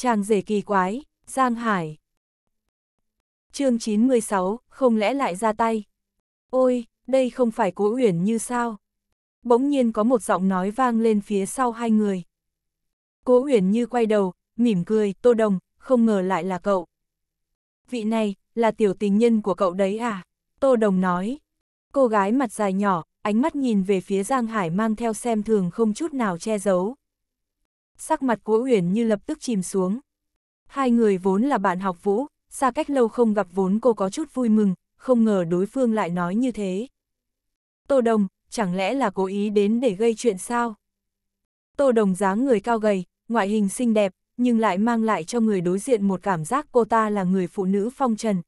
Chàng rể kỳ quái, Giang Hải. chương 96, không lẽ lại ra tay. Ôi, đây không phải cố uyển như sao. Bỗng nhiên có một giọng nói vang lên phía sau hai người. Cố uyển như quay đầu, mỉm cười, tô đồng, không ngờ lại là cậu. Vị này, là tiểu tình nhân của cậu đấy à? Tô đồng nói. Cô gái mặt dài nhỏ, ánh mắt nhìn về phía Giang Hải mang theo xem thường không chút nào che giấu sắc mặt của Uyển Như lập tức chìm xuống. Hai người vốn là bạn học vũ, xa cách lâu không gặp vốn cô có chút vui mừng, không ngờ đối phương lại nói như thế. Tô Đồng, chẳng lẽ là cố ý đến để gây chuyện sao? Tô Đồng dáng người cao gầy, ngoại hình xinh đẹp, nhưng lại mang lại cho người đối diện một cảm giác cô ta là người phụ nữ phong trần.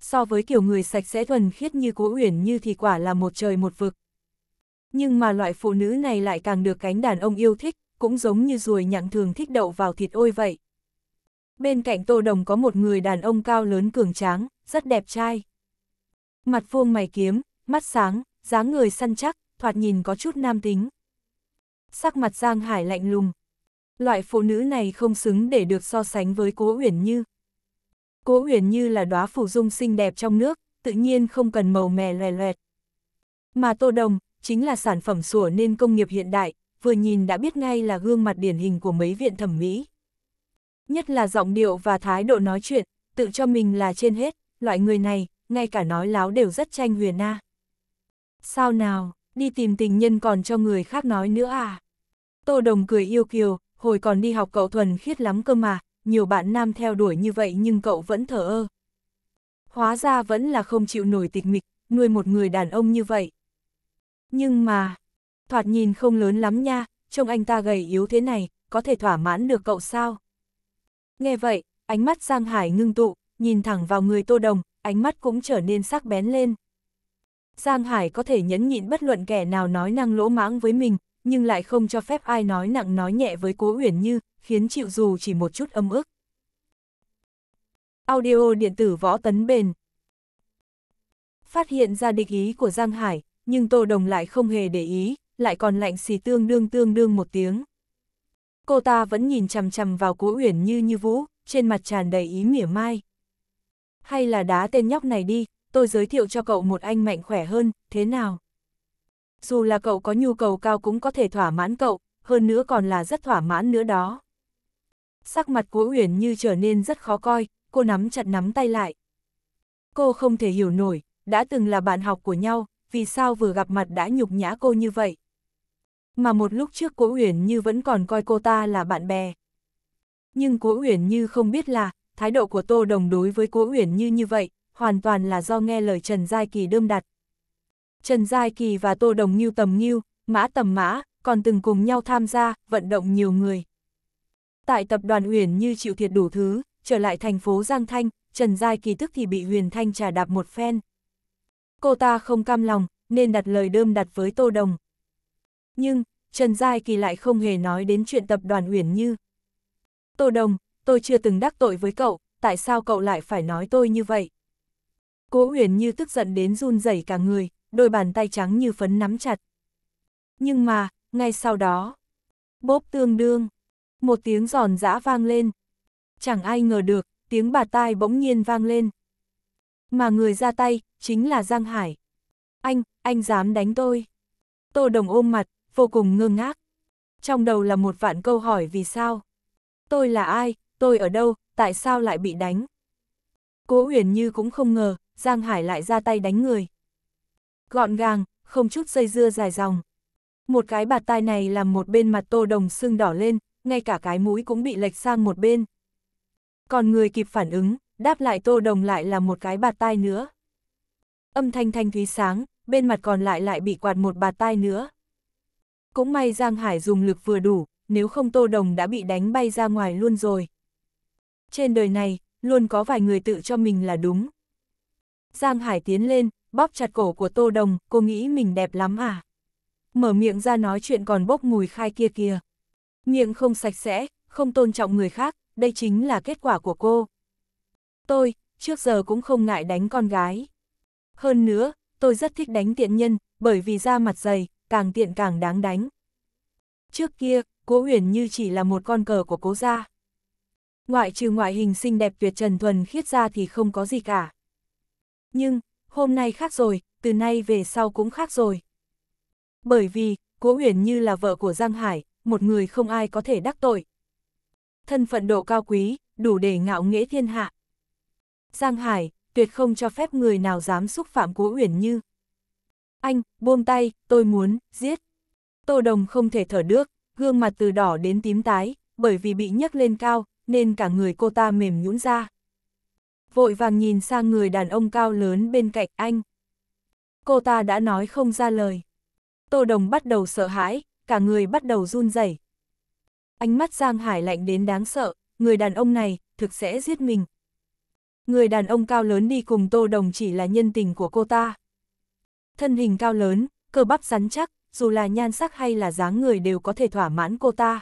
So với kiểu người sạch sẽ thuần khiết như cố Uyển Như thì quả là một trời một vực. Nhưng mà loại phụ nữ này lại càng được cánh đàn ông yêu thích, cũng giống như ruồi nhặng thường thích đậu vào thịt ôi vậy. Bên cạnh Tô Đồng có một người đàn ông cao lớn cường tráng, rất đẹp trai. Mặt vuông mày kiếm, mắt sáng, dáng người săn chắc, thoạt nhìn có chút nam tính. Sắc mặt Giang Hải lạnh lùng. Loại phụ nữ này không xứng để được so sánh với Cố Uyển Như. Cố Uyển Như là đóa phù dung xinh đẹp trong nước, tự nhiên không cần màu mè lè loẹt. Mà Tô Đồng chính là sản phẩm sủa nên công nghiệp hiện đại, vừa nhìn đã biết ngay là gương mặt điển hình của mấy viện thẩm mỹ. Nhất là giọng điệu và thái độ nói chuyện, tự cho mình là trên hết, loại người này, ngay cả nói láo đều rất tranh huyền na. Sao nào, đi tìm tình nhân còn cho người khác nói nữa à? Tô Đồng cười yêu kiều, hồi còn đi học cậu thuần khiết lắm cơ mà, nhiều bạn nam theo đuổi như vậy nhưng cậu vẫn thở ơ. Hóa ra vẫn là không chịu nổi tịch mịch, nuôi một người đàn ông như vậy. Nhưng mà, Thoạt nhìn không lớn lắm nha, trông anh ta gầy yếu thế này, có thể thỏa mãn được cậu sao? Nghe vậy, ánh mắt Giang Hải ngưng tụ, nhìn thẳng vào người Tô Đồng, ánh mắt cũng trở nên sắc bén lên. Giang Hải có thể nhẫn nhịn bất luận kẻ nào nói năng lỗ mãng với mình, nhưng lại không cho phép ai nói nặng nói nhẹ với Cố Uyển Như, khiến chịu dù chỉ một chút âm ức. Audio điện tử võ tấn bền Phát hiện ra địch ý của Giang Hải, nhưng Tô Đồng lại không hề để ý, lại còn lạnh xì tương đương tương đương một tiếng. Cô ta vẫn nhìn chằm chằm vào cố uyển như như vũ, trên mặt tràn đầy ý mỉa mai. Hay là đá tên nhóc này đi, tôi giới thiệu cho cậu một anh mạnh khỏe hơn, thế nào? Dù là cậu có nhu cầu cao cũng có thể thỏa mãn cậu, hơn nữa còn là rất thỏa mãn nữa đó. Sắc mặt cố uyển như trở nên rất khó coi, cô nắm chặt nắm tay lại. Cô không thể hiểu nổi, đã từng là bạn học của nhau, vì sao vừa gặp mặt đã nhục nhã cô như vậy mà một lúc trước Cố Uyển Như vẫn còn coi cô ta là bạn bè. Nhưng Cố Uyển Như không biết là, thái độ của Tô Đồng đối với Cố Uyển Như như vậy, hoàn toàn là do nghe lời Trần Giai Kỳ đơm đặt. Trần Giai Kỳ và Tô Đồng Nghiêu tầm Nghiêu, Mã tầm Mã, còn từng cùng nhau tham gia, vận động nhiều người. Tại tập đoàn Uyển Như chịu thiệt đủ thứ, trở lại thành phố Giang Thanh, Trần Giai Kỳ tức thì bị Huyền Thanh trả đạp một phen. Cô ta không cam lòng, nên đặt lời đơm đặt với Tô Đồng. Nhưng, Trần Giai Kỳ lại không hề nói đến chuyện tập đoàn Uyển Như. Tô Đồng, tôi chưa từng đắc tội với cậu, tại sao cậu lại phải nói tôi như vậy? Cố Uyển Như tức giận đến run rẩy cả người, đôi bàn tay trắng như phấn nắm chặt. Nhưng mà, ngay sau đó, bốp tương đương, một tiếng giòn giã vang lên. Chẳng ai ngờ được, tiếng bà tai bỗng nhiên vang lên. Mà người ra tay, chính là Giang Hải. Anh, anh dám đánh tôi. Tô Đồng ôm mặt, vô cùng ngơ ngác. Trong đầu là một vạn câu hỏi vì sao? Tôi là ai? Tôi ở đâu? Tại sao lại bị đánh? Cố Huyền Như cũng không ngờ, Giang Hải lại ra tay đánh người. Gọn gàng, không chút dây dưa dài dòng. Một cái bạt tai này làm một bên mặt Tô Đồng sưng đỏ lên, ngay cả cái mũi cũng bị lệch sang một bên. Còn người kịp phản ứng, đáp lại Tô Đồng lại là một cái bạt tai nữa. Âm thanh thanh thúy sáng, bên mặt còn lại lại bị quạt một bạt tai nữa. Cũng may Giang Hải dùng lực vừa đủ, nếu không Tô Đồng đã bị đánh bay ra ngoài luôn rồi. Trên đời này, luôn có vài người tự cho mình là đúng. Giang Hải tiến lên, bóp chặt cổ của Tô Đồng, cô nghĩ mình đẹp lắm à? Mở miệng ra nói chuyện còn bốc mùi khai kia kìa. Miệng không sạch sẽ, không tôn trọng người khác, đây chính là kết quả của cô. Tôi, trước giờ cũng không ngại đánh con gái. Hơn nữa, tôi rất thích đánh tiện nhân, bởi vì da mặt dày, càng tiện càng đáng đánh. Trước kia, Cố Uyển Như chỉ là một con cờ của Cố gia. Ngoại trừ ngoại hình xinh đẹp tuyệt trần thuần khiết ra thì không có gì cả. Nhưng, hôm nay khác rồi, từ nay về sau cũng khác rồi. Bởi vì, Cố Uyển Như là vợ của Giang Hải, một người không ai có thể đắc tội. Thân phận độ cao quý, đủ để ngạo nghễ thiên hạ. Giang Hải, tuyệt không cho phép người nào dám xúc phạm Cố Uyển Như. Anh, buông tay, tôi muốn, giết. Tô Đồng không thể thở được, gương mặt từ đỏ đến tím tái, bởi vì bị nhấc lên cao, nên cả người cô ta mềm nhũn ra. Vội vàng nhìn sang người đàn ông cao lớn bên cạnh anh. Cô ta đã nói không ra lời. Tô Đồng bắt đầu sợ hãi, cả người bắt đầu run rẩy. Ánh mắt Giang Hải lạnh đến đáng sợ, người đàn ông này thực sẽ giết mình. Người đàn ông cao lớn đi cùng Tô Đồng chỉ là nhân tình của cô ta. Thân hình cao lớn, cơ bắp rắn chắc, dù là nhan sắc hay là dáng người đều có thể thỏa mãn cô ta.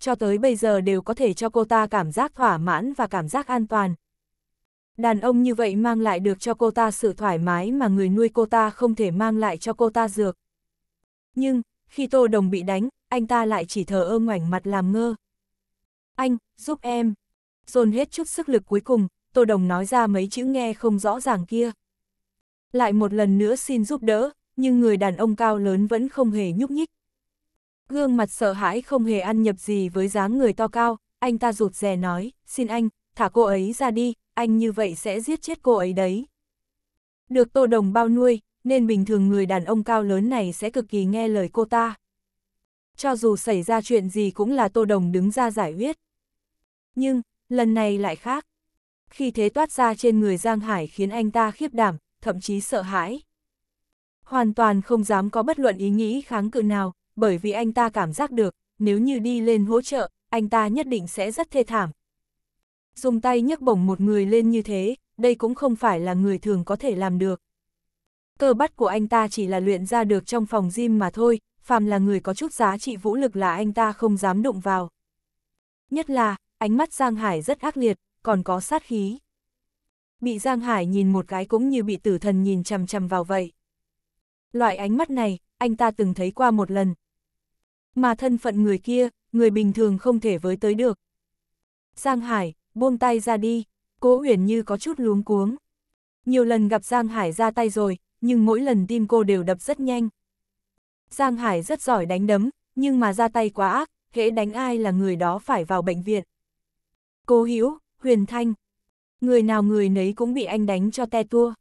Cho tới bây giờ đều có thể cho cô ta cảm giác thỏa mãn và cảm giác an toàn. Đàn ông như vậy mang lại được cho cô ta sự thoải mái mà người nuôi cô ta không thể mang lại cho cô ta dược. Nhưng, khi Tô Đồng bị đánh, anh ta lại chỉ thờ ơ ngoảnh mặt làm ngơ. Anh, giúp em. Dồn hết chút sức lực cuối cùng, Tô Đồng nói ra mấy chữ nghe không rõ ràng kia lại một lần nữa xin giúp đỡ, nhưng người đàn ông cao lớn vẫn không hề nhúc nhích. Gương mặt sợ hãi không hề ăn nhập gì với dáng người to cao, anh ta rụt rè nói, xin anh, thả cô ấy ra đi, anh như vậy sẽ giết chết cô ấy đấy. Được tô đồng bao nuôi, nên bình thường người đàn ông cao lớn này sẽ cực kỳ nghe lời cô ta. Cho dù xảy ra chuyện gì cũng là tô đồng đứng ra giải quyết. Nhưng, lần này lại khác. Khi thế toát ra trên người Giang Hải khiến anh ta khiếp đảm, thậm chí sợ hãi. Hoàn toàn không dám có bất luận ý nghĩ kháng cự nào, bởi vì anh ta cảm giác được, nếu như đi lên hỗ trợ, anh ta nhất định sẽ rất thê thảm. Dùng tay nhấc bổng một người lên như thế, đây cũng không phải là người thường có thể làm được. Cơ bắt của anh ta chỉ là luyện ra được trong phòng gym mà thôi, phàm là người có chút giá trị vũ lực là anh ta không dám đụng vào. Nhất là, ánh mắt Giang Hải rất ác liệt, còn có sát khí bị Giang Hải nhìn một cái cũng như bị tử thần nhìn chằm chằm vào vậy. Loại ánh mắt này, anh ta từng thấy qua một lần. Mà thân phận người kia, người bình thường không thể với tới được. Giang Hải, buông tay ra đi, cố Huyền như có chút luống cuống. Nhiều lần gặp Giang Hải ra tay rồi, nhưng mỗi lần tim cô đều đập rất nhanh. Giang Hải rất giỏi đánh đấm, nhưng mà ra tay quá ác, hễ đánh ai là người đó phải vào bệnh viện. Cô Hữu Huyền Thanh, người nào người nấy cũng bị anh đánh cho te tua.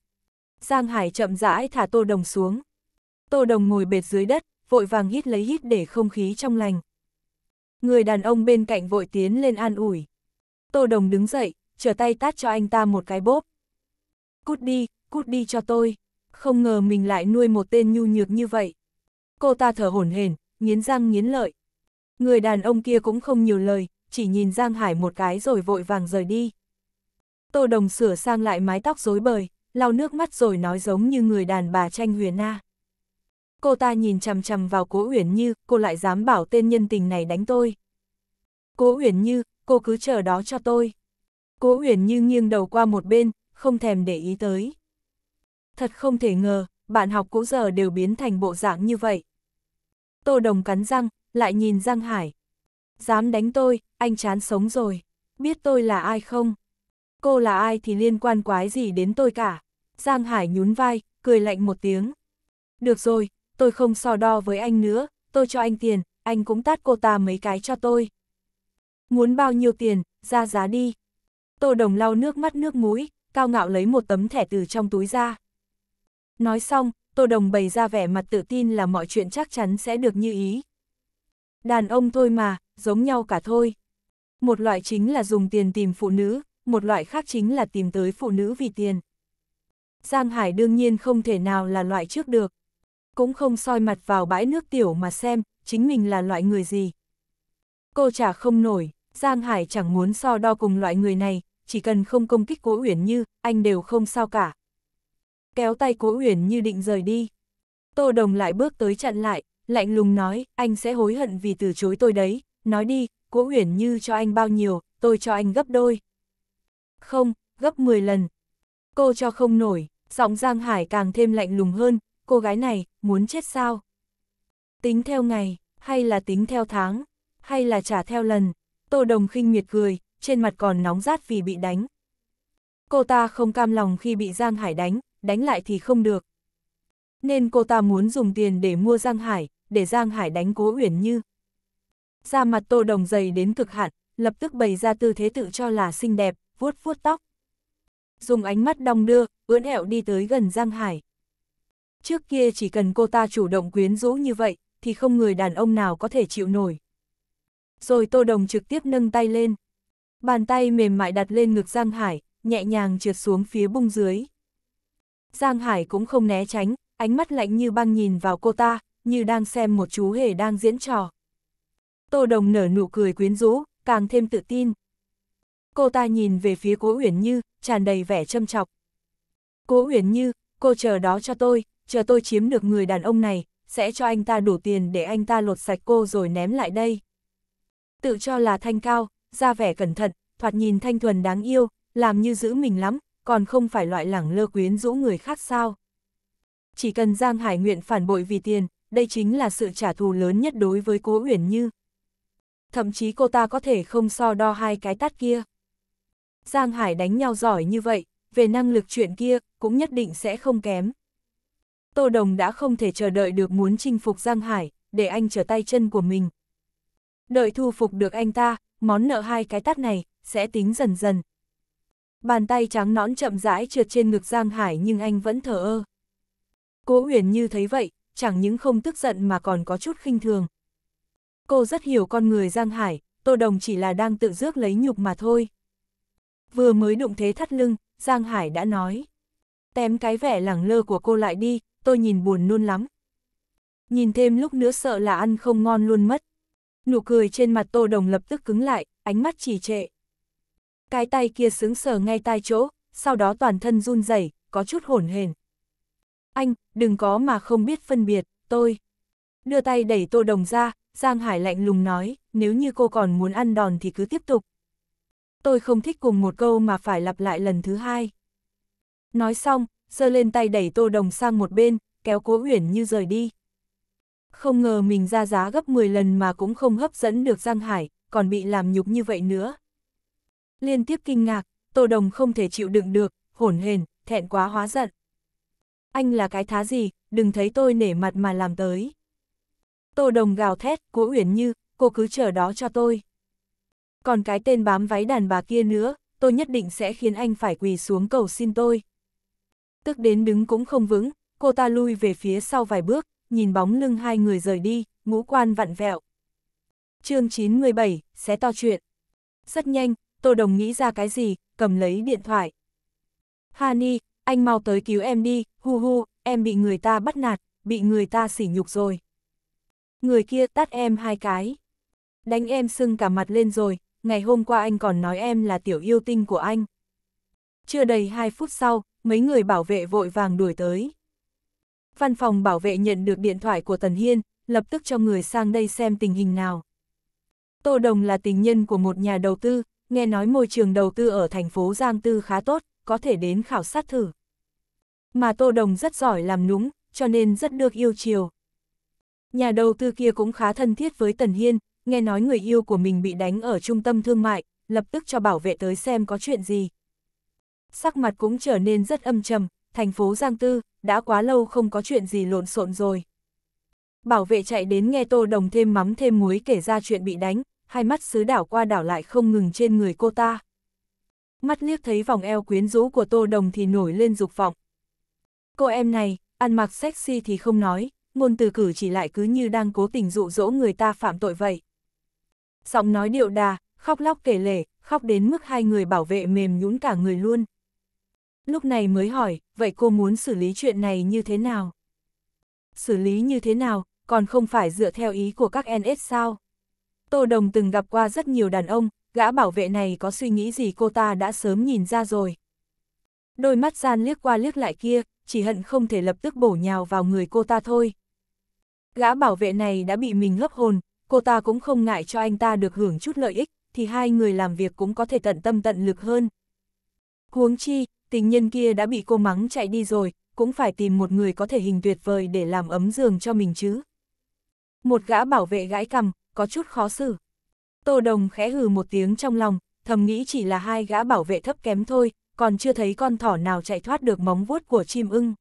Giang Hải chậm rãi thả Tô Đồng xuống. Tô Đồng ngồi bệt dưới đất, vội vàng hít lấy hít để không khí trong lành. Người đàn ông bên cạnh vội tiến lên an ủi. Tô Đồng đứng dậy, trở tay tát cho anh ta một cái bốp. Cút đi, cút đi cho tôi. Không ngờ mình lại nuôi một tên nhu nhược như vậy. Cô ta thở hổn hển, nghiến răng nghiến lợi. Người đàn ông kia cũng không nhiều lời, chỉ nhìn Giang Hải một cái rồi vội vàng rời đi. Tô Đồng sửa sang lại mái tóc rối bời, lau nước mắt rồi nói giống như người đàn bà tranh huyền na. Cô ta nhìn chằm chằm vào Cố Uyển Như, cô lại dám bảo tên nhân tình này đánh tôi. Cố Uyển Như, cô cứ chờ đó cho tôi. Cố Uyển Như nghiêng đầu qua một bên, không thèm để ý tới. Thật không thể ngờ, bạn học cũ giờ đều biến thành bộ dạng như vậy. Tô Đồng cắn răng, lại nhìn Giang Hải. Dám đánh tôi, anh chán sống rồi. Biết tôi là ai không? cô là ai thì liên quan quái gì đến tôi cả. Giang Hải nhún vai, cười lạnh một tiếng. Được rồi, tôi không so đo với anh nữa, tôi cho anh tiền, anh cũng tát cô ta mấy cái cho tôi. Muốn bao nhiêu tiền, ra giá đi. Tô Đồng lau nước mắt nước mũi, cao ngạo lấy một tấm thẻ từ trong túi ra. Nói xong, Tô Đồng bày ra vẻ mặt tự tin là mọi chuyện chắc chắn sẽ được như ý. Đàn ông thôi mà, giống nhau cả thôi. Một loại chính là dùng tiền tìm phụ nữ, một loại khác chính là tìm tới phụ nữ vì tiền. Giang Hải đương nhiên không thể nào là loại trước được. Cũng không soi mặt vào bãi nước tiểu mà xem, chính mình là loại người gì. Cô trả không nổi, Giang Hải chẳng muốn so đo cùng loại người này, chỉ cần không công kích Cố Uyển Như, anh đều không sao cả. Kéo tay Cố Uyển Như định rời đi. Tô Đồng lại bước tới chặn lại, lạnh lùng nói, anh sẽ hối hận vì từ chối tôi đấy, nói đi, Cố Uyển Như cho anh bao nhiêu, tôi cho anh gấp đôi. Không, gấp 10 lần. Cô cho không nổi, giọng Giang Hải càng thêm lạnh lùng hơn, cô gái này, muốn chết sao? Tính theo ngày, hay là tính theo tháng, hay là trả theo lần? Tô Đồng khinh miệt cười, trên mặt còn nóng rát vì bị đánh. Cô ta không cam lòng khi bị Giang Hải đánh, đánh lại thì không được. Nên cô ta muốn dùng tiền để mua Giang Hải, để Giang Hải đánh cố Uyển Như. ra mặt Tô Đồng dày đến cực hạn, lập tức bày ra tư thế tự cho là xinh đẹp, vuốt vuốt tóc. Dùng ánh mắt đong đưa, ưỡn ẹo đi tới gần Giang Hải. Trước kia chỉ cần cô ta chủ động quyến rũ như vậy, thì không người đàn ông nào có thể chịu nổi. Rồi Tô Đồng trực tiếp nâng tay lên. Bàn tay mềm mại đặt lên ngực Giang Hải, nhẹ nhàng trượt xuống phía bung dưới. Giang Hải cũng không né tránh, ánh mắt lạnh như băng nhìn vào cô ta, như đang xem một chú hề đang diễn trò. Tô Đồng nở nụ cười quyến rũ, càng thêm tự tin, cô ta nhìn về phía Cố Uyển Như, tràn đầy vẻ châm chọc. Cố Uyển Như, cô chờ đó cho tôi, chờ tôi chiếm được người đàn ông này, sẽ cho anh ta đủ tiền để anh ta lột sạch cô rồi ném lại đây. Tự cho là thanh cao, ra vẻ cẩn thận, thoạt nhìn thanh thuần đáng yêu, làm như giữ mình lắm, còn không phải loại lẳng lơ quyến rũ người khác sao. Chỉ cần Giang Hải nguyện phản bội vì tiền, đây chính là sự trả thù lớn nhất đối với Cố Uyển Như. Thậm chí cô ta có thể không so đo hai cái tát kia. Giang Hải đánh nhau giỏi như vậy, về năng lực chuyện kia, cũng nhất định sẽ không kém. Tô Đồng đã không thể chờ đợi được muốn chinh phục Giang Hải, để anh trở tay chân của mình. Đợi thu phục được anh ta, món nợ hai cái tát này, sẽ tính dần dần. Bàn tay trắng nõn chậm rãi trượt trên ngực Giang Hải nhưng anh vẫn thở ơ. Cố Uyển như thấy vậy, chẳng những không tức giận mà còn có chút khinh thường. Cô rất hiểu con người Giang Hải, Tô Đồng chỉ là đang tự rước lấy nhục mà thôi vừa mới đụng thế thắt lưng, Giang Hải đã nói. Tém cái vẻ lẳng lơ của cô lại đi, tôi nhìn buồn luôn lắm. Nhìn thêm lúc nữa sợ là ăn không ngon luôn mất. Nụ cười trên mặt Tô Đồng lập tức cứng lại, ánh mắt trì trệ. Cái tay kia sướng sờ ngay tai chỗ, sau đó toàn thân run rẩy, có chút hổn hển. Anh, đừng có mà không biết phân biệt, tôi. Đưa tay đẩy Tô Đồng ra, Giang Hải lạnh lùng nói, nếu như cô còn muốn ăn đòn thì cứ tiếp tục tôi không thích cùng một câu mà phải lặp lại lần thứ hai. Nói xong, giơ lên tay đẩy Tô Đồng sang một bên, kéo Cố Uyển Như rời đi. Không ngờ mình ra giá gấp 10 lần mà cũng không hấp dẫn được Giang Hải, còn bị làm nhục như vậy nữa. Liên tiếp kinh ngạc, Tô Đồng không thể chịu đựng được, hổn hển, thẹn quá hóa giận. Anh là cái thá gì, đừng thấy tôi nể mặt mà làm tới. Tô Đồng gào thét, Cố Uyển Như, cô cứ chờ đó cho tôi. Còn cái tên bám váy đàn bà kia nữa, tôi nhất định sẽ khiến anh phải quỳ xuống cầu xin tôi. Tức đến đứng cũng không vững, cô ta lui về phía sau vài bước, nhìn bóng lưng hai người rời đi, ngũ quan vặn vẹo. chương 97, sẽ to chuyện. Rất nhanh, tôi Đồng nghĩ ra cái gì, cầm lấy điện thoại. Hani, anh mau tới cứu em đi, hu hu, em bị người ta bắt nạt, bị người ta sỉ nhục rồi. Người kia tát em hai cái. Đánh em sưng cả mặt lên rồi, ngày hôm qua anh còn nói em là tiểu yêu tinh của anh. Chưa đầy 2 phút sau, mấy người bảo vệ vội vàng đuổi tới. Văn phòng bảo vệ nhận được điện thoại của Tần Hiên, lập tức cho người sang đây xem tình hình nào. Tô Đồng là tình nhân của một nhà đầu tư, nghe nói môi trường đầu tư ở thành phố Giang Tư khá tốt, có thể đến khảo sát thử. Mà Tô Đồng rất giỏi làm núng, cho nên rất được yêu chiều. Nhà đầu tư kia cũng khá thân thiết với Tần Hiên, nghe nói người yêu của mình bị đánh ở trung tâm thương mại, lập tức cho bảo vệ tới xem có chuyện gì. Sắc mặt cũng trở nên rất âm trầm, thành phố Giang Tư, đã quá lâu không có chuyện gì lộn xộn rồi. Bảo vệ chạy đến nghe Tô Đồng thêm mắm thêm muối kể ra chuyện bị đánh, hai mắt xứ đảo qua đảo lại không ngừng trên người cô ta. Mắt liếc thấy vòng eo quyến rũ của Tô Đồng thì nổi lên dục vọng. Cô em này, ăn mặc sexy thì không nói, ngôn từ cử chỉ lại cứ như đang cố tình dụ dỗ người ta phạm tội vậy giọng nói điệu đà, khóc lóc kể lể, khóc đến mức hai người bảo vệ mềm nhũn cả người luôn. Lúc này mới hỏi, vậy cô muốn xử lý chuyện này như thế nào? Xử lý như thế nào, còn không phải dựa theo ý của các NS sao? Tô Đồng từng gặp qua rất nhiều đàn ông, gã bảo vệ này có suy nghĩ gì cô ta đã sớm nhìn ra rồi. Đôi mắt gian liếc qua liếc lại kia, chỉ hận không thể lập tức bổ nhào vào người cô ta thôi. Gã bảo vệ này đã bị mình hấp hồn, cô ta cũng không ngại cho anh ta được hưởng chút lợi ích, thì hai người làm việc cũng có thể tận tâm tận lực hơn. Huống chi, tình nhân kia đã bị cô mắng chạy đi rồi, cũng phải tìm một người có thể hình tuyệt vời để làm ấm giường cho mình chứ. Một gã bảo vệ gãi cầm, có chút khó xử. Tô Đồng khẽ hừ một tiếng trong lòng, thầm nghĩ chỉ là hai gã bảo vệ thấp kém thôi, còn chưa thấy con thỏ nào chạy thoát được móng vuốt của chim ưng.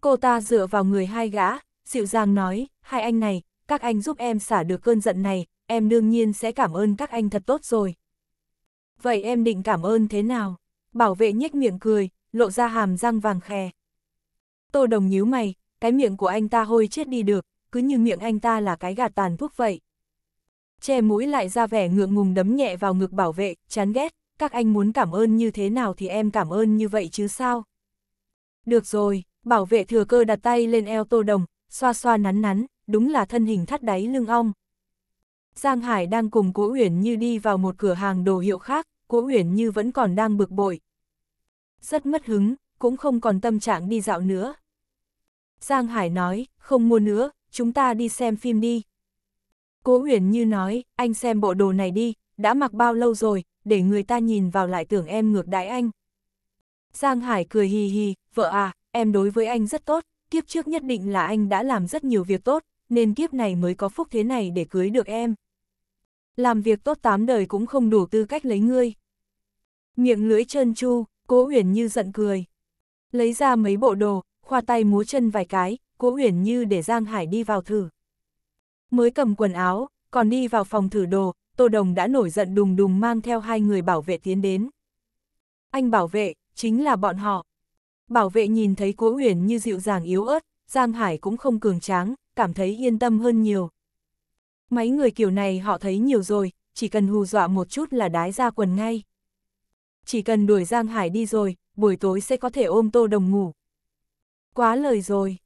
Cô ta dựa vào người hai gã, dịu dàng nói, hai anh này, các anh giúp em xả được cơn giận này, em đương nhiên sẽ cảm ơn các anh thật tốt rồi. Vậy em định cảm ơn thế nào? Bảo vệ nhếch miệng cười, lộ ra hàm răng vàng khè. Tô đồng nhíu mày, cái miệng của anh ta hôi chết đi được, cứ như miệng anh ta là cái gạt tàn thuốc vậy. Che mũi lại ra vẻ ngượng ngùng đấm nhẹ vào ngực bảo vệ, chán ghét, các anh muốn cảm ơn như thế nào thì em cảm ơn như vậy chứ sao? Được rồi, bảo vệ thừa cơ đặt tay lên eo tô đồng, xoa xoa nắn nắn, đúng là thân hình thắt đáy lưng ong. Giang Hải đang cùng Cố Uyển Như đi vào một cửa hàng đồ hiệu khác, Cố Uyển Như vẫn còn đang bực bội. Rất mất hứng, cũng không còn tâm trạng đi dạo nữa. Giang Hải nói, không mua nữa, chúng ta đi xem phim đi. Cố Uyển Như nói, anh xem bộ đồ này đi, đã mặc bao lâu rồi, để người ta nhìn vào lại tưởng em ngược đãi anh. Giang Hải cười hì hì, vợ à, em đối với anh rất tốt, kiếp trước nhất định là anh đã làm rất nhiều việc tốt, nên kiếp này mới có phúc thế này để cưới được em. Làm việc tốt tám đời cũng không đủ tư cách lấy ngươi. Miệng lưỡi trơn chu, cố uyển như giận cười. Lấy ra mấy bộ đồ, khoa tay múa chân vài cái, cố uyển như để Giang Hải đi vào thử. Mới cầm quần áo, còn đi vào phòng thử đồ, Tô Đồng đã nổi giận đùng đùng mang theo hai người bảo vệ tiến đến. Anh bảo vệ, chính là bọn họ. Bảo vệ nhìn thấy cố uyển như dịu dàng yếu ớt, Giang Hải cũng không cường tráng, cảm thấy yên tâm hơn nhiều. Mấy người kiểu này họ thấy nhiều rồi, chỉ cần hù dọa một chút là đái ra quần ngay. Chỉ cần đuổi Giang Hải đi rồi, buổi tối sẽ có thể ôm tô đồng ngủ. Quá lời rồi.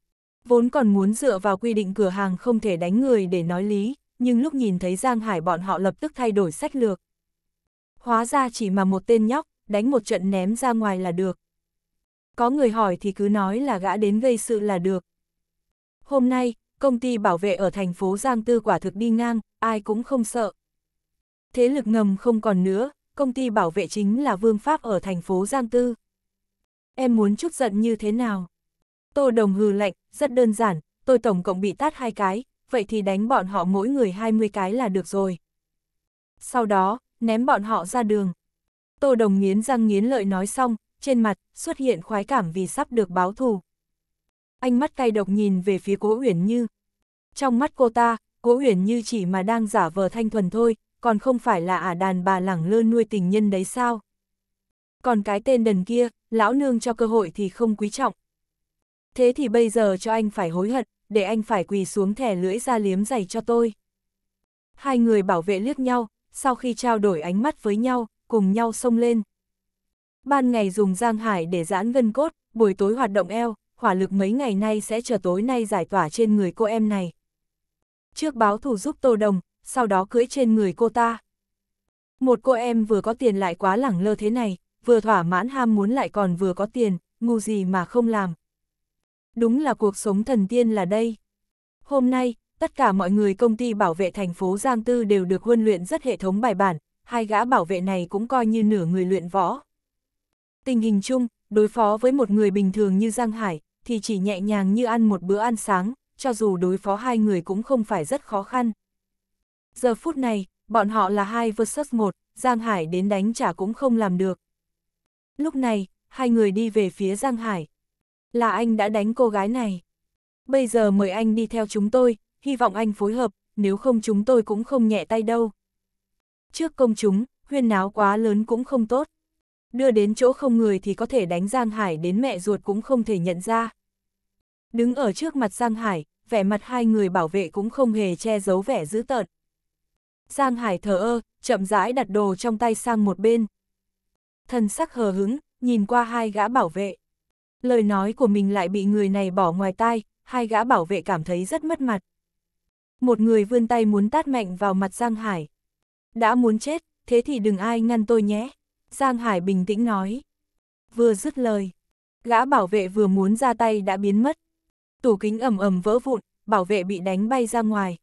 Vốn còn muốn dựa vào quy định cửa hàng không thể đánh người để nói lý, nhưng lúc nhìn thấy Giang Hải bọn họ lập tức thay đổi sách lược. Hóa ra chỉ mà một tên nhóc, đánh một trận ném ra ngoài là được. Có người hỏi thì cứ nói là gã đến gây sự là được. Hôm nay, công ty bảo vệ ở thành phố Giang Tư quả thực đi ngang, ai cũng không sợ. Thế lực ngầm không còn nữa, công ty bảo vệ chính là Vương Pháp ở thành phố Giang Tư. Em muốn chút giận như thế nào? Tô Đồng hừ lạnh, rất đơn giản, tôi tổng cộng bị tát hai cái, vậy thì đánh bọn họ mỗi người 20 cái là được rồi. Sau đó, ném bọn họ ra đường. Tô Đồng nghiến răng nghiến lợi nói xong, trên mặt xuất hiện khoái cảm vì sắp được báo thù ánh mắt cay độc nhìn về phía Cố Uyển Như. Trong mắt cô ta, Cố Uyển Như chỉ mà đang giả vờ thanh thuần thôi, còn không phải là ả à đàn bà lẳng lơ nuôi tình nhân đấy sao? Còn cái tên đần kia, lão nương cho cơ hội thì không quý trọng. Thế thì bây giờ cho anh phải hối hận, để anh phải quỳ xuống thẻ lưỡi ra liếm giày cho tôi. Hai người bảo vệ liếc nhau, sau khi trao đổi ánh mắt với nhau, cùng nhau xông lên. Ban ngày dùng giang hải để giãn gân cốt, buổi tối hoạt động eo, hỏa lực mấy ngày nay sẽ chờ tối nay giải tỏa trên người cô em này. Trước báo thù giúp Tô Đồng, sau đó cưỡi trên người cô ta. Một cô em vừa có tiền lại quá lẳng lơ thế này, vừa thỏa mãn ham muốn lại còn vừa có tiền, ngu gì mà không làm. Đúng là cuộc sống thần tiên là đây. Hôm nay, tất cả mọi người công ty bảo vệ thành phố Giang Tư đều được huân luyện rất hệ thống bài bản, hai gã bảo vệ này cũng coi như nửa người luyện võ. Tình hình chung, đối phó với một người bình thường như Giang Hải, thì chỉ nhẹ nhàng như ăn một bữa ăn sáng, cho dù đối phó hai người cũng không phải rất khó khăn. Giờ phút này, bọn họ là hai versus một, Giang Hải đến đánh trả cũng không làm được. Lúc này, hai người đi về phía Giang Hải. Là anh đã đánh cô gái này. Bây giờ mời anh đi theo chúng tôi, hy vọng anh phối hợp, nếu không chúng tôi cũng không nhẹ tay đâu. Trước công chúng, huyên náo quá lớn cũng không tốt. Đưa đến chỗ không người thì có thể đánh Giang Hải đến mẹ ruột cũng không thể nhận ra. Đứng ở trước mặt Giang Hải, vẻ mặt hai người bảo vệ cũng không hề che giấu vẻ dữ tợn. Giang Hải thờ ơ, chậm rãi đặt đồ trong tay sang một bên. Thần sắc hờ hứng, nhìn qua hai gã bảo vệ. Lời nói của mình lại bị người này bỏ ngoài tai, hai gã bảo vệ cảm thấy rất mất mặt. Một người vươn tay muốn tát mạnh vào mặt Giang Hải. Đã muốn chết, thế thì đừng ai ngăn tôi nhé. Giang Hải bình tĩnh nói. Vừa dứt lời, gã bảo vệ vừa muốn ra tay đã biến mất. Tủ kính ầm ầm vỡ vụn, bảo vệ bị đánh bay ra ngoài.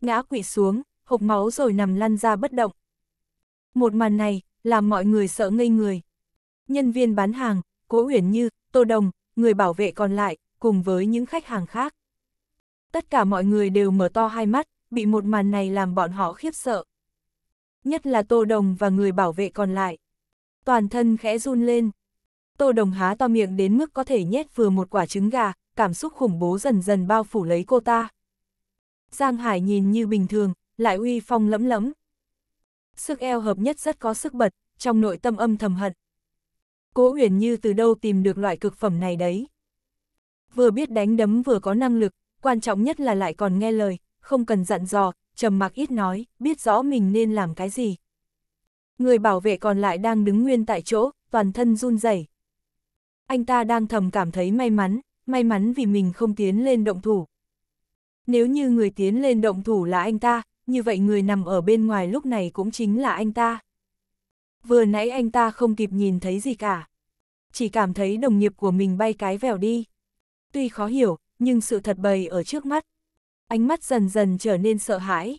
Ngã quỵ xuống, hộc máu rồi nằm lăn ra bất động. Một màn này, làm mọi người sợ ngây người. Nhân viên bán hàng, Cố Uyển Như, Tô Đồng, người bảo vệ còn lại, cùng với những khách hàng khác. Tất cả mọi người đều mở to hai mắt, bị một màn này làm bọn họ khiếp sợ. Nhất là Tô Đồng và người bảo vệ còn lại. Toàn thân khẽ run lên. Tô Đồng há to miệng đến mức có thể nhét vừa một quả trứng gà, cảm xúc khủng bố dần dần bao phủ lấy cô ta. Giang Hải nhìn như bình thường, lại uy phong lẫm lẫm. Sức eo hợp nhất rất có sức bật, trong nội tâm âm thầm hận. Cố Huyền Như từ đâu tìm được loại cực phẩm này đấy. Vừa biết đánh đấm vừa có năng lực, quan trọng nhất là lại còn nghe lời, không cần dặn dò, trầm mặc ít nói, biết rõ mình nên làm cái gì. Người bảo vệ còn lại đang đứng nguyên tại chỗ, toàn thân run rẩy. Anh ta đang thầm cảm thấy may mắn, may mắn vì mình không tiến lên động thủ. Nếu như người tiến lên động thủ là anh ta, như vậy người nằm ở bên ngoài lúc này cũng chính là anh ta. Vừa nãy anh ta không kịp nhìn thấy gì cả. Chỉ cảm thấy đồng nghiệp của mình bay cái vèo đi. Tuy khó hiểu, nhưng sự thật bày ở trước mắt. Ánh mắt dần dần trở nên sợ hãi.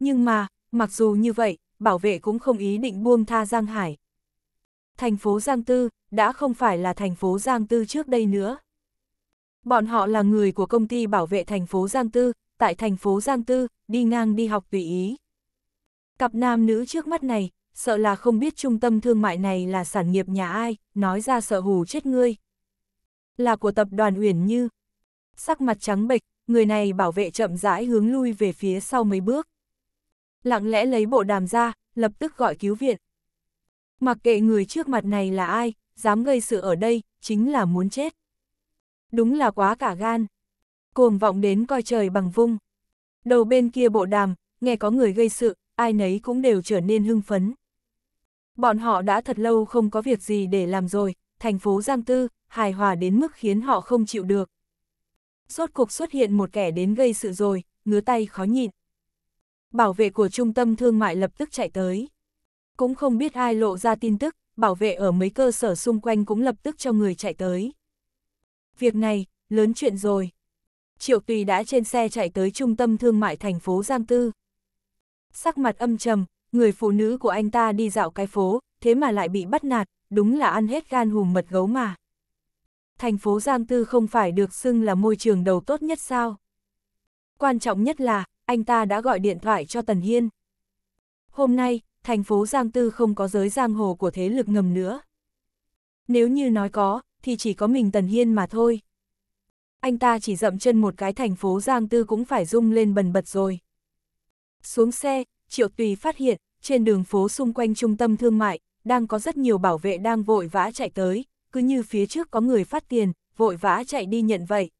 Nhưng mà, mặc dù như vậy, bảo vệ cũng không ý định buông tha Giang Hải. Thành phố Giang Tư đã không phải là thành phố Giang Tư trước đây nữa. Bọn họ là người của công ty bảo vệ thành phố Giang Tư, tại thành phố Giang Tư, đi ngang đi học tùy ý. Cặp nam nữ trước mắt này, sợ là không biết trung tâm thương mại này là sản nghiệp nhà ai, nói ra sợ hù chết ngươi. Là của tập đoàn Uyển Như. Sắc mặt trắng bệch, người này bảo vệ chậm rãi hướng lui về phía sau mấy bước. Lặng lẽ lấy bộ đàm ra, lập tức gọi cứu viện. Mặc kệ người trước mặt này là ai, dám gây sự ở đây, chính là muốn chết đúng là quá cả gan. Cuồng vọng đến coi trời bằng vung. Đầu bên kia bộ đàm, nghe có người gây sự, ai nấy cũng đều trở nên hưng phấn. Bọn họ đã thật lâu không có việc gì để làm rồi, thành phố Giang Tư, hài hòa đến mức khiến họ không chịu được. Rốt cuộc xuất hiện một kẻ đến gây sự rồi, ngứa tay khó nhịn. Bảo vệ của trung tâm thương mại lập tức chạy tới. Cũng không biết ai lộ ra tin tức, bảo vệ ở mấy cơ sở xung quanh cũng lập tức cho người chạy tới. Việc này, lớn chuyện rồi. Triệu Tùy đã trên xe chạy tới trung tâm thương mại thành phố Giang Tư. Sắc mặt âm trầm, người phụ nữ của anh ta đi dạo cái phố, thế mà lại bị bắt nạt, đúng là ăn hết gan hùm mật gấu mà. Thành phố Giang Tư không phải được xưng là môi trường đầu tốt nhất sao? Quan trọng nhất là, anh ta đã gọi điện thoại cho Tần Hiên. Hôm nay, thành phố Giang Tư không có giới giang hồ của thế lực ngầm nữa. Nếu như nói có, thì chỉ có mình Tần Hiên mà thôi. Anh ta chỉ dậm chân một cái thành phố Giang Tư cũng phải rung lên bần bật rồi. Xuống xe, Triệu Tùy phát hiện, trên đường phố xung quanh trung tâm thương mại, đang có rất nhiều bảo vệ đang vội vã chạy tới, cứ như phía trước có người phát tiền, vội vã chạy đi nhận vậy.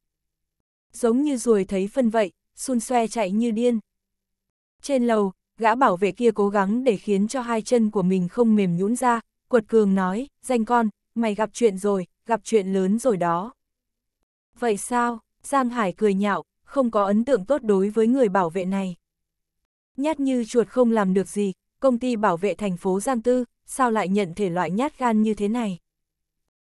Giống như ruồi thấy phân vậy, xun xoe chạy như điên. Trên lầu, gã bảo vệ kia cố gắng để khiến cho hai chân của mình không mềm nhũn ra, quật cường nói, danh con, mày gặp chuyện rồi, gặp chuyện lớn rồi đó. Vậy sao? Giang Hải cười nhạo, không có ấn tượng tốt đối với người bảo vệ này. Nhát như chuột không làm được gì, công ty bảo vệ thành phố Giang Tư, sao lại nhận thể loại nhát gan như thế này?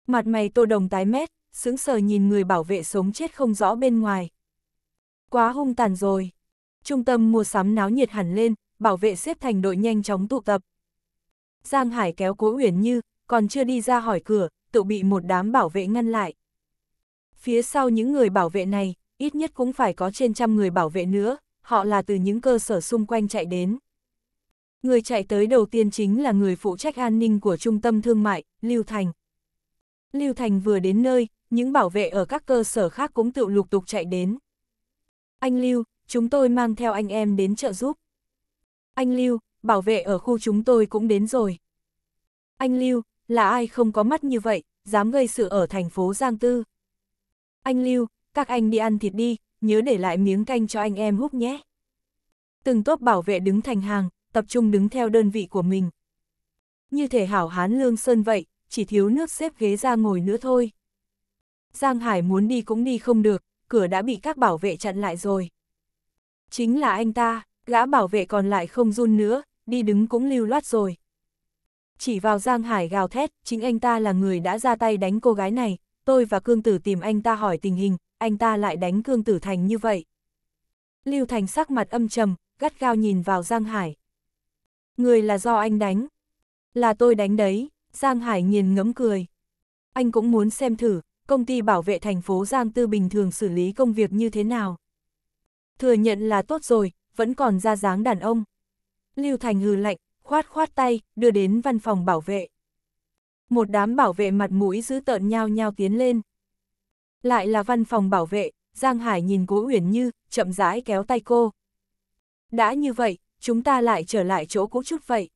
Mặt mày tô đồng tái mét, sững sờ nhìn người bảo vệ sống chết không rõ bên ngoài. Quá hung tàn rồi. Trung tâm mua sắm náo nhiệt hẳn lên, bảo vệ xếp thành đội nhanh chóng tụ tập. Giang Hải kéo cố Uyển Như, còn chưa đi ra hỏi cửa, tự bị một đám bảo vệ ngăn lại. Phía sau những người bảo vệ này, ít nhất cũng phải có trên trăm người bảo vệ nữa, họ là từ những cơ sở xung quanh chạy đến. Người chạy tới đầu tiên chính là người phụ trách an ninh của trung tâm thương mại, Lưu Thành. Lưu Thành vừa đến nơi, những bảo vệ ở các cơ sở khác cũng tự lục tục chạy đến. Anh Lưu, chúng tôi mang theo anh em đến trợ giúp. Anh Lưu, bảo vệ ở khu chúng tôi cũng đến rồi. Anh Lưu, là ai không có mắt như vậy, dám gây sự ở thành phố Giang Tư. Anh Lưu, các anh đi ăn thịt đi, nhớ để lại miếng canh cho anh em hút nhé. Từng tốp bảo vệ đứng thành hàng, tập trung đứng theo đơn vị của mình. Như thể hảo hán lương sơn vậy, chỉ thiếu nước xếp ghế ra ngồi nữa thôi. Giang Hải muốn đi cũng đi không được, cửa đã bị các bảo vệ chặn lại rồi. Chính là anh ta, gã bảo vệ còn lại không run nữa, đi đứng cũng lưu loát rồi chỉ vào Giang Hải gào thét, chính anh ta là người đã ra tay đánh cô gái này, tôi và Cương Tử tìm anh ta hỏi tình hình, anh ta lại đánh Cương Tử Thành như vậy. Lưu Thành sắc mặt âm trầm, gắt gao nhìn vào Giang Hải. Người là do anh đánh. Là tôi đánh đấy, Giang Hải nghiền ngẫm cười. Anh cũng muốn xem thử, công ty bảo vệ thành phố Giang Tư bình thường xử lý công việc như thế nào. Thừa nhận là tốt rồi, vẫn còn ra dáng đàn ông. Lưu Thành hừ lạnh, khoát khoát tay, đưa đến văn phòng bảo vệ. Một đám bảo vệ mặt mũi giữ tợn nhao nhao tiến lên. Lại là văn phòng bảo vệ, Giang Hải nhìn Cố Uyển Như, chậm rãi kéo tay cô. Đã như vậy, chúng ta lại trở lại chỗ cũ chút vậy.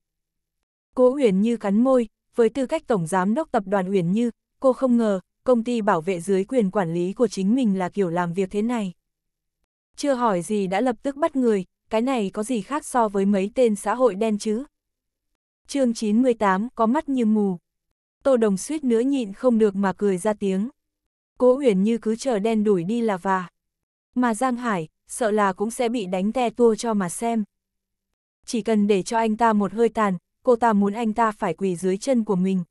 Cố Uyển Như cắn môi, với tư cách tổng giám đốc tập đoàn Uyển Như, cô không ngờ, công ty bảo vệ dưới quyền quản lý của chính mình là kiểu làm việc thế này. Chưa hỏi gì đã lập tức bắt người, cái này có gì khác so với mấy tên xã hội đen chứ? chương 98 có mắt như mù. Tô Đồng suýt nữa nhịn không được mà cười ra tiếng. Cố Uyển như cứ chờ đen đuổi đi là và. Mà Giang Hải, sợ là cũng sẽ bị đánh te tua cho mà xem. Chỉ cần để cho anh ta một hơi tàn, cô ta muốn anh ta phải quỳ dưới chân của mình.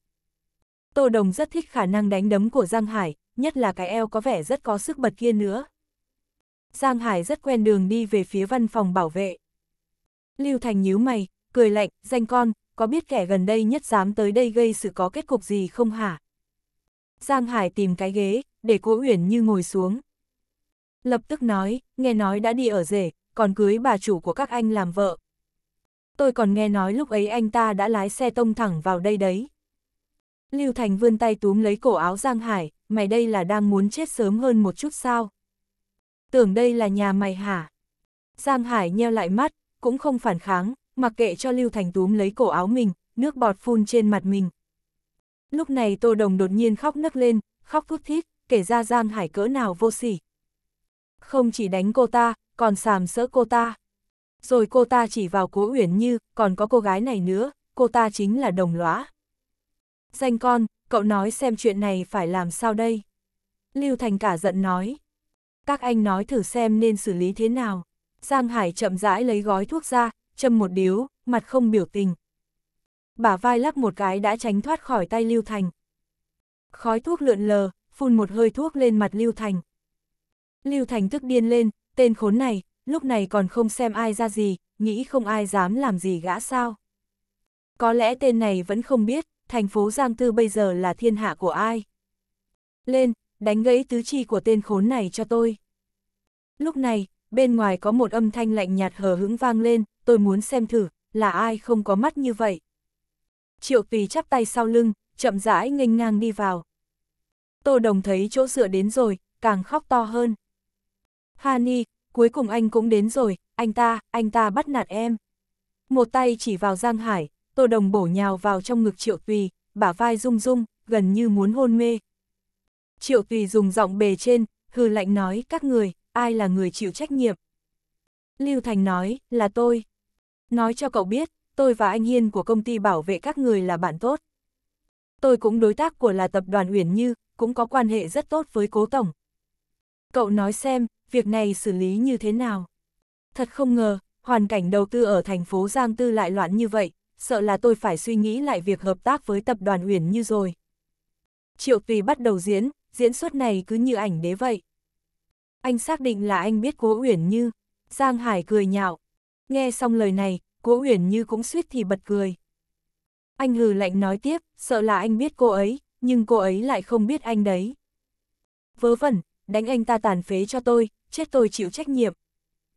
Tô Đồng rất thích khả năng đánh đấm của Giang Hải, nhất là cái eo có vẻ rất có sức bật kia nữa. Giang Hải rất quen đường đi về phía văn phòng bảo vệ. Lưu Thành nhíu mày, cười lạnh, danh con, có biết kẻ gần đây nhất dám tới đây gây sự có kết cục gì không hả? Giang Hải tìm cái ghế, để cố Uyển Như ngồi xuống. Lập tức nói, nghe nói đã đi ở rể, còn cưới bà chủ của các anh làm vợ. Tôi còn nghe nói lúc ấy anh ta đã lái xe tông thẳng vào đây đấy. Lưu Thành vươn tay túm lấy cổ áo Giang Hải, mày đây là đang muốn chết sớm hơn một chút sao? Tưởng đây là nhà mày hả? Giang Hải nheo lại mắt, cũng không phản kháng, mặc kệ cho Lưu Thành túm lấy cổ áo mình, nước bọt phun trên mặt mình. Lúc này Tô Đồng đột nhiên khóc nấc lên, khóc thút thít, kể ra Giang Hải cỡ nào vô sỉ. Không chỉ đánh cô ta, còn sàm sỡ cô ta. Rồi cô ta chỉ vào cố Uyển Như, còn có cô gái này nữa, cô ta chính là đồng lõa. Danh con, cậu nói xem chuyện này phải làm sao đây? Lưu Thành cả giận nói. Các anh nói thử xem nên xử lý thế nào. Giang Hải chậm rãi lấy gói thuốc ra, châm một điếu, mặt không biểu tình. Bả vai lắc một cái đã tránh thoát khỏi tay Lưu Thành. Khói thuốc lượn lờ, phun một hơi thuốc lên mặt Lưu Thành. Lưu Thành tức điên lên, tên khốn này, lúc này còn không xem ai ra gì, nghĩ không ai dám làm gì gã sao. Có lẽ tên này vẫn không biết, thành phố Giang Tư bây giờ là thiên hạ của ai. Lên, đánh gãy tứ chi của tên khốn này cho tôi. Lúc này, bên ngoài có một âm thanh lạnh nhạt hờ hững vang lên, tôi muốn xem thử, là ai không có mắt như vậy. Triệu tùy chắp tay sau lưng, chậm rãi nghênh ngang đi vào. Tô Đồng thấy chỗ dựa đến rồi, càng khóc to hơn. Hani, cuối cùng anh cũng đến rồi, anh ta, anh ta bắt nạt em. Một tay chỉ vào Giang Hải, Tô Đồng bổ nhào vào trong ngực Triệu Tùy, bả vai rung rung, gần như muốn hôn mê. Triệu Tùy dùng giọng bề trên, hư lạnh nói các người, ai là người chịu trách nhiệm. Lưu Thành nói, là tôi. Nói cho cậu biết, tôi và anh Hiên của công ty bảo vệ các người là bạn tốt. Tôi cũng đối tác của là tập đoàn Uyển Như, cũng có quan hệ rất tốt với cố tổng. Cậu nói xem, việc này xử lý như thế nào? Thật không ngờ, hoàn cảnh đầu tư ở thành phố Giang Tư lại loạn như vậy, sợ là tôi phải suy nghĩ lại việc hợp tác với tập đoàn Uyển Như rồi. Triệu Tùy bắt đầu diễn, diễn xuất này cứ như ảnh đế vậy. Anh xác định là anh biết cố Uyển Như. Giang Hải cười nhạo, Nghe xong lời này, Cố Uyển Như cũng suýt thì bật cười. Anh hừ lạnh nói tiếp, sợ là anh biết cô ấy, nhưng cô ấy lại không biết anh đấy. Vớ vẩn, đánh anh ta tàn phế cho tôi, chết tôi chịu trách nhiệm.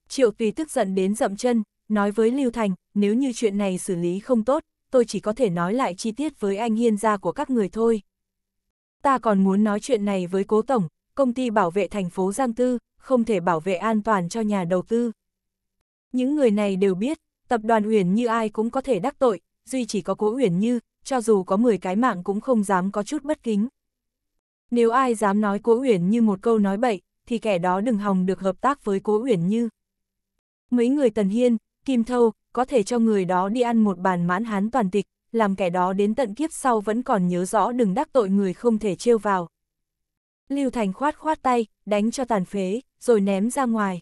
Triệu Tùy tức giận đến dậm chân, nói với Lưu Thành, nếu như chuyện này xử lý không tốt, tôi chỉ có thể nói lại chi tiết với anh hiên gia của các người thôi. Ta còn muốn nói chuyện này với Cố Tổng, công ty bảo vệ thành phố Giang Tư, không thể bảo vệ an toàn cho nhà đầu tư. Những người này đều biết, tập đoàn Uyển Như ai cũng có thể đắc tội, duy chỉ có Cố Uyển Như, cho dù có 10 cái mạng cũng không dám có chút bất kính. Nếu ai dám nói Cố Uyển Như một câu nói bậy, thì kẻ đó đừng hòng được hợp tác với Cố Uyển Như. Mấy người Tần Hiên, Kim Thâu, có thể cho người đó đi ăn một bàn mãn hán toàn tịch, làm kẻ đó đến tận kiếp sau vẫn còn nhớ rõ đừng đắc tội người không thể trêu vào. Lưu Thành khoát khoát tay, đánh cho tàn phế, rồi ném ra ngoài.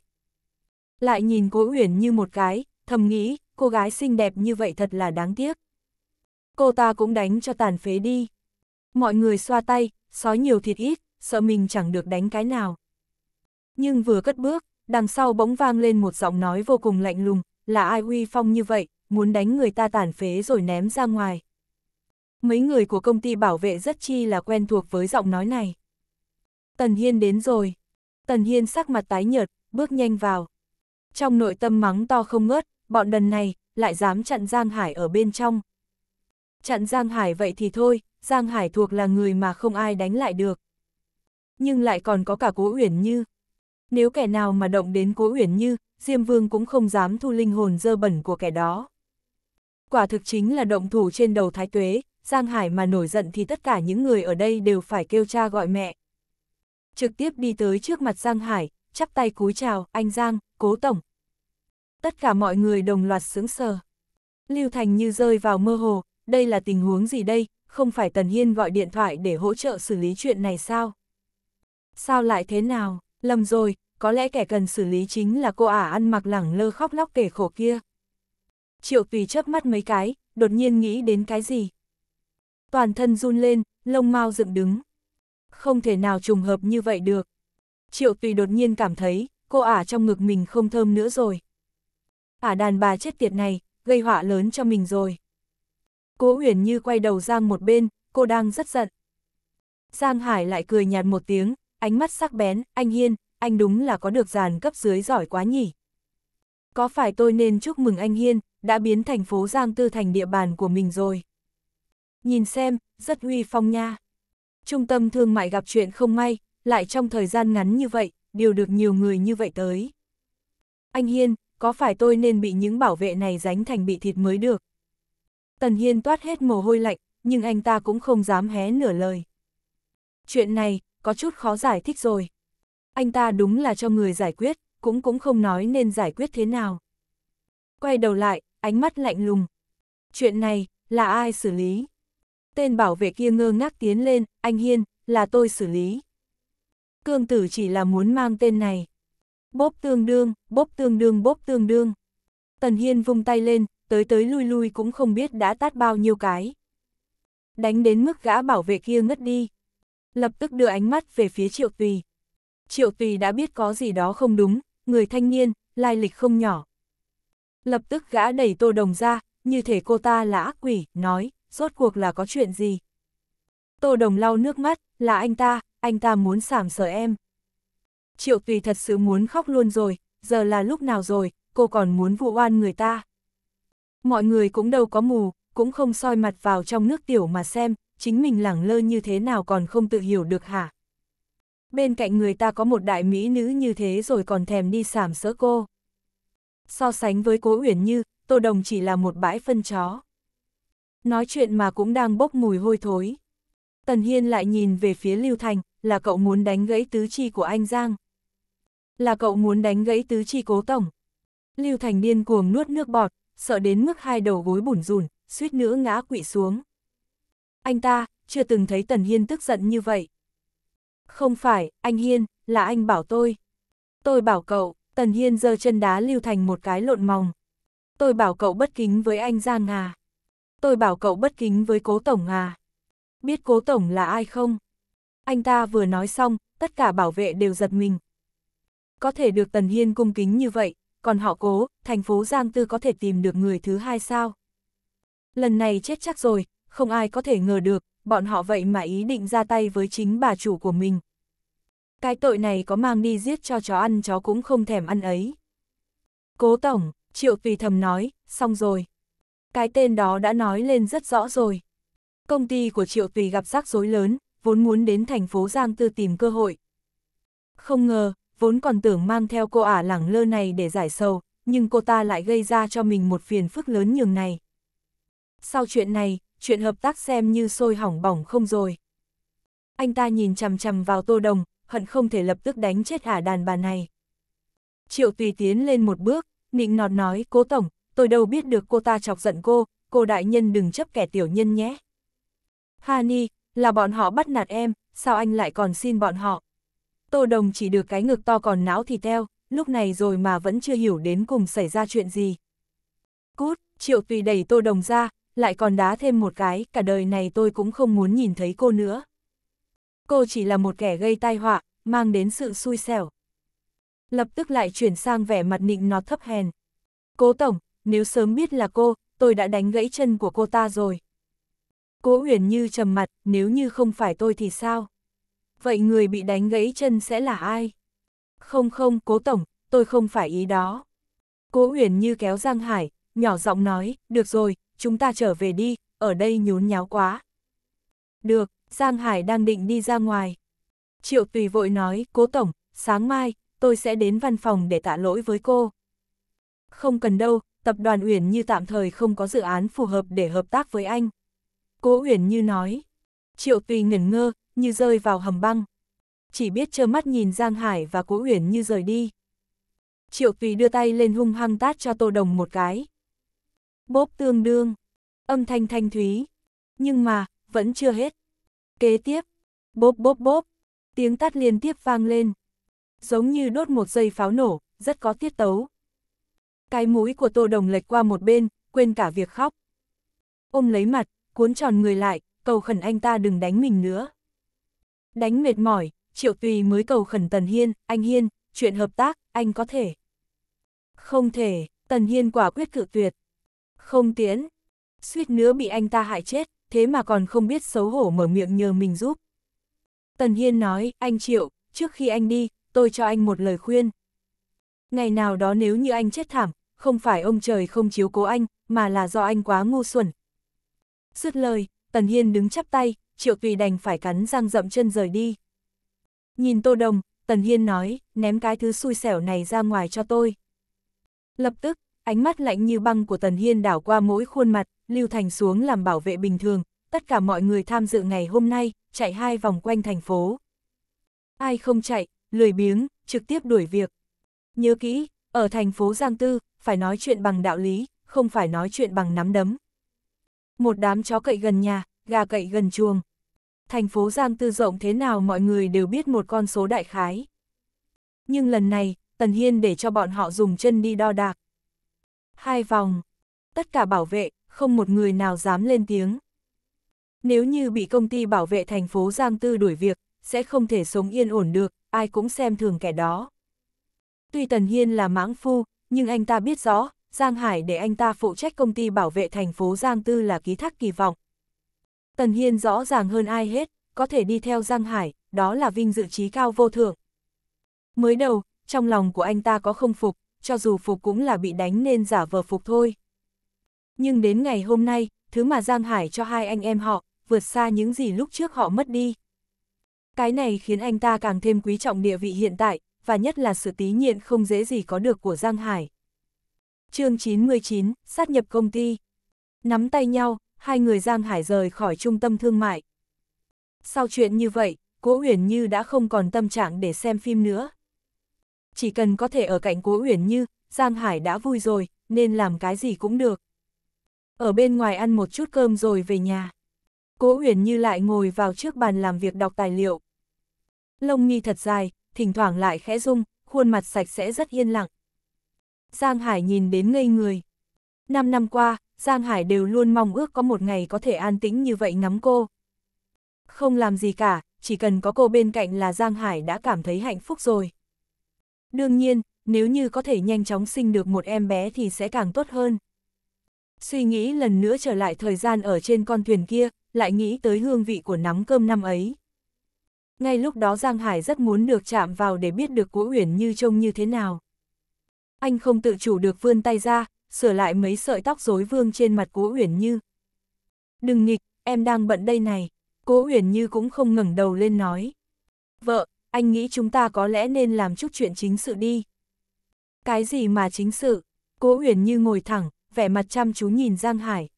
Lại nhìn Cố Uyển như một cái, thầm nghĩ, cô gái xinh đẹp như vậy thật là đáng tiếc. Cô ta cũng đánh cho tàn phế đi. Mọi người xoa tay, sói nhiều thịt ít, sợ mình chẳng được đánh cái nào. Nhưng vừa cất bước, đằng sau bỗng vang lên một giọng nói vô cùng lạnh lùng, là ai uy phong như vậy, muốn đánh người ta tàn phế rồi ném ra ngoài. Mấy người của công ty bảo vệ rất chi là quen thuộc với giọng nói này. Tần Hiên đến rồi. Tần Hiên sắc mặt tái nhợt, bước nhanh vào trong nội tâm mắng to không ngớt, bọn đần này, lại dám chặn Giang Hải ở bên trong. Chặn Giang Hải vậy thì thôi, Giang Hải thuộc là người mà không ai đánh lại được. Nhưng lại còn có cả Cố Uyển Như. Nếu kẻ nào mà động đến Cố Uyển Như, Diêm Vương cũng không dám thu linh hồn dơ bẩn của kẻ đó. Quả thực chính là động thủ trên đầu Thái Tuế, Giang Hải mà nổi giận thì tất cả những người ở đây đều phải kêu cha gọi mẹ. Trực tiếp đi tới trước mặt Giang Hải, chắp tay cúi chào, anh Giang, cố tổng. Tất cả mọi người đồng loạt sững sờ. Lưu Thành như rơi vào mơ hồ, đây là tình huống gì đây, không phải Tần Hiên gọi điện thoại để hỗ trợ xử lý chuyện này sao? Sao lại thế nào, lầm rồi, có lẽ kẻ cần xử lý chính là cô ả ăn mặc lẳng lơ khóc lóc kể khổ kia. Triệu Tùy chớp mắt mấy cái, đột nhiên nghĩ đến cái gì. Toàn thân run lên, lông mau dựng đứng. Không thể nào trùng hợp như vậy được. Triệu Tùy đột nhiên cảm thấy, cô ả trong ngực mình không thơm nữa rồi. Ả à đàn bà chết tiệt này, gây họa lớn cho mình rồi. Cố Huyền Như quay đầu sang một bên, cô đang rất giận. Giang Hải lại cười nhạt một tiếng, ánh mắt sắc bén, anh Hiên, anh đúng là có được giàn cấp dưới giỏi quá nhỉ. Có phải tôi nên chúc mừng anh Hiên, đã biến thành phố Giang Tư thành địa bàn của mình rồi. Nhìn xem, rất uy phong nha. Trung tâm thương mại gặp chuyện không may, lại trong thời gian ngắn như vậy, điều được nhiều người như vậy tới. Anh Hiên, có phải tôi nên bị những bảo vệ này ránh thành bị thịt mới được? Tần Hiên toát hết mồ hôi lạnh, nhưng anh ta cũng không dám hé nửa lời. Chuyện này, có chút khó giải thích rồi. Anh ta đúng là cho người giải quyết, cũng cũng không nói nên giải quyết thế nào. Quay đầu lại, ánh mắt lạnh lùng. Chuyện này, là ai xử lý? Tên bảo vệ kia ngơ ngác tiến lên, anh Hiên, là tôi xử lý cương tử chỉ là muốn mang tên này. Bốp tương đương, bốp tương đương bốp tương đương. Tần Hiên vung tay lên, tới tới lui lui cũng không biết đã tát bao nhiêu cái. Đánh đến mức gã bảo vệ kia ngất đi. Lập tức đưa ánh mắt về phía Triệu Tùy. Triệu Tùy đã biết có gì đó không đúng, người thanh niên, lai lịch không nhỏ. Lập tức gã đẩy tô đồng ra, như thể cô ta là ác quỷ, nói, rốt cuộc là có chuyện gì. Tô đồng lau nước mắt, là anh ta, anh ta muốn sảm sở em. Triệu Tùy thật sự muốn khóc luôn rồi, giờ là lúc nào rồi, cô còn muốn vụ oan người ta. Mọi người cũng đâu có mù, cũng không soi mặt vào trong nước tiểu mà xem, chính mình lẳng lơ như thế nào còn không tự hiểu được hả. Bên cạnh người ta có một đại mỹ nữ như thế rồi còn thèm đi sảm sỡ cô. So sánh với cố uyển như, Tô Đồng chỉ là một bãi phân chó. Nói chuyện mà cũng đang bốc mùi hôi thối. Tần Hiên lại nhìn về phía Lưu Thành, là cậu muốn đánh gãy tứ chi của anh Giang. Là cậu muốn đánh gãy tứ chi cố tổng. Lưu Thành điên cuồng nuốt nước bọt, sợ đến mức hai đầu gối bủn rùn, suýt nữa ngã quỵ xuống. Anh ta, chưa từng thấy Tần Hiên tức giận như vậy. Không phải, anh Hiên, là anh bảo tôi. Tôi bảo cậu, Tần Hiên giơ chân đá Lưu Thành một cái lộn mòng. Tôi bảo cậu bất kính với anh Giang à. Tôi bảo cậu bất kính với cố tổng à. Biết cố tổng là ai không? Anh ta vừa nói xong, tất cả bảo vệ đều giật mình. Có thể được Tần Hiên cung kính như vậy, còn họ cố, thành phố Giang Tư có thể tìm được người thứ hai sao? Lần này chết chắc rồi, không ai có thể ngờ được, bọn họ vậy mà ý định ra tay với chính bà chủ của mình. Cái tội này có mang đi giết cho chó ăn chó cũng không thèm ăn ấy. Cố Tổng, Triệu Tùy Thầm nói, xong rồi. Cái tên đó đã nói lên rất rõ rồi. Công ty của Triệu Tùy gặp rắc rối lớn, vốn muốn đến thành phố Giang Tư tìm cơ hội. Không ngờ, vốn còn tưởng mang theo cô ả lẳng lơ này để giải sầu, nhưng cô ta lại gây ra cho mình một phiền phức lớn nhường này. Sau chuyện này, chuyện hợp tác xem như sôi hỏng bỏng không rồi. Anh ta nhìn chằm chằm vào tô đồng, hận không thể lập tức đánh chết ả đàn bà này. Triệu tùy tiến lên một bước, nịnh nọt nói, cố tổng, tôi đâu biết được cô ta chọc giận cô, cô đại nhân đừng chấp kẻ tiểu nhân nhé. Hani, là bọn họ bắt nạt em, sao anh lại còn xin bọn họ. Tô Đồng chỉ được cái ngực to còn não thì teo, lúc này rồi mà vẫn chưa hiểu đến cùng xảy ra chuyện gì. Cút, Triệu Tùy đẩy Tô Đồng ra, lại còn đá thêm một cái, cả đời này tôi cũng không muốn nhìn thấy cô nữa. Cô chỉ là một kẻ gây tai họa, mang đến sự xui xẻo. Lập tức lại chuyển sang vẻ mặt nịnh nó thấp hèn. Cố Tổng, nếu sớm biết là cô, tôi đã đánh gãy chân của cô ta rồi. Cố huyền như trầm mặt, nếu như không phải tôi thì sao? Vậy người bị đánh gãy chân sẽ là ai? Không không, cố tổng, tôi không phải ý đó. Cố huyền như kéo Giang Hải, nhỏ giọng nói, được rồi, chúng ta trở về đi, ở đây nhún nháo quá. Được, Giang Hải đang định đi ra ngoài. Triệu Tùy vội nói, cố tổng, sáng mai, tôi sẽ đến văn phòng để tạ lỗi với cô. Không cần đâu, tập đoàn Uyển như tạm thời không có dự án phù hợp để hợp tác với anh. Cố Uyển Như nói. Triệu Tùy ngẩn ngơ, như rơi vào hầm băng. Chỉ biết trơ mắt nhìn Giang Hải và Cố Uyển Như rời đi. Triệu Tùy đưa tay lên hung hăng tát cho Tô Đồng một cái. Bốp tương đương, âm thanh thanh thúy. Nhưng mà, vẫn chưa hết. Kế tiếp, bốp bốp bốp, tiếng tát liên tiếp vang lên. Giống như đốt một dây pháo nổ, rất có tiết tấu. Cái mũi của Tô Đồng lệch qua một bên, quên cả việc khóc. Ôm lấy mặt, cuốn tròn người lại, cầu khẩn anh ta đừng đánh mình nữa. Đánh mệt mỏi, Triệu Tùy mới cầu khẩn Tần Hiên, anh Hiên, chuyện hợp tác, anh có thể. Không thể, Tần Hiên quả quyết cự tuyệt. Không tiến, suýt nữa bị anh ta hại chết, thế mà còn không biết xấu hổ mở miệng nhờ mình giúp. Tần Hiên nói, anh Triệu, trước khi anh đi, tôi cho anh một lời khuyên. Ngày nào đó nếu như anh chết thảm, không phải ông trời không chiếu cố anh, mà là do anh quá ngu xuẩn, Dứt lời, Tần Hiên đứng chắp tay, Triệu Tùy đành phải cắn răng rậm chân rời đi. Nhìn Tô Đồng, Tần Hiên nói, ném cái thứ xui xẻo này ra ngoài cho tôi. Lập tức, ánh mắt lạnh như băng của Tần Hiên đảo qua mỗi khuôn mặt, lưu thành xuống làm bảo vệ bình thường, tất cả mọi người tham dự ngày hôm nay, chạy hai vòng quanh thành phố. Ai không chạy, lười biếng, trực tiếp đuổi việc. Nhớ kỹ, ở thành phố Giang Tư, phải nói chuyện bằng đạo lý, không phải nói chuyện bằng nắm đấm. Một đám chó cậy gần nhà, gà cậy gần chuồng. Thành phố Giang Tư rộng thế nào mọi người đều biết một con số đại khái. Nhưng lần này, Tần Hiên để cho bọn họ dùng chân đi đo đạc. Hai vòng. Tất cả bảo vệ, không một người nào dám lên tiếng. Nếu như bị công ty bảo vệ thành phố Giang Tư đuổi việc, sẽ không thể sống yên ổn được, ai cũng xem thường kẻ đó. Tuy Tần Hiên là mãng phu, nhưng anh ta biết rõ, Giang Hải để anh ta phụ trách công ty bảo vệ thành phố Giang Tư là ký thác kỳ vọng. Tần Hiên rõ ràng hơn ai hết, có thể đi theo Giang Hải, đó là vinh dự trí cao vô thượng. Mới đầu, trong lòng của anh ta có không phục, cho dù phục cũng là bị đánh nên giả vờ phục thôi. Nhưng đến ngày hôm nay, thứ mà Giang Hải cho hai anh em họ, vượt xa những gì lúc trước họ mất đi. Cái này khiến anh ta càng thêm quý trọng địa vị hiện tại, và nhất là sự tí nhiệm không dễ gì có được của Giang Hải chương 99, sát nhập công ty. Nắm tay nhau, hai người Giang Hải rời khỏi trung tâm thương mại. Sau chuyện như vậy, Cố Uyển Như đã không còn tâm trạng để xem phim nữa. Chỉ cần có thể ở cạnh Cố Uyển Như, Giang Hải đã vui rồi, nên làm cái gì cũng được. Ở bên ngoài ăn một chút cơm rồi về nhà. Cố Uyển Như lại ngồi vào trước bàn làm việc đọc tài liệu. Lông mi thật dài, thỉnh thoảng lại khẽ rung, khuôn mặt sạch sẽ rất yên lặng. Giang Hải nhìn đến ngây người. Năm năm qua, Giang Hải đều luôn mong ước có một ngày có thể an tĩnh như vậy ngắm cô. Không làm gì cả, chỉ cần có cô bên cạnh là Giang Hải đã cảm thấy hạnh phúc rồi. Đương nhiên, nếu như có thể nhanh chóng sinh được một em bé thì sẽ càng tốt hơn. Suy nghĩ lần nữa trở lại thời gian ở trên con thuyền kia, lại nghĩ tới hương vị của nắm cơm năm ấy. Ngay lúc đó Giang Hải rất muốn được chạm vào để biết được của Uyển Như trông như thế nào anh không tự chủ được vươn tay ra, sửa lại mấy sợi tóc rối vương trên mặt Cố Uyển Như. Đừng nghịch, em đang bận đây này. Cố Uyển Như cũng không ngẩng đầu lên nói. Vợ, anh nghĩ chúng ta có lẽ nên làm chút chuyện chính sự đi. Cái gì mà chính sự? Cố Uyển Như ngồi thẳng, vẻ mặt chăm chú nhìn Giang Hải.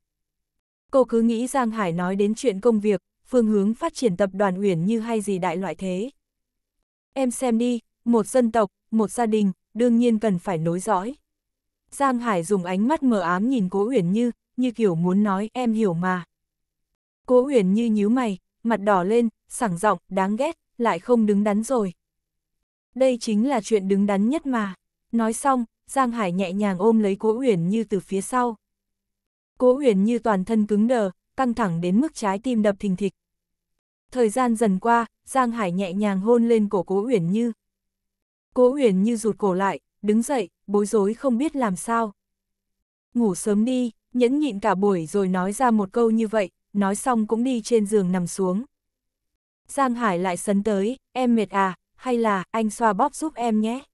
Cô cứ nghĩ Giang Hải nói đến chuyện công việc, phương hướng phát triển tập đoàn Uyển Như hay gì đại loại thế. Em xem đi, một dân tộc, một gia đình, đương nhiên cần phải nối dõi. Giang Hải dùng ánh mắt mờ ám nhìn Cố Uyển Như, như kiểu muốn nói em hiểu mà. Cố Uyển Như nhíu mày, mặt đỏ lên, sảng giọng, đáng ghét, lại không đứng đắn rồi. Đây chính là chuyện đứng đắn nhất mà. Nói xong, Giang Hải nhẹ nhàng ôm lấy Cố Uyển Như từ phía sau. Cố Uyển Như toàn thân cứng đờ, căng thẳng đến mức trái tim đập thình thịch. Thời gian dần qua, Giang Hải nhẹ nhàng hôn lên cổ Cố Uyển Như. Cố Huyền như rụt cổ lại, đứng dậy, bối rối không biết làm sao. Ngủ sớm đi, nhẫn nhịn cả buổi rồi nói ra một câu như vậy, nói xong cũng đi trên giường nằm xuống. Giang Hải lại sấn tới, em mệt à, hay là anh xoa bóp giúp em nhé.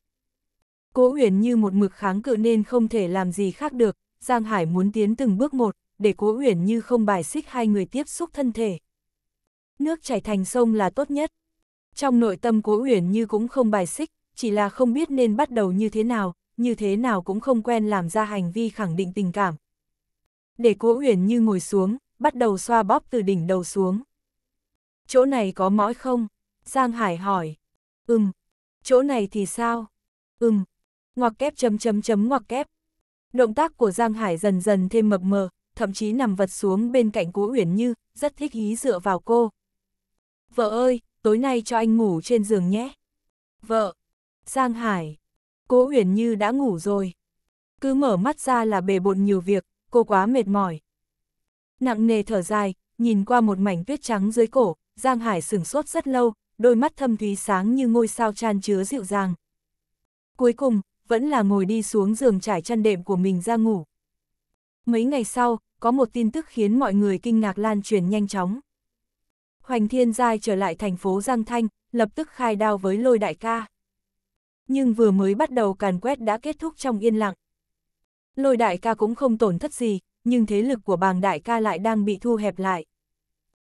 Cố Huyền như một mực kháng cự nên không thể làm gì khác được, Giang Hải muốn tiến từng bước một, để Cố Huyền như không bài xích hai người tiếp xúc thân thể. Nước chảy thành sông là tốt nhất. Trong nội tâm Cố Huyền như cũng không bài xích, chỉ là không biết nên bắt đầu như thế nào, như thế nào cũng không quen làm ra hành vi khẳng định tình cảm. Để cố uyển như ngồi xuống, bắt đầu xoa bóp từ đỉnh đầu xuống. Chỗ này có mỏi không? Giang Hải hỏi. Ừm. Chỗ này thì sao? Ừm. Ngoặc kép chấm chấm chấm ngoặc kép. Động tác của Giang Hải dần dần thêm mập mờ, thậm chí nằm vật xuống bên cạnh Cố Uyển Như, rất thích hí dựa vào cô. Vợ ơi, tối nay cho anh ngủ trên giường nhé. Vợ, Giang Hải. Cố Uyển Như đã ngủ rồi. Cứ mở mắt ra là bề bộn nhiều việc, cô quá mệt mỏi. Nặng nề thở dài, nhìn qua một mảnh tuyết trắng dưới cổ, Giang Hải sửng sốt rất lâu, đôi mắt thâm thúy sáng như ngôi sao tràn chứa dịu dàng. Cuối cùng, vẫn là ngồi đi xuống giường trải chăn đệm của mình ra ngủ. Mấy ngày sau, có một tin tức khiến mọi người kinh ngạc lan truyền nhanh chóng. Hoành Thiên Giai trở lại thành phố Giang Thanh, lập tức khai đao với lôi đại ca nhưng vừa mới bắt đầu càn quét đã kết thúc trong yên lặng. Lôi đại ca cũng không tổn thất gì, nhưng thế lực của bàng đại ca lại đang bị thu hẹp lại.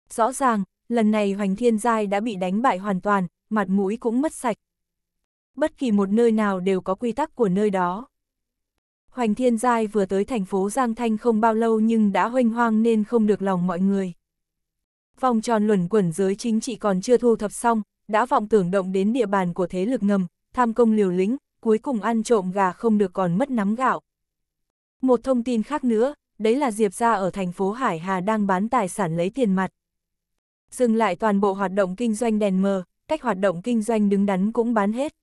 Rõ ràng, lần này Hoành Thiên Giai đã bị đánh bại hoàn toàn, mặt mũi cũng mất sạch. Bất kỳ một nơi nào đều có quy tắc của nơi đó. Hoành Thiên Giai vừa tới thành phố Giang Thanh không bao lâu nhưng đã hoanh hoang nên không được lòng mọi người. Vòng tròn luẩn quẩn giới chính trị còn chưa thu thập xong, đã vọng tưởng động đến địa bàn của thế lực ngầm, tham công liều lĩnh, cuối cùng ăn trộm gà không được còn mất nắm gạo. Một thông tin khác nữa, đấy là Diệp Gia ở thành phố Hải Hà đang bán tài sản lấy tiền mặt. Dừng lại toàn bộ hoạt động kinh doanh đèn mờ, cách hoạt động kinh doanh đứng đắn cũng bán hết.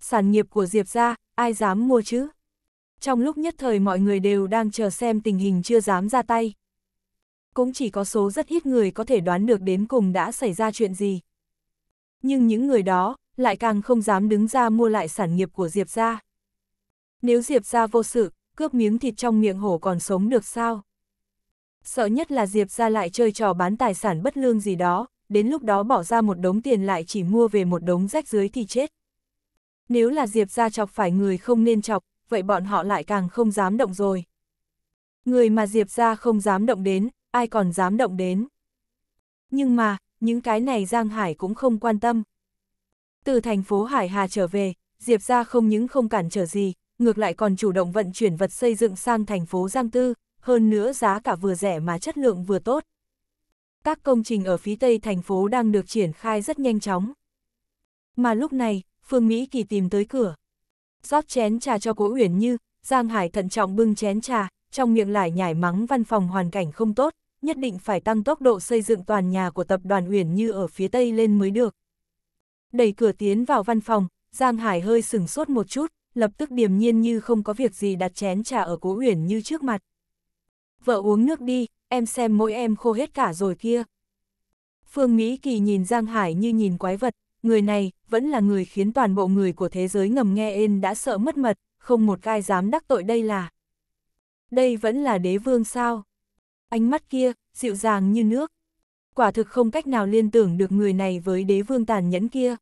Sản nghiệp của Diệp Gia, ai dám mua chứ? Trong lúc nhất thời mọi người đều đang chờ xem tình hình chưa dám ra tay. Cũng chỉ có số rất ít người có thể đoán được đến cùng đã xảy ra chuyện gì. Nhưng những người đó, lại càng không dám đứng ra mua lại sản nghiệp của Diệp gia. Nếu Diệp gia vô sự, cướp miếng thịt trong miệng hổ còn sống được sao? Sợ nhất là Diệp gia lại chơi trò bán tài sản bất lương gì đó, đến lúc đó bỏ ra một đống tiền lại chỉ mua về một đống rách dưới thì chết. Nếu là Diệp gia chọc phải người không nên chọc, vậy bọn họ lại càng không dám động rồi. Người mà Diệp gia không dám động đến, ai còn dám động đến. Nhưng mà, những cái này Giang Hải cũng không quan tâm, từ thành phố Hải Hà trở về, Diệp gia không những không cản trở gì, ngược lại còn chủ động vận chuyển vật xây dựng sang thành phố Giang Tư, hơn nữa giá cả vừa rẻ mà chất lượng vừa tốt. Các công trình ở phía tây thành phố đang được triển khai rất nhanh chóng. Mà lúc này, Phương Mỹ Kỳ tìm tới cửa. rót chén trà cho Cố Uyển Như, Giang Hải thận trọng bưng chén trà, trong miệng lại nhải mắng văn phòng hoàn cảnh không tốt, nhất định phải tăng tốc độ xây dựng toàn nhà của tập đoàn Uyển Như ở phía Tây lên mới được đẩy cửa tiến vào văn phòng, Giang Hải hơi sửng sốt một chút, lập tức điềm nhiên như không có việc gì đặt chén trà ở cố uyển như trước mặt. Vợ uống nước đi, em xem mỗi em khô hết cả rồi kia. Phương Mỹ Kỳ nhìn Giang Hải như nhìn quái vật, người này vẫn là người khiến toàn bộ người của thế giới ngầm nghe ên đã sợ mất mật, không một ai dám đắc tội đây là. Đây vẫn là đế vương sao? Ánh mắt kia, dịu dàng như nước, quả thực không cách nào liên tưởng được người này với đế vương tàn nhẫn kia.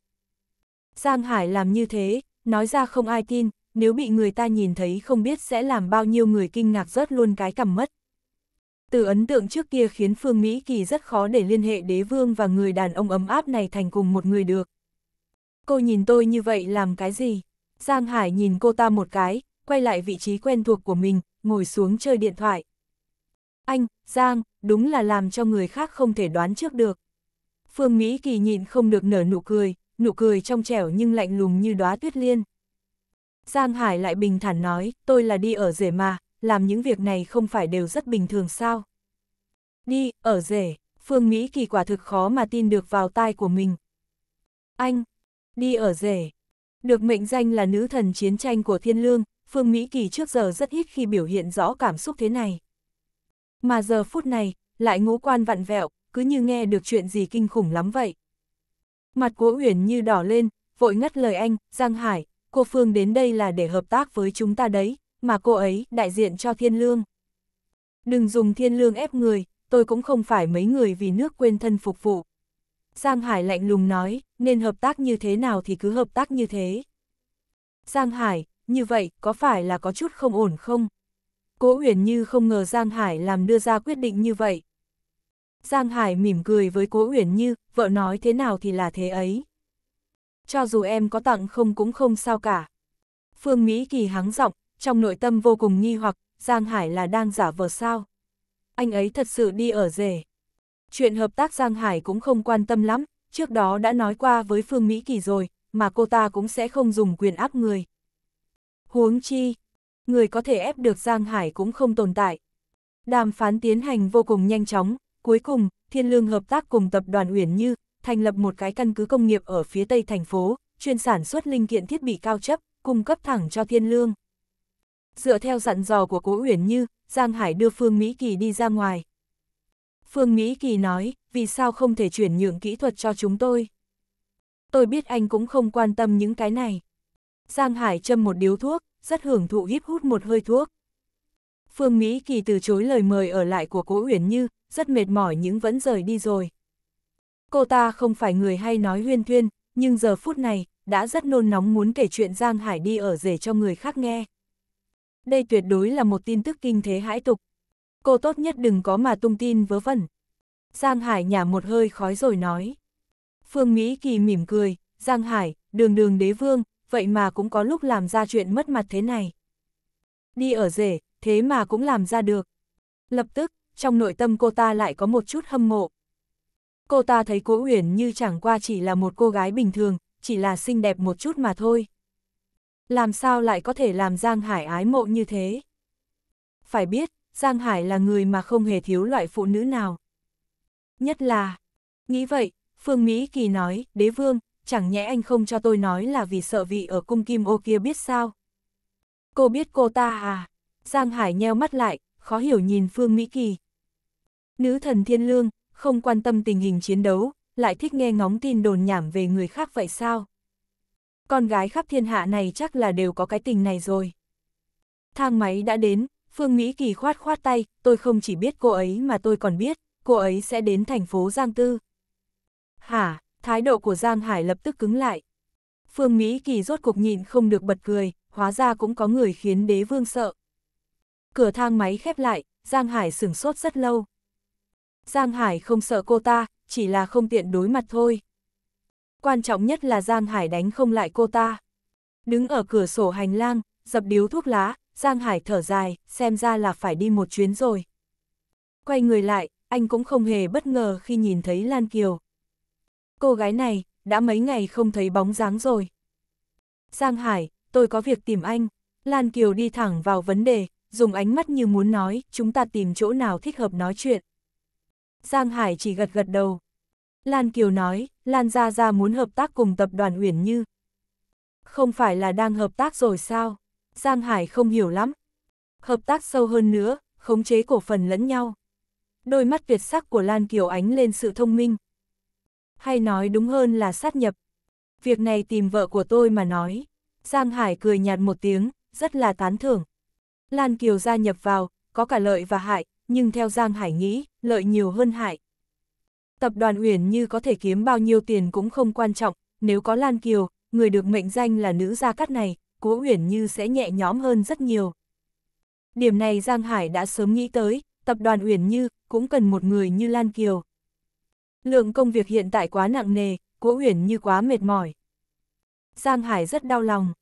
Giang Hải làm như thế, nói ra không ai tin, nếu bị người ta nhìn thấy không biết sẽ làm bao nhiêu người kinh ngạc rớt luôn cái cầm mất. Từ ấn tượng trước kia khiến Phương Mỹ Kỳ rất khó để liên hệ đế vương và người đàn ông ấm áp này thành cùng một người được. Cô nhìn tôi như vậy làm cái gì? Giang Hải nhìn cô ta một cái, quay lại vị trí quen thuộc của mình, ngồi xuống chơi điện thoại. Anh, Giang, đúng là làm cho người khác không thể đoán trước được. Phương Mỹ Kỳ nhịn không được nở nụ cười, nụ cười trong trẻo nhưng lạnh lùng như đóa tuyết liên. Giang Hải lại bình thản nói, tôi là đi ở rể mà, làm những việc này không phải đều rất bình thường sao. Đi, ở rể, Phương Mỹ Kỳ quả thực khó mà tin được vào tai của mình. Anh, đi ở rể, được mệnh danh là nữ thần chiến tranh của thiên lương, Phương Mỹ Kỳ trước giờ rất ít khi biểu hiện rõ cảm xúc thế này. Mà giờ phút này, lại ngũ quan vặn vẹo, cứ như nghe được chuyện gì kinh khủng lắm vậy. Mặt của Uyển như đỏ lên, vội ngắt lời anh, Giang Hải, cô Phương đến đây là để hợp tác với chúng ta đấy, mà cô ấy đại diện cho thiên lương. Đừng dùng thiên lương ép người, tôi cũng không phải mấy người vì nước quên thân phục vụ. Giang Hải lạnh lùng nói, nên hợp tác như thế nào thì cứ hợp tác như thế. Giang Hải, như vậy có phải là có chút không ổn không? Cố Huyền Như không ngờ Giang Hải làm đưa ra quyết định như vậy. Giang Hải mỉm cười với Cố Huyền Như, vợ nói thế nào thì là thế ấy. Cho dù em có tặng không cũng không sao cả. Phương Mỹ Kỳ hắng giọng, trong nội tâm vô cùng nghi hoặc, Giang Hải là đang giả vờ sao. Anh ấy thật sự đi ở rể. Chuyện hợp tác Giang Hải cũng không quan tâm lắm, trước đó đã nói qua với Phương Mỹ Kỳ rồi, mà cô ta cũng sẽ không dùng quyền áp người. Huống chi, người có thể ép được Giang Hải cũng không tồn tại. Đàm phán tiến hành vô cùng nhanh chóng, cuối cùng, Thiên Lương hợp tác cùng tập đoàn Uyển Như, thành lập một cái căn cứ công nghiệp ở phía tây thành phố, chuyên sản xuất linh kiện thiết bị cao cấp, cung cấp thẳng cho Thiên Lương. Dựa theo dặn dò của Cố Uyển Như, Giang Hải đưa Phương Mỹ Kỳ đi ra ngoài. Phương Mỹ Kỳ nói, vì sao không thể chuyển nhượng kỹ thuật cho chúng tôi? Tôi biết anh cũng không quan tâm những cái này. Giang Hải châm một điếu thuốc, rất hưởng thụ hít hút một hơi thuốc. Phương Mỹ Kỳ từ chối lời mời ở lại của Cố Uyển Như, rất mệt mỏi nhưng vẫn rời đi rồi. Cô ta không phải người hay nói huyên thuyên, nhưng giờ phút này, đã rất nôn nóng muốn kể chuyện Giang Hải đi ở rể cho người khác nghe. Đây tuyệt đối là một tin tức kinh thế hãi tục. Cô tốt nhất đừng có mà tung tin vớ vẩn. Giang Hải nhả một hơi khói rồi nói. Phương Mỹ Kỳ mỉm cười, Giang Hải, đường đường đế vương, vậy mà cũng có lúc làm ra chuyện mất mặt thế này. Đi ở rể, thế mà cũng làm ra được. Lập tức, trong nội tâm cô ta lại có một chút hâm mộ. Cô ta thấy Cố Uyển như chẳng qua chỉ là một cô gái bình thường, chỉ là xinh đẹp một chút mà thôi. Làm sao lại có thể làm Giang Hải ái mộ như thế? Phải biết, Giang Hải là người mà không hề thiếu loại phụ nữ nào. Nhất là, nghĩ vậy, Phương Mỹ Kỳ nói, đế vương, chẳng nhẽ anh không cho tôi nói là vì sợ vị ở cung kim ô kia biết sao? Cô biết cô ta à? Giang Hải nheo mắt lại, khó hiểu nhìn Phương Mỹ Kỳ. Nữ thần thiên lương, không quan tâm tình hình chiến đấu, lại thích nghe ngóng tin đồn nhảm về người khác vậy sao? Con gái khắp thiên hạ này chắc là đều có cái tình này rồi. Thang máy đã đến, Phương Mỹ Kỳ khoát khoát tay, tôi không chỉ biết cô ấy mà tôi còn biết, cô ấy sẽ đến thành phố Giang Tư. Hả, thái độ của Giang Hải lập tức cứng lại. Phương Mỹ Kỳ rốt cuộc nhịn không được bật cười, hóa ra cũng có người khiến đế vương sợ. Cửa thang máy khép lại, Giang Hải sửng sốt rất lâu. Giang Hải không sợ cô ta, chỉ là không tiện đối mặt thôi. Quan trọng nhất là Giang Hải đánh không lại cô ta. Đứng ở cửa sổ hành lang, dập điếu thuốc lá, Giang Hải thở dài, xem ra là phải đi một chuyến rồi. Quay người lại, anh cũng không hề bất ngờ khi nhìn thấy Lan Kiều cô gái này, đã mấy ngày không thấy bóng dáng rồi. Giang Hải, tôi có việc tìm anh. Lan Kiều đi thẳng vào vấn đề, dùng ánh mắt như muốn nói, chúng ta tìm chỗ nào thích hợp nói chuyện. Giang Hải chỉ gật gật đầu. Lan Kiều nói, Lan Gia Gia muốn hợp tác cùng tập đoàn Uyển Như. Không phải là đang hợp tác rồi sao? Giang Hải không hiểu lắm. Hợp tác sâu hơn nữa, khống chế cổ phần lẫn nhau. Đôi mắt tuyệt sắc của Lan Kiều ánh lên sự thông minh, hay nói đúng hơn là sát nhập. Việc này tìm vợ của tôi mà nói. Giang Hải cười nhạt một tiếng, rất là tán thưởng. Lan Kiều gia nhập vào, có cả lợi và hại, nhưng theo Giang Hải nghĩ, lợi nhiều hơn hại. Tập đoàn Uyển như có thể kiếm bao nhiêu tiền cũng không quan trọng, nếu có Lan Kiều, người được mệnh danh là nữ gia cắt này, cố Uyển như sẽ nhẹ nhõm hơn rất nhiều. Điểm này Giang Hải đã sớm nghĩ tới, tập đoàn Uyển như cũng cần một người như Lan Kiều. Lượng công việc hiện tại quá nặng nề, Cố Uyển Như quá mệt mỏi. Giang Hải rất đau lòng.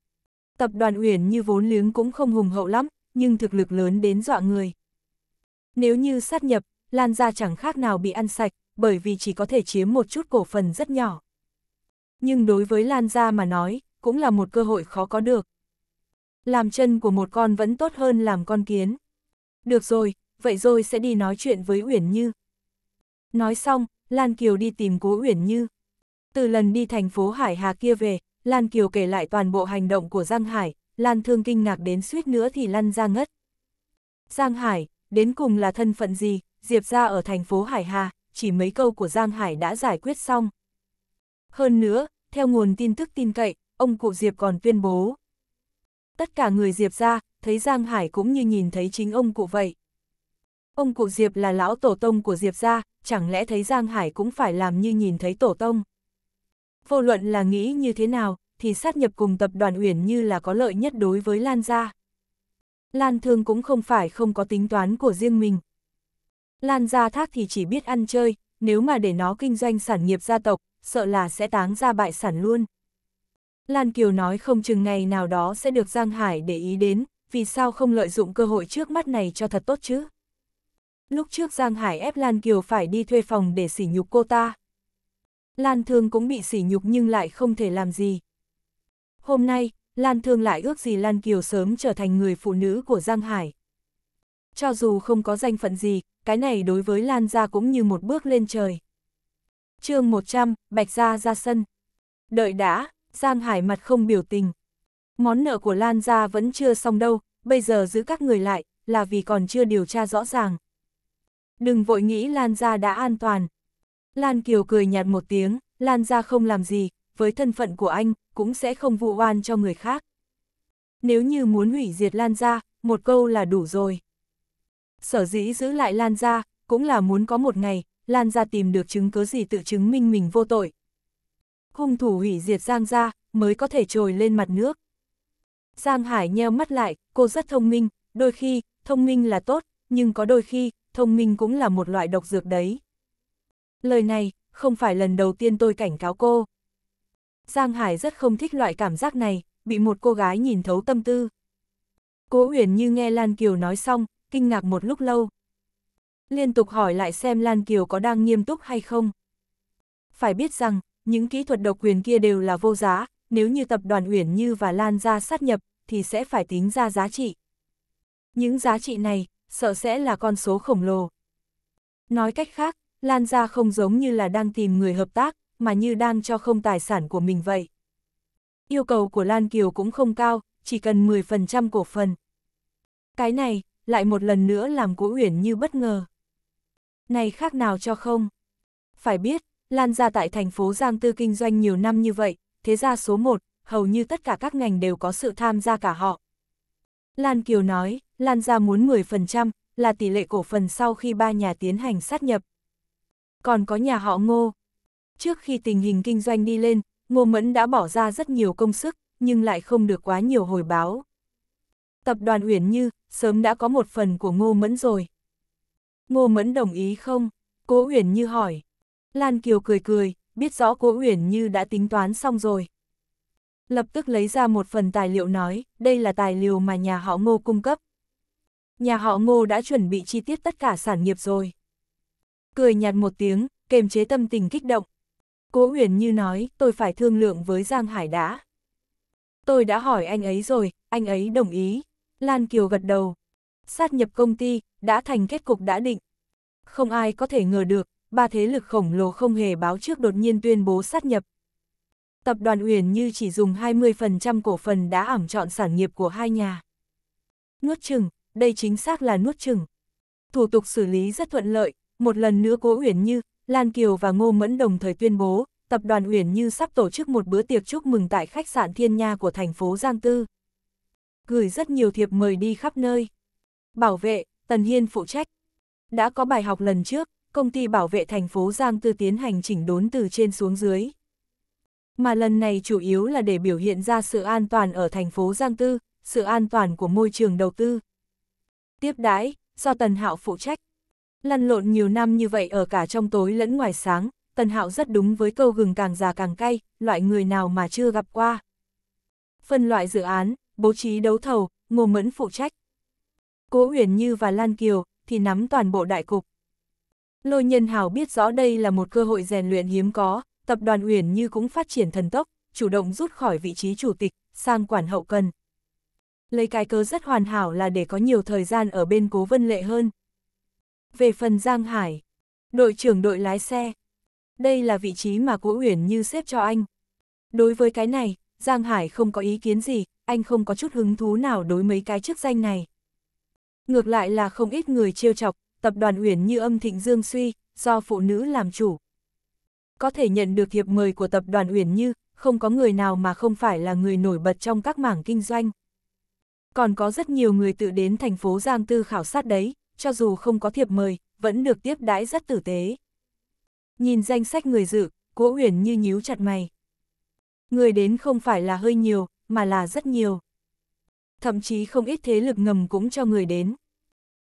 Tập đoàn Uyển Như vốn liếng cũng không hùng hậu lắm, nhưng thực lực lớn đến dọa người. Nếu như sát nhập, Lan gia chẳng khác nào bị ăn sạch, bởi vì chỉ có thể chiếm một chút cổ phần rất nhỏ. Nhưng đối với Lan gia mà nói, cũng là một cơ hội khó có được. Làm chân của một con vẫn tốt hơn làm con kiến. Được rồi, vậy rồi sẽ đi nói chuyện với Uyển Như. Nói xong, Lan Kiều đi tìm Cố Uyển Như. Từ lần đi thành phố Hải Hà kia về, Lan Kiều kể lại toàn bộ hành động của Giang Hải, Lan Thương kinh ngạc đến suýt nữa thì lăn ra ngất. Giang Hải, đến cùng là thân phận gì, Diệp ra ở thành phố Hải Hà, chỉ mấy câu của Giang Hải đã giải quyết xong. Hơn nữa, theo nguồn tin tức tin cậy, ông cụ Diệp còn tuyên bố. Tất cả người Diệp ra, thấy Giang Hải cũng như nhìn thấy chính ông cụ vậy. Ông cụ Diệp là lão tổ tông của Diệp gia, chẳng lẽ thấy Giang Hải cũng phải làm như nhìn thấy tổ tông? Vô luận là nghĩ như thế nào, thì sát nhập cùng tập đoàn Uyển như là có lợi nhất đối với Lan gia. Lan Thương cũng không phải không có tính toán của riêng mình. Lan gia thác thì chỉ biết ăn chơi, nếu mà để nó kinh doanh sản nghiệp gia tộc, sợ là sẽ táng ra bại sản luôn. Lan Kiều nói không chừng ngày nào đó sẽ được Giang Hải để ý đến, vì sao không lợi dụng cơ hội trước mắt này cho thật tốt chứ? Lúc trước Giang Hải ép Lan Kiều phải đi thuê phòng để sỉ nhục cô ta. Lan Thương cũng bị sỉ nhục nhưng lại không thể làm gì. Hôm nay, Lan Thương lại ước gì Lan Kiều sớm trở thành người phụ nữ của Giang Hải. Cho dù không có danh phận gì, cái này đối với Lan Gia cũng như một bước lên trời. chương 100, Bạch Gia ra sân. Đợi đã, Giang Hải mặt không biểu tình. Món nợ của Lan Gia vẫn chưa xong đâu, bây giờ giữ các người lại, là vì còn chưa điều tra rõ ràng đừng vội nghĩ Lan gia đã an toàn. Lan Kiều cười nhạt một tiếng, Lan gia không làm gì, với thân phận của anh, cũng sẽ không vụ oan cho người khác. Nếu như muốn hủy diệt Lan gia, một câu là đủ rồi. Sở dĩ giữ lại Lan gia cũng là muốn có một ngày, Lan gia tìm được chứng cứ gì tự chứng minh mình vô tội. Hung thủ hủy diệt Giang gia mới có thể trồi lên mặt nước. Giang Hải nheo mắt lại, cô rất thông minh, đôi khi, thông minh là tốt, nhưng có đôi khi, thông minh cũng là một loại độc dược đấy. Lời này, không phải lần đầu tiên tôi cảnh cáo cô. Giang Hải rất không thích loại cảm giác này, bị một cô gái nhìn thấu tâm tư. Cố Uyển như nghe Lan Kiều nói xong, kinh ngạc một lúc lâu. Liên tục hỏi lại xem Lan Kiều có đang nghiêm túc hay không. Phải biết rằng, những kỹ thuật độc quyền kia đều là vô giá, nếu như tập đoàn Uyển Như và Lan ra sát nhập, thì sẽ phải tính ra giá trị. Những giá trị này, sợ sẽ là con số khổng lồ. Nói cách khác, Lan Gia không giống như là đang tìm người hợp tác, mà như đang cho không tài sản của mình vậy. Yêu cầu của Lan Kiều cũng không cao, chỉ cần 10% cổ phần. Cái này, lại một lần nữa làm Cố Uyển như bất ngờ. Này khác nào cho không? Phải biết, Lan Gia tại thành phố Giang Tư kinh doanh nhiều năm như vậy, thế gia số 1, hầu như tất cả các ngành đều có sự tham gia cả họ, Lan Kiều nói, Lan ra muốn 10%, là tỷ lệ cổ phần sau khi ba nhà tiến hành sát nhập. Còn có nhà họ Ngô. Trước khi tình hình kinh doanh đi lên, Ngô Mẫn đã bỏ ra rất nhiều công sức, nhưng lại không được quá nhiều hồi báo. Tập đoàn Uyển Như, sớm đã có một phần của Ngô Mẫn rồi. Ngô Mẫn đồng ý không? Cố Uyển Như hỏi. Lan Kiều cười cười, biết rõ Cố Uyển Như đã tính toán xong rồi, lập tức lấy ra một phần tài liệu nói, đây là tài liệu mà nhà họ ngô cung cấp. Nhà họ ngô đã chuẩn bị chi tiết tất cả sản nghiệp rồi. Cười nhạt một tiếng, kềm chế tâm tình kích động. Cố huyền như nói, tôi phải thương lượng với Giang Hải đã. Tôi đã hỏi anh ấy rồi, anh ấy đồng ý. Lan Kiều gật đầu. Sát nhập công ty, đã thành kết cục đã định. Không ai có thể ngờ được, ba thế lực khổng lồ không hề báo trước đột nhiên tuyên bố sát nhập, tập đoàn Uyển Như chỉ dùng 20% cổ phần đã ẩm chọn sản nghiệp của hai nhà. Nuốt chừng, đây chính xác là nuốt chừng. Thủ tục xử lý rất thuận lợi, một lần nữa cố Uyển Như, Lan Kiều và Ngô Mẫn đồng thời tuyên bố, tập đoàn Uyển Như sắp tổ chức một bữa tiệc chúc mừng tại khách sạn Thiên Nha của thành phố Giang Tư. Gửi rất nhiều thiệp mời đi khắp nơi. Bảo vệ, Tần Hiên phụ trách. Đã có bài học lần trước, công ty bảo vệ thành phố Giang Tư tiến hành chỉnh đốn từ trên xuống dưới mà lần này chủ yếu là để biểu hiện ra sự an toàn ở thành phố Giang Tư, sự an toàn của môi trường đầu tư. Tiếp đãi, do Tần Hạo phụ trách. Lăn lộn nhiều năm như vậy ở cả trong tối lẫn ngoài sáng, Tần Hạo rất đúng với câu gừng càng già càng cay, loại người nào mà chưa gặp qua. Phân loại dự án, bố trí đấu thầu, ngô mẫn phụ trách. Cố Uyển Như và Lan Kiều thì nắm toàn bộ đại cục. Lôi Nhân Hào biết rõ đây là một cơ hội rèn luyện hiếm có, tập đoàn Uyển Như cũng phát triển thần tốc, chủ động rút khỏi vị trí chủ tịch, sang quản hậu cần. Lấy cái cớ rất hoàn hảo là để có nhiều thời gian ở bên Cố Vân Lệ hơn. Về phần Giang Hải, đội trưởng đội lái xe, đây là vị trí mà Cố Uyển Như xếp cho anh. Đối với cái này, Giang Hải không có ý kiến gì, anh không có chút hứng thú nào đối mấy cái chức danh này. Ngược lại là không ít người trêu chọc, tập đoàn Uyển Như âm thịnh dương suy, do phụ nữ làm chủ, có thể nhận được hiệp mời của tập đoàn Uyển Như, không có người nào mà không phải là người nổi bật trong các mảng kinh doanh. Còn có rất nhiều người tự đến thành phố Giang Tư khảo sát đấy, cho dù không có thiệp mời, vẫn được tiếp đãi rất tử tế. Nhìn danh sách người dự, Cố Uyển Như nhíu chặt mày. Người đến không phải là hơi nhiều, mà là rất nhiều. Thậm chí không ít thế lực ngầm cũng cho người đến.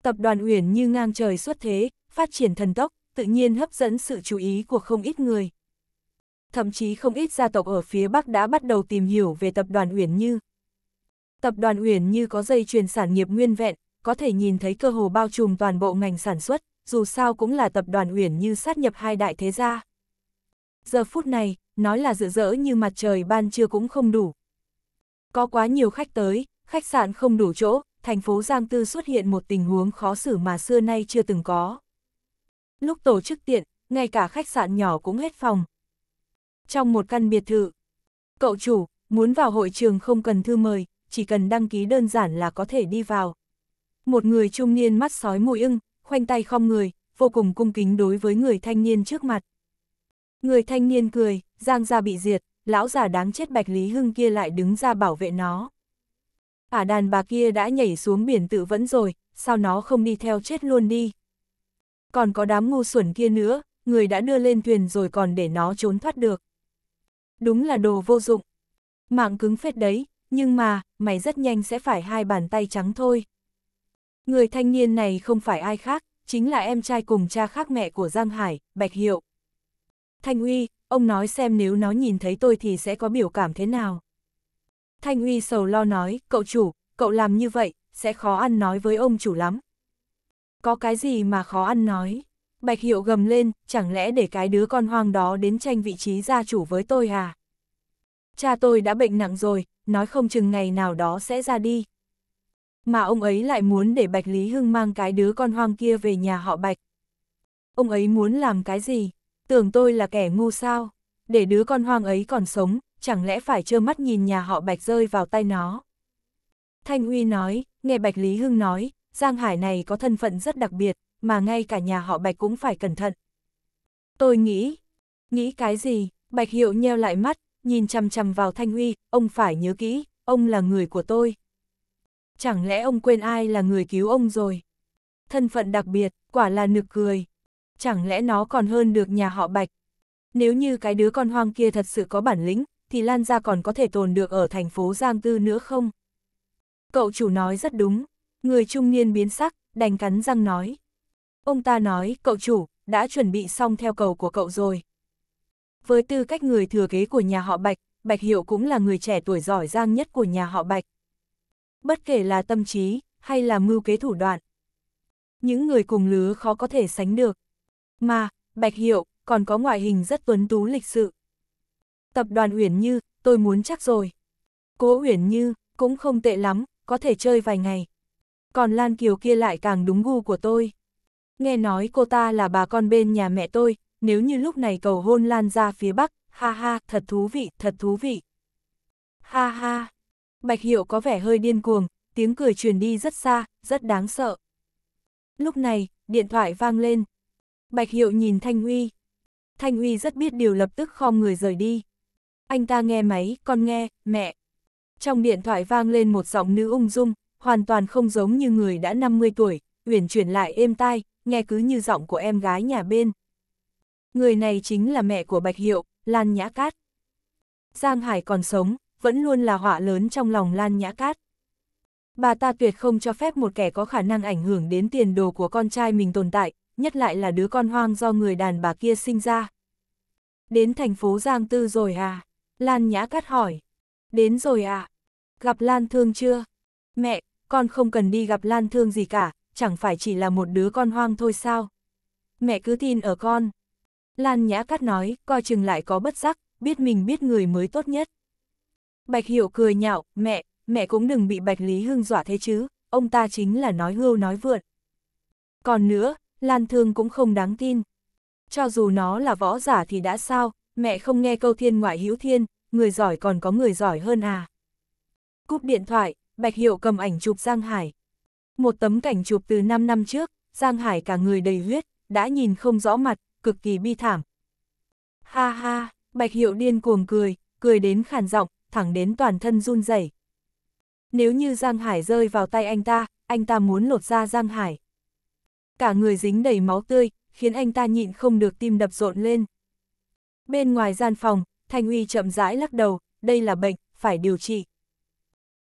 Tập đoàn Uyển Như ngang trời xuất thế, phát triển thần tốc, tự nhiên hấp dẫn sự chú ý của không ít người. Thậm chí không ít gia tộc ở phía Bắc đã bắt đầu tìm hiểu về tập đoàn Uyển Như. Tập đoàn Uyển Như có dây chuyền sản nghiệp nguyên vẹn, có thể nhìn thấy cơ hồ bao trùm toàn bộ ngành sản xuất, dù sao cũng là tập đoàn Uyển Như sát nhập hai đại thế gia. Giờ phút này, nói là rực rỡ như mặt trời ban trưa cũng không đủ. Có quá nhiều khách tới, khách sạn không đủ chỗ, thành phố Giang Tư xuất hiện một tình huống khó xử mà xưa nay chưa từng có. Lúc tổ chức tiện, ngay cả khách sạn nhỏ cũng hết phòng. Trong một căn biệt thự, cậu chủ, muốn vào hội trường không cần thư mời, chỉ cần đăng ký đơn giản là có thể đi vào. Một người trung niên mắt sói mùi ưng, khoanh tay không người, vô cùng cung kính đối với người thanh niên trước mặt. Người thanh niên cười, giang gia bị diệt, lão già đáng chết Bạch Lý Hưng kia lại đứng ra bảo vệ nó. À đàn bà kia đã nhảy xuống biển tự vẫn rồi, sao nó không đi theo chết luôn đi còn có đám ngu xuẩn kia nữa, người đã đưa lên thuyền rồi còn để nó trốn thoát được. Đúng là đồ vô dụng. Mạng cứng phết đấy, nhưng mà, mày rất nhanh sẽ phải hai bàn tay trắng thôi. Người thanh niên này không phải ai khác, chính là em trai cùng cha khác mẹ của Giang Hải, Bạch Hiệu. Thanh Uy, ông nói xem nếu nó nhìn thấy tôi thì sẽ có biểu cảm thế nào. Thanh Uy sầu lo nói, cậu chủ, cậu làm như vậy, sẽ khó ăn nói với ông chủ lắm. Có cái gì mà khó ăn nói? Bạch Hiệu gầm lên, chẳng lẽ để cái đứa con hoang đó đến tranh vị trí gia chủ với tôi à? Cha tôi đã bệnh nặng rồi, nói không chừng ngày nào đó sẽ ra đi. Mà ông ấy lại muốn để Bạch Lý Hưng mang cái đứa con hoang kia về nhà họ Bạch. Ông ấy muốn làm cái gì? Tưởng tôi là kẻ ngu sao? Để đứa con hoang ấy còn sống, chẳng lẽ phải trơ mắt nhìn nhà họ Bạch rơi vào tay nó? Thanh Huy nói, nghe Bạch Lý Hưng nói, Giang Hải này có thân phận rất đặc biệt, mà ngay cả nhà họ Bạch cũng phải cẩn thận. Tôi nghĩ, nghĩ cái gì, Bạch Hiệu nheo lại mắt, nhìn chằm chằm vào Thanh Huy. ông phải nhớ kỹ, ông là người của tôi. Chẳng lẽ ông quên ai là người cứu ông rồi? Thân phận đặc biệt, quả là nực cười. Chẳng lẽ nó còn hơn được nhà họ Bạch? Nếu như cái đứa con hoang kia thật sự có bản lĩnh, thì Lan Gia còn có thể tồn được ở thành phố Giang Tư nữa không? Cậu chủ nói rất đúng, Người trung niên biến sắc, đành cắn răng nói. Ông ta nói, cậu chủ, đã chuẩn bị xong theo cầu của cậu rồi. Với tư cách người thừa kế của nhà họ Bạch, Bạch Hiệu cũng là người trẻ tuổi giỏi giang nhất của nhà họ Bạch. Bất kể là tâm trí, hay là mưu kế thủ đoạn. Những người cùng lứa khó có thể sánh được. Mà, Bạch Hiệu, còn có ngoại hình rất tuấn tú lịch sự. Tập đoàn Uyển Như, tôi muốn chắc rồi. Cố Uyển Như, cũng không tệ lắm, có thể chơi vài ngày còn Lan Kiều kia lại càng đúng gu của tôi. Nghe nói cô ta là bà con bên nhà mẹ tôi, nếu như lúc này cầu hôn Lan ra phía Bắc, ha ha, thật thú vị, thật thú vị. Ha ha, Bạch Hiệu có vẻ hơi điên cuồng, tiếng cười truyền đi rất xa, rất đáng sợ. Lúc này, điện thoại vang lên. Bạch Hiệu nhìn Thanh Huy. Thanh Huy rất biết điều lập tức khom người rời đi. Anh ta nghe máy, con nghe, mẹ. Trong điện thoại vang lên một giọng nữ ung dung, hoàn toàn không giống như người đã 50 tuổi, uyển chuyển lại êm tai, nghe cứ như giọng của em gái nhà bên. Người này chính là mẹ của Bạch Hiệu, Lan Nhã Cát. Giang Hải còn sống, vẫn luôn là họa lớn trong lòng Lan Nhã Cát. Bà ta tuyệt không cho phép một kẻ có khả năng ảnh hưởng đến tiền đồ của con trai mình tồn tại, nhất lại là đứa con hoang do người đàn bà kia sinh ra. Đến thành phố Giang Tư rồi à? Lan Nhã Cát hỏi. Đến rồi à? Gặp Lan Thương chưa? Mẹ, con không cần đi gặp Lan Thương gì cả, chẳng phải chỉ là một đứa con hoang thôi sao. Mẹ cứ tin ở con. Lan Nhã Cát nói, coi chừng lại có bất giác, biết mình biết người mới tốt nhất. Bạch Hiểu cười nhạo, mẹ, mẹ cũng đừng bị Bạch Lý Hưng dọa thế chứ, ông ta chính là nói hưu nói vượn. Còn nữa, Lan Thương cũng không đáng tin. Cho dù nó là võ giả thì đã sao, mẹ không nghe câu thiên ngoại hữu thiên, người giỏi còn có người giỏi hơn à. Cúp điện thoại, Bạch Hiệu cầm ảnh chụp Giang Hải. Một tấm cảnh chụp từ 5 năm trước, Giang Hải cả người đầy huyết, đã nhìn không rõ mặt, cực kỳ bi thảm. Ha ha, Bạch Hiệu điên cuồng cười, cười đến khàn giọng, thẳng đến toàn thân run rẩy. Nếu như Giang Hải rơi vào tay anh ta, anh ta muốn lột ra Giang Hải. Cả người dính đầy máu tươi, khiến anh ta nhịn không được tim đập rộn lên. Bên ngoài gian phòng, Thanh Uy chậm rãi lắc đầu, đây là bệnh, phải điều trị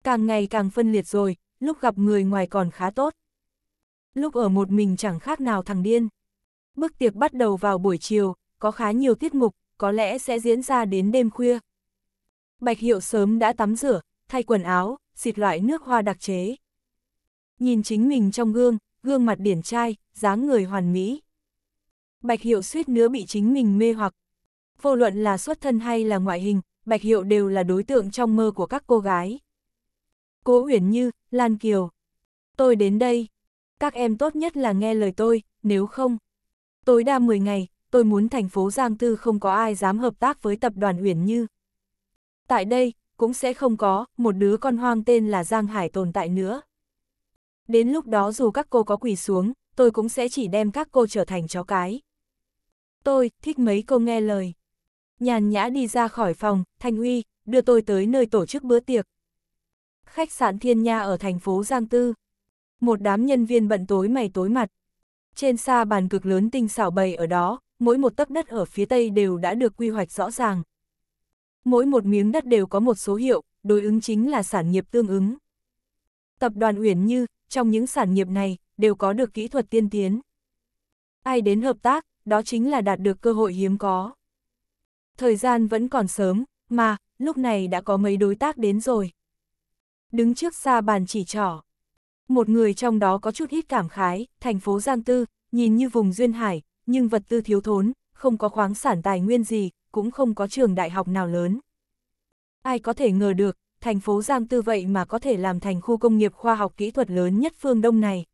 càng ngày càng phân liệt rồi, lúc gặp người ngoài còn khá tốt. Lúc ở một mình chẳng khác nào thằng điên. Bức tiệc bắt đầu vào buổi chiều, có khá nhiều tiết mục, có lẽ sẽ diễn ra đến đêm khuya. Bạch Hiệu sớm đã tắm rửa, thay quần áo, xịt loại nước hoa đặc chế. Nhìn chính mình trong gương, gương mặt điển trai, dáng người hoàn mỹ. Bạch Hiệu suýt nữa bị chính mình mê hoặc. Vô luận là xuất thân hay là ngoại hình, Bạch Hiệu đều là đối tượng trong mơ của các cô gái. Cố Uyển Như, Lan Kiều. Tôi đến đây. Các em tốt nhất là nghe lời tôi, nếu không. Tối đa 10 ngày, tôi muốn thành phố Giang Tư không có ai dám hợp tác với tập đoàn Uyển Như. Tại đây, cũng sẽ không có, một đứa con hoang tên là Giang Hải tồn tại nữa. Đến lúc đó dù các cô có quỳ xuống, tôi cũng sẽ chỉ đem các cô trở thành chó cái. Tôi, thích mấy cô nghe lời. Nhàn nhã đi ra khỏi phòng, Thanh Huy đưa tôi tới nơi tổ chức bữa tiệc khách sạn Thiên Nha ở thành phố Giang Tư. Một đám nhân viên bận tối mày tối mặt. Trên xa bàn cực lớn tinh xảo bày ở đó, mỗi một tấc đất ở phía Tây đều đã được quy hoạch rõ ràng. Mỗi một miếng đất đều có một số hiệu, đối ứng chính là sản nghiệp tương ứng. Tập đoàn Uyển Như, trong những sản nghiệp này, đều có được kỹ thuật tiên tiến. Ai đến hợp tác, đó chính là đạt được cơ hội hiếm có. Thời gian vẫn còn sớm, mà, lúc này đã có mấy đối tác đến rồi đứng trước xa bàn chỉ trỏ. Một người trong đó có chút ít cảm khái, thành phố Giang Tư, nhìn như vùng duyên hải, nhưng vật tư thiếu thốn, không có khoáng sản tài nguyên gì, cũng không có trường đại học nào lớn. Ai có thể ngờ được, thành phố Giang Tư vậy mà có thể làm thành khu công nghiệp khoa học kỹ thuật lớn nhất phương Đông này.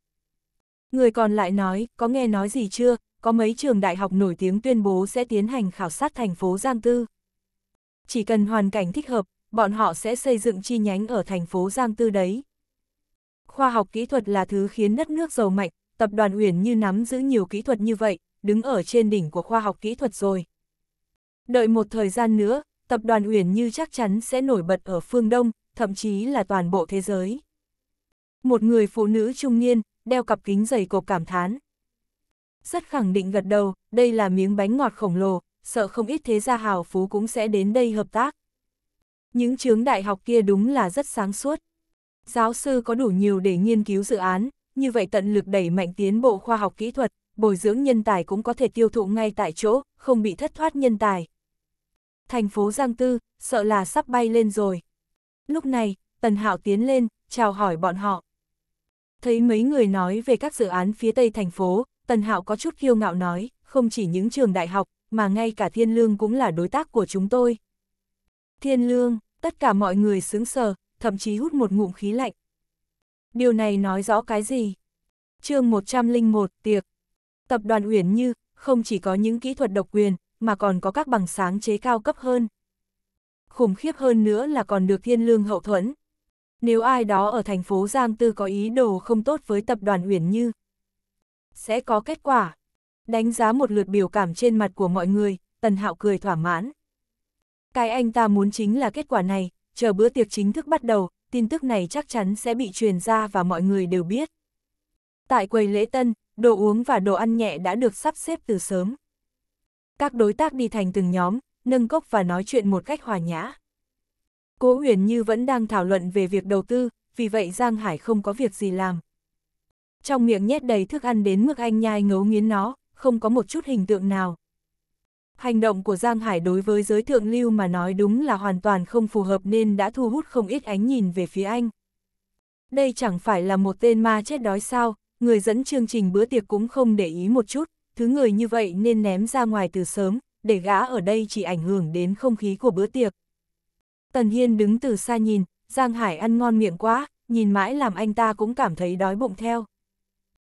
Người còn lại nói, có nghe nói gì chưa, có mấy trường đại học nổi tiếng tuyên bố sẽ tiến hành khảo sát thành phố Giang Tư. Chỉ cần hoàn cảnh thích hợp, bọn họ sẽ xây dựng chi nhánh ở thành phố Giang Tư đấy. Khoa học kỹ thuật là thứ khiến đất nước giàu mạnh, tập đoàn Uyển như nắm giữ nhiều kỹ thuật như vậy, đứng ở trên đỉnh của khoa học kỹ thuật rồi. Đợi một thời gian nữa, tập đoàn Uyển như chắc chắn sẽ nổi bật ở phương Đông, thậm chí là toàn bộ thế giới. Một người phụ nữ trung niên, đeo cặp kính dày cộp cảm thán. Rất khẳng định gật đầu, đây là miếng bánh ngọt khổng lồ, sợ không ít thế gia hào phú cũng sẽ đến đây hợp tác. Những chướng đại học kia đúng là rất sáng suốt. Giáo sư có đủ nhiều để nghiên cứu dự án, như vậy tận lực đẩy mạnh tiến bộ khoa học kỹ thuật, bồi dưỡng nhân tài cũng có thể tiêu thụ ngay tại chỗ, không bị thất thoát nhân tài. Thành phố Giang Tư, sợ là sắp bay lên rồi. Lúc này, Tần Hạo tiến lên, chào hỏi bọn họ. Thấy mấy người nói về các dự án phía tây thành phố, Tần Hạo có chút kiêu ngạo nói, không chỉ những trường đại học, mà ngay cả thiên lương cũng là đối tác của chúng tôi, Thiên lương, tất cả mọi người sướng sờ, thậm chí hút một ngụm khí lạnh. Điều này nói rõ cái gì? chương 101, tiệc. Tập đoàn Uyển Như, không chỉ có những kỹ thuật độc quyền, mà còn có các bằng sáng chế cao cấp hơn. Khủng khiếp hơn nữa là còn được thiên lương hậu thuẫn. Nếu ai đó ở thành phố Giang Tư có ý đồ không tốt với tập đoàn Uyển Như, sẽ có kết quả. Đánh giá một lượt biểu cảm trên mặt của mọi người, Tần Hạo cười thỏa mãn. Cái anh ta muốn chính là kết quả này, chờ bữa tiệc chính thức bắt đầu, tin tức này chắc chắn sẽ bị truyền ra và mọi người đều biết. Tại quầy lễ tân, đồ uống và đồ ăn nhẹ đã được sắp xếp từ sớm. Các đối tác đi thành từng nhóm, nâng cốc và nói chuyện một cách hòa nhã. Cố uyển Như vẫn đang thảo luận về việc đầu tư, vì vậy Giang Hải không có việc gì làm. Trong miệng nhét đầy thức ăn đến mức anh nhai ngấu nghiến nó, không có một chút hình tượng nào. Hành động của Giang Hải đối với giới thượng lưu mà nói đúng là hoàn toàn không phù hợp nên đã thu hút không ít ánh nhìn về phía anh. Đây chẳng phải là một tên ma chết đói sao, người dẫn chương trình bữa tiệc cũng không để ý một chút, thứ người như vậy nên ném ra ngoài từ sớm, để gã ở đây chỉ ảnh hưởng đến không khí của bữa tiệc. Tần Hiên đứng từ xa nhìn, Giang Hải ăn ngon miệng quá, nhìn mãi làm anh ta cũng cảm thấy đói bụng theo.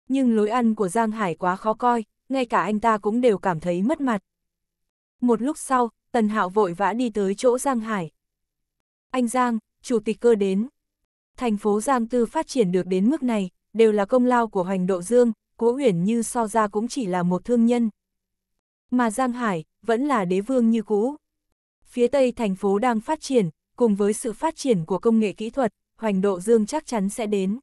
Nhưng lối ăn của Giang Hải quá khó coi, ngay cả anh ta cũng đều cảm thấy mất mặt. Một lúc sau, Tần Hạo vội vã đi tới chỗ Giang Hải. Anh Giang, chủ tịch cơ đến. Thành phố Giang Tư phát triển được đến mức này, đều là công lao của Hoành Độ Dương, Cố Uyển như so ra cũng chỉ là một thương nhân. Mà Giang Hải, vẫn là đế vương như cũ. Phía Tây thành phố đang phát triển, cùng với sự phát triển của công nghệ kỹ thuật, Hoành Độ Dương chắc chắn sẽ đến.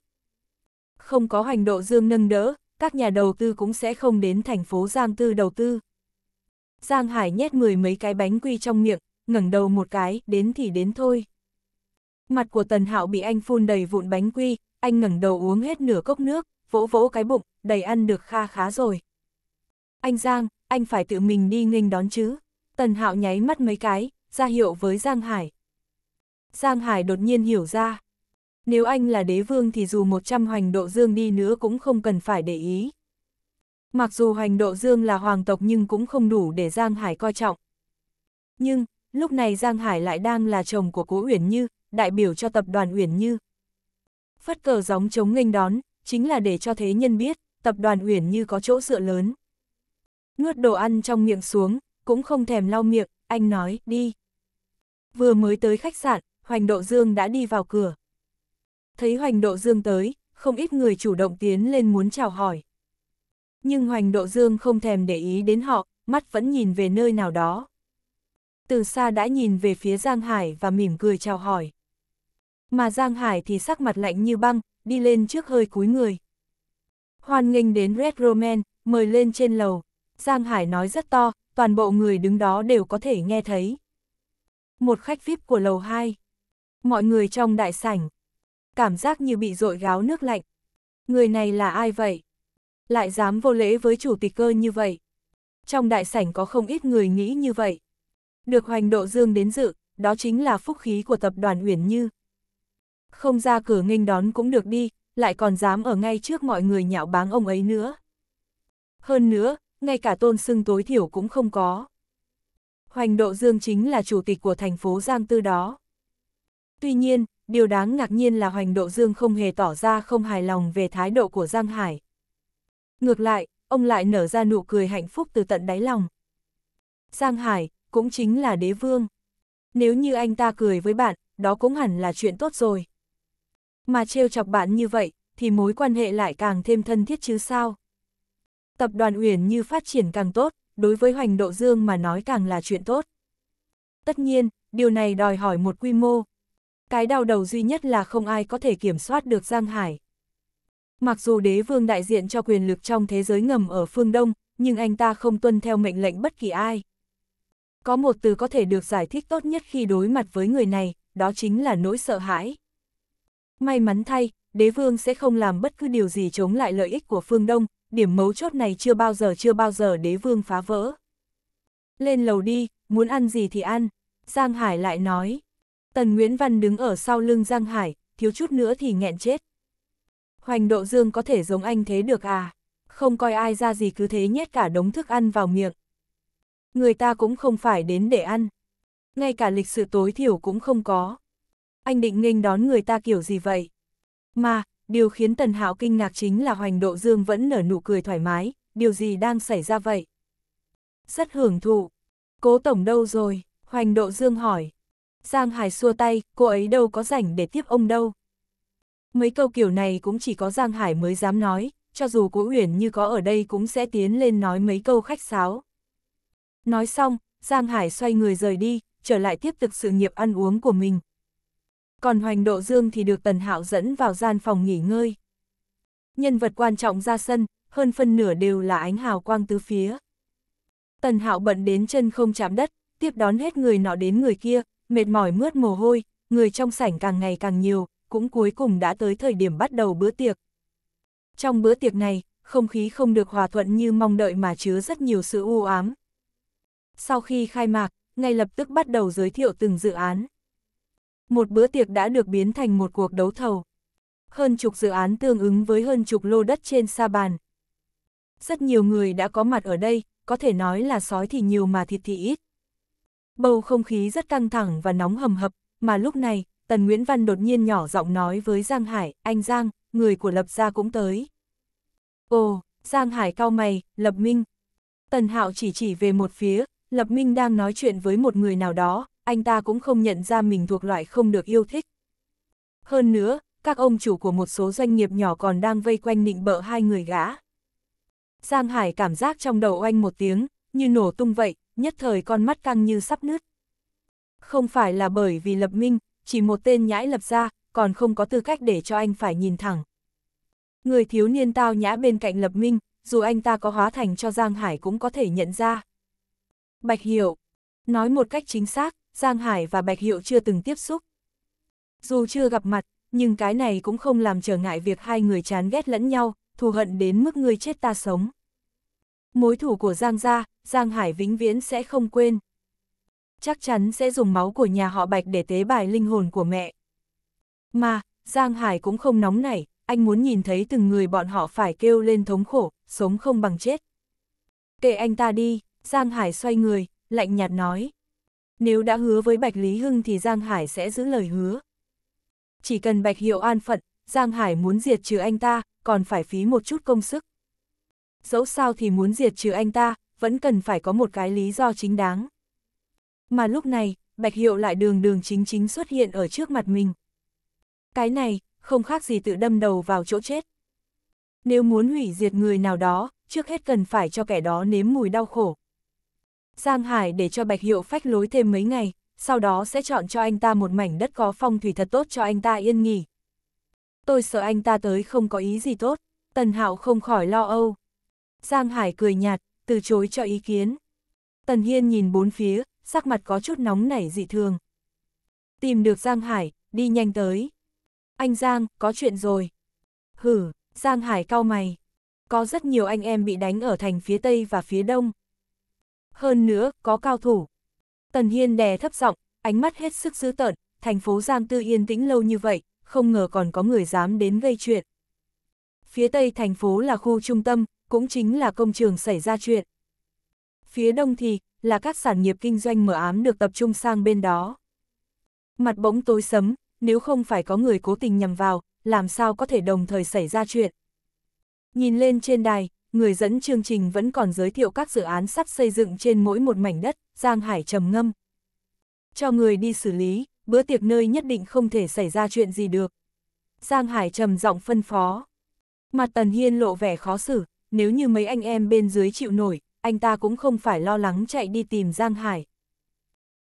Không có Hoành Độ Dương nâng đỡ, các nhà đầu tư cũng sẽ không đến thành phố Giang Tư đầu tư. Giang Hải nhét mười mấy cái bánh quy trong miệng, ngẩng đầu một cái, đến thì đến thôi. Mặt của Tần Hạo bị anh phun đầy vụn bánh quy, anh ngẩng đầu uống hết nửa cốc nước, vỗ vỗ cái bụng, đầy ăn được kha khá rồi. Anh Giang, anh phải tự mình đi nghênh đón chứ. Tần Hạo nháy mắt mấy cái, ra hiệu với Giang Hải. Giang Hải đột nhiên hiểu ra. Nếu anh là đế vương thì dù 100 hoành độ dương đi nữa cũng không cần phải để ý. Mặc dù hoành độ dương là hoàng tộc nhưng cũng không đủ để Giang Hải coi trọng. Nhưng, lúc này Giang Hải lại đang là chồng của Cố Uyển Như, đại biểu cho tập đoàn Uyển Như. Phất cờ gióng chống nghênh đón, chính là để cho thế nhân biết, tập đoàn Uyển Như có chỗ dựa lớn. Nuốt đồ ăn trong miệng xuống, cũng không thèm lau miệng, anh nói, đi. Vừa mới tới khách sạn, Hoành Độ Dương đã đi vào cửa. Thấy Hoành Độ Dương tới, không ít người chủ động tiến lên muốn chào hỏi. Nhưng Hoành Độ Dương không thèm để ý đến họ, mắt vẫn nhìn về nơi nào đó. Từ xa đã nhìn về phía Giang Hải và mỉm cười chào hỏi. Mà Giang Hải thì sắc mặt lạnh như băng, đi lên trước hơi cúi người. Hoan nghênh đến Red Roman, mời lên trên lầu. Giang Hải nói rất to, toàn bộ người đứng đó đều có thể nghe thấy. Một khách VIP của lầu 2. Mọi người trong đại sảnh. Cảm giác như bị rội gáo nước lạnh. Người này là ai vậy? Lại dám vô lễ với chủ tịch cơ như vậy. Trong đại sảnh có không ít người nghĩ như vậy. Được hoành độ dương đến dự, đó chính là phúc khí của tập đoàn Uyển Như. Không ra cửa nghênh đón cũng được đi, lại còn dám ở ngay trước mọi người nhạo báng ông ấy nữa. Hơn nữa, ngay cả tôn sưng tối thiểu cũng không có. Hoành Độ Dương chính là chủ tịch của thành phố Giang Tư đó. Tuy nhiên, điều đáng ngạc nhiên là Hoành Độ Dương không hề tỏ ra không hài lòng về thái độ của Giang Hải. Ngược lại, ông lại nở ra nụ cười hạnh phúc từ tận đáy lòng. Giang Hải, cũng chính là đế vương. Nếu như anh ta cười với bạn, đó cũng hẳn là chuyện tốt rồi. Mà trêu chọc bạn như vậy, thì mối quan hệ lại càng thêm thân thiết chứ sao. Tập đoàn Uyển như phát triển càng tốt, đối với Hoành Độ Dương mà nói càng là chuyện tốt. Tất nhiên, điều này đòi hỏi một quy mô. Cái đau đầu duy nhất là không ai có thể kiểm soát được Giang Hải. Mặc dù đế vương đại diện cho quyền lực trong thế giới ngầm ở phương Đông, nhưng anh ta không tuân theo mệnh lệnh bất kỳ ai. Có một từ có thể được giải thích tốt nhất khi đối mặt với người này, đó chính là nỗi sợ hãi. May mắn thay, đế vương sẽ không làm bất cứ điều gì chống lại lợi ích của phương Đông, điểm mấu chốt này chưa bao giờ chưa bao giờ đế vương phá vỡ. Lên lầu đi, muốn ăn gì thì ăn, Giang Hải lại nói. Tần Nguyễn Văn đứng ở sau lưng Giang Hải, thiếu chút nữa thì nghẹn chết. Hoành độ dương có thể giống anh thế được à? Không coi ai ra gì cứ thế nhét cả đống thức ăn vào miệng. Người ta cũng không phải đến để ăn. Ngay cả lịch sự tối thiểu cũng không có. Anh định nghênh đón người ta kiểu gì vậy? Mà, điều khiến Tần Hạo kinh ngạc chính là Hoành Độ Dương vẫn nở nụ cười thoải mái, điều gì đang xảy ra vậy? Rất hưởng thụ. Cố Tổng đâu rồi? Hoành Độ Dương hỏi. Giang Hải xua tay, cô ấy đâu có rảnh để tiếp ông đâu. Mấy câu kiểu này cũng chỉ có Giang Hải mới dám nói, cho dù Cố Uyển như có ở đây cũng sẽ tiến lên nói mấy câu khách sáo. Nói xong, Giang Hải xoay người rời đi, trở lại tiếp tục sự nghiệp ăn uống của mình. Còn Hoành Độ Dương thì được Tần Hạo dẫn vào gian phòng nghỉ ngơi. Nhân vật quan trọng ra sân, hơn phân nửa đều là ánh hào quang tứ phía. Tần Hạo bận đến chân không chạm đất, tiếp đón hết người nọ đến người kia, mệt mỏi mướt mồ hôi, người trong sảnh càng ngày càng nhiều, cũng cuối cùng đã tới thời điểm bắt đầu bữa tiệc. Trong bữa tiệc này, không khí không được hòa thuận như mong đợi mà chứa rất nhiều sự u ám. Sau khi khai mạc, ngay lập tức bắt đầu giới thiệu từng dự án. Một bữa tiệc đã được biến thành một cuộc đấu thầu. Hơn chục dự án tương ứng với hơn chục lô đất trên sa bàn. Rất nhiều người đã có mặt ở đây, có thể nói là sói thì nhiều mà thịt thì ít. Bầu không khí rất căng thẳng và nóng hầm hập, mà lúc này, Tần Nguyễn Văn đột nhiên nhỏ giọng nói với Giang Hải, anh Giang, người của Lập Gia cũng tới. Ồ, Giang Hải cao mày, Lập Minh. Tần Hạo chỉ chỉ về một phía, Lập Minh đang nói chuyện với một người nào đó, anh ta cũng không nhận ra mình thuộc loại không được yêu thích. Hơn nữa, các ông chủ của một số doanh nghiệp nhỏ còn đang vây quanh nịnh bợ hai người gã. Giang Hải cảm giác trong đầu oanh một tiếng, như nổ tung vậy, nhất thời con mắt căng như sắp nứt. Không phải là bởi vì Lập Minh, chỉ một tên nhãi lập ra, còn không có tư cách để cho anh phải nhìn thẳng. Người thiếu niên tao nhã bên cạnh lập minh, dù anh ta có hóa thành cho Giang Hải cũng có thể nhận ra. Bạch Hiệu Nói một cách chính xác, Giang Hải và Bạch Hiệu chưa từng tiếp xúc. Dù chưa gặp mặt, nhưng cái này cũng không làm trở ngại việc hai người chán ghét lẫn nhau, thù hận đến mức người chết ta sống. Mối thủ của Giang gia, Giang Hải vĩnh viễn sẽ không quên chắc chắn sẽ dùng máu của nhà họ Bạch để tế bài linh hồn của mẹ. Mà, Giang Hải cũng không nóng nảy, anh muốn nhìn thấy từng người bọn họ phải kêu lên thống khổ, sống không bằng chết. Kệ anh ta đi, Giang Hải xoay người, lạnh nhạt nói. Nếu đã hứa với Bạch Lý Hưng thì Giang Hải sẽ giữ lời hứa. Chỉ cần Bạch Hiệu an phận, Giang Hải muốn diệt trừ anh ta, còn phải phí một chút công sức. Dẫu sao thì muốn diệt trừ anh ta, vẫn cần phải có một cái lý do chính đáng. Mà lúc này, Bạch Hiệu lại đường đường chính chính xuất hiện ở trước mặt mình. Cái này, không khác gì tự đâm đầu vào chỗ chết. Nếu muốn hủy diệt người nào đó, trước hết cần phải cho kẻ đó nếm mùi đau khổ. Giang Hải để cho Bạch Hiệu phách lối thêm mấy ngày, sau đó sẽ chọn cho anh ta một mảnh đất có phong thủy thật tốt cho anh ta yên nghỉ. Tôi sợ anh ta tới không có ý gì tốt, Tần Hạo không khỏi lo âu. Giang Hải cười nhạt, từ chối cho ý kiến. Tần Hiên nhìn bốn phía, sắc mặt có chút nóng nảy dị thường. Tìm được Giang Hải, đi nhanh tới. Anh Giang, có chuyện rồi. Hử, Giang Hải cao mày. Có rất nhiều anh em bị đánh ở thành phía Tây và phía Đông. Hơn nữa, có cao thủ. Tần Hiên đè thấp giọng, ánh mắt hết sức dữ tợn, thành phố Giang Tư yên tĩnh lâu như vậy, không ngờ còn có người dám đến gây chuyện. Phía Tây thành phố là khu trung tâm, cũng chính là công trường xảy ra chuyện. Phía Đông thì, là các sản nghiệp kinh doanh mở ám được tập trung sang bên đó. Mặt bỗng tối sấm, nếu không phải có người cố tình nhằm vào, làm sao có thể đồng thời xảy ra chuyện. Nhìn lên trên đài, người dẫn chương trình vẫn còn giới thiệu các dự án sắp xây dựng trên mỗi một mảnh đất, Giang Hải trầm ngâm. Cho người đi xử lý, bữa tiệc nơi nhất định không thể xảy ra chuyện gì được. Giang Hải trầm giọng phân phó. Mặt Tần Hiên lộ vẻ khó xử, nếu như mấy anh em bên dưới chịu nổi, anh ta cũng không phải lo lắng chạy đi tìm Giang Hải.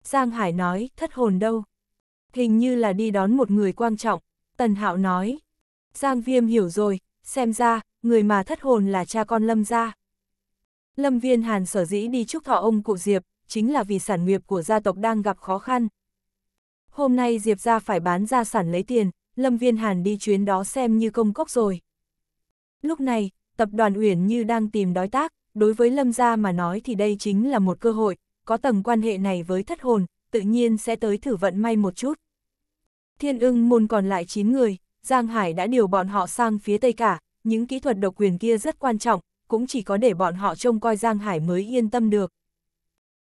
Giang Hải nói, thất hồn đâu? Hình như là đi đón một người quan trọng, Tần Hạo nói. Giang Viêm hiểu rồi, xem ra, người mà thất hồn là cha con Lâm gia. Lâm Viên Hàn sở dĩ đi chúc thọ ông cụ Diệp, chính là vì sản nghiệp của gia tộc đang gặp khó khăn. Hôm nay Diệp gia phải bán gia sản lấy tiền, Lâm Viên Hàn đi chuyến đó xem như công cốc rồi. Lúc này, tập đoàn Uyển Như đang tìm đối tác, đối với Lâm gia mà nói thì đây chính là một cơ hội, có tầng quan hệ này với thất hồn, tự nhiên sẽ tới thử vận may một chút. Thiên ưng môn còn lại 9 người, Giang Hải đã điều bọn họ sang phía Tây cả, những kỹ thuật độc quyền kia rất quan trọng, cũng chỉ có để bọn họ trông coi Giang Hải mới yên tâm được.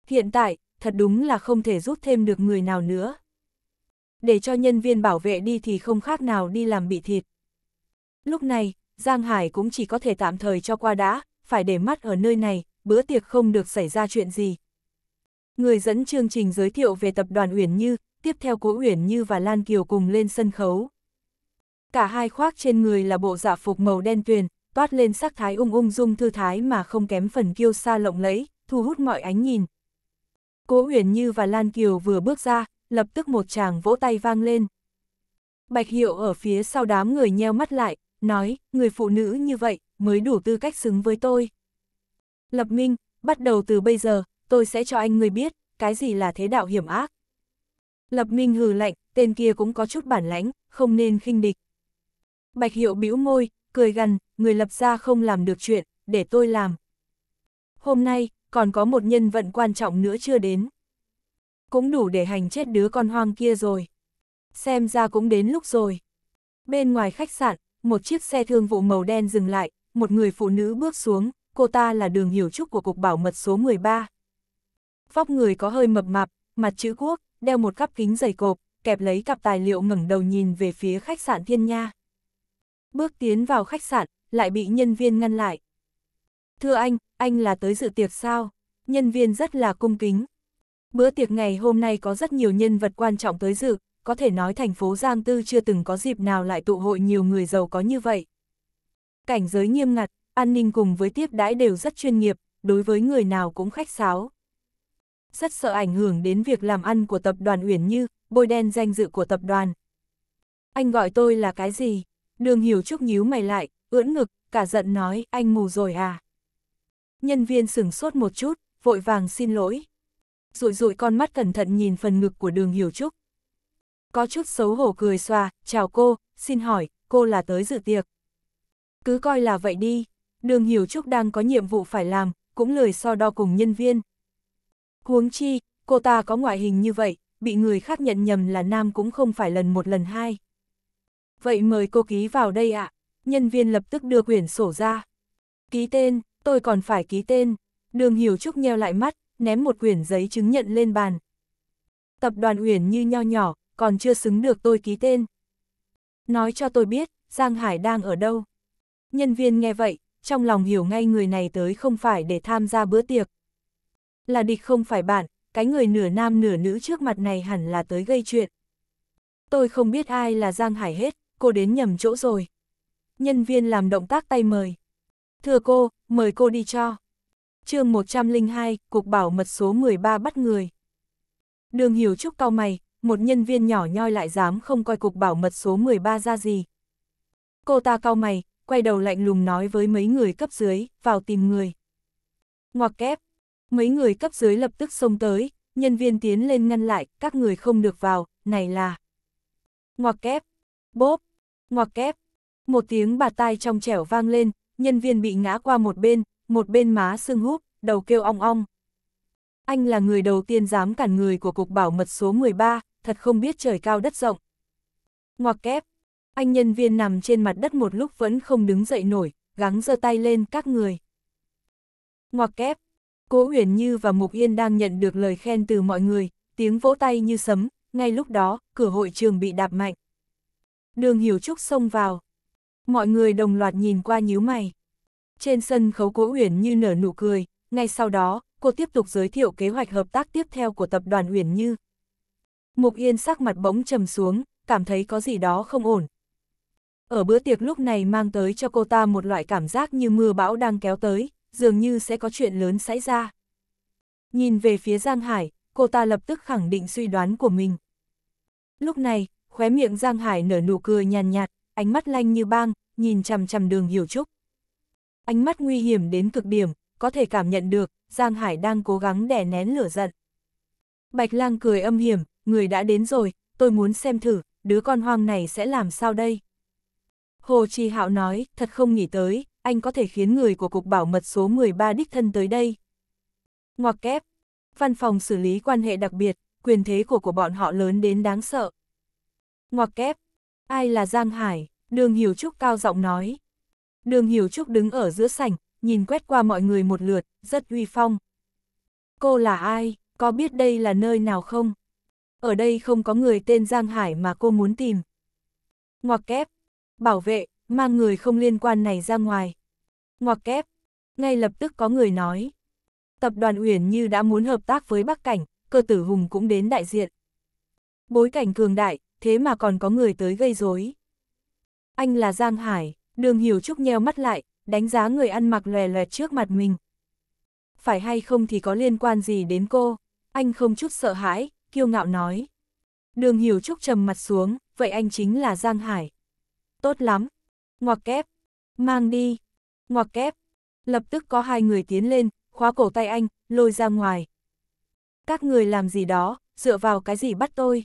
Hiện tại, thật đúng là không thể rút thêm được người nào nữa. Để cho nhân viên bảo vệ đi thì không khác nào đi làm bị thịt. Lúc này, Giang Hải cũng chỉ có thể tạm thời cho qua đã, phải để mắt ở nơi này, bữa tiệc không được xảy ra chuyện gì. Người dẫn chương trình giới thiệu về tập đoàn Uyển Như, tiếp theo Cố Uyển Như và Lan Kiều cùng lên sân khấu. Cả hai khoác trên người là bộ dạ phục màu đen tuyền, toát lên sắc thái ung ung dung thư thái mà không kém phần kiêu sa lộng lẫy, thu hút mọi ánh nhìn. Cố Uyển Như và Lan Kiều vừa bước ra, lập tức một chàng vỗ tay vang lên. Bạch Hiệu ở phía sau đám người nheo mắt lại, nói, người phụ nữ như vậy, mới đủ tư cách xứng với tôi. Lập Minh, bắt đầu từ bây giờ, tôi sẽ cho anh người biết, cái gì là thế đạo hiểm ác. Lập Minh hừ lạnh, tên kia cũng có chút bản lãnh, không nên khinh địch. Bạch Hiệu bĩu môi, cười gằn, người lập ra không làm được chuyện, để tôi làm. Hôm nay, còn có một nhân vận quan trọng nữa chưa đến. Cũng đủ để hành chết đứa con hoang kia rồi. Xem ra cũng đến lúc rồi. Bên ngoài khách sạn, một chiếc xe thương vụ màu đen dừng lại, một người phụ nữ bước xuống, cô ta là đường hiểu trúc của cục bảo mật số 13. Vóc người có hơi mập mạp, mặt chữ quốc, đeo một cặp kính dày cộp, kẹp lấy cặp tài liệu ngẩng đầu nhìn về phía khách sạn Thiên Nha. Bước tiến vào khách sạn, lại bị nhân viên ngăn lại. Thưa anh, anh là tới dự tiệc sao? Nhân viên rất là cung kính. Bữa tiệc ngày hôm nay có rất nhiều nhân vật quan trọng tới dự, có thể nói thành phố Giang Tư chưa từng có dịp nào lại tụ hội nhiều người giàu có như vậy. Cảnh giới nghiêm ngặt, an ninh cùng với tiếp đãi đều rất chuyên nghiệp, đối với người nào cũng khách sáo. Rất sợ ảnh hưởng đến việc làm ăn của tập đoàn Uyển Như, bôi đen danh dự của tập đoàn. Anh gọi tôi là cái gì? Đường Hiểu Trúc nhíu mày lại, ưỡn ngực, cả giận nói, anh mù rồi à? Nhân viên sửng sốt một chút, vội vàng xin lỗi. Rụi rụi con mắt cẩn thận nhìn phần ngực của đường Hiểu Trúc. Có chút xấu hổ cười xòa, chào cô, xin hỏi, cô là tới dự tiệc. Cứ coi là vậy đi, đường hiểu trúc đang có nhiệm vụ phải làm, cũng lười so đo cùng nhân viên. Huống chi, cô ta có ngoại hình như vậy, bị người khác nhận nhầm là nam cũng không phải lần một lần hai. Vậy mời cô ký vào đây ạ, nhân viên lập tức đưa quyển sổ ra. Ký tên, tôi còn phải ký tên. Đường Hiểu Trúc nheo lại mắt, ném một quyển giấy chứng nhận lên bàn. Tập đoàn Uyển như nho nhỏ, còn chưa xứng được tôi ký tên. Nói cho tôi biết, Giang Hải đang ở đâu. Nhân viên nghe vậy, trong lòng hiểu ngay người này tới không phải để tham gia bữa tiệc. Là địch không phải bạn, cái người nửa nam nửa nữ trước mặt này hẳn là tới gây chuyện. Tôi không biết ai là Giang Hải hết, cô đến nhầm chỗ rồi. Nhân viên làm động tác tay mời. Thưa cô, mời cô đi cho. chương 102, Cục Bảo mật số 13 bắt người. Đường Hiểu chúc cao mày, một nhân viên nhỏ nhoi lại dám không coi Cục Bảo mật số 13 ra gì. Cô ta cao mày, quay đầu lạnh lùng nói với mấy người cấp dưới, vào tìm người. Ngoặc kép, mấy người cấp dưới lập tức xông tới, nhân viên tiến lên ngăn lại, các người không được vào, này là... Ngoặc kép, bốp, ngoặc kép, một tiếng bà tai trong trẻo vang lên, nhân viên bị ngã qua một bên, một bên má sưng húp, đầu kêu ong ong. Anh là người đầu tiên dám cản người của Cục Bảo mật số 13, thật không biết trời cao đất rộng. Ngoặc kép, anh nhân viên nằm trên mặt đất một lúc vẫn không đứng dậy nổi, gắng giơ tay lên các người. Ngoặc kép, Cố Uyển Như và Mục Yên đang nhận được lời khen từ mọi người, tiếng vỗ tay như sấm, ngay lúc đó, cửa hội trường bị đạp mạnh. Đường Hiểu Trúc xông vào. Mọi người đồng loạt nhìn qua nhíu mày. Trên sân khấu Cố Uyển Như nở nụ cười, ngay sau đó, cô tiếp tục giới thiệu kế hoạch hợp tác tiếp theo của tập đoàn Uyển Như. Mục Yên sắc mặt bỗng trầm xuống, cảm thấy có gì đó không ổn, ở bữa tiệc lúc này mang tới cho cô ta một loại cảm giác như mưa bão đang kéo tới, dường như sẽ có chuyện lớn xảy ra. Nhìn về phía Giang Hải, cô ta lập tức khẳng định suy đoán của mình. Lúc này, khóe miệng Giang Hải nở nụ cười nhàn nhạt, ánh mắt lanh như bang, nhìn chằm chằm đường Hiểu Trúc. Ánh mắt nguy hiểm đến cực điểm, có thể cảm nhận được, Giang Hải đang cố gắng đè nén lửa giận. Bạch lang cười âm hiểm, người đã đến rồi, tôi muốn xem thử, đứa con hoang này sẽ làm sao đây. Hồ Trì Hạo nói, thật không nghĩ tới, anh có thể khiến người của Cục Bảo mật số 13 đích thân tới đây. Ngoặc kép, văn phòng xử lý quan hệ đặc biệt, quyền thế của của bọn họ lớn đến đáng sợ. Ngoặc kép, ai là Giang Hải, đường Hiểu Trúc cao giọng nói. Đường Hiểu Trúc đứng ở giữa sảnh, nhìn quét qua mọi người một lượt, rất uy phong. Cô là ai, có biết đây là nơi nào không? Ở đây không có người tên Giang Hải mà cô muốn tìm. Ngoặc kép, Bảo vệ, mang người không liên quan này ra ngoài. Ngoặc kép, ngay lập tức có người nói. Tập đoàn Uyển như đã muốn hợp tác với Bắc Cảnh, cơ tử Hùng cũng đến đại diện. Bối cảnh cường đại, thế mà còn có người tới gây rối. Anh là Giang Hải, đường hiểu trúc nheo mắt lại, đánh giá người ăn mặc lòe loẹt trước mặt mình. Phải hay không thì có liên quan gì đến cô, anh không chút sợ hãi, kiêu ngạo nói. Đường hiểu trúc trầm mặt xuống, vậy anh chính là Giang Hải tốt lắm. Ngoặc kép, mang đi. Ngoặc kép, lập tức có hai người tiến lên, khóa cổ tay anh, lôi ra ngoài. Các người làm gì đó, dựa vào cái gì bắt tôi?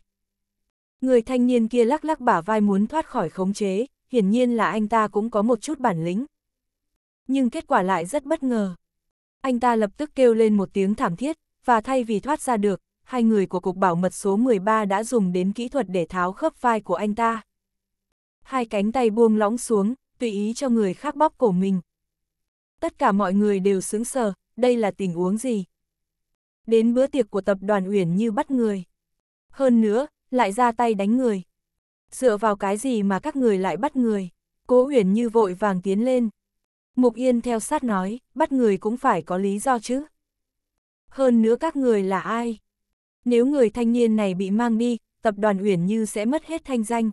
Người thanh niên kia lắc lắc bả vai muốn thoát khỏi khống chế, hiển nhiên là anh ta cũng có một chút bản lĩnh. Nhưng kết quả lại rất bất ngờ. Anh ta lập tức kêu lên một tiếng thảm thiết, và thay vì thoát ra được, hai người của Cục Bảo mật số 13 đã dùng đến kỹ thuật để tháo khớp vai của anh ta hai cánh tay buông lõng xuống, tùy ý cho người khác bóp cổ mình. Tất cả mọi người đều sướng sờ, đây là tình huống gì? Đến bữa tiệc của tập đoàn Uyển như bắt người. Hơn nữa, lại ra tay đánh người. Dựa vào cái gì mà các người lại bắt người? Cố Uyển như vội vàng tiến lên. Mục Yên theo sát nói, bắt người cũng phải có lý do chứ. Hơn nữa các người là ai? Nếu người thanh niên này bị mang đi, tập đoàn Uyển Như sẽ mất hết thanh danh,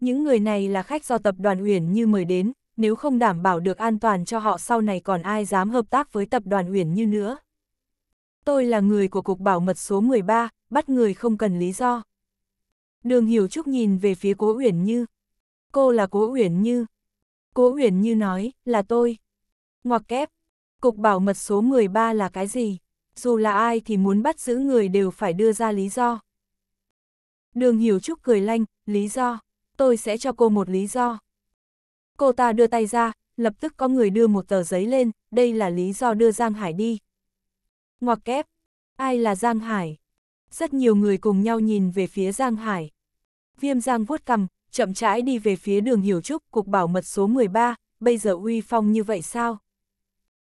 những người này là khách do tập đoàn Uyển Như mời đến, nếu không đảm bảo được an toàn cho họ sau này còn ai dám hợp tác với tập đoàn Uyển Như nữa. Tôi là người của Cục Bảo mật số 13, bắt người không cần lý do. Đường Hiểu Trúc nhìn về phía Cố Uyển Như. Cô là Cố Uyển Như. Cố Uyển Như nói, là tôi. Ngoặc kép, Cục Bảo mật số 13 là cái gì? Dù là ai thì muốn bắt giữ người đều phải đưa ra lý do. Đường Hiểu Trúc cười lanh, lý do tôi sẽ cho cô một lý do. Cô ta đưa tay ra, lập tức có người đưa một tờ giấy lên, đây là lý do đưa Giang Hải đi. Ngoặc kép, ai là Giang Hải? Rất nhiều người cùng nhau nhìn về phía Giang Hải. Viêm Giang vuốt cầm, chậm rãi đi về phía đường Hiểu Trúc, cục bảo mật số 13, bây giờ uy phong như vậy sao?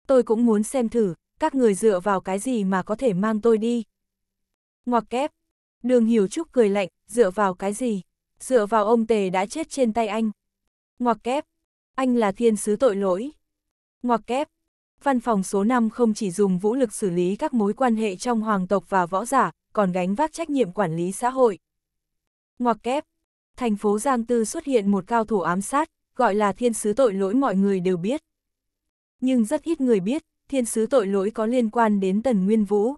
Tôi cũng muốn xem thử, các người dựa vào cái gì mà có thể mang tôi đi? Ngoặc kép, đường Hiểu Trúc cười lạnh, dựa vào cái gì? dựa vào ông Tề đã chết trên tay anh. Ngoặc kép, anh là thiên sứ tội lỗi. Ngoặc kép, văn phòng số 5 không chỉ dùng vũ lực xử lý các mối quan hệ trong hoàng tộc và võ giả, còn gánh vác trách nhiệm quản lý xã hội. Ngoặc kép, thành phố Giang Tư xuất hiện một cao thủ ám sát, gọi là thiên sứ tội lỗi mọi người đều biết. Nhưng rất ít người biết, thiên sứ tội lỗi có liên quan đến Tần Nguyên Vũ.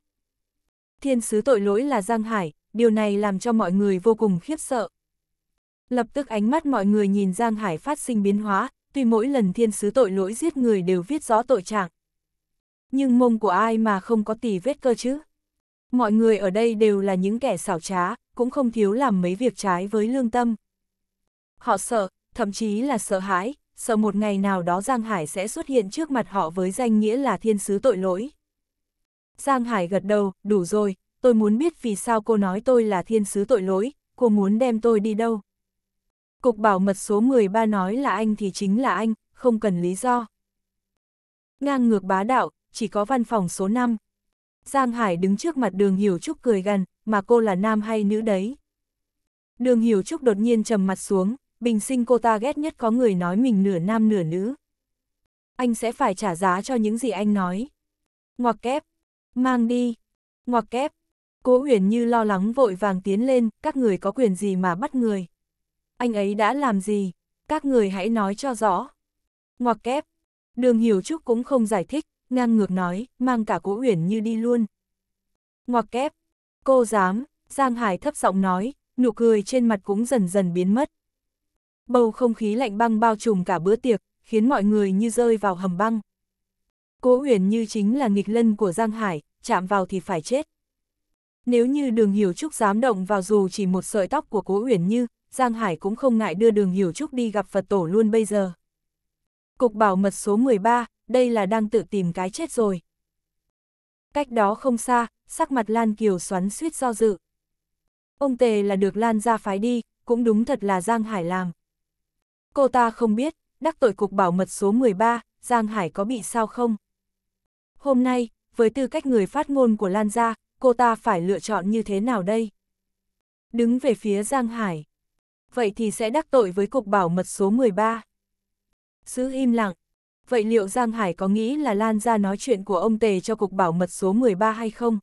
Thiên sứ tội lỗi là Giang Hải, điều này làm cho mọi người vô cùng khiếp sợ. Lập tức ánh mắt mọi người nhìn Giang Hải phát sinh biến hóa, tuy mỗi lần thiên sứ tội lỗi giết người đều viết rõ tội trạng. Nhưng mông của ai mà không có tì vết cơ chứ? Mọi người ở đây đều là những kẻ xảo trá, cũng không thiếu làm mấy việc trái với lương tâm. Họ sợ, thậm chí là sợ hãi, sợ một ngày nào đó Giang Hải sẽ xuất hiện trước mặt họ với danh nghĩa là thiên sứ tội lỗi. Giang Hải gật đầu, đủ rồi, tôi muốn biết vì sao cô nói tôi là thiên sứ tội lỗi, cô muốn đem tôi đi đâu. Cục bảo mật số 13 nói là anh thì chính là anh, không cần lý do. Ngang ngược bá đạo, chỉ có văn phòng số 5. Giang Hải đứng trước mặt đường Hiểu Trúc cười gần, mà cô là nam hay nữ đấy. Đường Hiểu Trúc đột nhiên trầm mặt xuống, bình sinh cô ta ghét nhất có người nói mình nửa nam nửa nữ. Anh sẽ phải trả giá cho những gì anh nói. Ngoặc kép, mang đi, ngoặc kép. Cố Uyển Như lo lắng vội vàng tiến lên, các người có quyền gì mà bắt người. Anh ấy đã làm gì? Các người hãy nói cho rõ. Ngoặc kép. Đường Hiểu Trúc cũng không giải thích, ngang ngược nói, mang cả cố uyển như đi luôn. Ngoặc kép. Cô dám, Giang Hải thấp giọng nói, nụ cười trên mặt cũng dần dần biến mất. Bầu không khí lạnh băng bao trùm cả bữa tiệc, khiến mọi người như rơi vào hầm băng. Cố Uyển Như chính là nghịch lân của Giang Hải, chạm vào thì phải chết. Nếu như Đường Hiểu Trúc dám động vào dù chỉ một sợi tóc của Cố Uyển Như, Giang Hải cũng không ngại đưa đường hiểu trúc đi gặp Phật tổ luôn bây giờ. Cục bảo mật số 13, đây là đang tự tìm cái chết rồi. Cách đó không xa, sắc mặt Lan Kiều xoắn suýt do dự. Ông Tề là được Lan ra phái đi, cũng đúng thật là Giang Hải làm. Cô ta không biết, đắc tội cục bảo mật số 13, Giang Hải có bị sao không? Hôm nay, với tư cách người phát ngôn của Lan gia, cô ta phải lựa chọn như thế nào đây? Đứng về phía Giang Hải vậy thì sẽ đắc tội với cục bảo mật số 13. Giữ im lặng. Vậy liệu Giang Hải có nghĩ là Lan ra nói chuyện của ông Tề cho cục bảo mật số 13 hay không?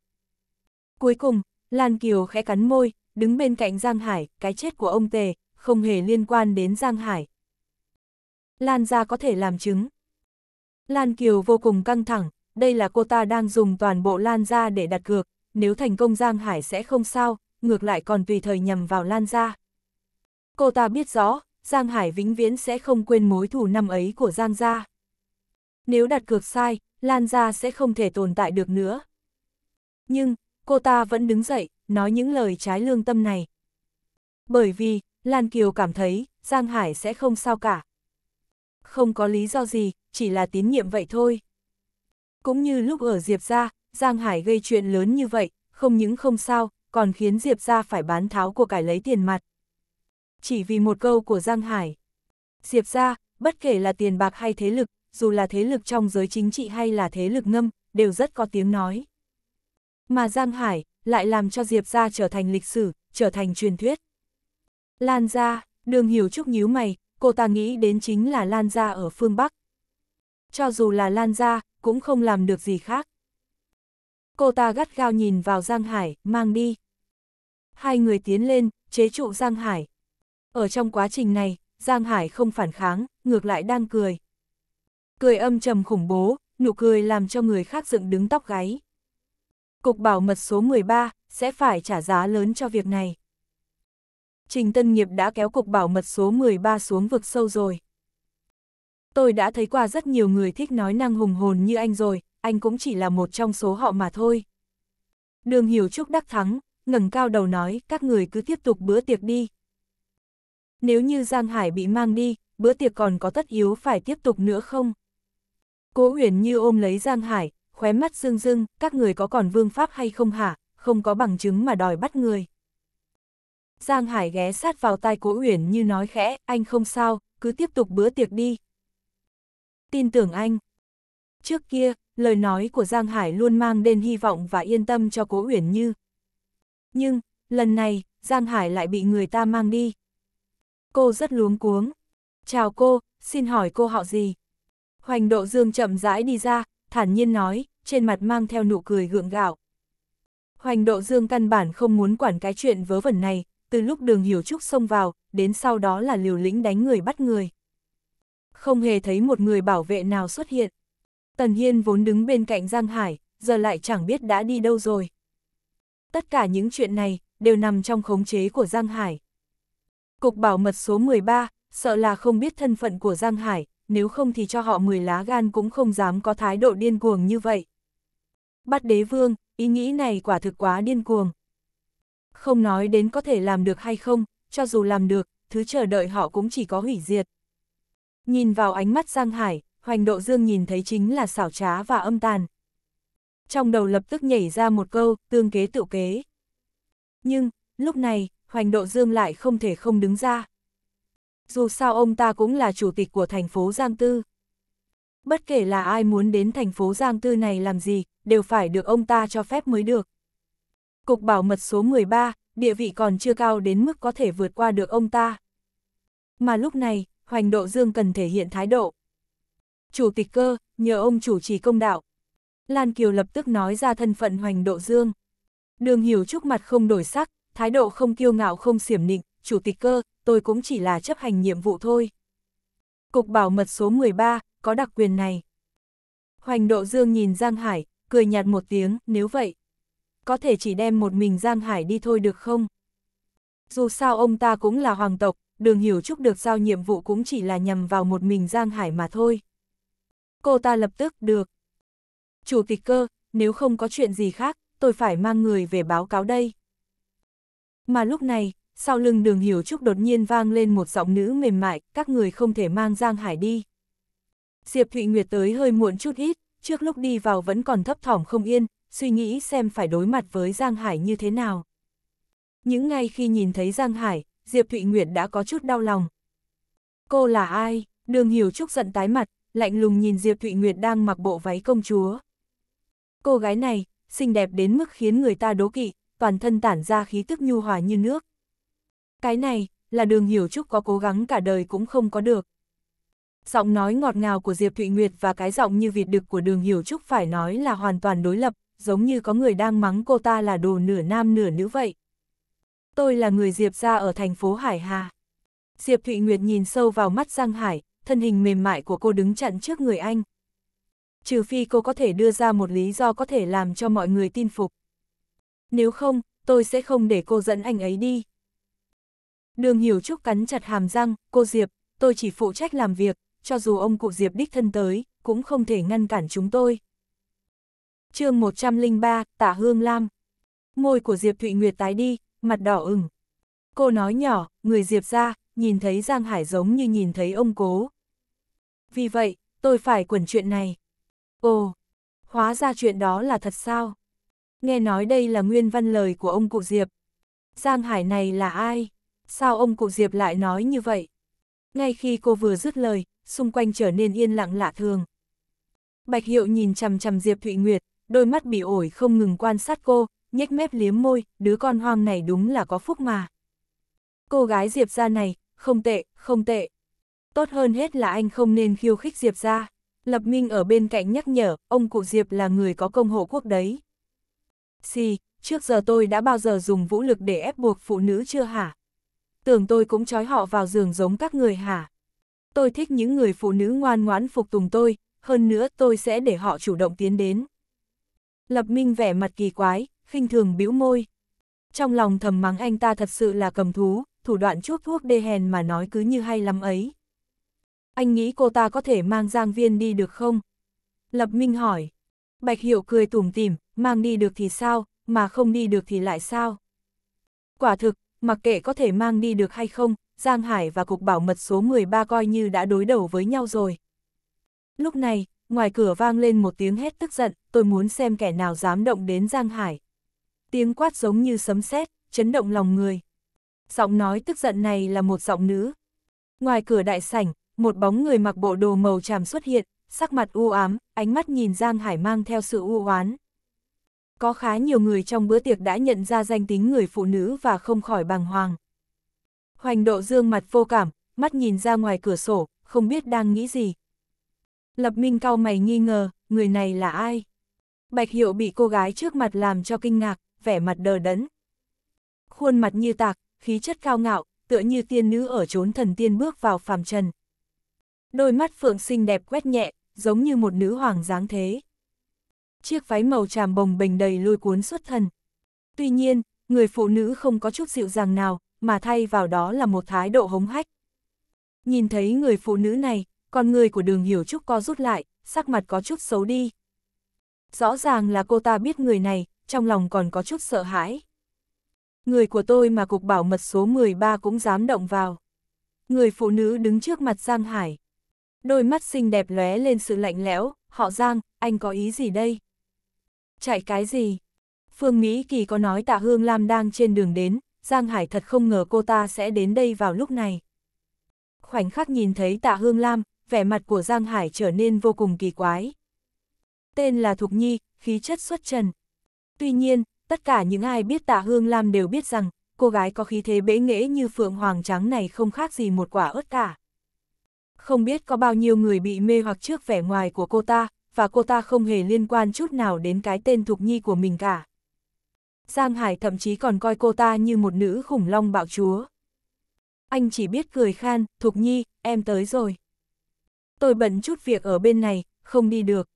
Cuối cùng, Lan Kiều khẽ cắn môi, đứng bên cạnh Giang Hải, cái chết của ông Tề, không hề liên quan đến Giang Hải. Lan ra có thể làm chứng. Lan Kiều vô cùng căng thẳng, đây là cô ta đang dùng toàn bộ Lan ra để đặt cược, nếu thành công Giang Hải sẽ không sao, ngược lại còn tùy thời nhầm vào Lan ra. Cô ta biết rõ, Giang Hải vĩnh viễn sẽ không quên mối thù năm ấy của Giang gia. Nếu đặt cược sai, Lan gia sẽ không thể tồn tại được nữa. Nhưng, cô ta vẫn đứng dậy, nói những lời trái lương tâm này. Bởi vì, Lan Kiều cảm thấy, Giang Hải sẽ không sao cả. Không có lý do gì, chỉ là tín nhiệm vậy thôi. Cũng như lúc ở Diệp gia, Giang Hải gây chuyện lớn như vậy, không những không sao, còn khiến Diệp gia phải bán tháo của cải lấy tiền mặt chỉ vì một câu của Giang Hải. Diệp ra, bất kể là tiền bạc hay thế lực, dù là thế lực trong giới chính trị hay là thế lực ngâm, đều rất có tiếng nói. Mà Giang Hải lại làm cho Diệp ra trở thành lịch sử, trở thành truyền thuyết. Lan ra, đường hiểu trúc nhíu mày, cô ta nghĩ đến chính là Lan ra ở phương Bắc. Cho dù là Lan ra, cũng không làm được gì khác. Cô ta gắt gao nhìn vào Giang Hải, mang đi. Hai người tiến lên, chế trụ Giang Hải, ở trong quá trình này, Giang Hải không phản kháng, ngược lại đang cười. Cười âm trầm khủng bố, nụ cười làm cho người khác dựng đứng tóc gáy. Cục bảo mật số 13 sẽ phải trả giá lớn cho việc này. Trình Tân Nghiệp đã kéo cục bảo mật số 13 xuống vực sâu rồi. Tôi đã thấy qua rất nhiều người thích nói năng hùng hồn như anh rồi, anh cũng chỉ là một trong số họ mà thôi. Đường Hiểu Trúc đắc thắng, ngẩng cao đầu nói các người cứ tiếp tục bữa tiệc đi, nếu như Giang Hải bị mang đi, bữa tiệc còn có tất yếu phải tiếp tục nữa không? Cố Huyền như ôm lấy Giang Hải, khóe mắt dương rưng, các người có còn vương pháp hay không hả, không có bằng chứng mà đòi bắt người. Giang Hải ghé sát vào tai Cố Huyền như nói khẽ, anh không sao, cứ tiếp tục bữa tiệc đi. Tin tưởng anh. Trước kia, lời nói của Giang Hải luôn mang đến hy vọng và yên tâm cho Cố Huyền như. Nhưng, lần này, Giang Hải lại bị người ta mang đi, cô rất luống cuống. Chào cô, xin hỏi cô họ gì? Hoành độ dương chậm rãi đi ra, thản nhiên nói, trên mặt mang theo nụ cười gượng gạo. Hoành độ dương căn bản không muốn quản cái chuyện vớ vẩn này, từ lúc đường hiểu trúc xông vào, đến sau đó là liều lĩnh đánh người bắt người. Không hề thấy một người bảo vệ nào xuất hiện. Tần Hiên vốn đứng bên cạnh Giang Hải, giờ lại chẳng biết đã đi đâu rồi. Tất cả những chuyện này đều nằm trong khống chế của Giang Hải. Cục bảo mật số 13, sợ là không biết thân phận của Giang Hải, nếu không thì cho họ 10 lá gan cũng không dám có thái độ điên cuồng như vậy. Bắt đế vương, ý nghĩ này quả thực quá điên cuồng. Không nói đến có thể làm được hay không, cho dù làm được, thứ chờ đợi họ cũng chỉ có hủy diệt. Nhìn vào ánh mắt Giang Hải, Hoành Độ Dương nhìn thấy chính là xảo trá và âm tàn. Trong đầu lập tức nhảy ra một câu, tương kế tự kế. Nhưng, lúc này, Hoành Độ Dương lại không thể không đứng ra. Dù sao ông ta cũng là chủ tịch của thành phố Giang Tư. Bất kể là ai muốn đến thành phố Giang Tư này làm gì, đều phải được ông ta cho phép mới được. Cục bảo mật số 13, địa vị còn chưa cao đến mức có thể vượt qua được ông ta. Mà lúc này, Hoành Độ Dương cần thể hiện thái độ. Chủ tịch cơ, nhờ ông chủ trì công đạo. Lan Kiều lập tức nói ra thân phận Hoành Độ Dương. Đường Hiểu Trúc mặt không đổi sắc, thái độ không kiêu ngạo không xiểm nịnh, chủ tịch cơ, tôi cũng chỉ là chấp hành nhiệm vụ thôi. Cục bảo mật số 13, có đặc quyền này. Hoành độ dương nhìn Giang Hải, cười nhạt một tiếng, nếu vậy, có thể chỉ đem một mình Giang Hải đi thôi được không? Dù sao ông ta cũng là hoàng tộc, đường hiểu trúc được giao nhiệm vụ cũng chỉ là nhằm vào một mình Giang Hải mà thôi. Cô ta lập tức, được. Chủ tịch cơ, nếu không có chuyện gì khác, tôi phải mang người về báo cáo đây. Mà lúc này, sau lưng đường hiểu trúc đột nhiên vang lên một giọng nữ mềm mại, các người không thể mang Giang Hải đi. Diệp Thụy Nguyệt tới hơi muộn chút ít, trước lúc đi vào vẫn còn thấp thỏm không yên, suy nghĩ xem phải đối mặt với Giang Hải như thế nào. Những ngày khi nhìn thấy Giang Hải, Diệp Thụy Nguyệt đã có chút đau lòng. Cô là ai? Đường Hiểu Trúc giận tái mặt, lạnh lùng nhìn Diệp Thụy Nguyệt đang mặc bộ váy công chúa. Cô gái này, xinh đẹp đến mức khiến người ta đố kỵ, toàn thân tản ra khí tức nhu hòa như nước. Cái này, là đường hiểu trúc có cố gắng cả đời cũng không có được. Giọng nói ngọt ngào của Diệp Thụy Nguyệt và cái giọng như vịt đực của đường hiểu trúc phải nói là hoàn toàn đối lập, giống như có người đang mắng cô ta là đồ nửa nam nửa nữ vậy. Tôi là người Diệp ra ở thành phố Hải Hà. Diệp Thụy Nguyệt nhìn sâu vào mắt Giang Hải, thân hình mềm mại của cô đứng chặn trước người anh. Trừ phi cô có thể đưa ra một lý do có thể làm cho mọi người tin phục nếu không, tôi sẽ không để cô dẫn anh ấy đi. Đường Hiểu Trúc cắn chặt hàm răng, cô Diệp, tôi chỉ phụ trách làm việc, cho dù ông cụ Diệp đích thân tới, cũng không thể ngăn cản chúng tôi. chương 103, Tả Hương Lam Môi của Diệp Thụy Nguyệt tái đi, mặt đỏ ửng. Cô nói nhỏ, người Diệp ra, nhìn thấy Giang Hải giống như nhìn thấy ông cố. Vì vậy, tôi phải quẩn chuyện này. Ồ, hóa ra chuyện đó là thật sao? nghe nói đây là nguyên văn lời của ông cụ Diệp. Giang Hải này là ai? Sao ông cụ Diệp lại nói như vậy? Ngay khi cô vừa dứt lời, xung quanh trở nên yên lặng lạ thường. Bạch Hiệu nhìn chằm chằm Diệp Thụy Nguyệt, đôi mắt bị ổi không ngừng quan sát cô, nhếch mép liếm môi, đứa con hoang này đúng là có phúc mà. Cô gái Diệp ra này, không tệ, không tệ. Tốt hơn hết là anh không nên khiêu khích Diệp ra. Lập Minh ở bên cạnh nhắc nhở, ông cụ Diệp là người có công hộ quốc đấy. Xì, trước giờ tôi đã bao giờ dùng vũ lực để ép buộc phụ nữ chưa hả? Tưởng tôi cũng trói họ vào giường giống các người hả? Tôi thích những người phụ nữ ngoan ngoãn phục tùng tôi, hơn nữa tôi sẽ để họ chủ động tiến đến. Lập Minh vẻ mặt kỳ quái, khinh thường bĩu môi. Trong lòng thầm mắng anh ta thật sự là cầm thú, thủ đoạn chuốc thuốc đê hèn mà nói cứ như hay lắm ấy. Anh nghĩ cô ta có thể mang Giang Viên đi được không? Lập Minh hỏi. Bạch Hiểu cười tủm tỉm, mang đi được thì sao, mà không đi được thì lại sao. Quả thực, mặc kệ có thể mang đi được hay không, Giang Hải và Cục Bảo mật số 13 coi như đã đối đầu với nhau rồi. Lúc này, ngoài cửa vang lên một tiếng hét tức giận, tôi muốn xem kẻ nào dám động đến Giang Hải. Tiếng quát giống như sấm sét, chấn động lòng người. Giọng nói tức giận này là một giọng nữ. Ngoài cửa đại sảnh, một bóng người mặc bộ đồ màu tràm xuất hiện, sắc mặt u ám, ánh mắt nhìn Giang Hải mang theo sự u oán. Có khá nhiều người trong bữa tiệc đã nhận ra danh tính người phụ nữ và không khỏi bàng hoàng. Hoành độ dương mặt vô cảm, mắt nhìn ra ngoài cửa sổ, không biết đang nghĩ gì. Lập Minh cao mày nghi ngờ, người này là ai? Bạch Hiệu bị cô gái trước mặt làm cho kinh ngạc, vẻ mặt đờ đẫn. Khuôn mặt như tạc, khí chất cao ngạo, tựa như tiên nữ ở chốn thần tiên bước vào phàm trần. Đôi mắt phượng xinh đẹp quét nhẹ, giống như một nữ hoàng dáng thế. Chiếc váy màu tràm bồng bềnh đầy lôi cuốn xuất thần. Tuy nhiên, người phụ nữ không có chút dịu dàng nào, mà thay vào đó là một thái độ hống hách. Nhìn thấy người phụ nữ này, con người của đường hiểu trúc co rút lại, sắc mặt có chút xấu đi. Rõ ràng là cô ta biết người này, trong lòng còn có chút sợ hãi. Người của tôi mà cục bảo mật số 13 cũng dám động vào. Người phụ nữ đứng trước mặt Giang Hải đôi mắt xinh đẹp lóe lên sự lạnh lẽo, họ Giang, anh có ý gì đây? Chạy cái gì? Phương Mỹ Kỳ có nói tạ Hương Lam đang trên đường đến, Giang Hải thật không ngờ cô ta sẽ đến đây vào lúc này. Khoảnh khắc nhìn thấy tạ Hương Lam, vẻ mặt của Giang Hải trở nên vô cùng kỳ quái. Tên là Thục Nhi, khí chất xuất trần. Tuy nhiên, tất cả những ai biết tạ Hương Lam đều biết rằng, cô gái có khí thế bế nghễ như phượng hoàng trắng này không khác gì một quả ớt cả không biết có bao nhiêu người bị mê hoặc trước vẻ ngoài của cô ta, và cô ta không hề liên quan chút nào đến cái tên Thục Nhi của mình cả. Giang Hải thậm chí còn coi cô ta như một nữ khủng long bạo chúa. Anh chỉ biết cười khan, Thục Nhi, em tới rồi. Tôi bận chút việc ở bên này, không đi được.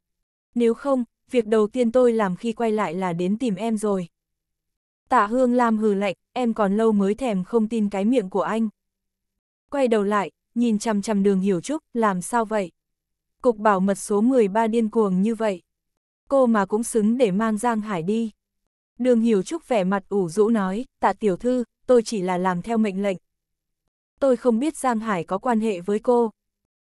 Nếu không, việc đầu tiên tôi làm khi quay lại là đến tìm em rồi. Tạ Hương Lam hừ lạnh, em còn lâu mới thèm không tin cái miệng của anh. Quay đầu lại, nhìn chằm chằm đường hiểu trúc, làm sao vậy? Cục bảo mật số 13 điên cuồng như vậy. Cô mà cũng xứng để mang Giang Hải đi. Đường hiểu trúc vẻ mặt ủ rũ nói, tạ tiểu thư, tôi chỉ là làm theo mệnh lệnh. Tôi không biết Giang Hải có quan hệ với cô.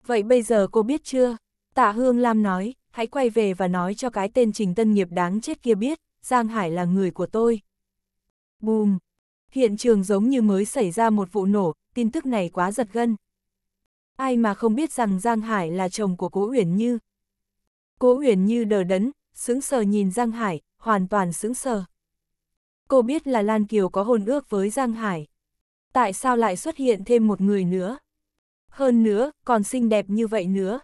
Vậy bây giờ cô biết chưa? Tạ Hương Lam nói, hãy quay về và nói cho cái tên Trình Tân Nghiệp đáng chết kia biết, Giang Hải là người của tôi. Bùm! Hiện trường giống như mới xảy ra một vụ nổ, tin tức này quá giật gân ai mà không biết rằng Giang Hải là chồng của Cố Uyển Như. Cố Uyển Như đờ đẫn, sững sờ nhìn Giang Hải, hoàn toàn sững sờ. Cô biết là Lan Kiều có hôn ước với Giang Hải. Tại sao lại xuất hiện thêm một người nữa? Hơn nữa, còn xinh đẹp như vậy nữa.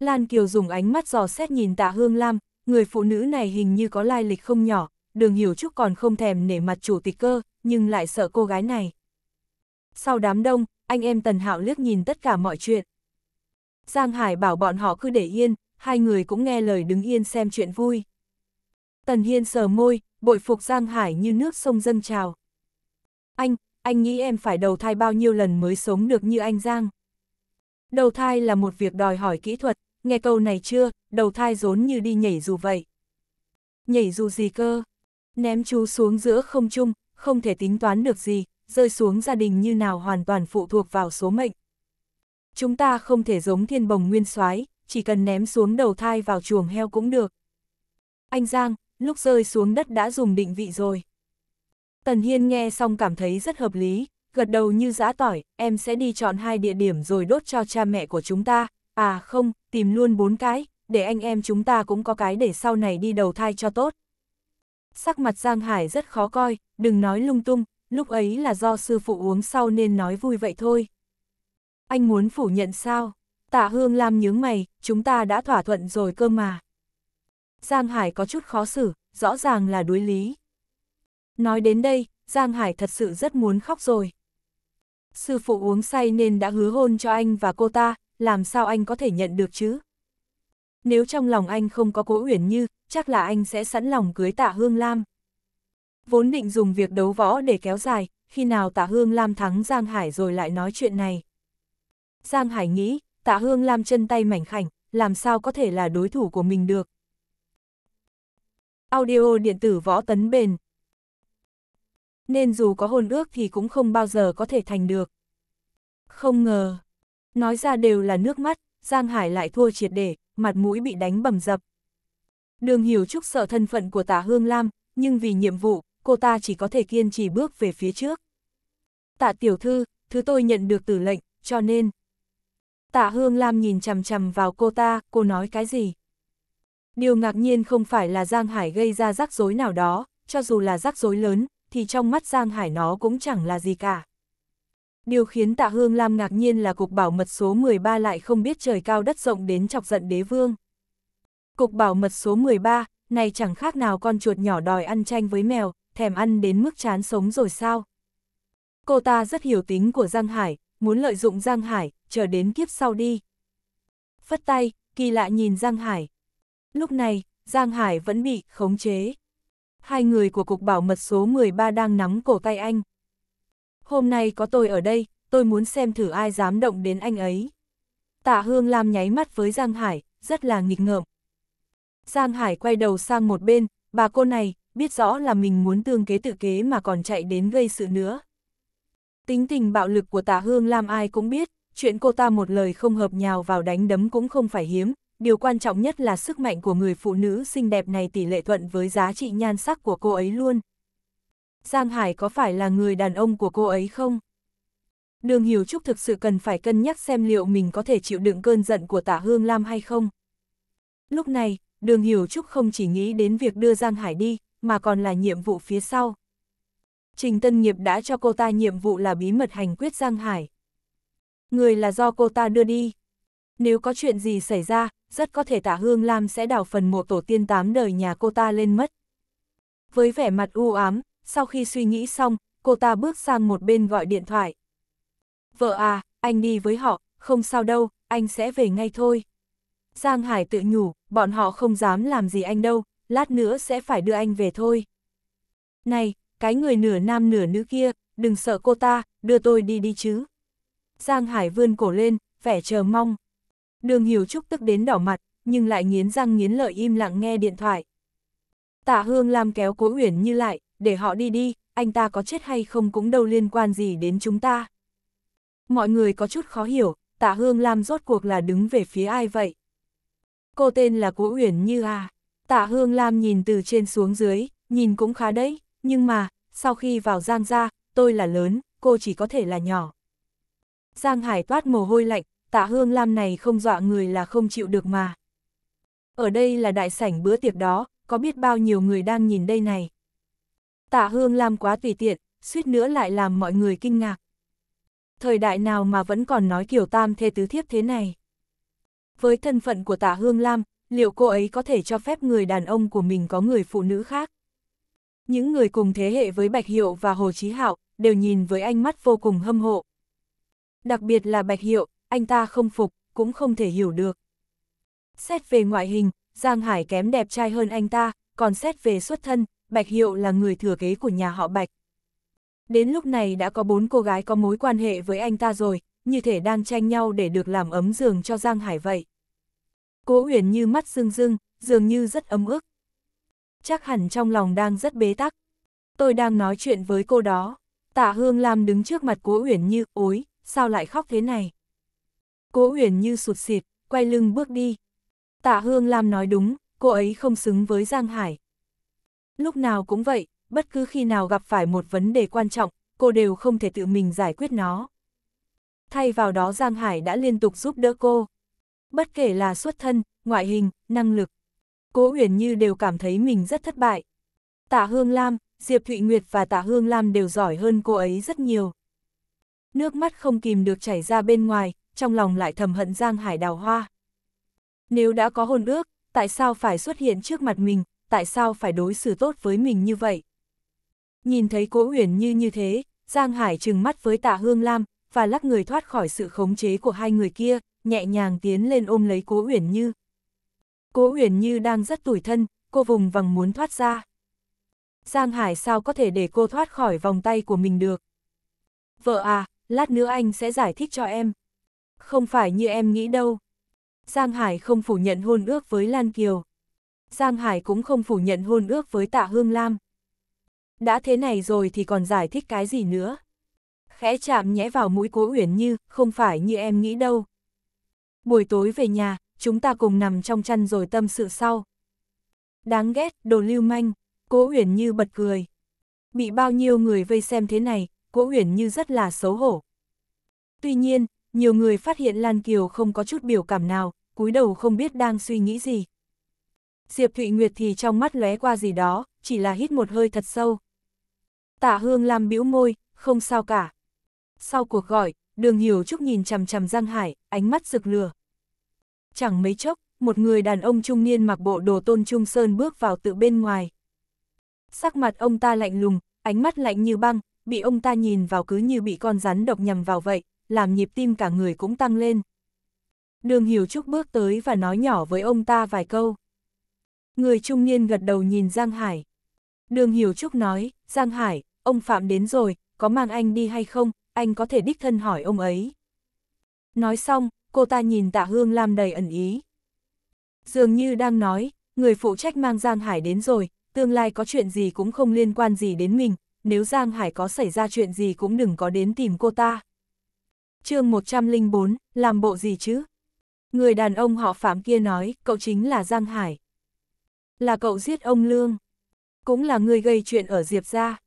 Lan Kiều dùng ánh mắt dò xét nhìn tạ Hương Lam, người phụ nữ này hình như có lai lịch không nhỏ, đường hiểu trúc còn không thèm nể mặt chủ tịch cơ, nhưng lại sợ cô gái này. Sau đám đông, anh em Tần Hạo liếc nhìn tất cả mọi chuyện. Giang Hải bảo bọn họ cứ để yên, hai người cũng nghe lời đứng yên xem chuyện vui. Tần Hiên sờ môi, bội phục Giang Hải như nước sông dâng trào. Anh, anh nghĩ em phải đầu thai bao nhiêu lần mới sống được như anh Giang? Đầu thai là một việc đòi hỏi kỹ thuật, nghe câu này chưa, đầu thai rốn như đi nhảy dù vậy. Nhảy dù gì cơ? Ném chú xuống giữa không trung, không thể tính toán được gì, rơi xuống gia đình như nào hoàn toàn phụ thuộc vào số mệnh. Chúng ta không thể giống thiên bồng nguyên soái chỉ cần ném xuống đầu thai vào chuồng heo cũng được. Anh Giang, lúc rơi xuống đất đã dùng định vị rồi. Tần Hiên nghe xong cảm thấy rất hợp lý, gật đầu như giã tỏi, em sẽ đi chọn hai địa điểm rồi đốt cho cha mẹ của chúng ta, à không, tìm luôn bốn cái, để anh em chúng ta cũng có cái để sau này đi đầu thai cho tốt. Sắc mặt Giang Hải rất khó coi, đừng nói lung tung, lúc ấy là do sư phụ uống sau nên nói vui vậy thôi. Anh muốn phủ nhận sao? Tạ Hương Lam nhướng mày, chúng ta đã thỏa thuận rồi cơ mà. Giang Hải có chút khó xử, rõ ràng là đối lý. Nói đến đây, Giang Hải thật sự rất muốn khóc rồi. Sư phụ uống say nên đã hứa hôn cho anh và cô ta, làm sao anh có thể nhận được chứ? Nếu trong lòng anh không có cố uyển như, chắc là anh sẽ sẵn lòng cưới tạ Hương Lam vốn định dùng việc đấu võ để kéo dài, khi nào Tạ Hương Lam thắng Giang Hải rồi lại nói chuyện này. Giang Hải nghĩ, Tạ Hương Lam chân tay mảnh khảnh, làm sao có thể là đối thủ của mình được. Audio điện tử võ tấn bền. Nên dù có hôn ước thì cũng không bao giờ có thể thành được. Không ngờ. Nói ra đều là nước mắt, Giang Hải lại thua triệt để, mặt mũi bị đánh bầm dập. Đường Hiểu Trúc sợ thân phận của Tạ Hương Lam, nhưng vì nhiệm vụ, cô ta chỉ có thể kiên trì bước về phía trước. Tạ tiểu thư, thứ tôi nhận được từ lệnh, cho nên... Tạ Hương Lam nhìn chằm chằm vào cô ta, cô nói cái gì? Điều ngạc nhiên không phải là Giang Hải gây ra rắc rối nào đó, cho dù là rắc rối lớn, thì trong mắt Giang Hải nó cũng chẳng là gì cả. Điều khiến Tạ Hương Lam ngạc nhiên là cục bảo mật số 13 lại không biết trời cao đất rộng đến chọc giận đế vương. Cục bảo mật số 13, này chẳng khác nào con chuột nhỏ đòi ăn chanh với mèo, thèm ăn đến mức chán sống rồi sao? Cô ta rất hiểu tính của Giang Hải, muốn lợi dụng Giang Hải, chờ đến kiếp sau đi. Phất tay, kỳ lạ nhìn Giang Hải. Lúc này, Giang Hải vẫn bị khống chế. Hai người của Cục Bảo mật số 13 đang nắm cổ tay anh. Hôm nay có tôi ở đây, tôi muốn xem thử ai dám động đến anh ấy. Tạ Hương Lam nháy mắt với Giang Hải, rất là nghịch ngợm. Giang Hải quay đầu sang một bên, bà cô này, biết rõ là mình muốn tương kế tự kế mà còn chạy đến gây sự nữa. Tính tình bạo lực của tả hương Lam ai cũng biết, chuyện cô ta một lời không hợp nhào vào đánh đấm cũng không phải hiếm, điều quan trọng nhất là sức mạnh của người phụ nữ xinh đẹp này tỷ lệ thuận với giá trị nhan sắc của cô ấy luôn. Giang Hải có phải là người đàn ông của cô ấy không? Đường Hiểu Trúc thực sự cần phải cân nhắc xem liệu mình có thể chịu đựng cơn giận của tả Hương Lam hay không. Lúc này, Đường Hiểu Trúc không chỉ nghĩ đến việc đưa Giang Hải đi, mà còn là nhiệm vụ phía sau. Trình Tân Nghiệp đã cho cô ta nhiệm vụ là bí mật hành quyết Giang Hải. Người là do cô ta đưa đi. Nếu có chuyện gì xảy ra, rất có thể tả Hương Lam sẽ đảo phần mộ tổ tiên tám đời nhà cô ta lên mất. Với vẻ mặt u ám, sau khi suy nghĩ xong, cô ta bước sang một bên gọi điện thoại. Vợ à, anh đi với họ, không sao đâu, anh sẽ về ngay thôi. Giang Hải tự nhủ, bọn họ không dám làm gì anh đâu, lát nữa sẽ phải đưa anh về thôi. Này, cái người nửa nam nửa nữ kia, đừng sợ cô ta, đưa tôi đi đi chứ. Giang Hải vươn cổ lên, vẻ chờ mong. Đường Hiểu Trúc tức đến đỏ mặt, nhưng lại nghiến răng nghiến lợi im lặng nghe điện thoại. Tạ Hương Lam kéo Cố Uyển Như lại, để họ đi đi, anh ta có chết hay không cũng đâu liên quan gì đến chúng ta. Mọi người có chút khó hiểu, Tạ Hương Lam rốt cuộc là đứng về phía ai vậy? Cô tên là Cố Uyển Như à? Tạ Hương Lam nhìn từ trên xuống dưới, nhìn cũng khá đấy, nhưng mà, sau khi vào Giang gia, tôi là lớn, cô chỉ có thể là nhỏ. Giang Hải toát mồ hôi lạnh, Tạ Hương Lam này không dọa người là không chịu được mà. Ở đây là đại sảnh bữa tiệc đó, có biết bao nhiêu người đang nhìn đây này. Tạ Hương Lam quá tùy tiện, suýt nữa lại làm mọi người kinh ngạc. Thời đại nào mà vẫn còn nói kiểu tam thê tứ thiếp thế này. Với thân phận của Tạ Hương Lam, liệu cô ấy có thể cho phép người đàn ông của mình có người phụ nữ khác? Những người cùng thế hệ với Bạch Hiệu và Hồ Chí Hạo đều nhìn với ánh mắt vô cùng hâm hộ. Đặc biệt là Bạch Hiệu, anh ta không phục, cũng không thể hiểu được. Xét về ngoại hình, Giang Hải kém đẹp trai hơn anh ta, còn xét về xuất thân, Bạch Hiệu là người thừa kế của nhà họ Bạch. Đến lúc này đã có bốn cô gái có mối quan hệ với anh ta rồi, như thể đang tranh nhau để được làm ấm giường cho Giang Hải vậy. Cố Huyền như mắt rưng rưng, dường như rất ấm ức. Chắc hẳn trong lòng đang rất bế tắc. Tôi đang nói chuyện với cô đó. Tạ Hương Lam đứng trước mặt Cố Uyển Như, ối, sao lại khóc thế này? Cố Uyển Như sụt sịt, quay lưng bước đi. Tạ Hương Lam nói đúng, cô ấy không xứng với Giang Hải. Lúc nào cũng vậy, bất cứ khi nào gặp phải một vấn đề quan trọng, cô đều không thể tự mình giải quyết nó. Thay vào đó Giang Hải đã liên tục giúp đỡ cô. Bất kể là xuất thân, ngoại hình, năng lực, Cố Uyển Như đều cảm thấy mình rất thất bại. Tạ Hương Lam, Diệp Thụy Nguyệt và Tạ Hương Lam đều giỏi hơn cô ấy rất nhiều. Nước mắt không kìm được chảy ra bên ngoài, trong lòng lại thầm hận Giang Hải đào hoa. Nếu đã có hôn ước, tại sao phải xuất hiện trước mặt mình, tại sao phải đối xử tốt với mình như vậy? Nhìn thấy Cố Uyển Như như thế, Giang Hải trừng mắt với Tạ Hương Lam và lắc người thoát khỏi sự khống chế của hai người kia nhẹ nhàng tiến lên ôm lấy Cố Uyển Như. Cố Uyển Như đang rất tủi thân, cô vùng vằng muốn thoát ra. Giang Hải sao có thể để cô thoát khỏi vòng tay của mình được? Vợ à, lát nữa anh sẽ giải thích cho em. Không phải như em nghĩ đâu. Giang Hải không phủ nhận hôn ước với Lan Kiều. Giang Hải cũng không phủ nhận hôn ước với Tạ Hương Lam. Đã thế này rồi thì còn giải thích cái gì nữa? Khẽ chạm nhẽ vào mũi cố Uyển Như, không phải như em nghĩ đâu buổi tối về nhà, chúng ta cùng nằm trong chăn rồi tâm sự sau. Đáng ghét, đồ lưu manh, cố uyển như bật cười. Bị bao nhiêu người vây xem thế này, cố uyển như rất là xấu hổ. Tuy nhiên, nhiều người phát hiện Lan Kiều không có chút biểu cảm nào, cúi đầu không biết đang suy nghĩ gì. Diệp Thụy Nguyệt thì trong mắt lóe qua gì đó, chỉ là hít một hơi thật sâu. Tạ Hương làm bĩu môi, không sao cả. Sau cuộc gọi, đường hiểu trúc nhìn chằm chằm Giang Hải, ánh mắt rực lửa. Chẳng mấy chốc, một người đàn ông trung niên mặc bộ đồ tôn trung sơn bước vào tự bên ngoài. Sắc mặt ông ta lạnh lùng, ánh mắt lạnh như băng, bị ông ta nhìn vào cứ như bị con rắn độc nhầm vào vậy, làm nhịp tim cả người cũng tăng lên. Đường Hiểu Trúc bước tới và nói nhỏ với ông ta vài câu. Người trung niên gật đầu nhìn Giang Hải. Đường Hiểu Trúc nói, Giang Hải, ông Phạm đến rồi, có mang anh đi hay không, anh có thể đích thân hỏi ông ấy. Nói xong, cô ta nhìn tạ Hương Lam đầy ẩn ý. Dường như đang nói, người phụ trách mang Giang Hải đến rồi, tương lai có chuyện gì cũng không liên quan gì đến mình, nếu Giang Hải có xảy ra chuyện gì cũng đừng có đến tìm cô ta. chương 104, làm bộ gì chứ? Người đàn ông họ phạm kia nói, cậu chính là Giang Hải. Là cậu giết ông Lương. Cũng là người gây chuyện ở Diệp Gia.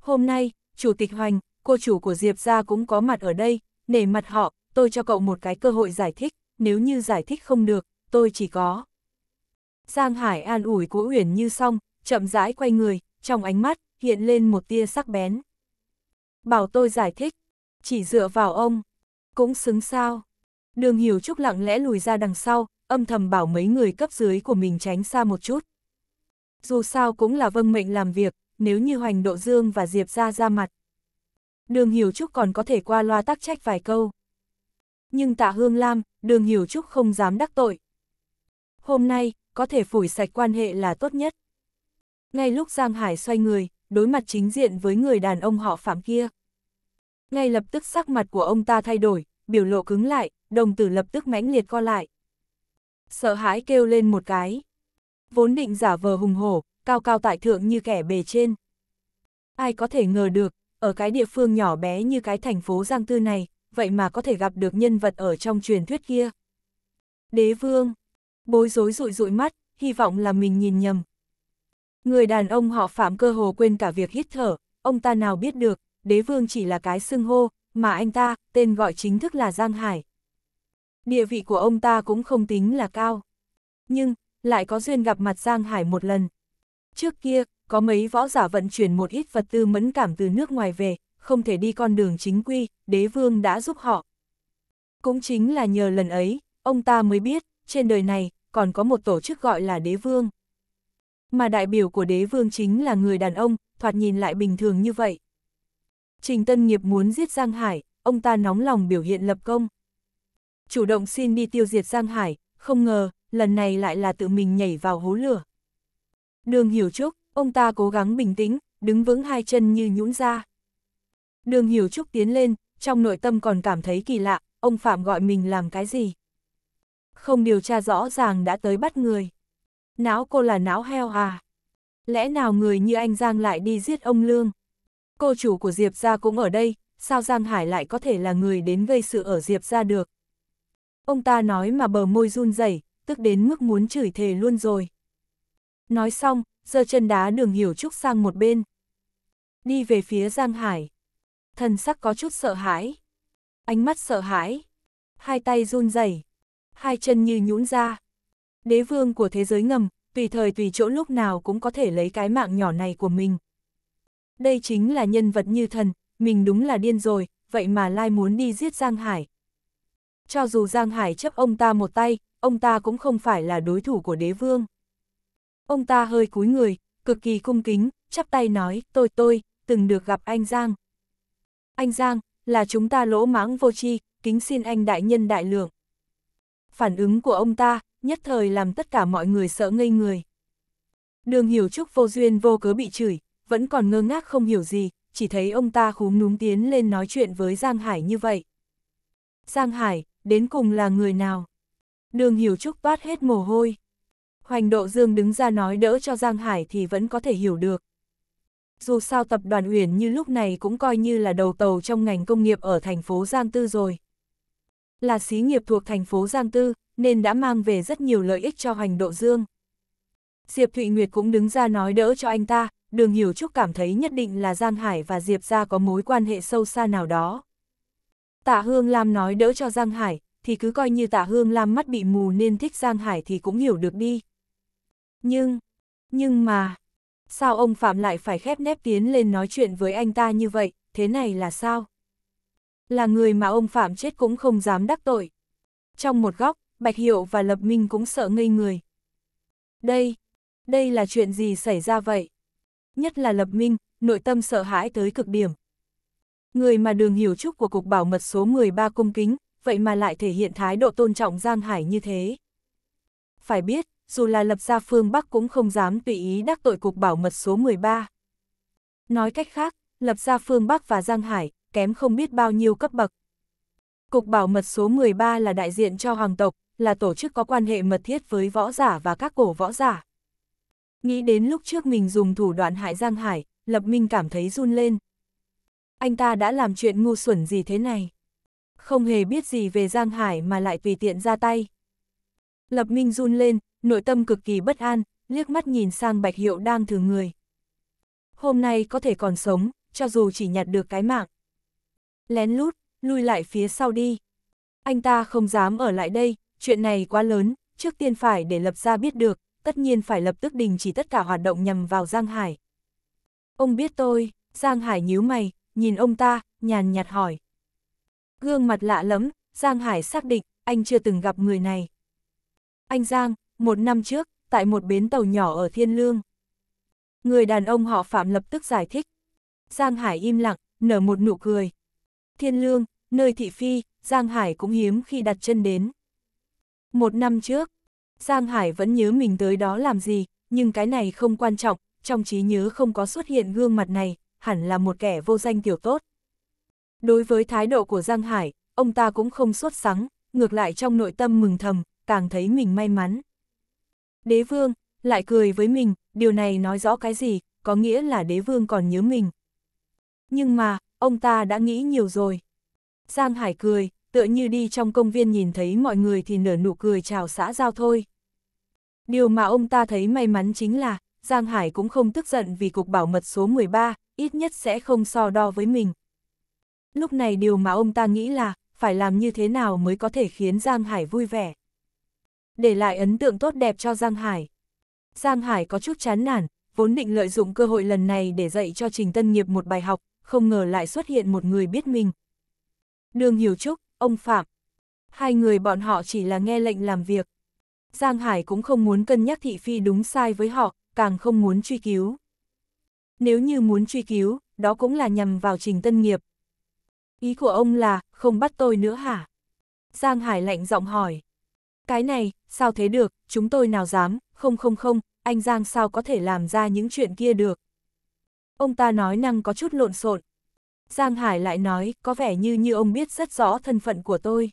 Hôm nay, Chủ tịch Hoành, cô chủ của Diệp gia cũng có mặt ở đây, nể mặt họ, tôi cho cậu một cái cơ hội giải thích, nếu như giải thích không được, tôi chỉ có. Giang Hải an ủi của Uyển như xong, chậm rãi quay người, trong ánh mắt, hiện lên một tia sắc bén. Bảo tôi giải thích, chỉ dựa vào ông, cũng xứng sao. Đường Hiểu Trúc lặng lẽ lùi ra đằng sau, âm thầm bảo mấy người cấp dưới của mình tránh xa một chút. Dù sao cũng là vâng mệnh làm việc, nếu như Hoành Độ Dương và Diệp ra ra mặt, đường hiểu trúc còn có thể qua loa tác trách vài câu. Nhưng tạ Hương Lam, đường hiểu trúc không dám đắc tội. Hôm nay, có thể phủi sạch quan hệ là tốt nhất. Ngay lúc Giang Hải xoay người, đối mặt chính diện với người đàn ông họ phạm kia. Ngay lập tức sắc mặt của ông ta thay đổi, biểu lộ cứng lại, đồng tử lập tức mãnh liệt co lại. Sợ hãi kêu lên một cái. Vốn định giả vờ hùng hổ, cao cao tại thượng như kẻ bề trên. Ai có thể ngờ được, ở cái địa phương nhỏ bé như cái thành phố Giang Tư này, vậy mà có thể gặp được nhân vật ở trong truyền thuyết kia. Đế vương, bối rối rụi rụi mắt, hy vọng là mình nhìn nhầm. Người đàn ông họ phạm cơ hồ quên cả việc hít thở, ông ta nào biết được, đế vương chỉ là cái xưng hô, mà anh ta, tên gọi chính thức là Giang Hải. Địa vị của ông ta cũng không tính là cao. Nhưng, lại có duyên gặp mặt Giang Hải một lần. Trước kia, có mấy võ giả vận chuyển một ít vật tư mẫn cảm từ nước ngoài về, không thể đi con đường chính quy, đế vương đã giúp họ. Cũng chính là nhờ lần ấy, ông ta mới biết, trên đời này, còn có một tổ chức gọi là đế vương. Mà đại biểu của đế vương chính là người đàn ông, thoạt nhìn lại bình thường như vậy. Trình Tân Nghiệp muốn giết Giang Hải, ông ta nóng lòng biểu hiện lập công. Chủ động xin đi tiêu diệt Giang Hải, không ngờ, lần này lại là tự mình nhảy vào hố lửa. Đường Hiểu Trúc, Ông ta cố gắng bình tĩnh, đứng vững hai chân như nhũn ra. Đường Hiểu Trúc tiến lên, trong nội tâm còn cảm thấy kỳ lạ, ông Phạm gọi mình làm cái gì? Không điều tra rõ ràng đã tới bắt người. Não cô là não heo à? Lẽ nào người như anh Giang lại đi giết ông Lương? Cô chủ của Diệp Gia cũng ở đây, sao Giang Hải lại có thể là người đến gây sự ở Diệp Gia được? Ông ta nói mà bờ môi run rẩy, tức đến mức muốn chửi thề luôn rồi. Nói xong, giơ chân đá đường hiểu trúc sang một bên. Đi về phía Giang Hải. Thần sắc có chút sợ hãi. Ánh mắt sợ hãi. Hai tay run rẩy, Hai chân như nhũn ra. Đế vương của thế giới ngầm, tùy thời tùy chỗ lúc nào cũng có thể lấy cái mạng nhỏ này của mình. Đây chính là nhân vật như thần, mình đúng là điên rồi, vậy mà Lai muốn đi giết Giang Hải. Cho dù Giang Hải chấp ông ta một tay, ông ta cũng không phải là đối thủ của đế vương. Ông ta hơi cúi người, cực kỳ cung kính, chắp tay nói, tôi tôi, từng được gặp anh Giang. Anh Giang, là chúng ta lỗ mãng vô tri, kính xin anh đại nhân đại lượng. Phản ứng của ông ta, nhất thời làm tất cả mọi người sợ ngây người. Đường hiểu trúc vô duyên vô cớ bị chửi, vẫn còn ngơ ngác không hiểu gì, chỉ thấy ông ta khúm núm tiến lên nói chuyện với Giang Hải như vậy. Giang Hải, đến cùng là người nào? Đường hiểu trúc toát hết mồ hôi. Hoành Độ Dương đứng ra nói đỡ cho Giang Hải thì vẫn có thể hiểu được. Dù sao tập đoàn Uyển như lúc này cũng coi như là đầu tàu trong ngành công nghiệp ở thành phố Giang Tư rồi. Là xí nghiệp thuộc thành phố Giang Tư, nên đã mang về rất nhiều lợi ích cho Hoành Độ Dương. Diệp Thụy Nguyệt cũng đứng ra nói đỡ cho anh ta, Đường Hiểu Trúc cảm thấy nhất định là Giang Hải và Diệp ra có mối quan hệ sâu xa nào đó. Tạ Hương Lam nói đỡ cho Giang Hải, thì cứ coi như tạ hương lam mắt bị mù nên thích Giang Hải thì cũng hiểu được đi. Nhưng, nhưng mà, sao ông Phạm lại phải khép nép tiến lên nói chuyện với anh ta như vậy, thế này là sao? Là người mà ông Phạm chết cũng không dám đắc tội. Trong một góc, Bạch Hiệu và Lập Minh cũng sợ ngây người. Đây, đây là chuyện gì xảy ra vậy? Nhất là Lập Minh, nội tâm sợ hãi tới cực điểm. Người mà đường hiểu trúc của Cục Bảo mật số 13 cung kính, vậy mà lại thể hiện thái độ tôn trọng Giang Hải như thế. Phải biết, dù là lập gia phương Bắc cũng không dám tùy ý đắc tội cục bảo mật số 13. Nói cách khác, lập gia phương Bắc và Giang Hải, kém không biết bao nhiêu cấp bậc. Cục bảo mật số 13 là đại diện cho hoàng tộc, là tổ chức có quan hệ mật thiết với võ giả và các cổ võ giả. Nghĩ đến lúc trước mình dùng thủ đoạn hại Giang Hải, Lập Minh cảm thấy run lên. Anh ta đã làm chuyện ngu xuẩn gì thế này? không hề biết gì về Giang Hải mà lại tùy tiện ra tay. Lập Minh run lên, nội tâm cực kỳ bất an, liếc mắt nhìn sang Bạch Hiệu đang thử người. Hôm nay có thể còn sống, cho dù chỉ nhặt được cái mạng. Lén lút, lui lại phía sau đi. Anh ta không dám ở lại đây, chuyện này quá lớn, trước tiên phải để lập ra biết được, tất nhiên phải lập tức đình chỉ tất cả hoạt động nhằm vào Giang Hải. Ông biết tôi, Giang Hải nhíu mày, nhìn ông ta, nhàn nhạt hỏi. Gương mặt lạ lẫm, Giang Hải xác định, anh chưa từng gặp người này. Anh Giang, một năm trước, tại một bến tàu nhỏ ở Thiên Lương. Người đàn ông họ Phạm lập tức giải thích. Giang Hải im lặng, nở một nụ cười. Thiên Lương, nơi thị phi, Giang Hải cũng hiếm khi đặt chân đến. Một năm trước, Giang Hải vẫn nhớ mình tới đó làm gì, nhưng cái này không quan trọng, trong trí nhớ không có xuất hiện gương mặt này, hẳn là một kẻ vô danh tiểu tốt. Đối với thái độ của Giang Hải, ông ta cũng không xuất sắng, ngược lại trong nội tâm mừng thầm, càng thấy mình may mắn. Đế vương, lại cười với mình, điều này nói rõ cái gì, có nghĩa là đế vương còn nhớ mình. Nhưng mà, ông ta đã nghĩ nhiều rồi. Giang Hải cười, tựa như đi trong công viên nhìn thấy mọi người thì nở nụ cười chào xã giao thôi. Điều mà ông ta thấy may mắn chính là, Giang Hải cũng không tức giận vì cục bảo mật số 13, ít nhất sẽ không so đo với mình. Lúc này điều mà ông ta nghĩ là, phải làm như thế nào mới có thể khiến Giang Hải vui vẻ. Để lại ấn tượng tốt đẹp cho Giang Hải. Giang Hải có chút chán nản, vốn định lợi dụng cơ hội lần này để dạy cho Trình Tân Nghiệp một bài học, không ngờ lại xuất hiện một người biết mình. Đường Hiểu Trúc, ông Phạm. Hai người bọn họ chỉ là nghe lệnh làm việc. Giang Hải cũng không muốn cân nhắc thị phi đúng sai với họ, càng không muốn truy cứu. Nếu như muốn truy cứu, đó cũng là nhằm vào Trình Tân Nghiệp, Ý của ông là, không bắt tôi nữa hả? Giang Hải lạnh giọng hỏi. Cái này, sao thế được, chúng tôi nào dám, không không không, anh Giang sao có thể làm ra những chuyện kia được? Ông ta nói năng có chút lộn xộn. Giang Hải lại nói, có vẻ như như ông biết rất rõ thân phận của tôi.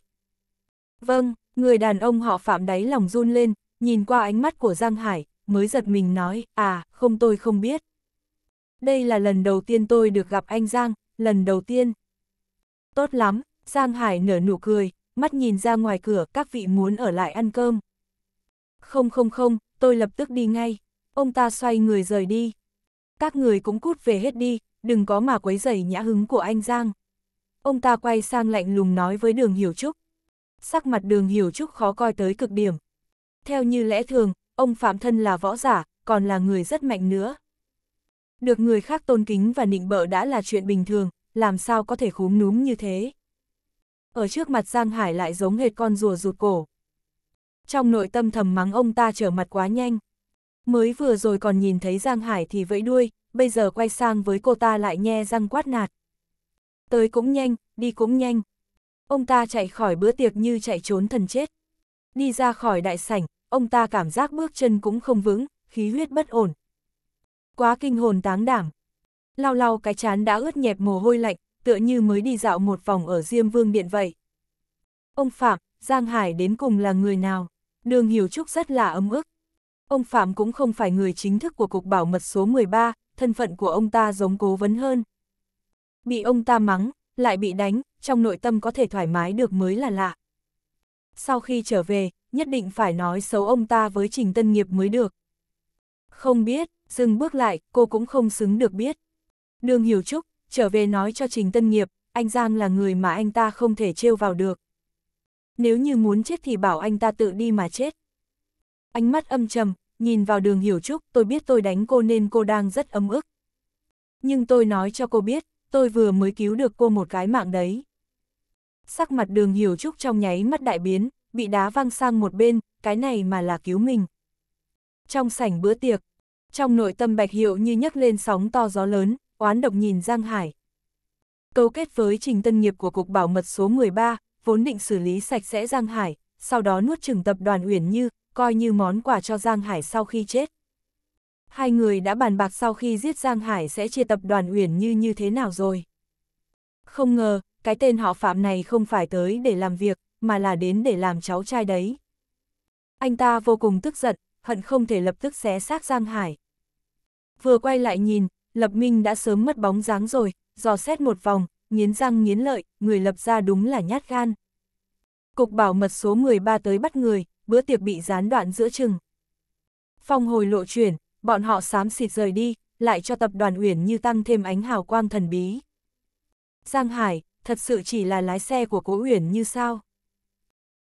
Vâng, người đàn ông họ phạm đáy lòng run lên, nhìn qua ánh mắt của Giang Hải, mới giật mình nói, à, không tôi không biết. Đây là lần đầu tiên tôi được gặp anh Giang, lần đầu tiên. Tốt lắm, Giang Hải nở nụ cười, mắt nhìn ra ngoài cửa các vị muốn ở lại ăn cơm. Không không không, tôi lập tức đi ngay. Ông ta xoay người rời đi. Các người cũng cút về hết đi, đừng có mà quấy rầy nhã hứng của anh Giang. Ông ta quay sang lạnh lùng nói với đường hiểu trúc. Sắc mặt đường hiểu trúc khó coi tới cực điểm. Theo như lẽ thường, ông Phạm Thân là võ giả, còn là người rất mạnh nữa. Được người khác tôn kính và nịnh bợ đã là chuyện bình thường, làm sao có thể khúm núm như thế. Ở trước mặt Giang Hải lại giống hệt con rùa rụt cổ. Trong nội tâm thầm mắng ông ta trở mặt quá nhanh. Mới vừa rồi còn nhìn thấy Giang Hải thì vẫy đuôi, bây giờ quay sang với cô ta lại nhe răng quát nạt. Tới cũng nhanh, đi cũng nhanh. Ông ta chạy khỏi bữa tiệc như chạy trốn thần chết. Đi ra khỏi đại sảnh, ông ta cảm giác bước chân cũng không vững, khí huyết bất ổn. Quá kinh hồn táng đảm lau lau cái chán đã ướt nhẹp mồ hôi lạnh, tựa như mới đi dạo một vòng ở Diêm Vương Điện vậy. Ông Phạm, Giang Hải đến cùng là người nào? Đường Hiểu Trúc rất là ấm ức. Ông Phạm cũng không phải người chính thức của Cục Bảo mật số 13, thân phận của ông ta giống cố vấn hơn. Bị ông ta mắng, lại bị đánh, trong nội tâm có thể thoải mái được mới là lạ. Sau khi trở về, nhất định phải nói xấu ông ta với Trình Tân Nghiệp mới được. Không biết, dừng bước lại, cô cũng không xứng được biết. Đường Hiểu Trúc, trở về nói cho Trình Tân Nghiệp, anh Giang là người mà anh ta không thể trêu vào được. Nếu như muốn chết thì bảo anh ta tự đi mà chết. Ánh mắt âm trầm, nhìn vào đường Hiểu Trúc, tôi biết tôi đánh cô nên cô đang rất ấm ức. Nhưng tôi nói cho cô biết, tôi vừa mới cứu được cô một cái mạng đấy. Sắc mặt đường Hiểu Trúc trong nháy mắt đại biến, bị đá văng sang một bên, cái này mà là cứu mình. Trong sảnh bữa tiệc, trong nội tâm Bạch Hiệu như nhấc lên sóng to gió lớn, oán độc nhìn Giang Hải. Câu kết với trình tân nghiệp của Cục Bảo mật số 13, vốn định xử lý sạch sẽ Giang Hải, sau đó nuốt chừng tập đoàn Uyển Như, coi như món quà cho Giang Hải sau khi chết. Hai người đã bàn bạc sau khi giết Giang Hải sẽ chia tập đoàn Uyển Như như thế nào rồi. Không ngờ, cái tên họ Phạm này không phải tới để làm việc, mà là đến để làm cháu trai đấy. Anh ta vô cùng tức giận, hận không thể lập tức xé xác Giang Hải. Vừa quay lại nhìn, Lập Minh đã sớm mất bóng dáng rồi, dò xét một vòng, nghiến răng nghiến lợi, người lập ra đúng là nhát gan. Cục bảo mật số 13 tới bắt người, bữa tiệc bị gián đoạn giữa chừng. Phong hồi lộ chuyển, bọn họ xám xịt rời đi, lại cho tập đoàn Uyển Như tăng thêm ánh hào quang thần bí. Giang Hải, thật sự chỉ là lái xe của Cố Uyển Như sao?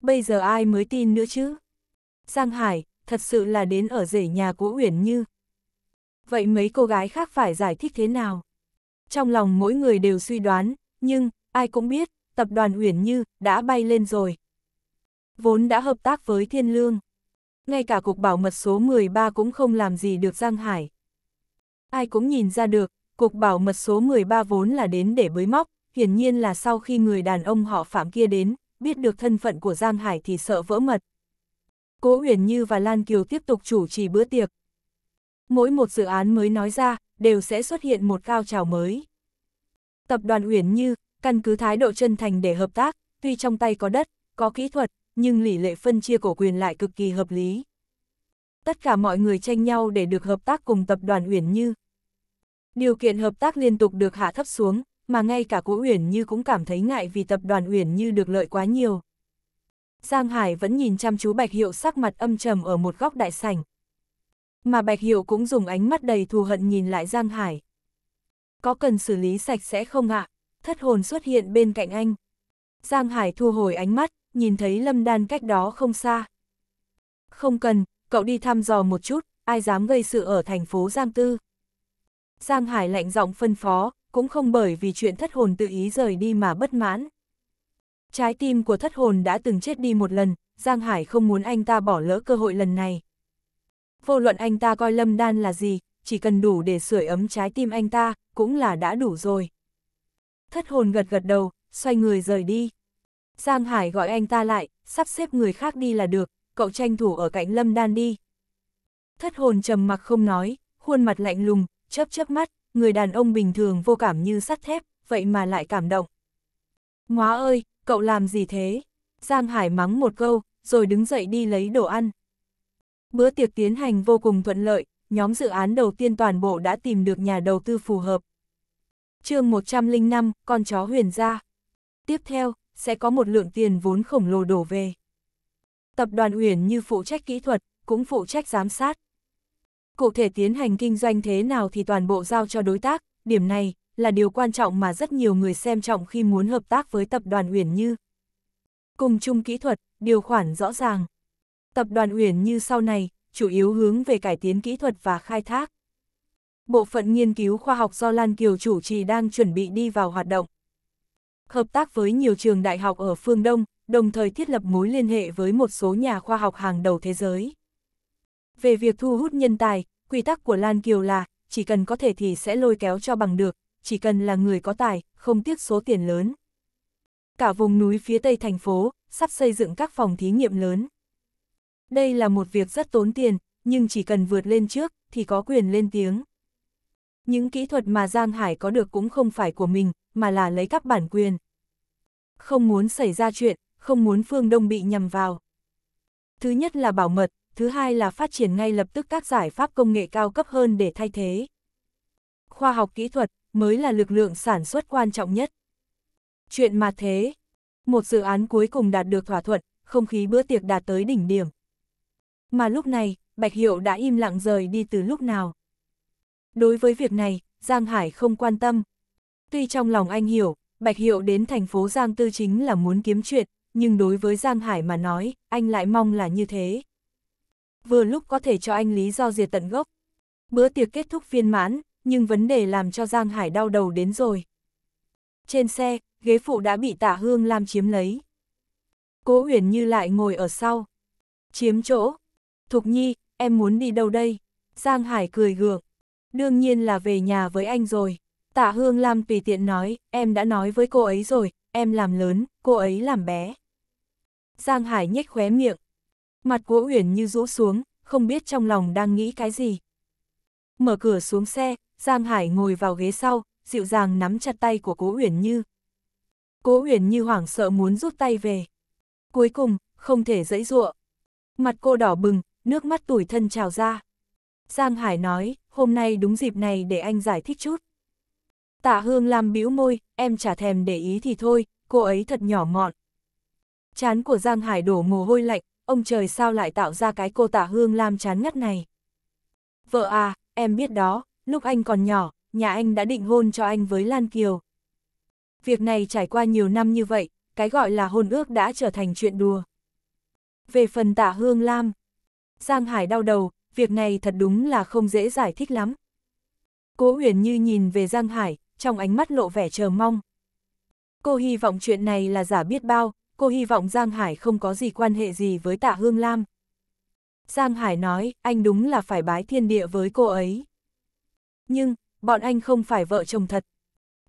Bây giờ ai mới tin nữa chứ? Giang Hải, thật sự là đến ở rể nhà Cố Uyển Như, vậy mấy cô gái khác phải giải thích thế nào? Trong lòng mỗi người đều suy đoán, nhưng, ai cũng biết, tập đoàn Uyển Như đã bay lên rồi. Vốn đã hợp tác với Thiên Lương. Ngay cả cục bảo mật số 13 cũng không làm gì được Giang Hải. Ai cũng nhìn ra được, cục bảo mật số 13 vốn là đến để bới móc, hiển nhiên là sau khi người đàn ông họ Phạm kia đến, biết được thân phận của Giang Hải thì sợ vỡ mật. Cố Uyển Như và Lan Kiều tiếp tục chủ trì bữa tiệc, mỗi một dự án mới nói ra, đều sẽ xuất hiện một cao trào mới. Tập đoàn Uyển Như, căn cứ thái độ chân thành để hợp tác, tuy trong tay có đất, có kỹ thuật, nhưng lỷ lệ phân chia cổ quyền lại cực kỳ hợp lý. Tất cả mọi người tranh nhau để được hợp tác cùng tập đoàn Uyển Như. Điều kiện hợp tác liên tục được hạ thấp xuống, mà ngay cả cố Uyển Như cũng cảm thấy ngại vì tập đoàn Uyển Như được lợi quá nhiều. Giang Hải vẫn nhìn chăm chú Bạch Hiệu sắc mặt âm trầm ở một góc đại sảnh. Mà Bạch Hiểu cũng dùng ánh mắt đầy thù hận nhìn lại Giang Hải. Có cần xử lý sạch sẽ không ạ? À? Thất hồn xuất hiện bên cạnh anh. Giang Hải thu hồi ánh mắt, nhìn thấy Lâm Đan cách đó không xa. Không cần, cậu đi thăm dò một chút, ai dám gây sự ở thành phố Giang Tư. Giang Hải lạnh giọng phân phó, cũng không bởi vì chuyện thất hồn tự ý rời đi mà bất mãn. Trái tim của thất hồn đã từng chết đi một lần, Giang Hải không muốn anh ta bỏ lỡ cơ hội lần này vô luận anh ta coi lâm đan là gì, chỉ cần đủ để sưởi ấm trái tim anh ta, cũng là đã đủ rồi. Thất hồn gật gật đầu, xoay người rời đi. Giang Hải gọi anh ta lại, sắp xếp người khác đi là được, cậu tranh thủ ở cạnh lâm đan đi. Thất hồn trầm mặc không nói, khuôn mặt lạnh lùng, chớp chớp mắt, người đàn ông bình thường vô cảm như sắt thép, vậy mà lại cảm động. Móa ơi, cậu làm gì thế? Giang Hải mắng một câu, rồi đứng dậy đi lấy đồ ăn. Bữa tiệc tiến hành vô cùng thuận lợi, nhóm dự án đầu tiên toàn bộ đã tìm được nhà đầu tư phù hợp. chương 105, con chó huyền gia. Tiếp theo, sẽ có một lượng tiền vốn khổng lồ đổ về. Tập đoàn Huyền như phụ trách kỹ thuật, cũng phụ trách giám sát. Cụ thể tiến hành kinh doanh thế nào thì toàn bộ giao cho đối tác, điểm này là điều quan trọng mà rất nhiều người xem trọng khi muốn hợp tác với tập đoàn Huyền Như. Cùng chung kỹ thuật, điều khoản rõ ràng. Tập đoàn Uyển như sau này, chủ yếu hướng về cải tiến kỹ thuật và khai thác. Bộ phận nghiên cứu khoa học do Lan Kiều chủ trì đang chuẩn bị đi vào hoạt động. Hợp tác với nhiều trường đại học ở phương Đông, đồng thời thiết lập mối liên hệ với một số nhà khoa học hàng đầu thế giới. Về việc thu hút nhân tài, quy tắc của Lan Kiều là, chỉ cần có thể thì sẽ lôi kéo cho bằng được, chỉ cần là người có tài, không tiếc số tiền lớn. Cả vùng núi phía tây thành phố, sắp xây dựng các phòng thí nghiệm lớn. Đây là một việc rất tốn tiền, nhưng chỉ cần vượt lên trước, thì có quyền lên tiếng. Những kỹ thuật mà Giang Hải có được cũng không phải của mình, mà là lấy cắp bản quyền. Không muốn xảy ra chuyện, không muốn phương Đông bị nhầm vào. Thứ nhất là bảo mật, thứ hai là phát triển ngay lập tức các giải pháp công nghệ cao cấp hơn để thay thế. Khoa học kỹ thuật mới là lực lượng sản xuất quan trọng nhất. Chuyện mà thế, một dự án cuối cùng đạt được thỏa thuận, không khí bữa tiệc đạt tới đỉnh điểm. Mà lúc này, Bạch Hiệu đã im lặng rời đi từ lúc nào. Đối với việc này, Giang Hải không quan tâm. Tuy trong lòng anh hiểu, Bạch Hiệu đến thành phố Giang Tư chính là muốn kiếm chuyện, nhưng đối với Giang Hải mà nói, anh lại mong là như thế. Vừa lúc có thể cho anh lý do diệt tận gốc. Bữa tiệc kết thúc viên mãn, nhưng vấn đề làm cho Giang Hải đau đầu đến rồi. Trên xe, ghế phụ đã bị tả hương Lam chiếm lấy. Cố Huyền Như lại ngồi ở sau. Chiếm chỗ, Thục Nhi, em muốn đi đâu đây? Giang Hải cười gượng. Đương nhiên là về nhà với anh rồi. Tạ Hương Lam tùy tiện nói, em đã nói với cô ấy rồi, em làm lớn, cô ấy làm bé. Giang Hải nhếch khóe miệng. Mặt của Uyển như rũ xuống, không biết trong lòng đang nghĩ cái gì. Mở cửa xuống xe, Giang Hải ngồi vào ghế sau, dịu dàng nắm chặt tay của Cố Uyển Như. Cố Uyển Như hoảng sợ muốn rút tay về. Cuối cùng, không thể dãy dụa. Mặt cô đỏ bừng, nước mắt tủi thân trào ra. Giang Hải nói, hôm nay đúng dịp này để anh giải thích chút. Tạ Hương làm bĩu môi, em chả thèm để ý thì thôi, cô ấy thật nhỏ mọn. Chán của Giang Hải đổ mồ hôi lạnh, ông trời sao lại tạo ra cái cô Tạ Hương làm chán ngắt này. Vợ à, em biết đó, lúc anh còn nhỏ, nhà anh đã định hôn cho anh với Lan Kiều. Việc này trải qua nhiều năm như vậy, cái gọi là hôn ước đã trở thành chuyện đùa. Về phần Tạ Hương Lam, Giang Hải đau đầu, việc này thật đúng là không dễ giải thích lắm. Cố huyền như nhìn về Giang Hải, trong ánh mắt lộ vẻ chờ mong. Cô hy vọng chuyện này là giả biết bao, cô hy vọng Giang Hải không có gì quan hệ gì với tạ Hương Lam. Giang Hải nói, anh đúng là phải bái thiên địa với cô ấy. Nhưng, bọn anh không phải vợ chồng thật.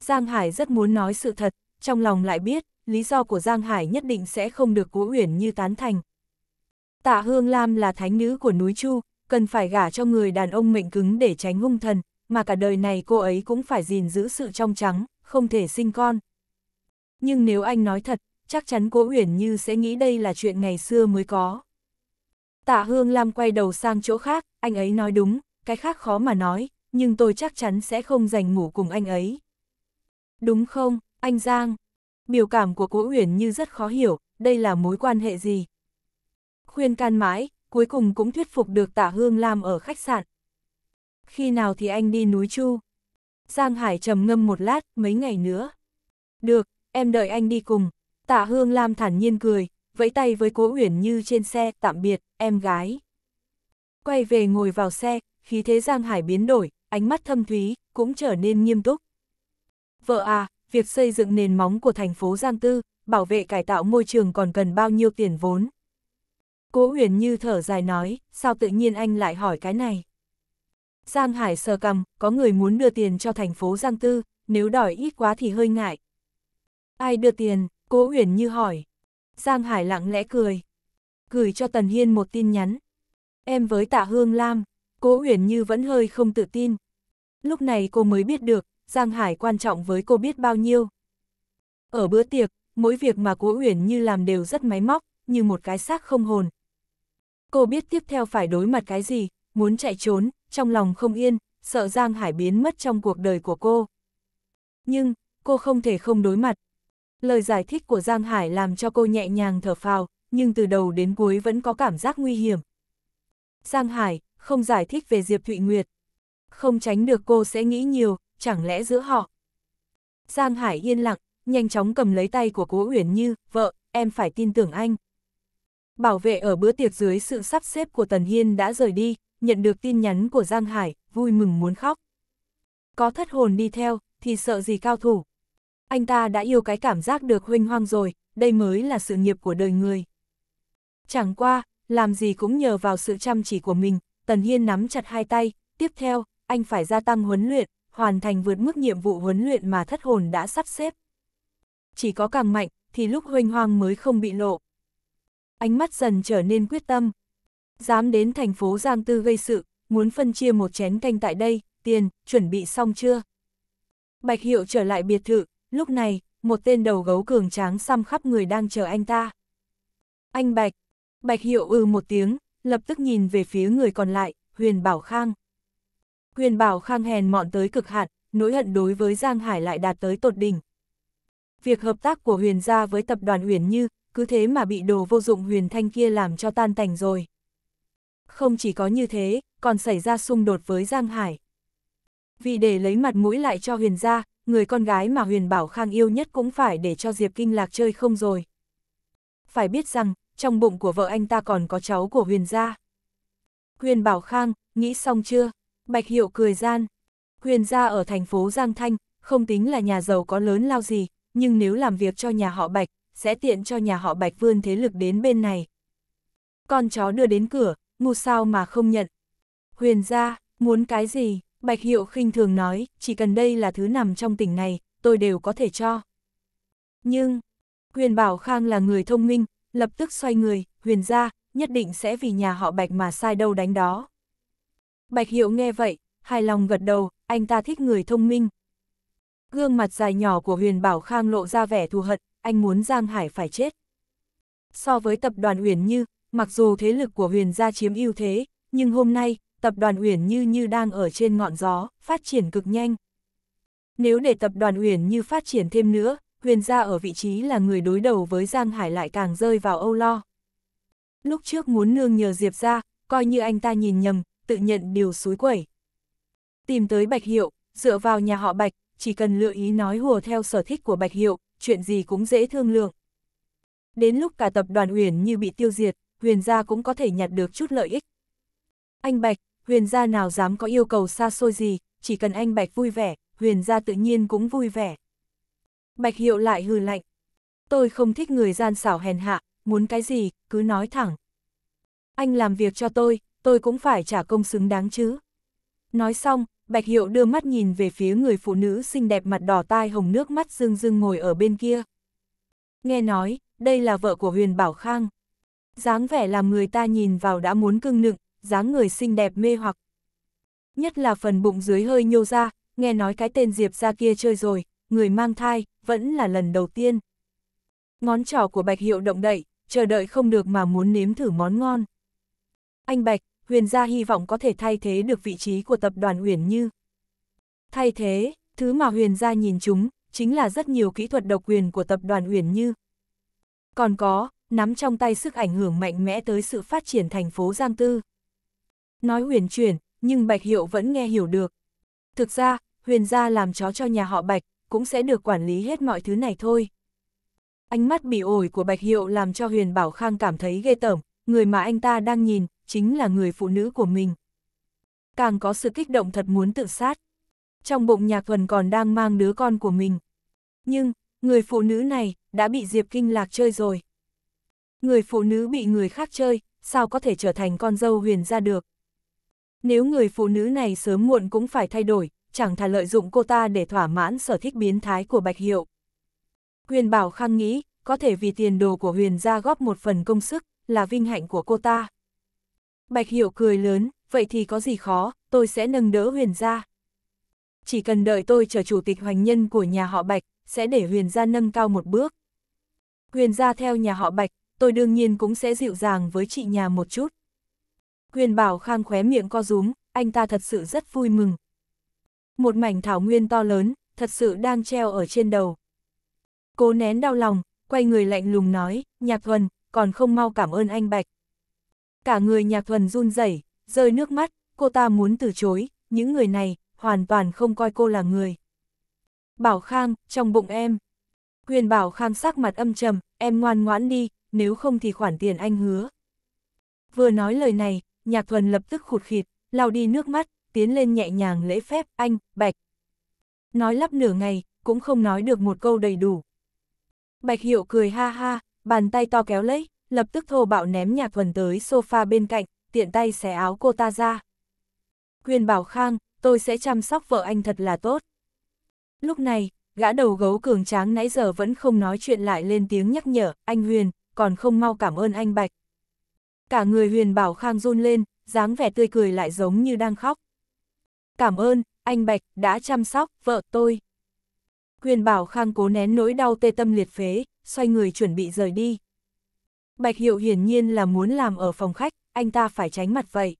Giang Hải rất muốn nói sự thật, trong lòng lại biết, lý do của Giang Hải nhất định sẽ không được Cố Huyền Như tán thành. Tạ Hương Lam là thánh nữ của núi Chu, cần phải gả cho người đàn ông mệnh cứng để tránh hung thần, mà cả đời này cô ấy cũng phải gìn giữ sự trong trắng, không thể sinh con. Nhưng nếu anh nói thật, chắc chắn cố Uyển Như sẽ nghĩ đây là chuyện ngày xưa mới có. Tạ Hương Lam quay đầu sang chỗ khác, anh ấy nói đúng, cái khác khó mà nói, nhưng tôi chắc chắn sẽ không giành ngủ cùng anh ấy. Đúng không, anh Giang? Biểu cảm của cố Uyển Như rất khó hiểu, đây là mối quan hệ gì, khuyên can mãi, cuối cùng cũng thuyết phục được Tạ Hương Lam ở khách sạn. Khi nào thì anh đi núi Chu? Giang Hải trầm ngâm một lát, mấy ngày nữa. Được, em đợi anh đi cùng. Tạ Hương Lam thản nhiên cười, vẫy tay với Cố Uyển Như trên xe, tạm biệt, em gái. Quay về ngồi vào xe, khí thế Giang Hải biến đổi, ánh mắt thâm thúy, cũng trở nên nghiêm túc. Vợ à, việc xây dựng nền móng của thành phố Giang Tư, bảo vệ cải tạo môi trường còn cần bao nhiêu tiền vốn? Cố huyền như thở dài nói, sao tự nhiên anh lại hỏi cái này? Giang Hải sờ cầm, có người muốn đưa tiền cho thành phố Giang Tư, nếu đòi ít quá thì hơi ngại. Ai đưa tiền? Cố huyền như hỏi. Giang Hải lặng lẽ cười. Gửi cho Tần Hiên một tin nhắn. Em với tạ Hương Lam, cố huyền như vẫn hơi không tự tin. Lúc này cô mới biết được, Giang Hải quan trọng với cô biết bao nhiêu. Ở bữa tiệc, mỗi việc mà cố huyền như làm đều rất máy móc, như một cái xác không hồn, Cô biết tiếp theo phải đối mặt cái gì, muốn chạy trốn, trong lòng không yên, sợ Giang Hải biến mất trong cuộc đời của cô. Nhưng, cô không thể không đối mặt. Lời giải thích của Giang Hải làm cho cô nhẹ nhàng thở phào, nhưng từ đầu đến cuối vẫn có cảm giác nguy hiểm. Giang Hải, không giải thích về Diệp Thụy Nguyệt. Không tránh được cô sẽ nghĩ nhiều, chẳng lẽ giữa họ. Giang Hải yên lặng, nhanh chóng cầm lấy tay của Cố Uyển Như, vợ, em phải tin tưởng anh. Bảo vệ ở bữa tiệc dưới sự sắp xếp của Tần Hiên đã rời đi, nhận được tin nhắn của Giang Hải, vui mừng muốn khóc. Có thất hồn đi theo, thì sợ gì cao thủ. Anh ta đã yêu cái cảm giác được huynh hoang rồi, đây mới là sự nghiệp của đời người. Chẳng qua, làm gì cũng nhờ vào sự chăm chỉ của mình, Tần Hiên nắm chặt hai tay, tiếp theo, anh phải gia tăng huấn luyện, hoàn thành vượt mức nhiệm vụ huấn luyện mà thất hồn đã sắp xếp. Chỉ có càng mạnh, thì lúc huynh hoang mới không bị lộ ánh mắt dần trở nên quyết tâm. Dám đến thành phố Giang Tư gây sự, muốn phân chia một chén canh tại đây, tiền, chuẩn bị xong chưa? Bạch Hiệu trở lại biệt thự, lúc này, một tên đầu gấu cường tráng xăm khắp người đang chờ anh ta. Anh Bạch, Bạch Hiệu ư ừ một tiếng, lập tức nhìn về phía người còn lại, Huyền Bảo Khang. Huyền Bảo Khang hèn mọn tới cực hạn, nỗi hận đối với Giang Hải lại đạt tới tột đỉnh. Việc hợp tác của Huyền gia với tập đoàn Huyền Như cứ thế mà bị đồ vô dụng huyền thanh kia làm cho tan tành rồi. Không chỉ có như thế, còn xảy ra xung đột với Giang Hải. Vì để lấy mặt mũi lại cho huyền gia, người con gái mà huyền bảo khang yêu nhất cũng phải để cho Diệp Kinh Lạc chơi không rồi. Phải biết rằng, trong bụng của vợ anh ta còn có cháu của huyền gia. Huyền bảo khang, nghĩ xong chưa? Bạch Hiệu cười gian. Huyền gia ở thành phố Giang Thanh, không tính là nhà giàu có lớn lao gì, nhưng nếu làm việc cho nhà họ Bạch, sẽ tiện cho nhà họ Bạch vươn thế lực đến bên này. Con chó đưa đến cửa, ngu sao mà không nhận. Huyền ra, muốn cái gì? Bạch Hiệu khinh thường nói, chỉ cần đây là thứ nằm trong tỉnh này, tôi đều có thể cho. Nhưng, Huyền Bảo Khang là người thông minh, lập tức xoay người, Huyền ra, nhất định sẽ vì nhà họ Bạch mà sai đâu đánh đó. Bạch Hiệu nghe vậy, hài lòng gật đầu, anh ta thích người thông minh. Gương mặt dài nhỏ của Huyền Bảo Khang lộ ra vẻ thù hận, anh muốn Giang Hải phải chết. So với tập đoàn Huyền Như, mặc dù thế lực của Huyền gia chiếm ưu thế, nhưng hôm nay, tập đoàn Huyền Như như đang ở trên ngọn gió, phát triển cực nhanh. Nếu để tập đoàn Huyền Như phát triển thêm nữa, Huyền gia ở vị trí là người đối đầu với Giang Hải lại càng rơi vào âu lo. Lúc trước muốn nương nhờ Diệp gia, coi như anh ta nhìn nhầm, tự nhận điều suối quẩy. Tìm tới Bạch Hiệu, dựa vào nhà họ Bạch, chỉ cần lựa ý nói hùa theo sở thích của Bạch Hiệu, chuyện gì cũng dễ thương lượng. Đến lúc cả tập đoàn huyền như bị tiêu diệt, huyền gia cũng có thể nhặt được chút lợi ích. Anh Bạch, huyền gia nào dám có yêu cầu xa xôi gì, chỉ cần anh Bạch vui vẻ, huyền gia tự nhiên cũng vui vẻ. Bạch Hiệu lại hừ lạnh. Tôi không thích người gian xảo hèn hạ, muốn cái gì, cứ nói thẳng. Anh làm việc cho tôi, tôi cũng phải trả công xứng đáng chứ. Nói xong, Bạch Hiệu đưa mắt nhìn về phía người phụ nữ xinh đẹp mặt đỏ tai hồng nước mắt rưng rưng ngồi ở bên kia. Nghe nói, đây là vợ của Huyền Bảo Khang. dáng vẻ làm người ta nhìn vào đã muốn cưng nựng, dáng người xinh đẹp mê hoặc. Nhất là phần bụng dưới hơi nhô ra, nghe nói cái tên Diệp ra kia chơi rồi, người mang thai, vẫn là lần đầu tiên. Ngón trỏ của Bạch Hiệu động đậy, chờ đợi không được mà muốn nếm thử món ngon. Anh Bạch, Huyền gia hy vọng có thể thay thế được vị trí của tập đoàn Huyền Như. Thay thế, thứ mà Huyền gia nhìn chúng, chính là rất nhiều kỹ thuật độc quyền của tập đoàn Huyền Như. Còn có, nắm trong tay sức ảnh hưởng mạnh mẽ tới sự phát triển thành phố Giang Tư. Nói huyền chuyển, nhưng Bạch Hiệu vẫn nghe hiểu được. Thực ra, huyền gia làm chó cho nhà họ Bạch, cũng sẽ được quản lý hết mọi thứ này thôi. Ánh mắt bị ổi của Bạch Hiệu làm cho huyền Bảo Khang cảm thấy ghê tởm, người mà anh ta đang nhìn, chính là người phụ nữ của mình. Càng có sự kích động thật muốn tự sát. Trong bụng Nhạc Thuần còn đang mang đứa con của mình. Nhưng, người phụ nữ này đã bị Diệp Kinh Lạc chơi rồi. Người phụ nữ bị người khác chơi, sao có thể trở thành con dâu huyền ra được. Nếu người phụ nữ này sớm muộn cũng phải thay đổi, chẳng thà lợi dụng cô ta để thỏa mãn sở thích biến thái của Bạch Hiệu. Huyền Bảo Khang nghĩ, có thể vì tiền đồ của Huyền gia góp một phần công sức, là vinh hạnh của cô ta. Bạch Hiểu cười lớn, vậy thì có gì khó, tôi sẽ nâng đỡ huyền gia. Chỉ cần đợi tôi trở chủ tịch hoành nhân của nhà họ Bạch, sẽ để huyền gia nâng cao một bước. Huyền gia theo nhà họ Bạch, tôi đương nhiên cũng sẽ dịu dàng với chị nhà một chút. Huyền Bảo Khang khóe miệng co rúm, anh ta thật sự rất vui mừng. Một mảnh thảo nguyên to lớn, thật sự đang treo ở trên đầu. Cố nén đau lòng, quay người lạnh lùng nói, Nhạc Thuần, còn không mau cảm ơn anh Bạch, Cả người nhạc thuần run rẩy, rơi nước mắt, cô ta muốn từ chối, những người này, hoàn toàn không coi cô là người. Bảo Khang, trong bụng em. Quyền Bảo Khang sắc mặt âm trầm, em ngoan ngoãn đi, nếu không thì khoản tiền anh hứa. Vừa nói lời này, nhạc thuần lập tức khụt khịt, lau đi nước mắt, tiến lên nhẹ nhàng lễ phép, anh, bạch. Nói lắp nửa ngày, cũng không nói được một câu đầy đủ. Bạch Hiệu cười ha ha, bàn tay to kéo lấy, lập tức thô bạo ném Nhạc Thuần tới sofa bên cạnh, tiện tay xé áo cô ta ra. Quyền bảo khang, tôi sẽ chăm sóc vợ anh thật là tốt. Lúc này, gã đầu gấu cường tráng nãy giờ vẫn không nói chuyện lại lên tiếng nhắc nhở, anh Huyền, còn không mau cảm ơn anh Bạch. Cả người Huyền bảo khang run lên, dáng vẻ tươi cười lại giống như đang khóc. Cảm ơn, anh Bạch, đã chăm sóc, vợ tôi. Huyền bảo khang cố nén nỗi đau tê tâm liệt phế, xoay người chuẩn bị rời đi, Bạch Hiệu hiển nhiên là muốn làm ở phòng khách, anh ta phải tránh mặt vậy.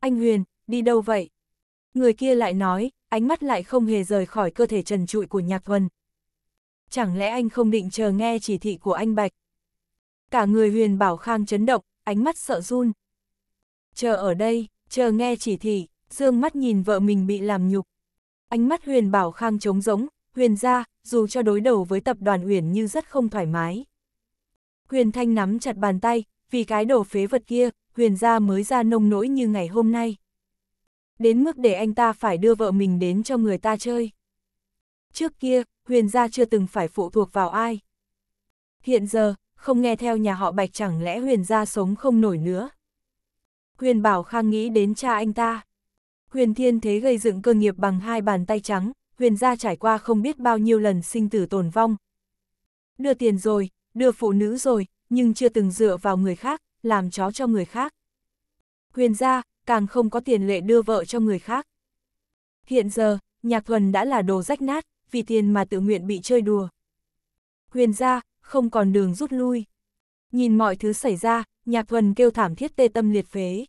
Anh Huyền, đi đâu vậy? Người kia lại nói, ánh mắt lại không hề rời khỏi cơ thể trần trụi của Nhạc Thuần. Chẳng lẽ anh không định chờ nghe chỉ thị của anh Bạch? Cả người Huyền Bảo Khang chấn động, ánh mắt sợ run. Chờ ở đây, chờ nghe chỉ thị, dương mắt nhìn vợ mình bị làm nhục. Ánh mắt Huyền Bảo Khang trống rỗng, Huyền ra, dù cho đối đầu với tập đoàn Huyền như rất không thoải mái. Huyền Thanh nắm chặt bàn tay, vì cái đồ phế vật kia, huyền gia mới ra nông nỗi như ngày hôm nay. Đến mức để anh ta phải đưa vợ mình đến cho người ta chơi. Trước kia, huyền gia chưa từng phải phụ thuộc vào ai. Hiện giờ, không nghe theo nhà họ Bạch chẳng lẽ huyền gia sống không nổi nữa. Huyền Bảo Khang nghĩ đến cha anh ta. Huyền Thiên Thế gây dựng cơ nghiệp bằng hai bàn tay trắng, huyền gia trải qua không biết bao nhiêu lần sinh tử tồn vong. Đưa tiền rồi, đưa phụ nữ rồi, nhưng chưa từng dựa vào người khác, làm chó cho người khác. Huyền gia, càng không có tiền lệ đưa vợ cho người khác. Hiện giờ, Nhạc Thuần đã là đồ rách nát, vì tiền mà tự nguyện bị chơi đùa. Huyền gia, không còn đường rút lui. Nhìn mọi thứ xảy ra, Nhạc Thuần kêu thảm thiết tê tâm liệt phế.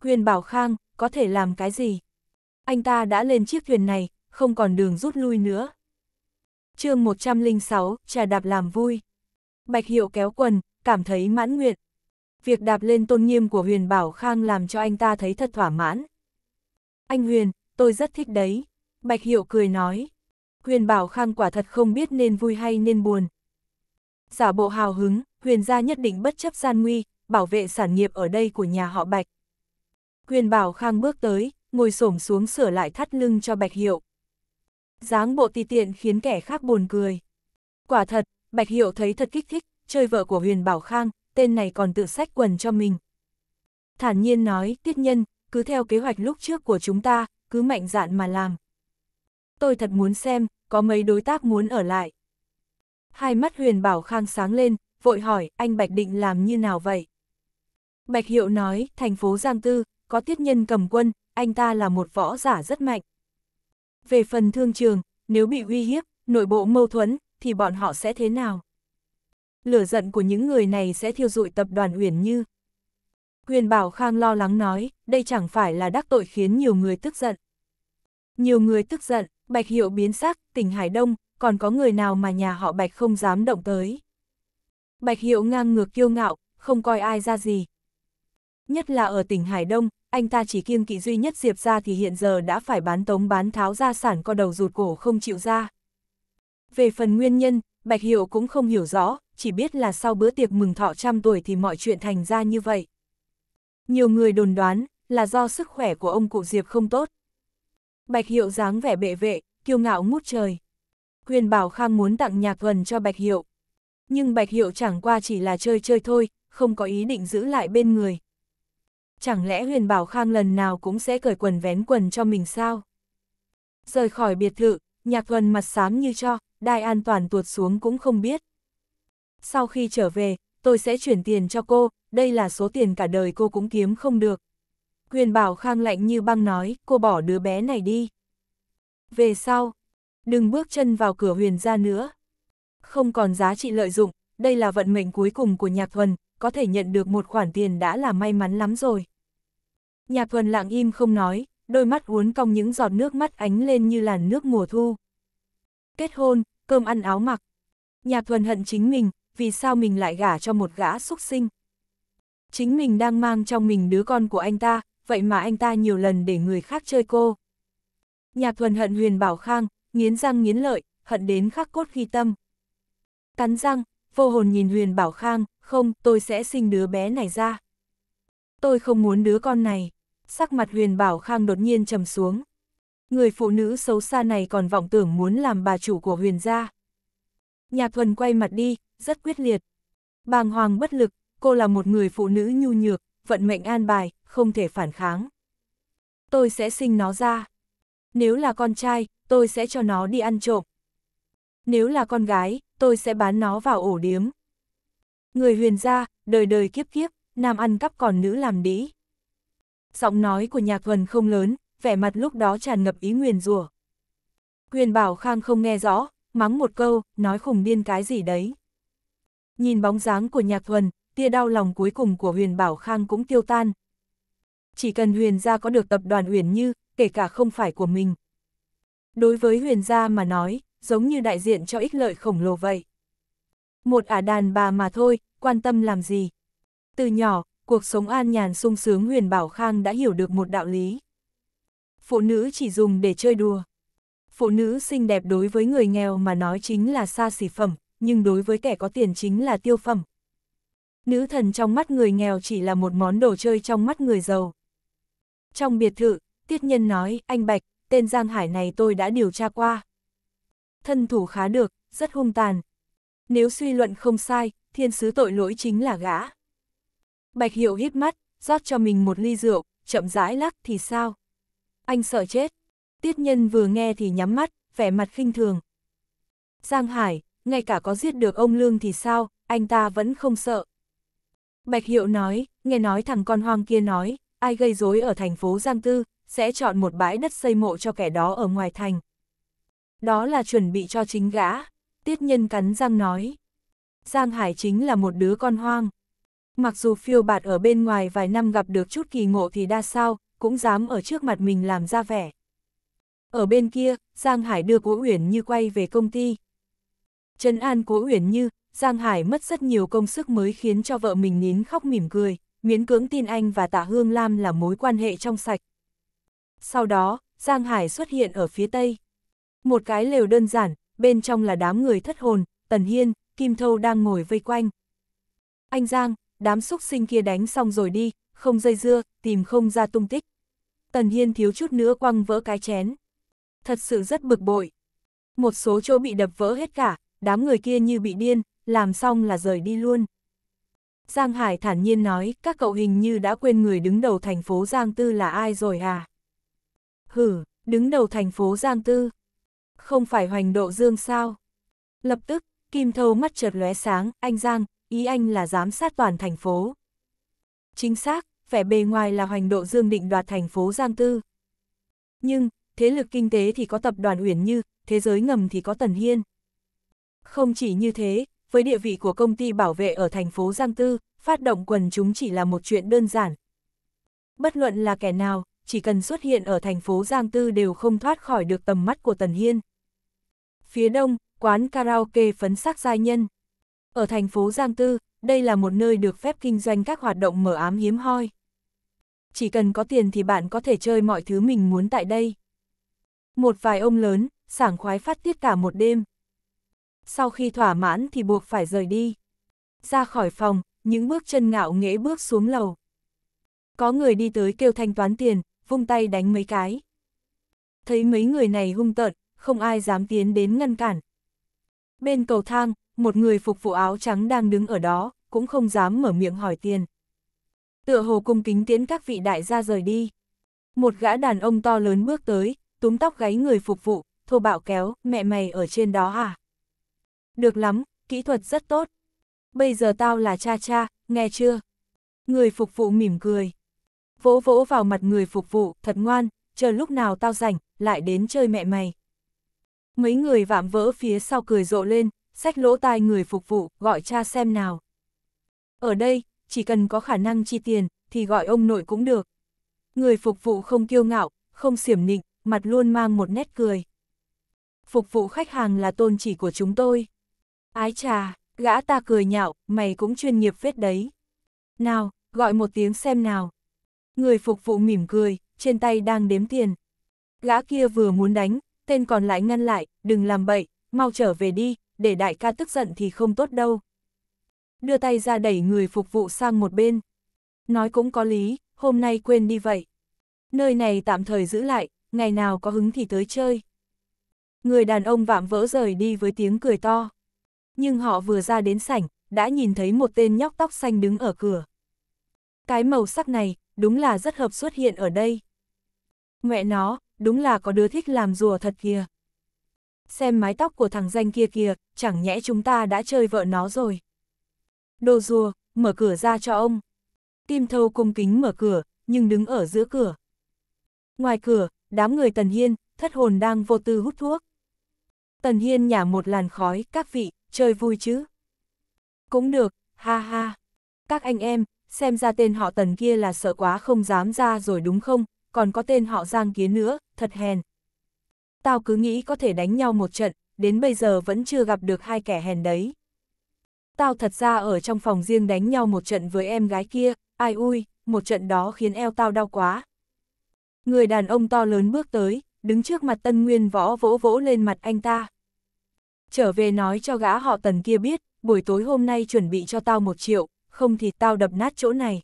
Huyền Bảo Khang, có thể làm cái gì? Anh ta đã lên chiếc thuyền này, không còn đường rút lui nữa. chương 106, trà đạp làm vui. Bạch Hiệu kéo quần, cảm thấy mãn nguyện. Việc đạp lên tôn nghiêm của Huyền Bảo Khang làm cho anh ta thấy thật thỏa mãn. Anh Huyền, tôi rất thích đấy. Bạch Hiệu cười nói. Huyền Bảo Khang quả thật không biết nên vui hay nên buồn. Giả bộ hào hứng, Huyền gia nhất định bất chấp gian nguy, bảo vệ sản nghiệp ở đây của nhà họ Bạch. Huyền Bảo Khang bước tới, ngồi xổm xuống sửa lại thắt lưng cho Bạch Hiệu. Giáng bộ ti tiện khiến kẻ khác buồn cười. Quả thật, Bạch Hiệu thấy thật kích thích, chơi vợ của Huyền Bảo Khang, tên này còn tự sách quần cho mình. Thản nhiên nói, tiết nhân, cứ theo kế hoạch lúc trước của chúng ta, cứ mạnh dạn mà làm. Tôi thật muốn xem, có mấy đối tác muốn ở lại. Hai mắt Huyền Bảo Khang sáng lên, vội hỏi, anh Bạch định làm như nào vậy? Bạch Hiệu nói, thành phố Giang Tư, có tiết nhân cầm quân, anh ta là một võ giả rất mạnh. Về phần thương trường, nếu bị uy hiếp, nội bộ mâu thuẫn, thì bọn họ sẽ thế nào? Lửa giận của những người này sẽ thiêu dụi tập đoàn Uyển Như. Huyền Bảo Khang lo lắng nói, đây chẳng phải là đắc tội khiến nhiều người tức giận. Nhiều người tức giận, Bạch Hiệu biến sắc, tỉnh Hải Đông, còn có người nào mà nhà họ Bạch không dám động tới. Bạch Hiệu ngang ngược kiêu ngạo, không coi ai ra gì. Nhất là ở tỉnh Hải Đông, anh ta chỉ kiêng kỵ duy nhất Diệp ra thì hiện giờ đã phải bán tống bán tháo gia sản co đầu rụt cổ không chịu ra. Về phần nguyên nhân, Bạch Hiệu cũng không hiểu rõ, chỉ biết là sau bữa tiệc mừng thọ trăm tuổi thì mọi chuyện thành ra như vậy. Nhiều người đồn đoán là do sức khỏe của ông cụ Diệp không tốt. Bạch Hiệu dáng vẻ bệ vệ, kiêu ngạo ngút trời. Huyền Bảo Khang muốn tặng nhạc thuần cho Bạch Hiệu. Nhưng Bạch Hiệu chẳng qua chỉ là chơi chơi thôi, không có ý định giữ lại bên người. Chẳng lẽ Huyền Bảo Khang lần nào cũng sẽ cởi quần vén quần cho mình sao? Rời khỏi biệt thự, nhạc thuần mặt xám như cho, đai an toàn tuột xuống cũng không biết. Sau khi trở về, tôi sẽ chuyển tiền cho cô, đây là số tiền cả đời cô cũng kiếm không được. Quyền bảo khang lạnh như băng nói, cô bỏ đứa bé này đi. Về sau, đừng bước chân vào cửa huyền ra nữa. Không còn giá trị lợi dụng, đây là vận mệnh cuối cùng của Nhạc Thuần, có thể nhận được một khoản tiền đã là may mắn lắm rồi. Nhạc Thuần lặng im không nói, đôi mắt uốn cong những giọt nước mắt ánh lên như làn nước mùa thu kết hôn, cơm ăn áo mặc. Nhạc thuần hận chính mình, vì sao mình lại gả cho một gã xúc sinh. Chính mình đang mang trong mình đứa con của anh ta, vậy mà anh ta nhiều lần để người khác chơi cô. Nhạc thuần hận huyền bảo khang, nghiến răng nghiến lợi, hận đến khắc cốt ghi tâm. Cắn răng, vô hồn nhìn huyền bảo khang, không, tôi sẽ sinh đứa bé này ra. Tôi không muốn đứa con này. Sắc mặt huyền bảo khang đột nhiên trầm xuống, Người phụ nữ xấu xa này còn vọng tưởng muốn làm bà chủ của huyền gia. Nhạc thuần quay mặt đi, rất quyết liệt. Bàng hoàng bất lực, cô là một người phụ nữ nhu nhược, vận mệnh an bài, không thể phản kháng. Tôi sẽ sinh nó ra. Nếu là con trai, tôi sẽ cho nó đi ăn trộm. Nếu là con gái, tôi sẽ bán nó vào ổ điếm. Người huyền gia, đời đời kiếp kiếp, nam ăn cắp còn nữ làm đĩ. Giọng nói của nhạc thuần không lớn, vẻ mặt lúc đó tràn ngập ý nguyền rủa. Quyền Bảo Khang không nghe rõ, mắng một câu, nói khùng điên cái gì đấy. Nhìn bóng dáng của Nhạc Thuần, tia đau lòng cuối cùng của Huyền Bảo Khang cũng tiêu tan. Chỉ cần Huyền gia có được tập đoàn Huyền Như, kể cả không phải của mình. Đối với Huyền gia mà nói, giống như đại diện cho ích lợi khổng lồ vậy. Một ả đàn bà mà thôi, quan tâm làm gì. Từ nhỏ, cuộc sống an nhàn sung sướng Huyền Bảo Khang đã hiểu được một đạo lý phụ nữ chỉ dùng để chơi đùa. Phụ nữ xinh đẹp đối với người nghèo mà nói chính là xa xỉ phẩm, nhưng đối với kẻ có tiền chính là tiêu phẩm. Nữ thần trong mắt người nghèo chỉ là một món đồ chơi trong mắt người giàu. Trong biệt thự, Tiết Nhân nói, anh Bạch, tên Giang Hải này tôi đã điều tra qua. Thân thủ khá được, rất hung tàn. Nếu suy luận không sai, thiên sứ tội lỗi chính là gã. Bạch Hiệu hít mắt, rót cho mình một ly rượu, chậm rãi lắc thì sao? anh sợ chết. Tiết nhân vừa nghe thì nhắm mắt, vẻ mặt khinh thường. Giang Hải, ngay cả có giết được ông Lương thì sao, anh ta vẫn không sợ. Bạch Hiệu nói, nghe nói thằng con hoang kia nói, ai gây rối ở thành phố Giang Tư, sẽ chọn một bãi đất xây mộ cho kẻ đó ở ngoài thành. Đó là chuẩn bị cho chính gã, tiết nhân cắn răng nói. Giang Hải chính là một đứa con hoang. Mặc dù phiêu bạt ở bên ngoài vài năm gặp được chút kỳ ngộ thì đa sao, cũng dám ở trước mặt mình làm ra vẻ. Ở bên kia, Giang Hải đưa Cố Uyển Như quay về công ty. Trấn an Cố Uyển Như, Giang Hải mất rất nhiều công sức mới khiến cho vợ mình nín khóc mỉm cười, miễn cưỡng tin anh và Tạ Hương Lam là mối quan hệ trong sạch. Sau đó, Giang Hải xuất hiện ở phía Tây. Một cái lều đơn giản, bên trong là đám người thất hồn, Tần Hiên, Kim Thâu đang ngồi vây quanh. Anh Giang, đám xúc sinh kia đánh xong rồi đi, không dây dưa, tìm không ra tung tích. Tần Hiên thiếu chút nữa quăng vỡ cái chén. Thật sự rất bực bội. Một số chỗ bị đập vỡ hết cả, đám người kia như bị điên, làm xong là rời đi luôn. Giang Hải thản nhiên nói, các cậu hình như đã quên người đứng đầu thành phố Giang Tư là ai rồi à? Hử, đứng đầu thành phố Giang Tư. Không phải hoành độ dương sao? Lập tức, Kim Thâu mắt chợt lóe sáng, anh Giang, ý anh là giám sát toàn thành phố chính xác, vẻ bề ngoài là hoành độ dương định đoạt thành phố Giang Tư. Nhưng, thế lực kinh tế thì có tập đoàn Uyển Như, thế giới ngầm thì có Tần Hiên. Không chỉ như thế, với địa vị của công ty bảo vệ ở thành phố Giang Tư, phát động quần chúng chỉ là một chuyện đơn giản. Bất luận là kẻ nào, chỉ cần xuất hiện ở thành phố Giang Tư đều không thoát khỏi được tầm mắt của Tần Hiên. Phía đông, quán karaoke phấn sắc giai nhân. Ở thành phố Giang Tư, đây là một nơi được phép kinh doanh các hoạt động mở ám hiếm hoi. Chỉ cần có tiền thì bạn có thể chơi mọi thứ mình muốn tại đây. Một vài ông lớn, sảng khoái phát tiết cả một đêm. Sau khi thỏa mãn thì buộc phải rời đi. Ra khỏi phòng, những bước chân ngạo nghễ bước xuống lầu. Có người đi tới kêu thanh toán tiền, vung tay đánh mấy cái. Thấy mấy người này hung tợn, không ai dám tiến đến ngăn cản. Bên cầu thang, một người phục vụ áo trắng đang đứng ở đó, cũng không dám mở miệng hỏi tiền. Tựa hồ cung kính tiễn các vị đại gia rời đi. Một gã đàn ông to lớn bước tới, túm tóc gáy người phục vụ, thô bạo kéo, mẹ mày ở trên đó à? Được lắm, kỹ thuật rất tốt. Bây giờ tao là cha cha, nghe chưa? Người phục vụ mỉm cười. Vỗ vỗ vào mặt người phục vụ, thật ngoan, chờ lúc nào tao rảnh, lại đến chơi mẹ mày. Mấy người vạm vỡ phía sau cười rộ lên, xách lỗ tai người phục vụ, gọi cha xem nào. Ở đây, chỉ cần có khả năng chi tiền, thì gọi ông nội cũng được. Người phục vụ không kiêu ngạo, không xiểm nịnh, mặt luôn mang một nét cười. Phục vụ khách hàng là tôn chỉ của chúng tôi. Ái trà, gã ta cười nhạo, mày cũng chuyên nghiệp phết đấy. Nào, gọi một tiếng xem nào. Người phục vụ mỉm cười, trên tay đang đếm tiền. Gã kia vừa muốn đánh, tên còn lại ngăn lại, đừng làm bậy, mau trở về đi, để đại ca tức giận thì không tốt đâu đưa tay ra đẩy người phục vụ sang một bên. Nói cũng có lý, hôm nay quên đi vậy. Nơi này tạm thời giữ lại, ngày nào có hứng thì tới chơi. Người đàn ông vạm vỡ rời đi với tiếng cười to. Nhưng họ vừa ra đến sảnh, đã nhìn thấy một tên nhóc tóc xanh đứng ở cửa. Cái màu sắc này, đúng là rất hợp xuất hiện ở đây. Mẹ nó, đúng là có đứa thích làm rùa thật kìa. Xem mái tóc của thằng danh kia kìa, chẳng nhẽ chúng ta đã chơi vợ nó rồi. Đồ rùa, mở cửa ra cho ông. Kim thâu cung kính mở cửa, nhưng đứng ở giữa cửa. Ngoài cửa, đám người Tần Hiên, thất hồn đang vô tư hút thuốc. Tần Hiên nhả một làn khói, các vị, chơi vui chứ. Cũng được, ha ha. Các anh em, xem ra tên họ Tần kia là sợ quá không dám ra rồi đúng không, còn có tên họ Giang kia nữa, thật hèn. Tao cứ nghĩ có thể đánh nhau một trận, đến bây giờ vẫn chưa gặp được hai kẻ hèn đấy tao thật ra ở trong phòng riêng đánh nhau một trận với em gái kia, ai ui, một trận đó khiến eo tao đau quá. Người đàn ông to lớn bước tới, đứng trước mặt tân nguyên võ vỗ vỗ lên mặt anh ta. Trở về nói cho gã họ tần kia biết, buổi tối hôm nay chuẩn bị cho tao một triệu, không thì tao đập nát chỗ này.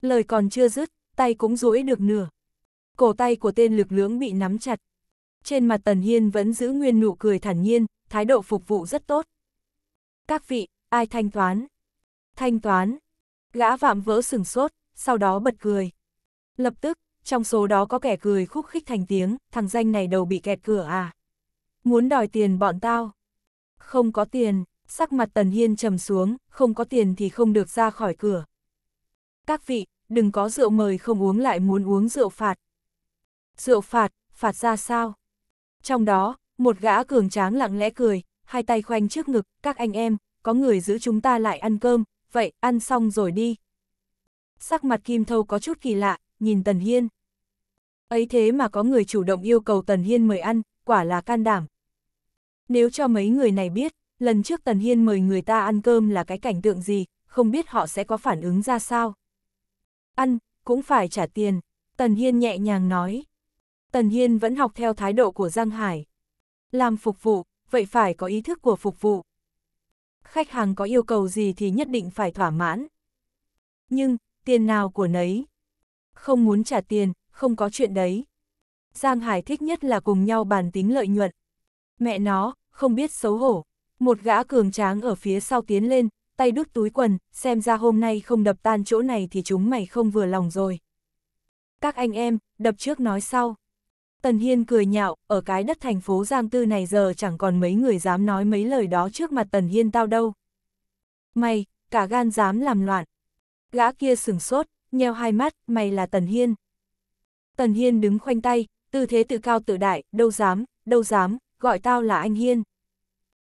Lời còn chưa dứt, tay cũng duỗi được nửa. Cổ tay của tên lực lưỡng bị nắm chặt. Trên mặt Tần Hiên vẫn giữ nguyên nụ cười thản nhiên, thái độ phục vụ rất tốt. Các vị, ai thanh toán? Thanh toán. Gã vạm vỡ sừng sốt, sau đó bật cười. Lập tức, trong số đó có kẻ cười khúc khích thành tiếng, thằng danh này đầu bị kẹt cửa à? Muốn đòi tiền bọn tao? Không có tiền, sắc mặt Tần Hiên trầm xuống, không có tiền thì không được ra khỏi cửa. Các vị, đừng có rượu mời không uống lại muốn uống rượu phạt. Rượu phạt, phạt ra sao? Trong đó, một gã cường tráng lặng lẽ cười, hai tay khoanh trước ngực, các anh em, có người giữ chúng ta lại ăn cơm, vậy ăn xong rồi đi. Sắc mặt Kim Thâu có chút kỳ lạ, nhìn Tần Hiên. Ấy thế mà có người chủ động yêu cầu Tần Hiên mời ăn, quả là can đảm. Nếu cho mấy người này biết, lần trước Tần Hiên mời người ta ăn cơm là cái cảnh tượng gì, không biết họ sẽ có phản ứng ra sao. Ăn, cũng phải trả tiền, Tần Hiên nhẹ nhàng nói. Tần Hiên vẫn học theo thái độ của Giang Hải. Làm phục vụ, vậy phải có ý thức của phục vụ. Khách hàng có yêu cầu gì thì nhất định phải thỏa mãn. Nhưng, tiền nào của nấy? Không muốn trả tiền, không có chuyện đấy. Giang Hải thích nhất là cùng nhau bàn tính lợi nhuận. Mẹ nó, không biết xấu hổ. Một gã cường tráng ở phía sau tiến lên, tay đút túi quần, xem ra hôm nay không đập tan chỗ này thì chúng mày không vừa lòng rồi. Các anh em, đập trước nói sau. Tần Hiên cười nhạo, ở cái đất thành phố Giang Tư này giờ chẳng còn mấy người dám nói mấy lời đó trước mặt Tần Hiên tao đâu. Mày, cả gan dám làm loạn. Gã kia sừng sốt, nheo hai mắt, mày là Tần Hiên. Tần Hiên đứng khoanh tay, tư thế tự cao tự đại, đâu dám, đâu dám, gọi tao là anh Hiên.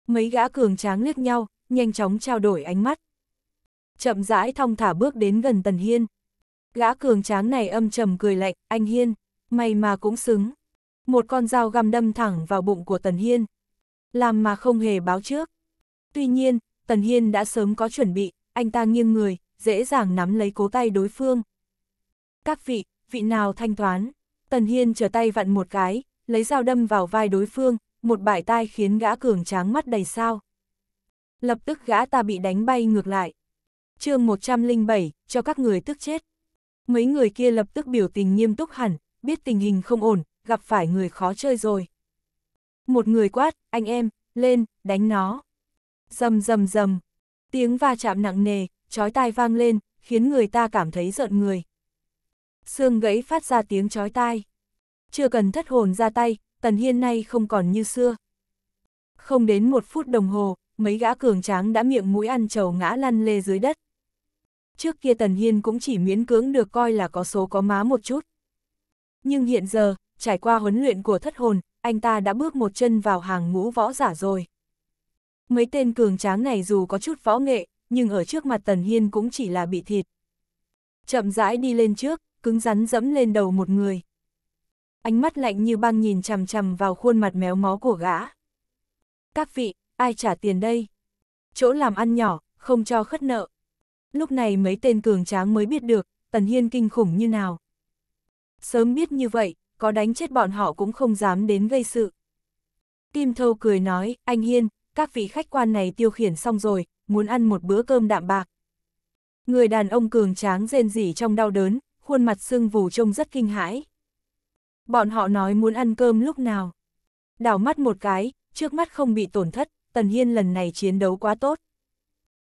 Mấy gã cường tráng liếc nhau, nhanh chóng trao đổi ánh mắt. Chậm rãi thong thả bước đến gần Tần Hiên. Gã cường tráng này âm trầm cười lạnh, anh Hiên. May mà cũng xứng. Một con dao găm đâm thẳng vào bụng của Tần Hiên. Làm mà không hề báo trước. Tuy nhiên, Tần Hiên đã sớm có chuẩn bị, anh ta nghiêng người, dễ dàng nắm lấy cố tay đối phương. Các vị, vị nào thanh toán? Tần Hiên trở tay vặn một cái, lấy dao đâm vào vai đối phương, một bải tai khiến gã cường tráng mắt đầy sao. Lập tức gã ta bị đánh bay ngược lại. chương 107, cho các người tức chết. Mấy người kia lập tức biểu tình nghiêm túc hẳn, biết tình hình không ổn, gặp phải người khó chơi rồi. Một người quát, anh em, lên, đánh nó. Dầm dầm dầm, tiếng va chạm nặng nề, chói tai vang lên, khiến người ta cảm thấy giận người. Xương gãy phát ra tiếng chói tai. Chưa cần thất hồn ra tay, Tần Hiên nay không còn như xưa. Không đến một phút đồng hồ, mấy gã cường tráng đã miệng mũi ăn trầu ngã lăn lê dưới đất. Trước kia Tần Hiên cũng chỉ miễn cưỡng được coi là có số có má một chút. Nhưng hiện giờ, trải qua huấn luyện của thất hồn, anh ta đã bước một chân vào hàng ngũ võ giả rồi. Mấy tên cường tráng này dù có chút võ nghệ, nhưng ở trước mặt Tần Hiên cũng chỉ là bị thịt. Chậm rãi đi lên trước, cứng rắn dẫm lên đầu một người. Ánh mắt lạnh như băng nhìn chằm chằm vào khuôn mặt méo mó của gã. Các vị, ai trả tiền đây? Chỗ làm ăn nhỏ, không cho khất nợ. Lúc này mấy tên cường tráng mới biết được, Tần Hiên kinh khủng như nào. Sớm biết như vậy, có đánh chết bọn họ cũng không dám đến gây sự. Kim Thâu cười nói, anh Hiên, các vị khách quan này tiêu khiển xong rồi, muốn ăn một bữa cơm đạm bạc. Người đàn ông cường tráng rên rỉ trong đau đớn, khuôn mặt sưng vù trông rất kinh hãi. Bọn họ nói muốn ăn cơm lúc nào. Đảo mắt một cái, trước mắt không bị tổn thất, Tần Hiên lần này chiến đấu quá tốt.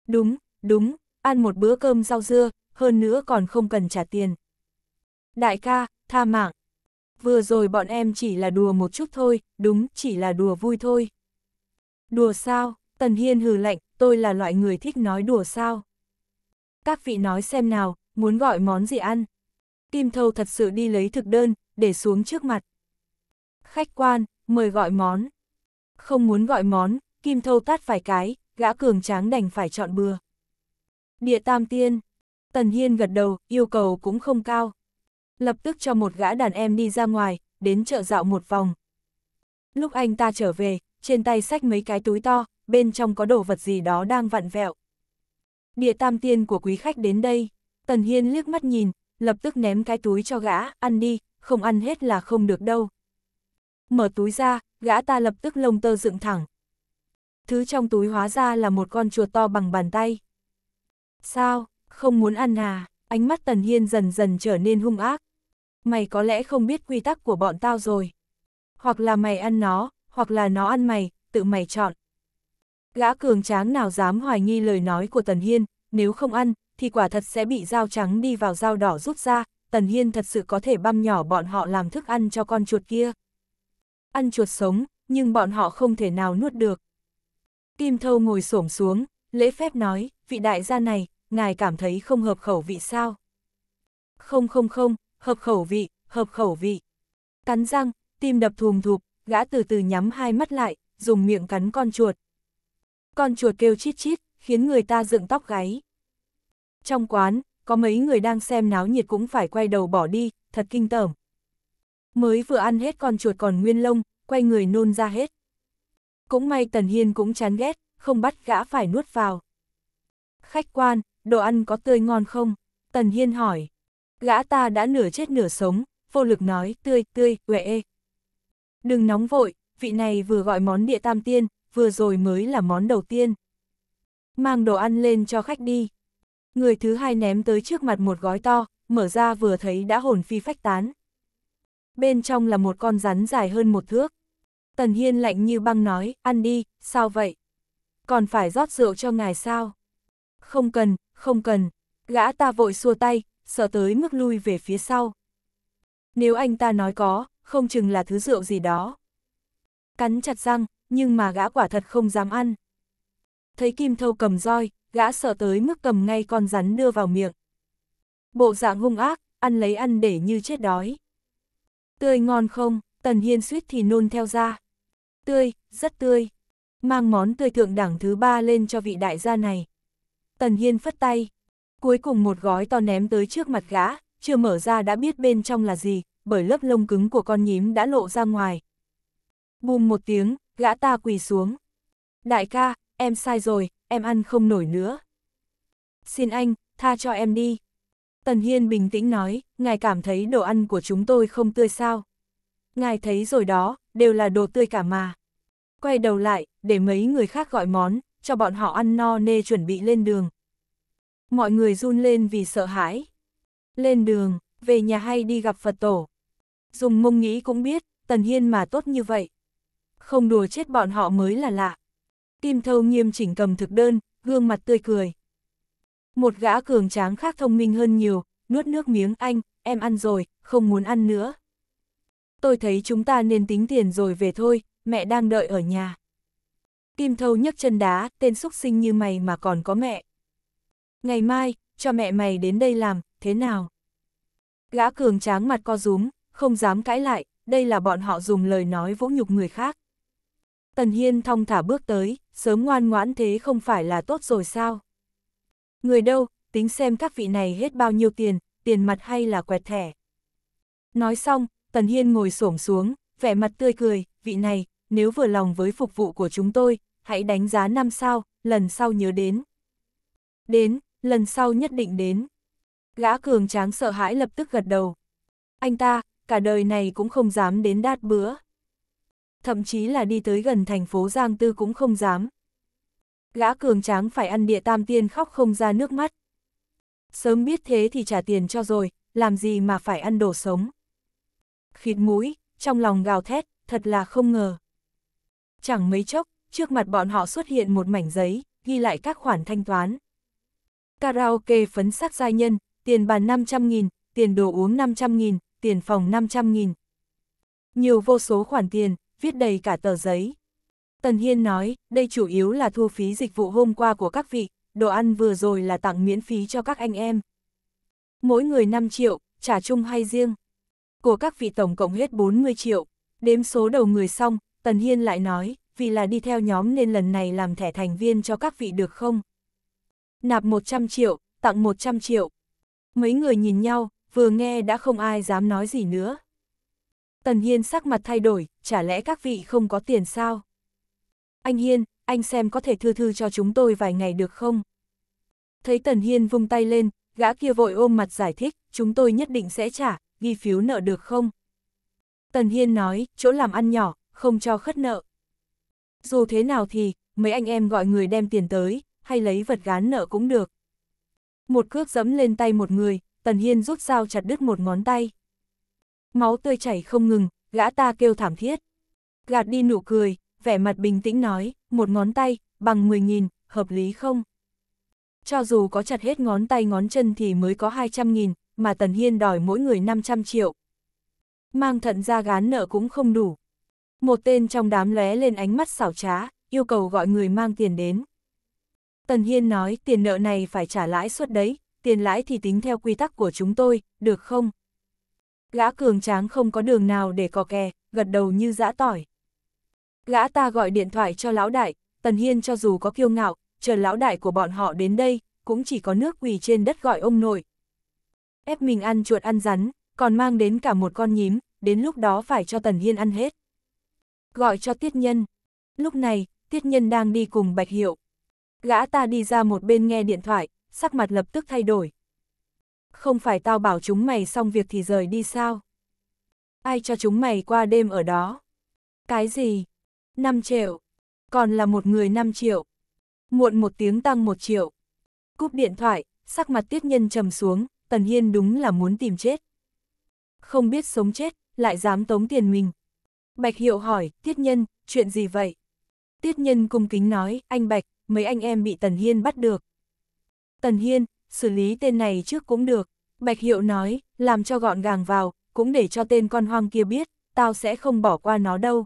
Đúng, đúng, ăn một bữa cơm rau dưa, hơn nữa còn không cần trả tiền. Đại ca, tha mạng. Vừa rồi bọn em chỉ là đùa một chút thôi, đúng, chỉ là đùa vui thôi. Đùa sao? Tần Hiên hừ lạnh, tôi là loại người thích nói đùa sao? Các vị nói xem nào, muốn gọi món gì ăn? Kim Thâu thật sự đi lấy thực đơn, để xuống trước mặt. Khách quan, mời gọi món. Không muốn gọi món, Kim Thâu tát vài cái, gã cường tráng đành phải chọn bừa. Địa Tam Tiên. Tần Hiên gật đầu, yêu cầu cũng không cao. Lập tức cho một gã đàn em đi ra ngoài, đến chợ dạo một vòng. Lúc anh ta trở về, trên tay xách mấy cái túi to, bên trong có đồ vật gì đó đang vặn vẹo. Địa tam tiên của quý khách đến đây, Tần Hiên liếc mắt nhìn, lập tức ném cái túi cho gã, ăn đi, không ăn hết là không được đâu. Mở túi ra, gã ta lập tức lông tơ dựng thẳng. Thứ trong túi hóa ra là một con chuột to bằng bàn tay. Sao, không muốn ăn à, ánh mắt Tần Hiên dần dần trở nên hung ác mày có lẽ không biết quy tắc của bọn tao rồi. Hoặc là mày ăn nó, hoặc là nó ăn mày, tự mày chọn. Gã cường tráng nào dám hoài nghi lời nói của Tần Hiên, nếu không ăn, thì quả thật sẽ bị dao trắng đi vào dao đỏ rút ra, Tần Hiên thật sự có thể băm nhỏ bọn họ làm thức ăn cho con chuột kia. Ăn chuột sống, nhưng bọn họ không thể nào nuốt được. Kim Thâu ngồi xổm xuống, lễ phép nói, vị đại gia này, ngài cảm thấy không hợp khẩu vị sao? Không không không, hợp khẩu vị, hợp khẩu vị. Cắn răng, tim đập thùm thụp, gã từ từ nhắm hai mắt lại, dùng miệng cắn con chuột. Con chuột kêu chít chít, khiến người ta dựng tóc gáy. Trong quán, có mấy người đang xem náo nhiệt cũng phải quay đầu bỏ đi, thật kinh tởm. Mới vừa ăn hết con chuột còn nguyên lông, quay người nôn ra hết. Cũng may Tần Hiên cũng chán ghét, không bắt gã phải nuốt vào. Khách quan, đồ ăn có tươi ngon không? Tần Hiên hỏi. Gã ta đã nửa chết nửa sống, vô lực nói, tươi, tươi, quệ. Đừng nóng vội, vị này vừa gọi món địa tam tiên, vừa rồi mới là món đầu tiên. Mang đồ ăn lên cho khách đi. Người thứ hai ném tới trước mặt một gói to, mở ra vừa thấy đã hồn phi phách tán. Bên trong là một con rắn dài hơn một thước. Tần Hiên lạnh như băng nói, ăn đi, sao vậy? Còn phải rót rượu cho ngài sao? Không cần, không cần. Gã ta vội xua tay, sợ tới mức lui về phía sau. Nếu anh ta nói có, không chừng là thứ rượu gì đó. Cắn chặt răng, nhưng mà gã quả thật không dám ăn. Thấy Kim Thâu cầm roi, gã sợ tới mức cầm ngay con rắn đưa vào miệng. Bộ dạng hung ác, ăn lấy ăn để như chết đói. Tươi ngon không, Tần Hiên suýt thì nôn theo ra. Tươi, rất tươi. Mang món tươi thượng đẳng thứ ba lên cho vị đại gia này. Tần Hiên phất tay, Cuối cùng một gói to ném tới trước mặt gã, chưa mở ra đã biết bên trong là gì, bởi lớp lông cứng của con nhím đã lộ ra ngoài. Bùm một tiếng, gã ta quỳ xuống. Đại ca, em sai rồi, em ăn không nổi nữa. Xin anh, tha cho em đi. Tần Hiên bình tĩnh nói, ngài cảm thấy đồ ăn của chúng tôi không tươi sao. Ngài thấy rồi đó, đều là đồ tươi cả mà. Quay đầu lại, để mấy người khác gọi món, cho bọn họ ăn no nê chuẩn bị lên đường. Mọi người run lên vì sợ hãi. Lên đường, về nhà hay đi gặp Phật tổ. Dùng mông nghĩ cũng biết, Tần Hiên mà tốt như vậy. Không đùa chết bọn họ mới là lạ. Kim thâu nghiêm chỉnh cầm thực đơn, gương mặt tươi cười. Một gã cường tráng khác thông minh hơn nhiều, nuốt nước miếng anh, em ăn rồi, không muốn ăn nữa. Tôi thấy chúng ta nên tính tiền rồi về thôi, mẹ đang đợi ở nhà. Kim thâu nhấc chân đá, tên xúc sinh như mày mà còn có mẹ ngày mai, cho mẹ mày đến đây làm, thế nào? Gã cường tráng mặt co rúm, không dám cãi lại, đây là bọn họ dùng lời nói vỗ nhục người khác. Tần Hiên thong thả bước tới, sớm ngoan ngoãn thế không phải là tốt rồi sao? Người đâu, tính xem các vị này hết bao nhiêu tiền, tiền mặt hay là quẹt thẻ. Nói xong, Tần Hiên ngồi xổm xuống, vẻ mặt tươi cười, vị này, nếu vừa lòng với phục vụ của chúng tôi, hãy đánh giá năm sao, lần sau nhớ đến. Đến, lần sau nhất định đến. Gã cường tráng sợ hãi lập tức gật đầu. Anh ta, cả đời này cũng không dám đến đát bữa. Thậm chí là đi tới gần thành phố Giang Tư cũng không dám. Gã cường tráng phải ăn địa tam tiên khóc không ra nước mắt. Sớm biết thế thì trả tiền cho rồi, làm gì mà phải ăn đổ sống. Khịt mũi, trong lòng gào thét, thật là không ngờ. Chẳng mấy chốc, trước mặt bọn họ xuất hiện một mảnh giấy, ghi lại các khoản thanh toán. Karaoke phấn sắc giai nhân, tiền bàn 500.000, tiền đồ uống 500.000, tiền phòng 500.000. Nhiều vô số khoản tiền, viết đầy cả tờ giấy. Tần Hiên nói, đây chủ yếu là thu phí dịch vụ hôm qua của các vị, đồ ăn vừa rồi là tặng miễn phí cho các anh em. Mỗi người 5 triệu, trả chung hay riêng. Của các vị tổng cộng hết 40 triệu. Đếm số đầu người xong, Tần Hiên lại nói, vì là đi theo nhóm nên lần này làm thẻ thành viên cho các vị được không? Nạp 100 triệu, tặng 100 triệu. Mấy người nhìn nhau, vừa nghe đã không ai dám nói gì nữa. Tần Hiên sắc mặt thay đổi, chả lẽ các vị không có tiền sao? Anh Hiên, anh xem có thể thư thư cho chúng tôi vài ngày được không? Thấy Tần Hiên vung tay lên, gã kia vội ôm mặt giải thích, chúng tôi nhất định sẽ trả, ghi phiếu nợ được không? Tần Hiên nói, chỗ làm ăn nhỏ, không cho khất nợ. Dù thế nào thì, mấy anh em gọi người đem tiền tới, hay lấy vật gán nợ cũng được. Một cước dẫm lên tay một người, Tần Hiên rút dao chặt đứt một ngón tay. Máu tươi chảy không ngừng, gã ta kêu thảm thiết. Gạt đi nụ cười, vẻ mặt bình tĩnh nói, một ngón tay, bằng 10.000, hợp lý không? Cho dù có chặt hết ngón tay ngón chân thì mới có 200.000, mà Tần Hiên đòi mỗi người 500 triệu. Mang thận ra gán nợ cũng không đủ. Một tên trong đám lóe lên ánh mắt xảo trá, yêu cầu gọi người mang tiền đến. Tần Hiên nói tiền nợ này phải trả lãi suất đấy, tiền lãi thì tính theo quy tắc của chúng tôi, được không? Gã cường tráng không có đường nào để cò kè, gật đầu như dã tỏi. Gã ta gọi điện thoại cho lão đại, Tần Hiên cho dù có kiêu ngạo, chờ lão đại của bọn họ đến đây, cũng chỉ có nước quỳ trên đất gọi ông nội. Ép mình ăn chuột ăn rắn, còn mang đến cả một con nhím, đến lúc đó phải cho Tần Hiên ăn hết. Gọi cho Tiết Nhân. Lúc này, Tiết Nhân đang đi cùng Bạch Hiệu. Gã ta đi ra một bên nghe điện thoại, sắc mặt lập tức thay đổi. Không phải tao bảo chúng mày xong việc thì rời đi sao? Ai cho chúng mày qua đêm ở đó? Cái gì? 5 triệu. Còn là một người 5 triệu. Muộn một tiếng tăng 1 triệu. Cúp điện thoại, sắc mặt tiết nhân trầm xuống, Tần Hiên đúng là muốn tìm chết. Không biết sống chết, lại dám tống tiền mình. Bạch Hiệu hỏi, Tiết Nhân, chuyện gì vậy? Tiết Nhân cung kính nói, anh Bạch, mấy anh em bị Tần Hiên bắt được. Tần Hiên, xử lý tên này trước cũng được. Bạch Hiệu nói, làm cho gọn gàng vào, cũng để cho tên con hoang kia biết, tao sẽ không bỏ qua nó đâu.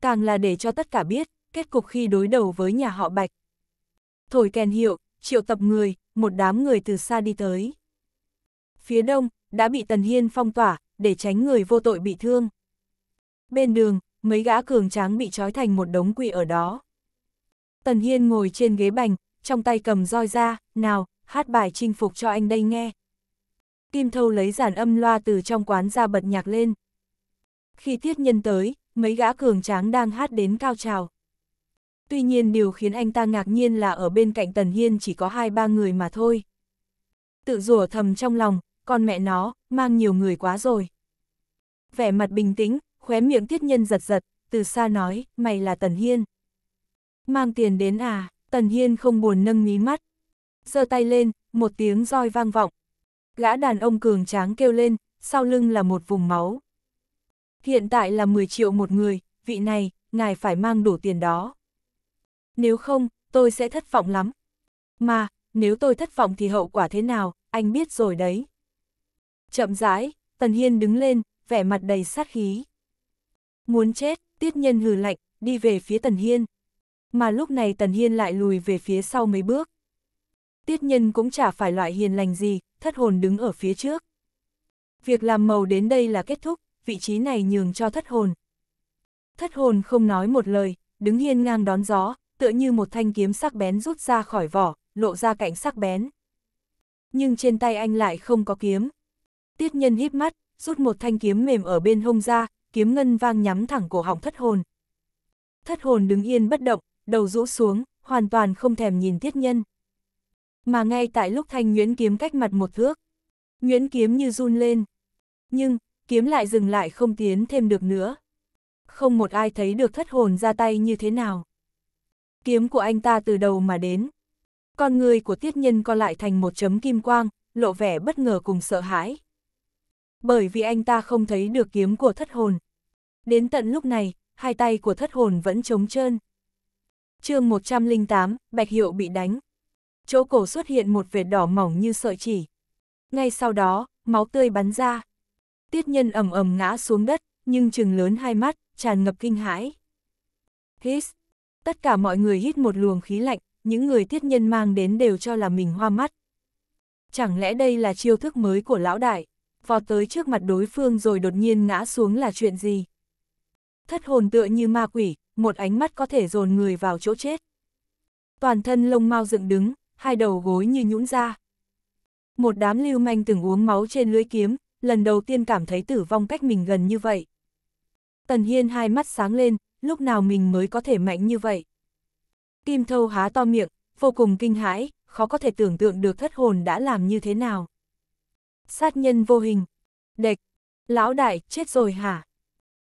Càng là để cho tất cả biết, kết cục khi đối đầu với nhà họ Bạch. Thổi kèn hiệu, triệu tập người, một đám người từ xa đi tới. Phía đông, đã bị Tần Hiên phong tỏa, để tránh người vô tội bị thương. Bên đường, mấy gã cường tráng bị trói thành một đống quỷ ở đó. Tần Hiên ngồi trên ghế bành, trong tay cầm roi ra, nào, hát bài chinh phục cho anh đây nghe. Kim Thâu lấy giản âm loa từ trong quán ra bật nhạc lên. Khi tiết nhân tới, mấy gã cường tráng đang hát đến cao trào. Tuy nhiên điều khiến anh ta ngạc nhiên là ở bên cạnh Tần Hiên chỉ có hai ba người mà thôi. Tự rủa thầm trong lòng, con mẹ nó, mang nhiều người quá rồi. Vẻ mặt bình tĩnh, khóe miệng tiết nhân giật giật, từ xa nói, mày là Tần Hiên. Mang tiền đến à, Tần Hiên không buồn nâng mí mắt. giơ tay lên, một tiếng roi vang vọng. Gã đàn ông cường tráng kêu lên, sau lưng là một vùng máu. Hiện tại là 10 triệu một người, vị này, ngài phải mang đủ tiền đó. Nếu không, tôi sẽ thất vọng lắm. Mà, nếu tôi thất vọng thì hậu quả thế nào, anh biết rồi đấy. Chậm rãi, Tần Hiên đứng lên, vẻ mặt đầy sát khí. Muốn chết, tiết nhân hừ lạnh, đi về phía Tần Hiên mà lúc này Tần Hiên lại lùi về phía sau mấy bước. Tiết nhân cũng chả phải loại hiền lành gì, thất hồn đứng ở phía trước. Việc làm màu đến đây là kết thúc, vị trí này nhường cho thất hồn. Thất hồn không nói một lời, đứng hiên ngang đón gió, tựa như một thanh kiếm sắc bén rút ra khỏi vỏ, lộ ra cạnh sắc bén. Nhưng trên tay anh lại không có kiếm. Tiết nhân híp mắt, rút một thanh kiếm mềm ở bên hông ra, kiếm ngân vang nhắm thẳng cổ họng thất hồn. Thất hồn đứng yên bất động, đầu rũ xuống, hoàn toàn không thèm nhìn tiết nhân. Mà ngay tại lúc thanh Nguyễn kiếm cách mặt một thước, Nguyễn kiếm như run lên. Nhưng, kiếm lại dừng lại không tiến thêm được nữa. Không một ai thấy được thất hồn ra tay như thế nào. Kiếm của anh ta từ đầu mà đến. Con người của tiết nhân co lại thành một chấm kim quang, lộ vẻ bất ngờ cùng sợ hãi. Bởi vì anh ta không thấy được kiếm của thất hồn. Đến tận lúc này, hai tay của thất hồn vẫn trống trơn chương 108, Bạch Hiệu bị đánh. Chỗ cổ xuất hiện một vệt đỏ mỏng như sợi chỉ. Ngay sau đó, máu tươi bắn ra. Tiết nhân ầm ầm ngã xuống đất, nhưng trừng lớn hai mắt, tràn ngập kinh hãi. Hít! Tất cả mọi người hít một luồng khí lạnh, những người tiết nhân mang đến đều cho là mình hoa mắt. Chẳng lẽ đây là chiêu thức mới của lão đại, vọt tới trước mặt đối phương rồi đột nhiên ngã xuống là chuyện gì? Thất hồn tựa như ma quỷ, một ánh mắt có thể dồn người vào chỗ chết. Toàn thân lông mau dựng đứng, hai đầu gối như nhũn ra. Một đám lưu manh từng uống máu trên lưới kiếm, lần đầu tiên cảm thấy tử vong cách mình gần như vậy. Tần Hiên hai mắt sáng lên, lúc nào mình mới có thể mạnh như vậy. Kim Thâu há to miệng, vô cùng kinh hãi, khó có thể tưởng tượng được thất hồn đã làm như thế nào. Sát nhân vô hình, địch, lão đại, chết rồi hả?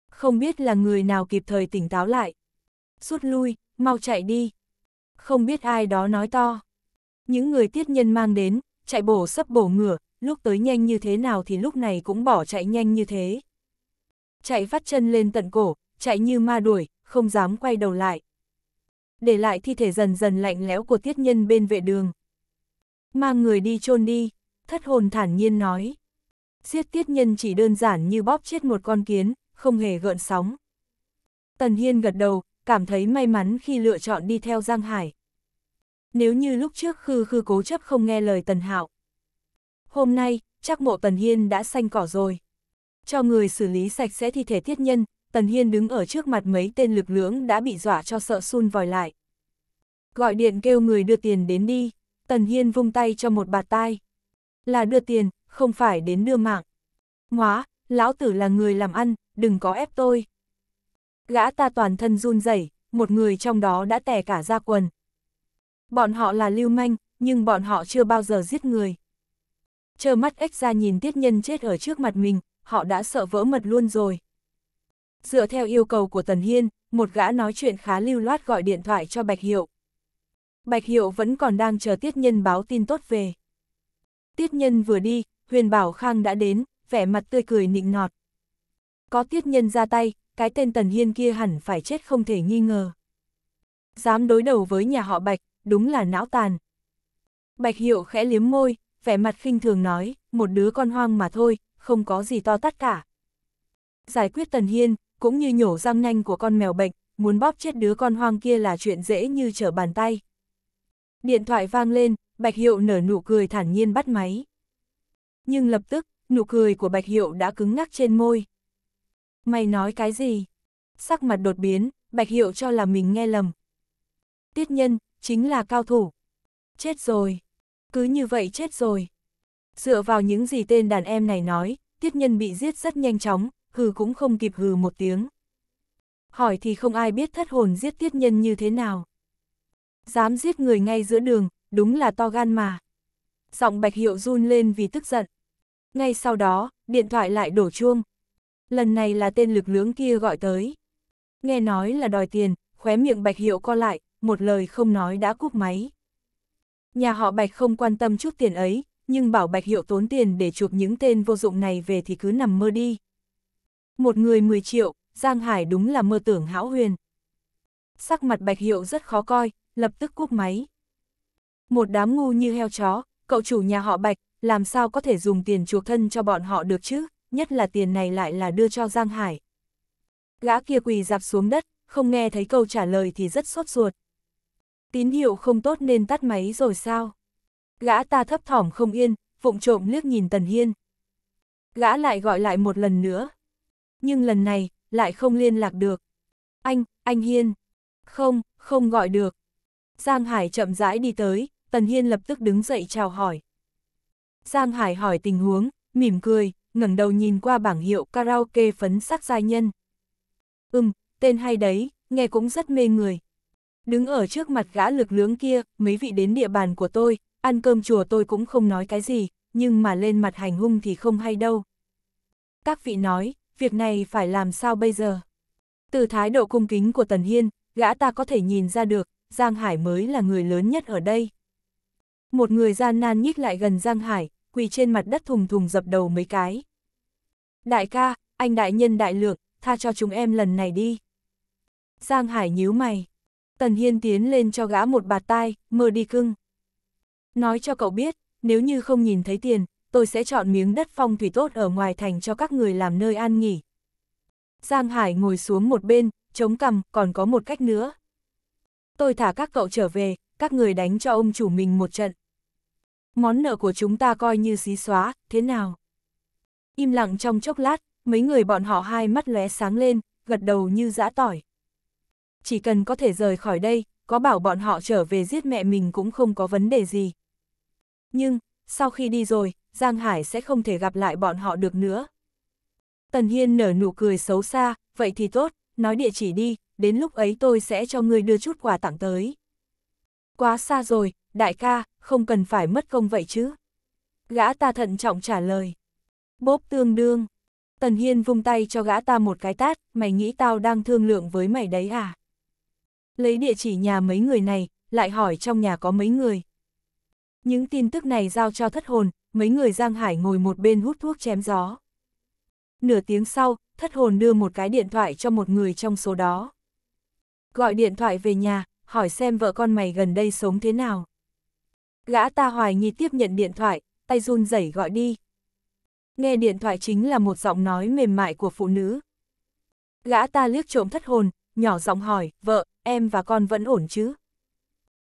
Không biết là người nào kịp thời tỉnh táo lại, rút lui, mau chạy đi. Không biết ai đó nói to. Những người tiết nhân mang đến, chạy bổ sấp bổ ngửa, lúc tới nhanh như thế nào thì lúc này cũng bỏ chạy nhanh như thế. Chạy vắt chân lên tận cổ, chạy như ma đuổi, không dám quay đầu lại. Để lại thi thể dần dần lạnh lẽo của tiết nhân bên vệ đường. Mang người đi chôn đi, thất hồn thản nhiên nói. Giết tiết nhân chỉ đơn giản như bóp chết một con kiến, không hề gợn sóng. Tần Hiên gật đầu, cảm thấy may mắn khi lựa chọn đi theo Giang Hải. Nếu như lúc trước Khư Khư cố chấp không nghe lời Tần Hạo. Hôm nay, chắc mộ Tần Hiên đã xanh cỏ rồi. Cho người xử lý sạch sẽ thi thể tiết nhân, Tần Hiên đứng ở trước mặt mấy tên lực lưỡng đã bị dọa cho sợ sun vòi lại. Gọi điện kêu người đưa tiền đến đi, Tần Hiên vung tay cho một bạt tai. Là đưa tiền, không phải đến đưa mạng. Móa, lão tử là người làm ăn, đừng có ép tôi gã ta toàn thân run rẩy, một người trong đó đã tè cả ra quần. Bọn họ là lưu manh, nhưng bọn họ chưa bao giờ giết người. Chờ mắt ếch ra nhìn tiết nhân chết ở trước mặt mình, họ đã sợ vỡ mật luôn rồi. Dựa theo yêu cầu của Tần Hiên, một gã nói chuyện khá lưu loát gọi điện thoại cho Bạch Hiệu. Bạch Hiệu vẫn còn đang chờ Tiết Nhân báo tin tốt về. Tiết Nhân vừa đi, Huyền Bảo Khang đã đến, vẻ mặt tươi cười nịnh nọt. Có Tiết Nhân ra tay, cái tên Tần Hiên kia hẳn phải chết không thể nghi ngờ. Dám đối đầu với nhà họ Bạch, đúng là não tàn. Bạch Hiệu khẽ liếm môi, vẻ mặt khinh thường nói, một đứa con hoang mà thôi, không có gì to tắt cả. Giải quyết Tần Hiên, cũng như nhổ răng nanh của con mèo bệnh, muốn bóp chết đứa con hoang kia là chuyện dễ như trở bàn tay. Điện thoại vang lên, Bạch Hiệu nở nụ cười thản nhiên bắt máy. Nhưng lập tức, nụ cười của Bạch Hiệu đã cứng ngắc trên môi. Mày nói cái gì? Sắc mặt đột biến, Bạch Hiệu cho là mình nghe lầm. Tiết nhân, chính là cao thủ. Chết rồi. Cứ như vậy chết rồi. Dựa vào những gì tên đàn em này nói, tiết nhân bị giết rất nhanh chóng, hừ cũng không kịp hừ một tiếng. Hỏi thì không ai biết thất hồn giết tiết nhân như thế nào. Dám giết người ngay giữa đường, đúng là to gan mà. Giọng bạch hiệu run lên vì tức giận. Ngay sau đó, điện thoại lại đổ chuông, lần này là tên lực lưỡng kia gọi tới. Nghe nói là đòi tiền, khóe miệng Bạch Hiệu co lại, một lời không nói đã cúp máy. Nhà họ Bạch không quan tâm chút tiền ấy, nhưng bảo Bạch Hiệu tốn tiền để chuộc những tên vô dụng này về thì cứ nằm mơ đi. Một người 10 triệu, Giang Hải đúng là mơ tưởng hão huyền. Sắc mặt Bạch Hiệu rất khó coi, lập tức cúp máy. Một đám ngu như heo chó, cậu chủ nhà họ Bạch, làm sao có thể dùng tiền chuộc thân cho bọn họ được chứ? nhất là tiền này lại là đưa cho Giang Hải. Gã kia quỳ dạp xuống đất, không nghe thấy câu trả lời thì rất sốt ruột. Tín hiệu không tốt nên tắt máy rồi sao? Gã ta thấp thỏm không yên, vụng trộm liếc nhìn Tần Hiên. Gã lại gọi lại một lần nữa. Nhưng lần này, lại không liên lạc được. Anh, anh Hiên. Không, không gọi được. Giang Hải chậm rãi đi tới, Tần Hiên lập tức đứng dậy chào hỏi. Giang Hải hỏi tình huống, mỉm cười, ngẩng đầu nhìn qua bảng hiệu karaoke phấn sắc giai nhân. Ừm, tên hay đấy, nghe cũng rất mê người. Đứng ở trước mặt gã lực lưỡng kia, mấy vị đến địa bàn của tôi, ăn cơm chùa tôi cũng không nói cái gì, nhưng mà lên mặt hành hung thì không hay đâu. Các vị nói, việc này phải làm sao bây giờ? Từ thái độ cung kính của Tần Hiên, gã ta có thể nhìn ra được, Giang Hải mới là người lớn nhất ở đây. Một người gian nan nhích lại gần Giang Hải, quỳ trên mặt đất thùng thùng dập đầu mấy cái. Đại ca, anh đại nhân đại lượng, tha cho chúng em lần này đi. Giang Hải nhíu mày. Tần Hiên tiến lên cho gã một bạt tai, mơ đi cưng. Nói cho cậu biết, nếu như không nhìn thấy tiền, tôi sẽ chọn miếng đất phong thủy tốt ở ngoài thành cho các người làm nơi an nghỉ. Giang Hải ngồi xuống một bên, chống cằm, còn có một cách nữa. Tôi thả các cậu trở về, các người đánh cho ông chủ mình một trận. Món nợ của chúng ta coi như xí xóa, thế nào? Im lặng trong chốc lát, mấy người bọn họ hai mắt lóe sáng lên, gật đầu như dã tỏi. Chỉ cần có thể rời khỏi đây, có bảo bọn họ trở về giết mẹ mình cũng không có vấn đề gì. Nhưng, sau khi đi rồi, Giang Hải sẽ không thể gặp lại bọn họ được nữa. Tần Hiên nở nụ cười xấu xa, vậy thì tốt, nói địa chỉ đi, đến lúc ấy tôi sẽ cho ngươi đưa chút quà tặng tới. Quá xa rồi, đại ca, không cần phải mất công vậy chứ. Gã ta thận trọng trả lời. Bốp tương đương. Tần Hiên vung tay cho gã ta một cái tát, mày nghĩ tao đang thương lượng với mày đấy à? Lấy địa chỉ nhà mấy người này, lại hỏi trong nhà có mấy người. Những tin tức này giao cho thất hồn, mấy người Giang Hải ngồi một bên hút thuốc chém gió. Nửa tiếng sau, thất hồn đưa một cái điện thoại cho một người trong số đó. Gọi điện thoại về nhà, hỏi xem vợ con mày gần đây sống thế nào. Gã ta hoài nghi tiếp nhận điện thoại, tay run rẩy gọi đi, nghe điện thoại chính là một giọng nói mềm mại của phụ nữ. Gã ta liếc trộm thất hồn, nhỏ giọng hỏi, vợ, em và con vẫn ổn chứ?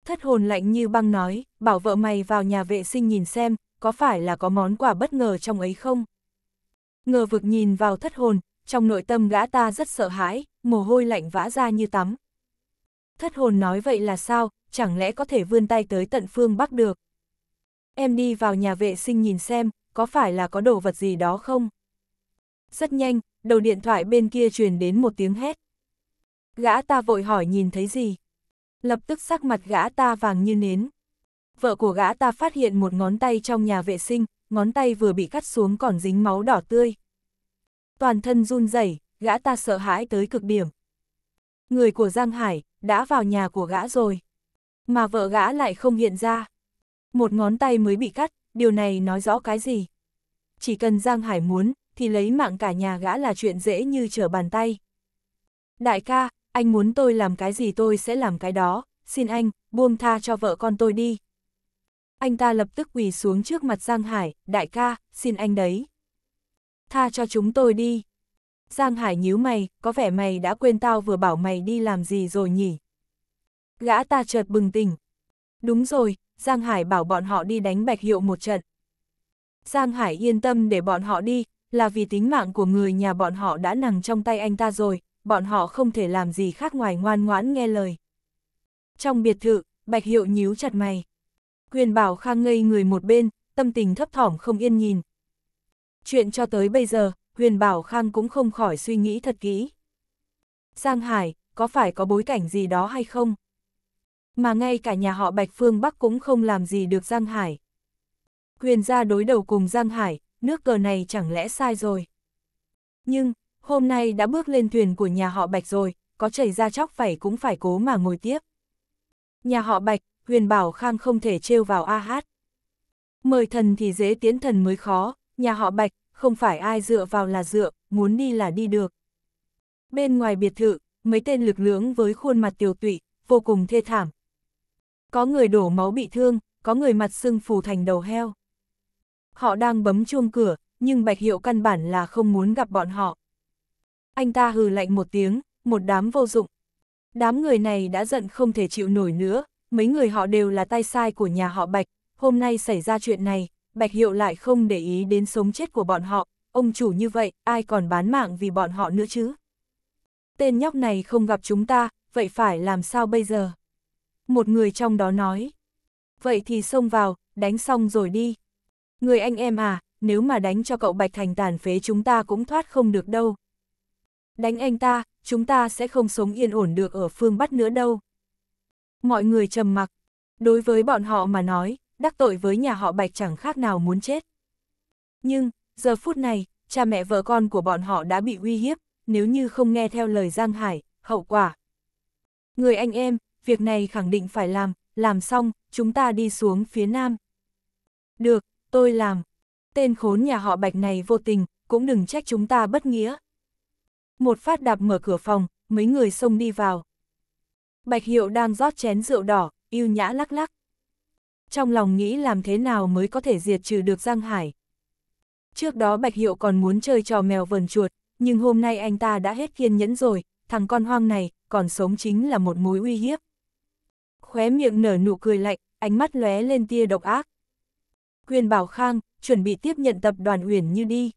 Thất hồn lạnh như băng nói, bảo vợ mày vào nhà vệ sinh nhìn xem, có phải là có món quà bất ngờ trong ấy không? Ngờ vực nhìn vào thất hồn, trong nội tâm gã ta rất sợ hãi, mồ hôi lạnh vã ra như tắm. Thất hồn nói vậy là sao, chẳng lẽ có thể vươn tay tới tận phương Bắc được? Em đi vào nhà vệ sinh nhìn xem, có phải là có đồ vật gì đó không? Rất nhanh, đầu điện thoại bên kia truyền đến một tiếng hét. Gã ta vội hỏi nhìn thấy gì? Lập tức sắc mặt gã ta vàng như nến. Vợ của gã ta phát hiện một ngón tay trong nhà vệ sinh, ngón tay vừa bị cắt xuống còn dính máu đỏ tươi. Toàn thân run rẩy, gã ta sợ hãi tới cực điểm. Người của Giang Hải đã vào nhà của gã rồi, mà vợ gã lại không hiện ra. Một ngón tay mới bị cắt, điều này nói rõ cái gì? Chỉ cần Giang Hải muốn, thì lấy mạng cả nhà gã là chuyện dễ như trở bàn tay. Đại ca, anh muốn tôi làm cái gì tôi sẽ làm cái đó, xin anh, buông tha cho vợ con tôi đi. Anh ta lập tức quỳ xuống trước mặt Giang Hải, đại ca, xin anh đấy. Tha cho chúng tôi đi. Giang Hải nhíu mày, có vẻ mày đã quên tao vừa bảo mày đi làm gì rồi nhỉ? Gã ta chợt bừng tỉnh, Đúng rồi, Giang Hải bảo bọn họ đi đánh bạch hiệu một trận. Giang Hải yên tâm để bọn họ đi, là vì tính mạng của người nhà bọn họ đã nằm trong tay anh ta rồi, bọn họ không thể làm gì khác ngoài ngoan ngoãn nghe lời. Trong biệt thự, Bạch Hiệu nhíu chặt mày. Quyền Bảo Khang ngây người một bên, tâm tình thấp thỏm không yên nhìn. Chuyện cho tới bây giờ, Huyền Bảo Khang cũng không khỏi suy nghĩ thật kỹ. Giang Hải, có phải có bối cảnh gì đó hay không? mà ngay cả nhà họ Bạch Phương Bắc cũng không làm gì được Giang Hải. Quyền gia đối đầu cùng Giang Hải, nước cờ này chẳng lẽ sai rồi. Nhưng, hôm nay đã bước lên thuyền của nhà họ Bạch rồi, có chảy ra chóc phải cũng phải cố mà ngồi tiếp. Nhà họ Bạch, Huyền Bảo Khang không thể trêu vào A Hát. Mời thần thì dễ tiến thần mới khó, nhà họ Bạch, không phải ai dựa vào là dựa, muốn đi là đi được. Bên ngoài biệt thự, mấy tên lực lưỡng với khuôn mặt tiểu tụy, vô cùng thê thảm, có người đổ máu bị thương, có người mặt sưng phù thành đầu heo. Họ đang bấm chuông cửa, nhưng Bạch Hiệu căn bản là không muốn gặp bọn họ. Anh ta hừ lạnh một tiếng, một đám vô dụng. Đám người này đã giận không thể chịu nổi nữa, mấy người họ đều là tay sai của nhà họ Bạch. Hôm nay xảy ra chuyện này, Bạch Hiệu lại không để ý đến sống chết của bọn họ. Ông chủ như vậy, ai còn bán mạng vì bọn họ nữa chứ? Tên nhóc này không gặp chúng ta, vậy phải làm sao bây giờ? một người trong đó nói. Vậy thì xông vào, đánh xong rồi đi. Người anh em à, nếu mà đánh cho cậu Bạch Thành tàn phế chúng ta cũng thoát không được đâu. Đánh anh ta, chúng ta sẽ không sống yên ổn được ở phương Bắc nữa đâu. Mọi người trầm mặc. Đối với bọn họ mà nói, đắc tội với nhà họ Bạch chẳng khác nào muốn chết. Nhưng, giờ phút này, cha mẹ vợ con của bọn họ đã bị uy hiếp, nếu như không nghe theo lời Giang Hải, hậu quả. Người anh em, việc này khẳng định phải làm, làm xong, chúng ta đi xuống phía nam. Được, tôi làm. Tên khốn nhà họ bạch này vô tình, cũng đừng trách chúng ta bất nghĩa. Một phát đạp mở cửa phòng, mấy người xông đi vào. Bạch Hiệu đang rót chén rượu đỏ, yêu nhã lắc lắc. Trong lòng nghĩ làm thế nào mới có thể diệt trừ được Giang Hải. Trước đó Bạch Hiệu còn muốn chơi trò mèo vần chuột, nhưng hôm nay anh ta đã hết kiên nhẫn rồi, thằng con hoang này, còn sống chính là một mối uy hiếp khóe miệng nở nụ cười lạnh, ánh mắt lóe lên tia độc ác. Quyền Bảo Khang, chuẩn bị tiếp nhận tập đoàn Uyển Như đi.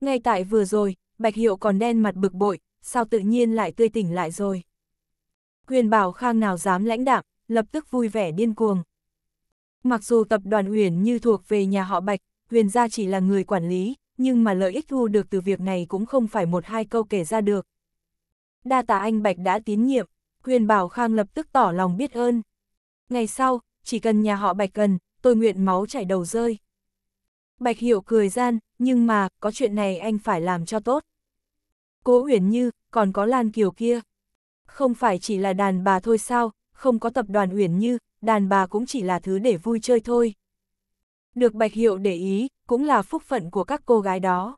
Ngay tại vừa rồi, Bạch Hiệu còn đen mặt bực bội, sao tự nhiên lại tươi tỉnh lại rồi. Quyền Bảo Khang nào dám lãnh đạm, lập tức vui vẻ điên cuồng. Mặc dù tập đoàn Uyển Như thuộc về nhà họ Bạch, Quyền gia chỉ là người quản lý, nhưng mà lợi ích thu được từ việc này cũng không phải một hai câu kể ra được. Đa tạ anh Bạch đã tín nhiệm, Huyền Bảo Khang lập tức tỏ lòng biết ơn. Ngày sau, chỉ cần nhà họ Bạch cần, tôi nguyện máu chảy đầu rơi. Bạch Hiểu cười gian, nhưng mà, có chuyện này anh phải làm cho tốt. Cố Huyền Như, còn có Lan Kiều kia. Không phải chỉ là đàn bà thôi sao, không có tập đoàn Huyền Như, đàn bà cũng chỉ là thứ để vui chơi thôi. Được Bạch Hiệu để ý, cũng là phúc phận của các cô gái đó.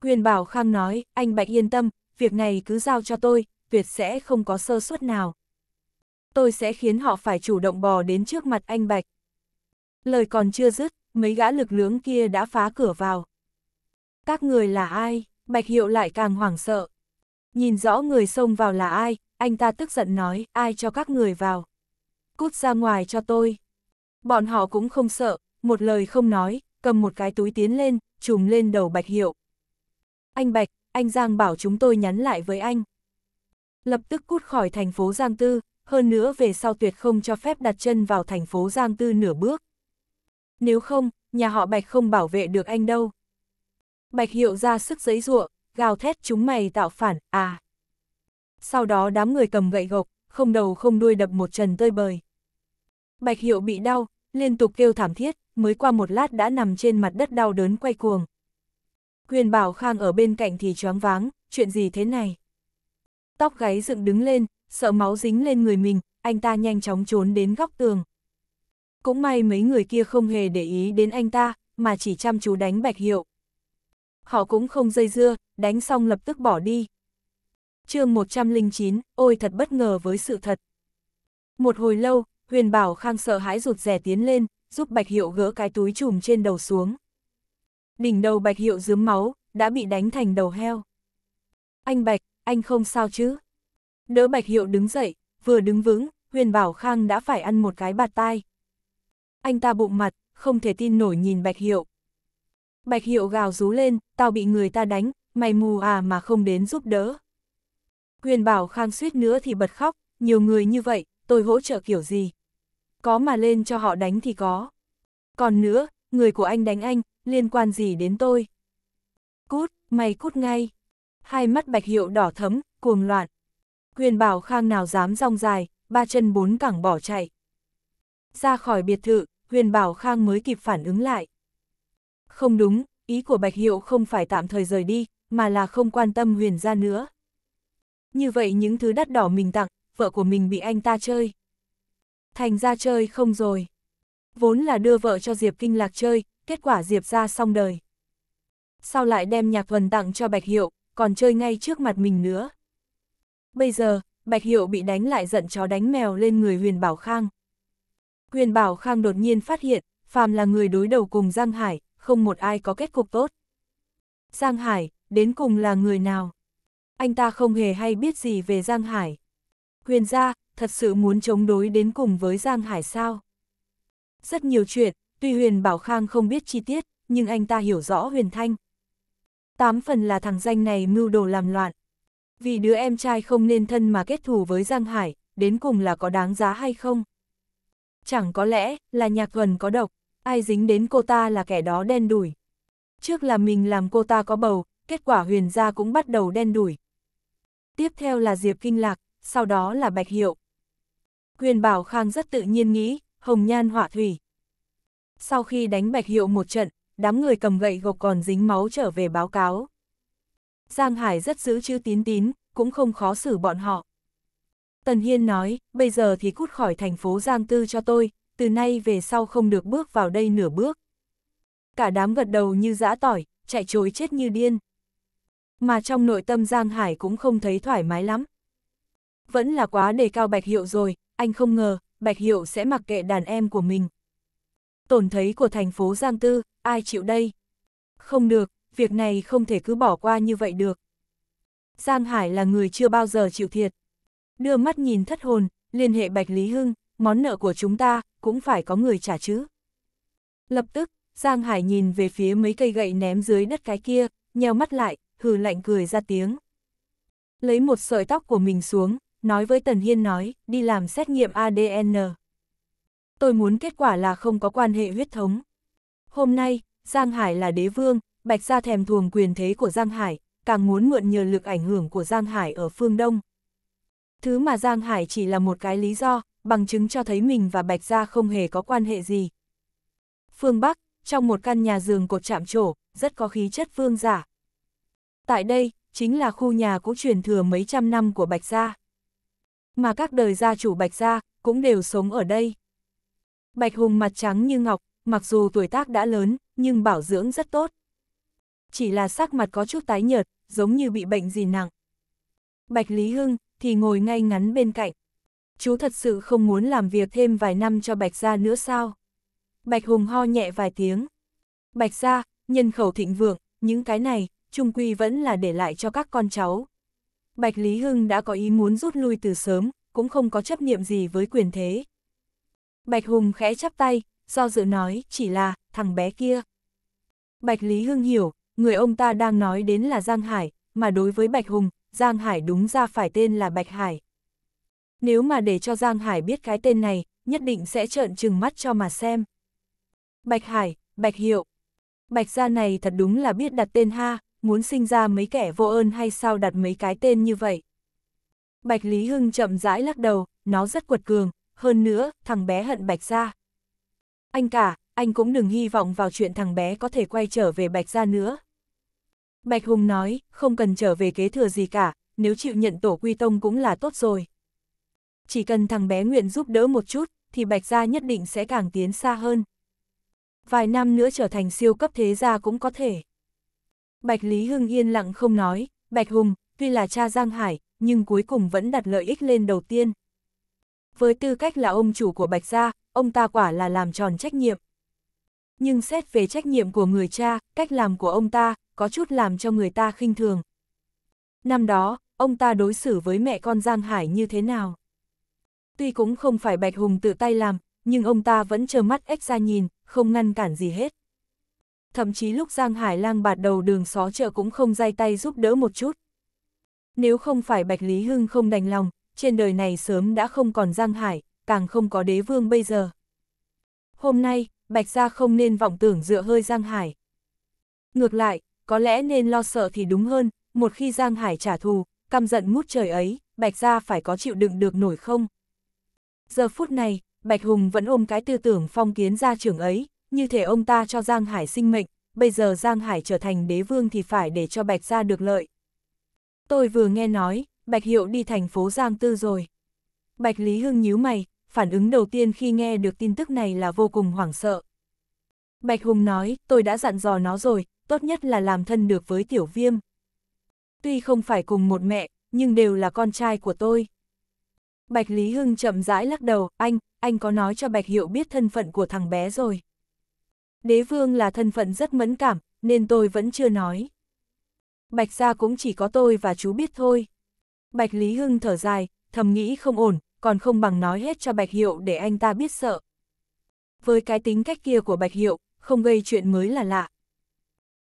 Quyền Bảo Khang nói, anh Bạch yên tâm, việc này cứ giao cho tôi, tuyệt sẽ không có sơ suất nào. Tôi sẽ khiến họ phải chủ động bò đến trước mặt anh Bạch. Lời còn chưa dứt, mấy gã lực lưỡng kia đã phá cửa vào. Các người là ai? Bạch Hiệu lại càng hoảng sợ. Nhìn rõ người xông vào là ai, anh ta tức giận nói, ai cho các người vào. Cút ra ngoài cho tôi. Bọn họ cũng không sợ, một lời không nói, cầm một cái túi tiến lên, trùm lên đầu Bạch Hiệu. Anh Bạch, anh Giang bảo chúng tôi nhắn lại với anh lập tức cút khỏi thành phố Giang Tư, hơn nữa về sau tuyệt không cho phép đặt chân vào thành phố Giang Tư nửa bước. Nếu không, nhà họ Bạch không bảo vệ được anh đâu. Bạch Hiệu ra sức giấy ruộng, gào thét chúng mày tạo phản, à. Sau đó đám người cầm gậy gộc, không đầu không đuôi đập một trần tơi bời. Bạch Hiệu bị đau, liên tục kêu thảm thiết, mới qua một lát đã nằm trên mặt đất đau đớn quay cuồng. Quyền Bảo Khang ở bên cạnh thì choáng váng, chuyện gì thế này? Tóc gáy dựng đứng lên, sợ máu dính lên người mình, anh ta nhanh chóng trốn đến góc tường. Cũng may mấy người kia không hề để ý đến anh ta, mà chỉ chăm chú đánh bạch hiệu. Họ cũng không dây dưa, đánh xong lập tức bỏ đi. chương 109, ôi thật bất ngờ với sự thật. Một hồi lâu, Huyền Bảo Khang sợ hãi rụt rè tiến lên, giúp Bạch Hiệu gỡ cái túi trùm trên đầu xuống. Đỉnh đầu Bạch Hiệu dướm máu, đã bị đánh thành đầu heo. Anh Bạch, anh không sao chứ? Đỡ Bạch Hiệu đứng dậy, vừa đứng vững, Huyền Bảo Khang đã phải ăn một cái bạt tai. Anh ta bụng mặt, không thể tin nổi nhìn Bạch Hiệu. Bạch Hiệu gào rú lên, tao bị người ta đánh, mày mù à mà không đến giúp đỡ. Huyền Bảo Khang suýt nữa thì bật khóc, nhiều người như vậy, tôi hỗ trợ kiểu gì? Có mà lên cho họ đánh thì có. Còn nữa, người của anh đánh anh, liên quan gì đến tôi? Cút, mày cút ngay hai mắt bạch hiệu đỏ thấm, cuồng loạn. Quyền bảo khang nào dám rong dài, ba chân bốn cẳng bỏ chạy. Ra khỏi biệt thự, huyền bảo khang mới kịp phản ứng lại. Không đúng, ý của bạch hiệu không phải tạm thời rời đi, mà là không quan tâm huyền ra nữa. Như vậy những thứ đắt đỏ mình tặng, vợ của mình bị anh ta chơi. Thành ra chơi không rồi. Vốn là đưa vợ cho Diệp Kinh Lạc chơi, kết quả Diệp ra xong đời. Sau lại đem nhạc thuần tặng cho Bạch Hiệu, còn chơi ngay trước mặt mình nữa. Bây giờ, Bạch Hiệu bị đánh lại giận chó đánh mèo lên người Huyền Bảo Khang. Huyền Bảo Khang đột nhiên phát hiện, Phàm là người đối đầu cùng Giang Hải, không một ai có kết cục tốt. Giang Hải, đến cùng là người nào? Anh ta không hề hay biết gì về Giang Hải. Huyền gia, thật sự muốn chống đối đến cùng với Giang Hải sao? Rất nhiều chuyện, tuy Huyền Bảo Khang không biết chi tiết, nhưng anh ta hiểu rõ Huyền Thanh. Tám phần là thằng danh này mưu đồ làm loạn. Vì đứa em trai không nên thân mà kết thù với Giang Hải, đến cùng là có đáng giá hay không? Chẳng có lẽ là nhạc gần có độc, ai dính đến cô ta là kẻ đó đen đủi. Trước là mình làm cô ta có bầu, kết quả huyền gia cũng bắt đầu đen đủi. Tiếp theo là Diệp Kinh Lạc, sau đó là Bạch Hiệu. Quyền Bảo Khang rất tự nhiên nghĩ, hồng nhan họa thủy. Sau khi đánh Bạch Hiệu một trận, đám người cầm gậy gộc còn dính máu trở về báo cáo. Giang Hải rất giữ chữ tín tín, cũng không khó xử bọn họ. Tần Hiên nói, bây giờ thì cút khỏi thành phố Giang Tư cho tôi, từ nay về sau không được bước vào đây nửa bước. Cả đám gật đầu như giã tỏi, chạy chối chết như điên. Mà trong nội tâm Giang Hải cũng không thấy thoải mái lắm. Vẫn là quá đề cao Bạch Hiệu rồi, anh không ngờ, Bạch Hiệu sẽ mặc kệ đàn em của mình. Tổn thấy của thành phố Giang Tư, ai chịu đây? Không được, việc này không thể cứ bỏ qua như vậy được. Giang Hải là người chưa bao giờ chịu thiệt. Đưa mắt nhìn thất hồn, liên hệ Bạch Lý Hưng, món nợ của chúng ta cũng phải có người trả chứ. Lập tức, Giang Hải nhìn về phía mấy cây gậy ném dưới đất cái kia, nheo mắt lại, hừ lạnh cười ra tiếng. Lấy một sợi tóc của mình xuống, nói với Tần Hiên nói, đi làm xét nghiệm ADN. Tôi muốn kết quả là không có quan hệ huyết thống. Hôm nay, Giang Hải là đế vương, Bạch Gia thèm thuồng quyền thế của Giang Hải, càng muốn mượn nhờ lực ảnh hưởng của Giang Hải ở phương Đông. Thứ mà Giang Hải chỉ là một cái lý do, bằng chứng cho thấy mình và Bạch Gia không hề có quan hệ gì. Phương Bắc, trong một căn nhà giường cột chạm trổ, rất có khí chất vương giả. Tại đây, chính là khu nhà cũ truyền thừa mấy trăm năm của Bạch Gia. Mà các đời gia chủ Bạch Gia cũng đều sống ở đây. Bạch Hùng mặt trắng như ngọc, mặc dù tuổi tác đã lớn, nhưng bảo dưỡng rất tốt. Chỉ là sắc mặt có chút tái nhợt, giống như bị bệnh gì nặng. Bạch Lý Hưng thì ngồi ngay ngắn bên cạnh. Chú thật sự không muốn làm việc thêm vài năm cho Bạch Gia nữa sao? Bạch Hùng ho nhẹ vài tiếng. Bạch Gia, nhân khẩu thịnh vượng, những cái này, trung quy vẫn là để lại cho các con cháu. Bạch Lý Hưng đã có ý muốn rút lui từ sớm, cũng không có chấp niệm gì với quyền thế. Bạch Hùng khẽ chắp tay, do dự nói, chỉ là, thằng bé kia. Bạch Lý Hưng hiểu, người ông ta đang nói đến là Giang Hải, mà đối với Bạch Hùng, Giang Hải đúng ra phải tên là Bạch Hải. Nếu mà để cho Giang Hải biết cái tên này, nhất định sẽ trợn trừng mắt cho mà xem. Bạch Hải, Bạch Hiệu. Bạch gia này thật đúng là biết đặt tên ha, muốn sinh ra mấy kẻ vô ơn hay sao đặt mấy cái tên như vậy. Bạch Lý Hưng chậm rãi lắc đầu, nó rất quật cường, hơn nữa, thằng bé hận Bạch gia anh cả, anh cũng đừng hy vọng vào chuyện thằng bé có thể quay trở về Bạch gia nữa. Bạch Hùng nói, không cần trở về kế thừa gì cả, nếu chịu nhận tổ quy tông cũng là tốt rồi. Chỉ cần thằng bé nguyện giúp đỡ một chút, thì Bạch Gia nhất định sẽ càng tiến xa hơn. Vài năm nữa trở thành siêu cấp thế gia cũng có thể. Bạch Lý Hưng yên lặng không nói, Bạch Hùng, tuy là cha Giang Hải, nhưng cuối cùng vẫn đặt lợi ích lên đầu tiên. Với tư cách là ông chủ của Bạch Gia, ông ta quả là làm tròn trách nhiệm. Nhưng xét về trách nhiệm của người cha, cách làm của ông ta, có chút làm cho người ta khinh thường. Năm đó, ông ta đối xử với mẹ con Giang Hải như thế nào? Tuy cũng không phải Bạch Hùng tự tay làm, nhưng ông ta vẫn trơ mắt ếch ra nhìn, không ngăn cản gì hết. Thậm chí lúc Giang Hải lang bạt đầu đường xó chợ cũng không dây tay giúp đỡ một chút. Nếu không phải Bạch Lý Hưng không đành lòng, trên đời này sớm đã không còn Giang Hải, càng không có đế vương bây giờ. Hôm nay, Bạch Gia không nên vọng tưởng dựa hơi Giang Hải. Ngược lại, có lẽ nên lo sợ thì đúng hơn, một khi Giang Hải trả thù, căm giận mút trời ấy, Bạch Gia phải có chịu đựng được nổi không? Giờ phút này, Bạch Hùng vẫn ôm cái tư tưởng phong kiến gia trưởng ấy, như thể ông ta cho Giang Hải sinh mệnh, bây giờ Giang Hải trở thành đế vương thì phải để cho Bạch Gia được lợi. Tôi vừa nghe nói, Bạch Hiệu đi thành phố Giang Tư rồi. Bạch Lý Hưng nhíu mày, phản ứng đầu tiên khi nghe được tin tức này là vô cùng hoảng sợ. Bạch Hùng nói, tôi đã dặn dò nó rồi, tốt nhất là làm thân được với tiểu viêm. Tuy không phải cùng một mẹ, nhưng đều là con trai của tôi. Bạch Lý Hưng chậm rãi lắc đầu, anh, anh có nói cho Bạch Hiệu biết thân phận của thằng bé rồi. Đế vương là thân phận rất mẫn cảm, nên tôi vẫn chưa nói. Bạch gia cũng chỉ có tôi và chú biết thôi. Bạch Lý Hưng thở dài, thầm nghĩ không ổn, còn không bằng nói hết cho Bạch Hiệu để anh ta biết sợ. Với cái tính cách kia của Bạch Hiệu, không gây chuyện mới là lạ.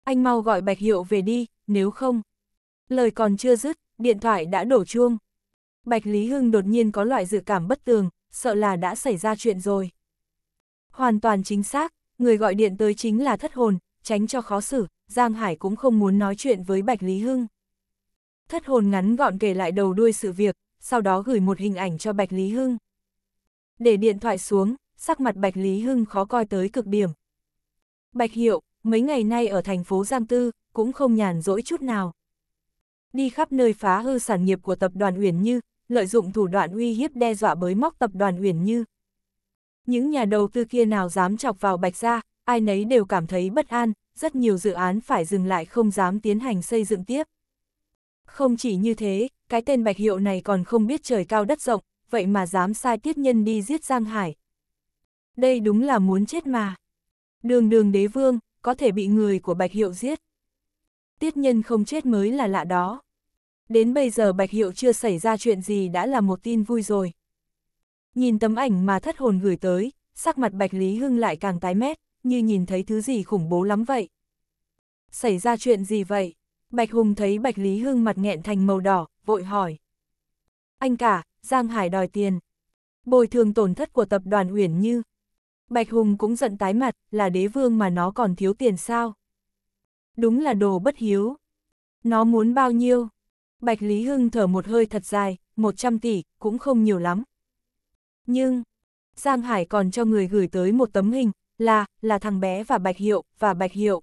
Anh mau gọi Bạch Hiệu về đi, nếu không. Lời còn chưa dứt, điện thoại đã đổ chuông. Bạch Lý Hưng đột nhiên có loại dự cảm bất tường, sợ là đã xảy ra chuyện rồi. Hoàn toàn chính xác, người gọi điện tới chính là thất hồn, tránh cho khó xử, Giang Hải cũng không muốn nói chuyện với Bạch Lý Hưng. Thất hồn ngắn gọn kể lại đầu đuôi sự việc, sau đó gửi một hình ảnh cho Bạch Lý Hưng. Để điện thoại xuống, sắc mặt Bạch Lý Hưng khó coi tới cực điểm. Bạch Hiệu, mấy ngày nay ở thành phố Giang Tư, cũng không nhàn rỗi chút nào. Đi khắp nơi phá hư sản nghiệp của tập đoàn Uyển Như, lợi dụng thủ đoạn uy hiếp đe dọa bới móc tập đoàn Uyển Như. Những nhà đầu tư kia nào dám chọc vào Bạch Gia, ai nấy đều cảm thấy bất an, rất nhiều dự án phải dừng lại không dám tiến hành xây dựng tiếp. Không chỉ như thế, cái tên bạch hiệu này còn không biết trời cao đất rộng, vậy mà dám sai tiết nhân đi giết Giang Hải. Đây đúng là muốn chết mà. Đường đường đế vương, có thể bị người của bạch hiệu giết. Tiết nhân không chết mới là lạ đó. Đến bây giờ bạch hiệu chưa xảy ra chuyện gì đã là một tin vui rồi. Nhìn tấm ảnh mà thất hồn gửi tới, sắc mặt bạch Lý Hưng lại càng tái mét, như nhìn thấy thứ gì khủng bố lắm vậy. Xảy ra chuyện gì vậy? Bạch Hùng thấy Bạch Lý Hưng mặt nghẹn thành màu đỏ, vội hỏi. Anh cả, Giang Hải đòi tiền. Bồi thường tổn thất của tập đoàn Uyển Như. Bạch Hùng cũng giận tái mặt, là đế vương mà nó còn thiếu tiền sao? Đúng là đồ bất hiếu. Nó muốn bao nhiêu? Bạch Lý Hưng thở một hơi thật dài, 100 tỷ, cũng không nhiều lắm. Nhưng, Giang Hải còn cho người gửi tới một tấm hình, là, là thằng bé và Bạch Hiệu, và Bạch Hiệu.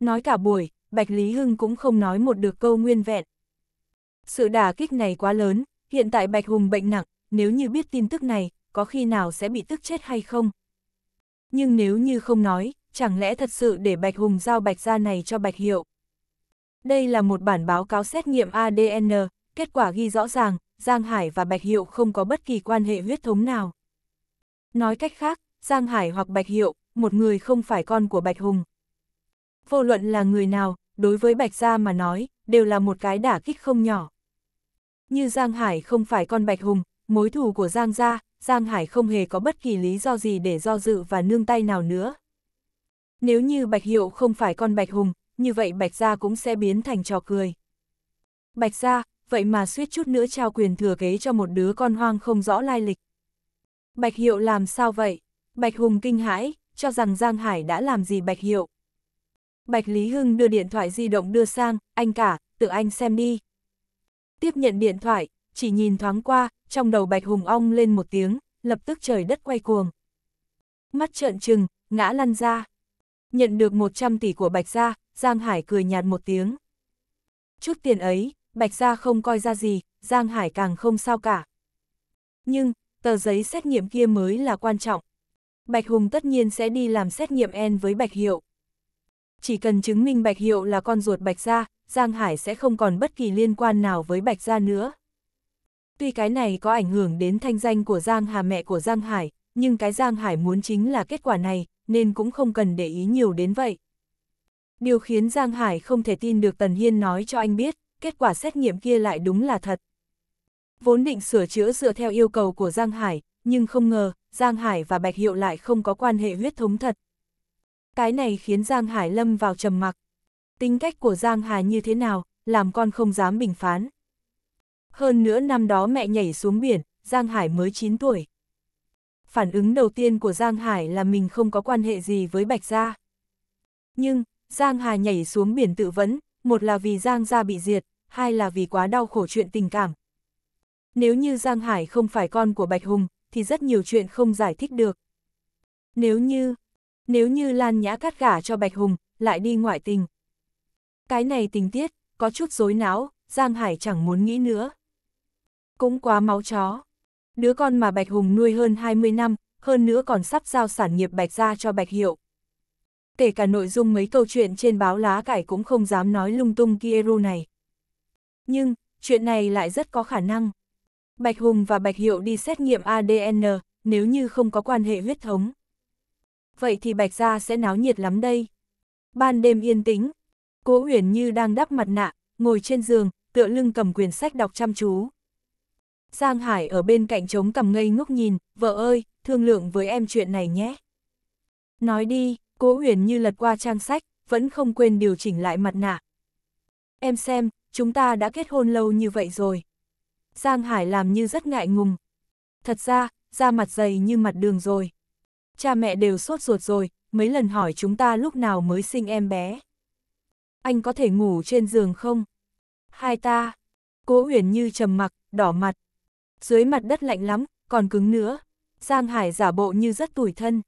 Nói cả buổi, Bạch Lý Hưng cũng không nói một được câu nguyên vẹn. Sự đả kích này quá lớn, hiện tại Bạch Hùng bệnh nặng, nếu như biết tin tức này, có khi nào sẽ bị tức chết hay không? Nhưng nếu như không nói, chẳng lẽ thật sự để Bạch Hùng giao Bạch gia này cho Bạch Hiệu? Đây là một bản báo cáo xét nghiệm ADN, kết quả ghi rõ ràng, Giang Hải và Bạch Hiệu không có bất kỳ quan hệ huyết thống nào. Nói cách khác, Giang Hải hoặc Bạch Hiệu, một người không phải con của Bạch Hùng vô luận là người nào, đối với Bạch Gia mà nói, đều là một cái đả kích không nhỏ. Như Giang Hải không phải con Bạch Hùng, mối thù của Giang Gia, Giang Hải không hề có bất kỳ lý do gì để do dự và nương tay nào nữa. Nếu như Bạch Hiệu không phải con Bạch Hùng, như vậy Bạch Gia cũng sẽ biến thành trò cười. Bạch Gia, vậy mà suýt chút nữa trao quyền thừa kế cho một đứa con hoang không rõ lai lịch. Bạch Hiệu làm sao vậy? Bạch Hùng kinh hãi, cho rằng Giang Hải đã làm gì Bạch Hiệu. Bạch Lý Hưng đưa điện thoại di động đưa sang, anh cả, tự anh xem đi. Tiếp nhận điện thoại, chỉ nhìn thoáng qua, trong đầu Bạch Hùng ong lên một tiếng, lập tức trời đất quay cuồng. Mắt trợn trừng, ngã lăn ra. Nhận được 100 tỷ của Bạch Gia, Giang Hải cười nhạt một tiếng. Chút tiền ấy, Bạch Gia không coi ra gì, Giang Hải càng không sao cả. Nhưng, tờ giấy xét nghiệm kia mới là quan trọng. Bạch Hùng tất nhiên sẽ đi làm xét nghiệm en với Bạch Hiệu chỉ cần chứng minh Bạch Hiệu là con ruột Bạch Gia, Giang Hải sẽ không còn bất kỳ liên quan nào với Bạch Gia nữa. Tuy cái này có ảnh hưởng đến thanh danh của Giang Hà mẹ của Giang Hải, nhưng cái Giang Hải muốn chính là kết quả này, nên cũng không cần để ý nhiều đến vậy. Điều khiến Giang Hải không thể tin được Tần Hiên nói cho anh biết, kết quả xét nghiệm kia lại đúng là thật. Vốn định sửa chữa dựa theo yêu cầu của Giang Hải, nhưng không ngờ, Giang Hải và Bạch Hiệu lại không có quan hệ huyết thống thật, cái này khiến Giang Hải lâm vào trầm mặc. Tính cách của Giang Hà như thế nào, làm con không dám bình phán. Hơn nữa năm đó mẹ nhảy xuống biển, Giang Hải mới 9 tuổi. Phản ứng đầu tiên của Giang Hải là mình không có quan hệ gì với Bạch Gia. Nhưng, Giang Hà nhảy xuống biển tự vấn, một là vì Giang Gia bị diệt, hai là vì quá đau khổ chuyện tình cảm. Nếu như Giang Hải không phải con của Bạch Hùng, thì rất nhiều chuyện không giải thích được. Nếu như, nếu như Lan Nhã cắt gả cho Bạch Hùng, lại đi ngoại tình. Cái này tình tiết, có chút rối não, Giang Hải chẳng muốn nghĩ nữa. Cũng quá máu chó. Đứa con mà Bạch Hùng nuôi hơn 20 năm, hơn nữa còn sắp giao sản nghiệp Bạch ra cho Bạch Hiệu. Kể cả nội dung mấy câu chuyện trên báo lá cải cũng không dám nói lung tung Kieru này. Nhưng, chuyện này lại rất có khả năng. Bạch Hùng và Bạch Hiệu đi xét nghiệm ADN, nếu như không có quan hệ huyết thống vậy thì Bạch Gia sẽ náo nhiệt lắm đây. Ban đêm yên tĩnh, Cố Uyển như đang đắp mặt nạ, ngồi trên giường, tựa lưng cầm quyển sách đọc chăm chú. Giang Hải ở bên cạnh trống cầm ngây ngốc nhìn, vợ ơi, thương lượng với em chuyện này nhé. Nói đi, Cố Uyển như lật qua trang sách, vẫn không quên điều chỉnh lại mặt nạ. Em xem, chúng ta đã kết hôn lâu như vậy rồi. Giang Hải làm như rất ngại ngùng. Thật ra, da mặt dày như mặt đường rồi cha mẹ đều sốt ruột rồi, mấy lần hỏi chúng ta lúc nào mới sinh em bé. Anh có thể ngủ trên giường không? Hai ta. Cố Uyển Như trầm mặc, đỏ mặt. Dưới mặt đất lạnh lắm, còn cứng nữa. Giang Hải giả bộ như rất tủi thân.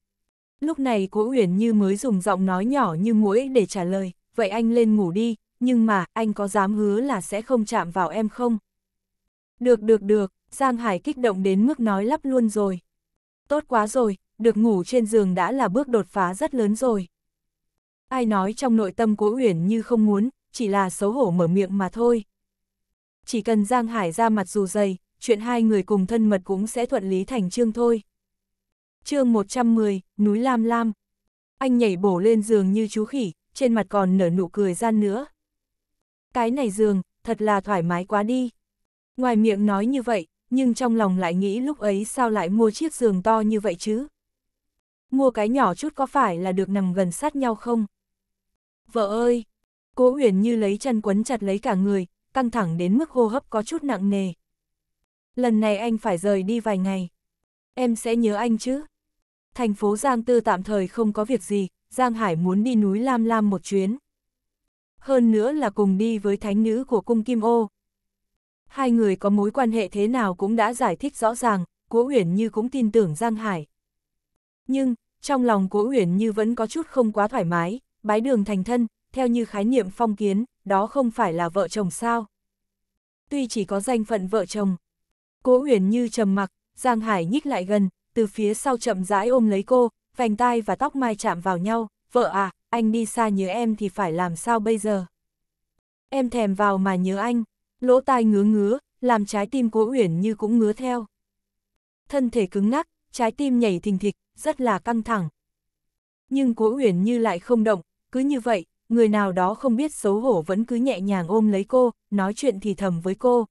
Lúc này Cố Uyển Như mới dùng giọng nói nhỏ như muỗi để trả lời, vậy anh lên ngủ đi, nhưng mà anh có dám hứa là sẽ không chạm vào em không? Được được được, Giang Hải kích động đến mức nói lắp luôn rồi. Tốt quá rồi, được ngủ trên giường đã là bước đột phá rất lớn rồi. Ai nói trong nội tâm cố Uyển như không muốn, chỉ là xấu hổ mở miệng mà thôi. Chỉ cần Giang Hải ra mặt dù dày, chuyện hai người cùng thân mật cũng sẽ thuận lý thành chương thôi. chương 110, núi Lam Lam. Anh nhảy bổ lên giường như chú khỉ, trên mặt còn nở nụ cười gian nữa. Cái này giường, thật là thoải mái quá đi. Ngoài miệng nói như vậy, nhưng trong lòng lại nghĩ lúc ấy sao lại mua chiếc giường to như vậy chứ mua cái nhỏ chút có phải là được nằm gần sát nhau không? Vợ ơi! Cố Uyển như lấy chân quấn chặt lấy cả người, căng thẳng đến mức hô hấp có chút nặng nề. Lần này anh phải rời đi vài ngày. Em sẽ nhớ anh chứ? Thành phố Giang Tư tạm thời không có việc gì, Giang Hải muốn đi núi Lam Lam một chuyến. Hơn nữa là cùng đi với thánh nữ của cung Kim Ô. Hai người có mối quan hệ thế nào cũng đã giải thích rõ ràng, Cố Uyển như cũng tin tưởng Giang Hải. Nhưng, trong lòng Cố Uyển Như vẫn có chút không quá thoải mái, bái đường thành thân, theo như khái niệm phong kiến, đó không phải là vợ chồng sao. Tuy chỉ có danh phận vợ chồng, Cố Uyển Như trầm mặc, Giang Hải nhích lại gần, từ phía sau chậm rãi ôm lấy cô, vành tai và tóc mai chạm vào nhau, vợ à, anh đi xa nhớ em thì phải làm sao bây giờ? Em thèm vào mà nhớ anh, lỗ tai ngứa ngứa, làm trái tim Cố Uyển Như cũng ngứa theo. Thân thể cứng ngắc, trái tim nhảy thình thịch, rất là căng thẳng. Nhưng Cố Uyển Như lại không động, cứ như vậy, người nào đó không biết xấu hổ vẫn cứ nhẹ nhàng ôm lấy cô, nói chuyện thì thầm với cô.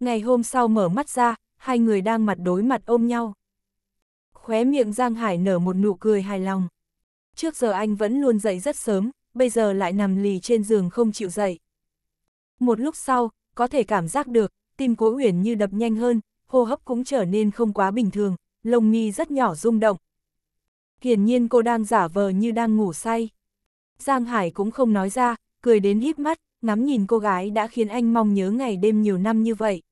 Ngày hôm sau mở mắt ra, hai người đang mặt đối mặt ôm nhau. Khóe miệng Giang Hải nở một nụ cười hài lòng. Trước giờ anh vẫn luôn dậy rất sớm, bây giờ lại nằm lì trên giường không chịu dậy. Một lúc sau, có thể cảm giác được, tim Cố Uyển như đập nhanh hơn, hô hấp cũng trở nên không quá bình thường, lồng mi rất nhỏ rung động. Hiển nhiên cô đang giả vờ như đang ngủ say. Giang Hải cũng không nói ra, cười đến híp mắt, ngắm nhìn cô gái đã khiến anh mong nhớ ngày đêm nhiều năm như vậy.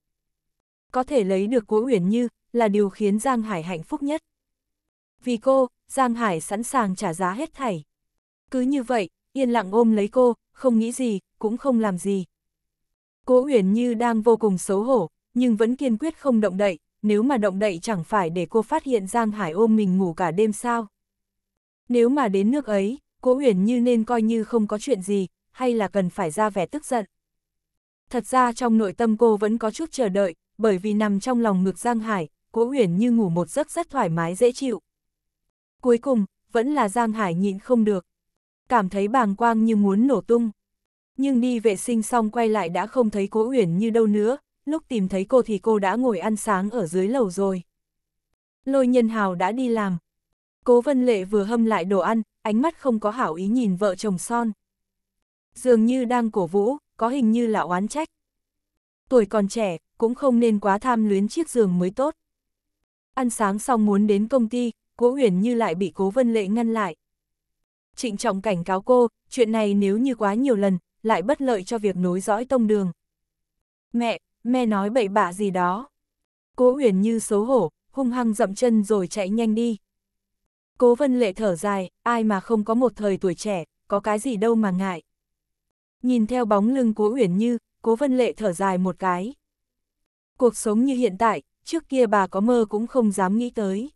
Có thể lấy được của Uyển Như là điều khiến Giang Hải hạnh phúc nhất. Vì cô, Giang Hải sẵn sàng trả giá hết thảy. Cứ như vậy, yên lặng ôm lấy cô, không nghĩ gì, cũng không làm gì. Cố Uyển Như đang vô cùng xấu hổ, nhưng vẫn kiên quyết không động đậy, nếu mà động đậy chẳng phải để cô phát hiện Giang Hải ôm mình ngủ cả đêm sao. Nếu mà đến nước ấy, Cố Uyển Như nên coi như không có chuyện gì, hay là cần phải ra vẻ tức giận. Thật ra trong nội tâm cô vẫn có chút chờ đợi, bởi vì nằm trong lòng ngực Giang Hải, Cố Uyển Như ngủ một giấc rất thoải mái dễ chịu. Cuối cùng, vẫn là Giang Hải nhịn không được. Cảm thấy bàng quang như muốn nổ tung. Nhưng đi vệ sinh xong quay lại đã không thấy Cố Uyển Như đâu nữa, lúc tìm thấy cô thì cô đã ngồi ăn sáng ở dưới lầu rồi. Lôi nhân hào đã đi làm. Cố Vân Lệ vừa hâm lại đồ ăn, ánh mắt không có hảo ý nhìn vợ chồng son. Dường như đang cổ vũ, có hình như là oán trách. Tuổi còn trẻ, cũng không nên quá tham luyến chiếc giường mới tốt. Ăn sáng xong muốn đến công ty, Cố Huyền như lại bị Cố Vân Lệ ngăn lại. Trịnh trọng cảnh cáo cô, chuyện này nếu như quá nhiều lần, lại bất lợi cho việc nối dõi tông đường. Mẹ, me nói bậy bạ gì đó. Cố Uyển Như xấu hổ, hung hăng dậm chân rồi chạy nhanh đi. Cố Vân Lệ thở dài, ai mà không có một thời tuổi trẻ, có cái gì đâu mà ngại. Nhìn theo bóng lưng Cố Uyển Như, Cố Vân Lệ thở dài một cái. Cuộc sống như hiện tại, trước kia bà có mơ cũng không dám nghĩ tới.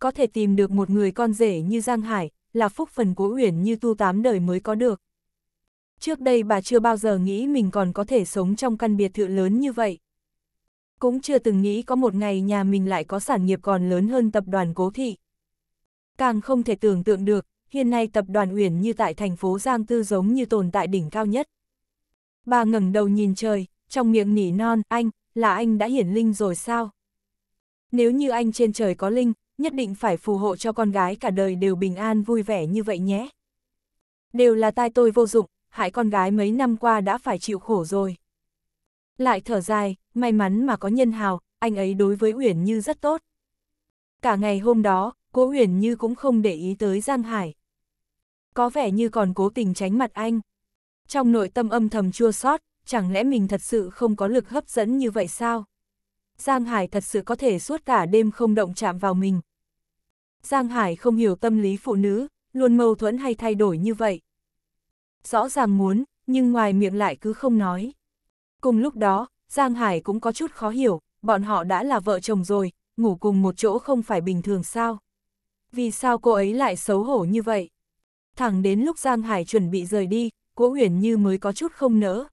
Có thể tìm được một người con rể như Giang Hải, là phúc phần Cố Uyển Như tu tám đời mới có được. Trước đây bà chưa bao giờ nghĩ mình còn có thể sống trong căn biệt thự lớn như vậy. Cũng chưa từng nghĩ có một ngày nhà mình lại có sản nghiệp còn lớn hơn tập đoàn cố thị. Càng không thể tưởng tượng được, hiện nay tập đoàn Uyển như tại thành phố Giang Tư giống như tồn tại đỉnh cao nhất. Bà ngẩng đầu nhìn trời, trong miệng nỉ non, anh, là anh đã hiển linh rồi sao? Nếu như anh trên trời có linh, nhất định phải phù hộ cho con gái cả đời đều bình an vui vẻ như vậy nhé. Đều là tai tôi vô dụng, hại con gái mấy năm qua đã phải chịu khổ rồi. Lại thở dài, may mắn mà có nhân hào, anh ấy đối với Uyển Như rất tốt. Cả ngày hôm đó, cố Uyển Như cũng không để ý tới Giang Hải. Có vẻ như còn cố tình tránh mặt anh. Trong nội tâm âm thầm chua xót, chẳng lẽ mình thật sự không có lực hấp dẫn như vậy sao? Giang Hải thật sự có thể suốt cả đêm không động chạm vào mình. Giang Hải không hiểu tâm lý phụ nữ, luôn mâu thuẫn hay thay đổi như vậy rõ ràng muốn, nhưng ngoài miệng lại cứ không nói. Cùng lúc đó, Giang Hải cũng có chút khó hiểu, bọn họ đã là vợ chồng rồi, ngủ cùng một chỗ không phải bình thường sao. Vì sao cô ấy lại xấu hổ như vậy? Thẳng đến lúc Giang Hải chuẩn bị rời đi, Cố Uyển Như mới có chút không nỡ.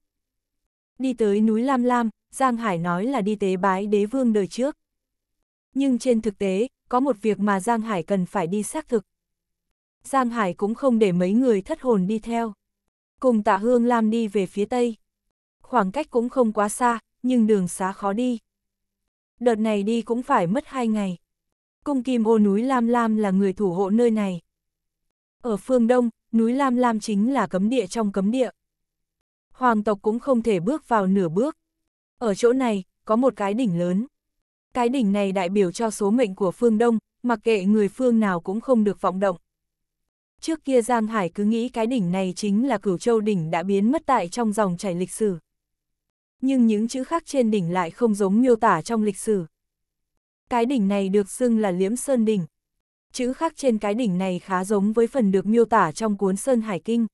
Đi tới núi Lam Lam, Giang Hải nói là đi tế bái đế vương đời trước. Nhưng trên thực tế, có một việc mà Giang Hải cần phải đi xác thực. Giang Hải cũng không để mấy người thất hồn đi theo. Cùng tạ Hương Lam đi về phía Tây. Khoảng cách cũng không quá xa, nhưng đường xá khó đi. Đợt này đi cũng phải mất hai ngày. Cung kim ô núi Lam Lam là người thủ hộ nơi này. Ở phương Đông, núi Lam Lam chính là cấm địa trong cấm địa. Hoàng tộc cũng không thể bước vào nửa bước. Ở chỗ này, có một cái đỉnh lớn. Cái đỉnh này đại biểu cho số mệnh của phương Đông, mặc kệ người phương nào cũng không được vọng động trước kia Giang Hải cứ nghĩ cái đỉnh này chính là cửu châu đỉnh đã biến mất tại trong dòng chảy lịch sử. Nhưng những chữ khác trên đỉnh lại không giống miêu tả trong lịch sử. Cái đỉnh này được xưng là liễm sơn đỉnh. Chữ khác trên cái đỉnh này khá giống với phần được miêu tả trong cuốn Sơn Hải Kinh.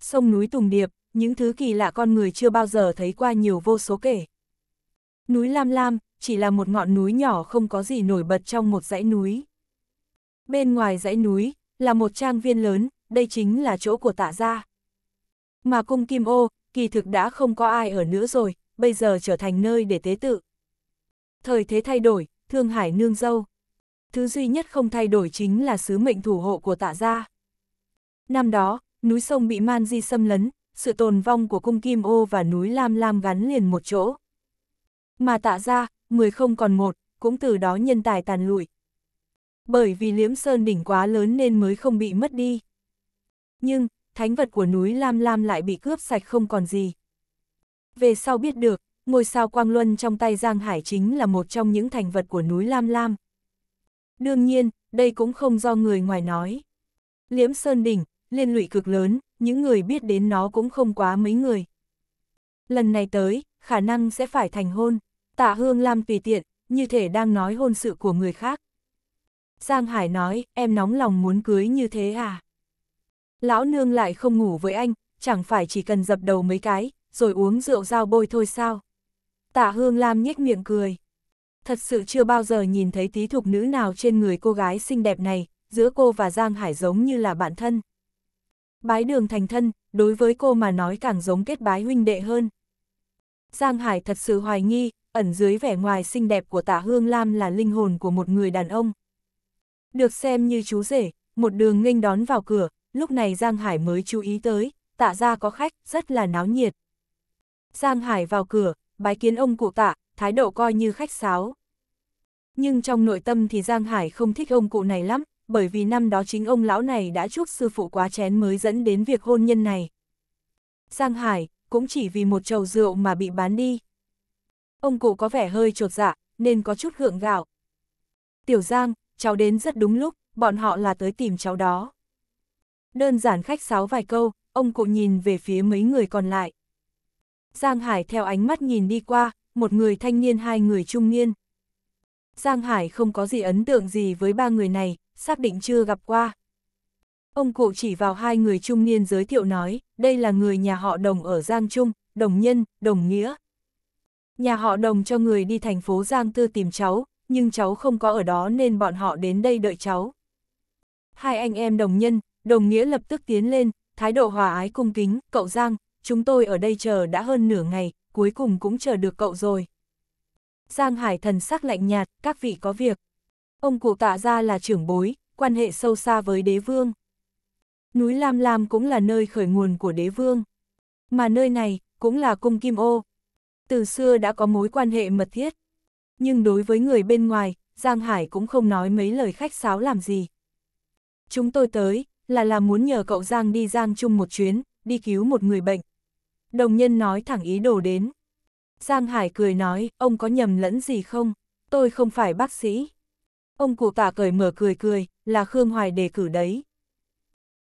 Sông núi Tùng Điệp, những thứ kỳ lạ con người chưa bao giờ thấy qua nhiều vô số kể. Núi Lam Lam, chỉ là một ngọn núi nhỏ không có gì nổi bật trong một dãy núi. Bên ngoài dãy núi, là một trang viên lớn, đây chính là chỗ của tạ gia. Mà cung kim ô, kỳ thực đã không có ai ở nữa rồi, bây giờ trở thành nơi để tế tự. Thời thế thay đổi, Thương Hải nương dâu. Thứ duy nhất không thay đổi chính là sứ mệnh thủ hộ của tạ gia. Năm đó, núi sông bị man di xâm lấn, sự tồn vong của cung kim ô và núi Lam Lam gắn liền một chỗ. Mà tạ gia mười không còn một, cũng từ đó nhân tài tàn lụi, bởi vì liễm sơn đỉnh quá lớn nên mới không bị mất đi. Nhưng, thánh vật của núi Lam Lam lại bị cướp sạch không còn gì. Về sau biết được, ngôi sao Quang Luân trong tay Giang Hải chính là một trong những thành vật của núi Lam Lam. Đương nhiên, đây cũng không do người ngoài nói. Liễm Sơn Đỉnh, liên lụy cực lớn, những người biết đến nó cũng không quá mấy người. Lần này tới, khả năng sẽ phải thành hôn, tạ hương Lam tùy tiện, như thể đang nói hôn sự của người khác. Giang Hải nói, em nóng lòng muốn cưới như thế à? Lão nương lại không ngủ với anh, chẳng phải chỉ cần dập đầu mấy cái, rồi uống rượu dao bôi thôi sao? Tạ Hương Lam nhếch miệng cười. Thật sự chưa bao giờ nhìn thấy tí thục nữ nào trên người cô gái xinh đẹp này, giữa cô và Giang Hải giống như là bạn thân. Bái đường thành thân, đối với cô mà nói càng giống kết bái huynh đệ hơn. Giang Hải thật sự hoài nghi, ẩn dưới vẻ ngoài xinh đẹp của Tạ Hương Lam là linh hồn của một người đàn ông. Được xem như chú rể, một đường nghênh đón vào cửa, lúc này Giang Hải mới chú ý tới, tạ ra có khách, rất là náo nhiệt. Giang Hải vào cửa, bái kiến ông cụ tạ, thái độ coi như khách sáo. Nhưng trong nội tâm thì Giang Hải không thích ông cụ này lắm, bởi vì năm đó chính ông lão này đã chúc sư phụ quá chén mới dẫn đến việc hôn nhân này. Giang Hải, cũng chỉ vì một chầu rượu mà bị bán đi. Ông cụ có vẻ hơi trột dạ, nên có chút gượng gạo. Tiểu Giang, cháu đến rất đúng lúc, bọn họ là tới tìm cháu đó. Đơn giản khách sáo vài câu, ông cụ nhìn về phía mấy người còn lại. Giang Hải theo ánh mắt nhìn đi qua, một người thanh niên hai người trung niên. Giang Hải không có gì ấn tượng gì với ba người này, xác định chưa gặp qua. Ông cụ chỉ vào hai người trung niên giới thiệu nói, đây là người nhà họ đồng ở Giang Trung, đồng nhân, đồng nghĩa. Nhà họ đồng cho người đi thành phố Giang Tư tìm cháu, nhưng cháu không có ở đó nên bọn họ đến đây đợi cháu. Hai anh em đồng nhân, đồng nghĩa lập tức tiến lên, thái độ hòa ái cung kính, cậu Giang, chúng tôi ở đây chờ đã hơn nửa ngày, cuối cùng cũng chờ được cậu rồi. Giang Hải thần sắc lạnh nhạt, các vị có việc. Ông cụ tạ ra là trưởng bối, quan hệ sâu xa với đế vương. Núi Lam Lam cũng là nơi khởi nguồn của đế vương. Mà nơi này, cũng là cung kim ô. Từ xưa đã có mối quan hệ mật thiết nhưng đối với người bên ngoài, Giang Hải cũng không nói mấy lời khách sáo làm gì. Chúng tôi tới, là là muốn nhờ cậu Giang đi Giang chung một chuyến, đi cứu một người bệnh. Đồng nhân nói thẳng ý đồ đến. Giang Hải cười nói, ông có nhầm lẫn gì không? Tôi không phải bác sĩ. Ông cụ tạ cởi mở cười cười, là Khương Hoài đề cử đấy.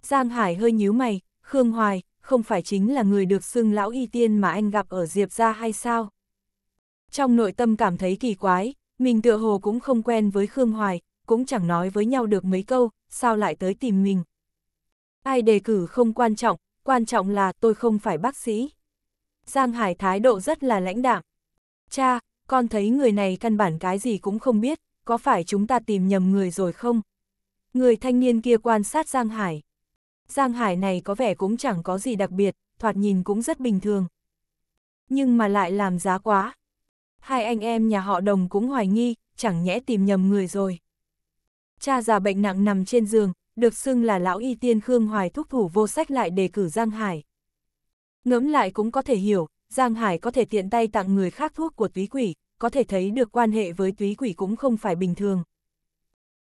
Giang Hải hơi nhíu mày, Khương Hoài, không phải chính là người được xưng lão y tiên mà anh gặp ở Diệp gia hay sao? trong nội tâm cảm thấy kỳ quái, mình tựa hồ cũng không quen với Khương Hoài, cũng chẳng nói với nhau được mấy câu, sao lại tới tìm mình. Ai đề cử không quan trọng, quan trọng là tôi không phải bác sĩ. Giang Hải thái độ rất là lãnh đạm. Cha, con thấy người này căn bản cái gì cũng không biết, có phải chúng ta tìm nhầm người rồi không? Người thanh niên kia quan sát Giang Hải. Giang Hải này có vẻ cũng chẳng có gì đặc biệt, thoạt nhìn cũng rất bình thường. Nhưng mà lại làm giá quá, hai anh em nhà họ đồng cũng hoài nghi, chẳng nhẽ tìm nhầm người rồi. Cha già bệnh nặng nằm trên giường, được xưng là lão y tiên Khương Hoài thúc thủ vô sách lại đề cử Giang Hải. Ngẫm lại cũng có thể hiểu, Giang Hải có thể tiện tay tặng người khác thuốc của túy quỷ, có thể thấy được quan hệ với túy quỷ cũng không phải bình thường.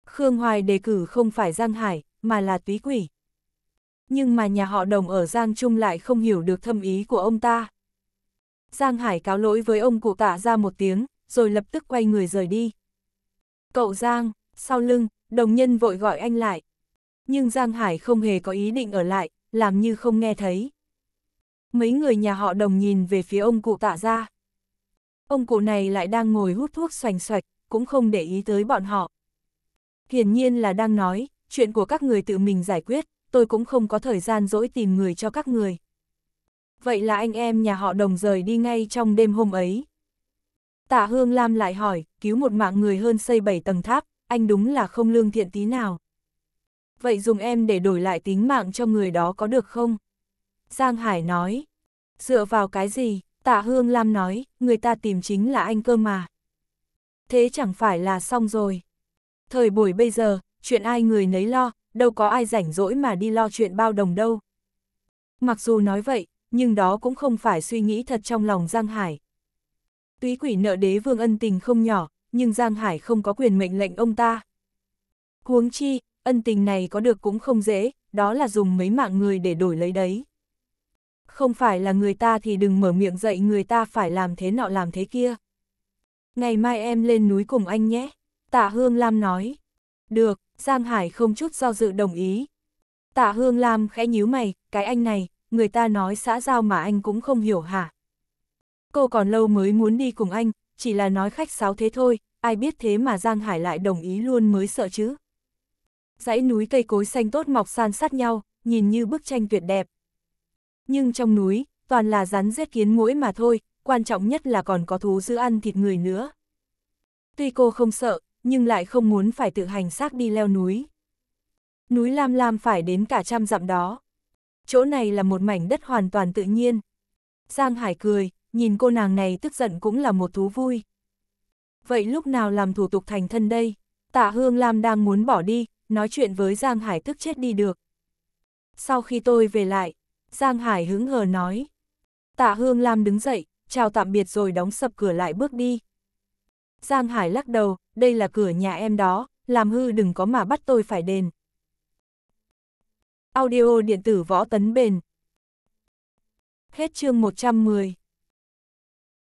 Khương Hoài đề cử không phải Giang Hải, mà là túy quỷ. Nhưng mà nhà họ đồng ở Giang Trung lại không hiểu được thâm ý của ông ta. Giang Hải cáo lỗi với ông cụ tạ ra một tiếng, rồi lập tức quay người rời đi. Cậu Giang, sau lưng, đồng nhân vội gọi anh lại. Nhưng Giang Hải không hề có ý định ở lại, làm như không nghe thấy. Mấy người nhà họ đồng nhìn về phía ông cụ tạ ra. Ông cụ này lại đang ngồi hút thuốc xoành xoạch, cũng không để ý tới bọn họ. Hiển nhiên là đang nói, chuyện của các người tự mình giải quyết, tôi cũng không có thời gian dỗi tìm người cho các người vậy là anh em nhà họ đồng rời đi ngay trong đêm hôm ấy. Tạ Hương Lam lại hỏi, cứu một mạng người hơn xây bảy tầng tháp, anh đúng là không lương thiện tí nào. Vậy dùng em để đổi lại tính mạng cho người đó có được không? Giang Hải nói, dựa vào cái gì, Tạ Hương Lam nói, người ta tìm chính là anh cơ mà. Thế chẳng phải là xong rồi. Thời buổi bây giờ, chuyện ai người nấy lo, đâu có ai rảnh rỗi mà đi lo chuyện bao đồng đâu. Mặc dù nói vậy, nhưng đó cũng không phải suy nghĩ thật trong lòng Giang Hải. Túy quỷ nợ đế vương ân tình không nhỏ, nhưng Giang Hải không có quyền mệnh lệnh ông ta. Huống chi, ân tình này có được cũng không dễ, đó là dùng mấy mạng người để đổi lấy đấy. Không phải là người ta thì đừng mở miệng dạy người ta phải làm thế nọ làm thế kia. Ngày mai em lên núi cùng anh nhé, tạ Hương Lam nói. Được, Giang Hải không chút do dự đồng ý. Tạ Hương Lam khẽ nhíu mày, cái anh này, người ta nói xã giao mà anh cũng không hiểu hả? Cô còn lâu mới muốn đi cùng anh, chỉ là nói khách sáo thế thôi, ai biết thế mà Giang Hải lại đồng ý luôn mới sợ chứ. Dãy núi cây cối xanh tốt mọc san sát nhau, nhìn như bức tranh tuyệt đẹp. Nhưng trong núi, toàn là rắn rết kiến mũi mà thôi, quan trọng nhất là còn có thú giữ ăn thịt người nữa. Tuy cô không sợ, nhưng lại không muốn phải tự hành xác đi leo núi. Núi Lam Lam phải đến cả trăm dặm đó, chỗ này là một mảnh đất hoàn toàn tự nhiên. Giang Hải cười, nhìn cô nàng này tức giận cũng là một thú vui. Vậy lúc nào làm thủ tục thành thân đây? Tạ Hương Lam đang muốn bỏ đi, nói chuyện với Giang Hải tức chết đi được. Sau khi tôi về lại, Giang Hải hứng hờ nói. Tạ Hương Lam đứng dậy, chào tạm biệt rồi đóng sập cửa lại bước đi. Giang Hải lắc đầu, đây là cửa nhà em đó, làm hư đừng có mà bắt tôi phải đền. Audio điện tử võ tấn bền. Hết chương 110.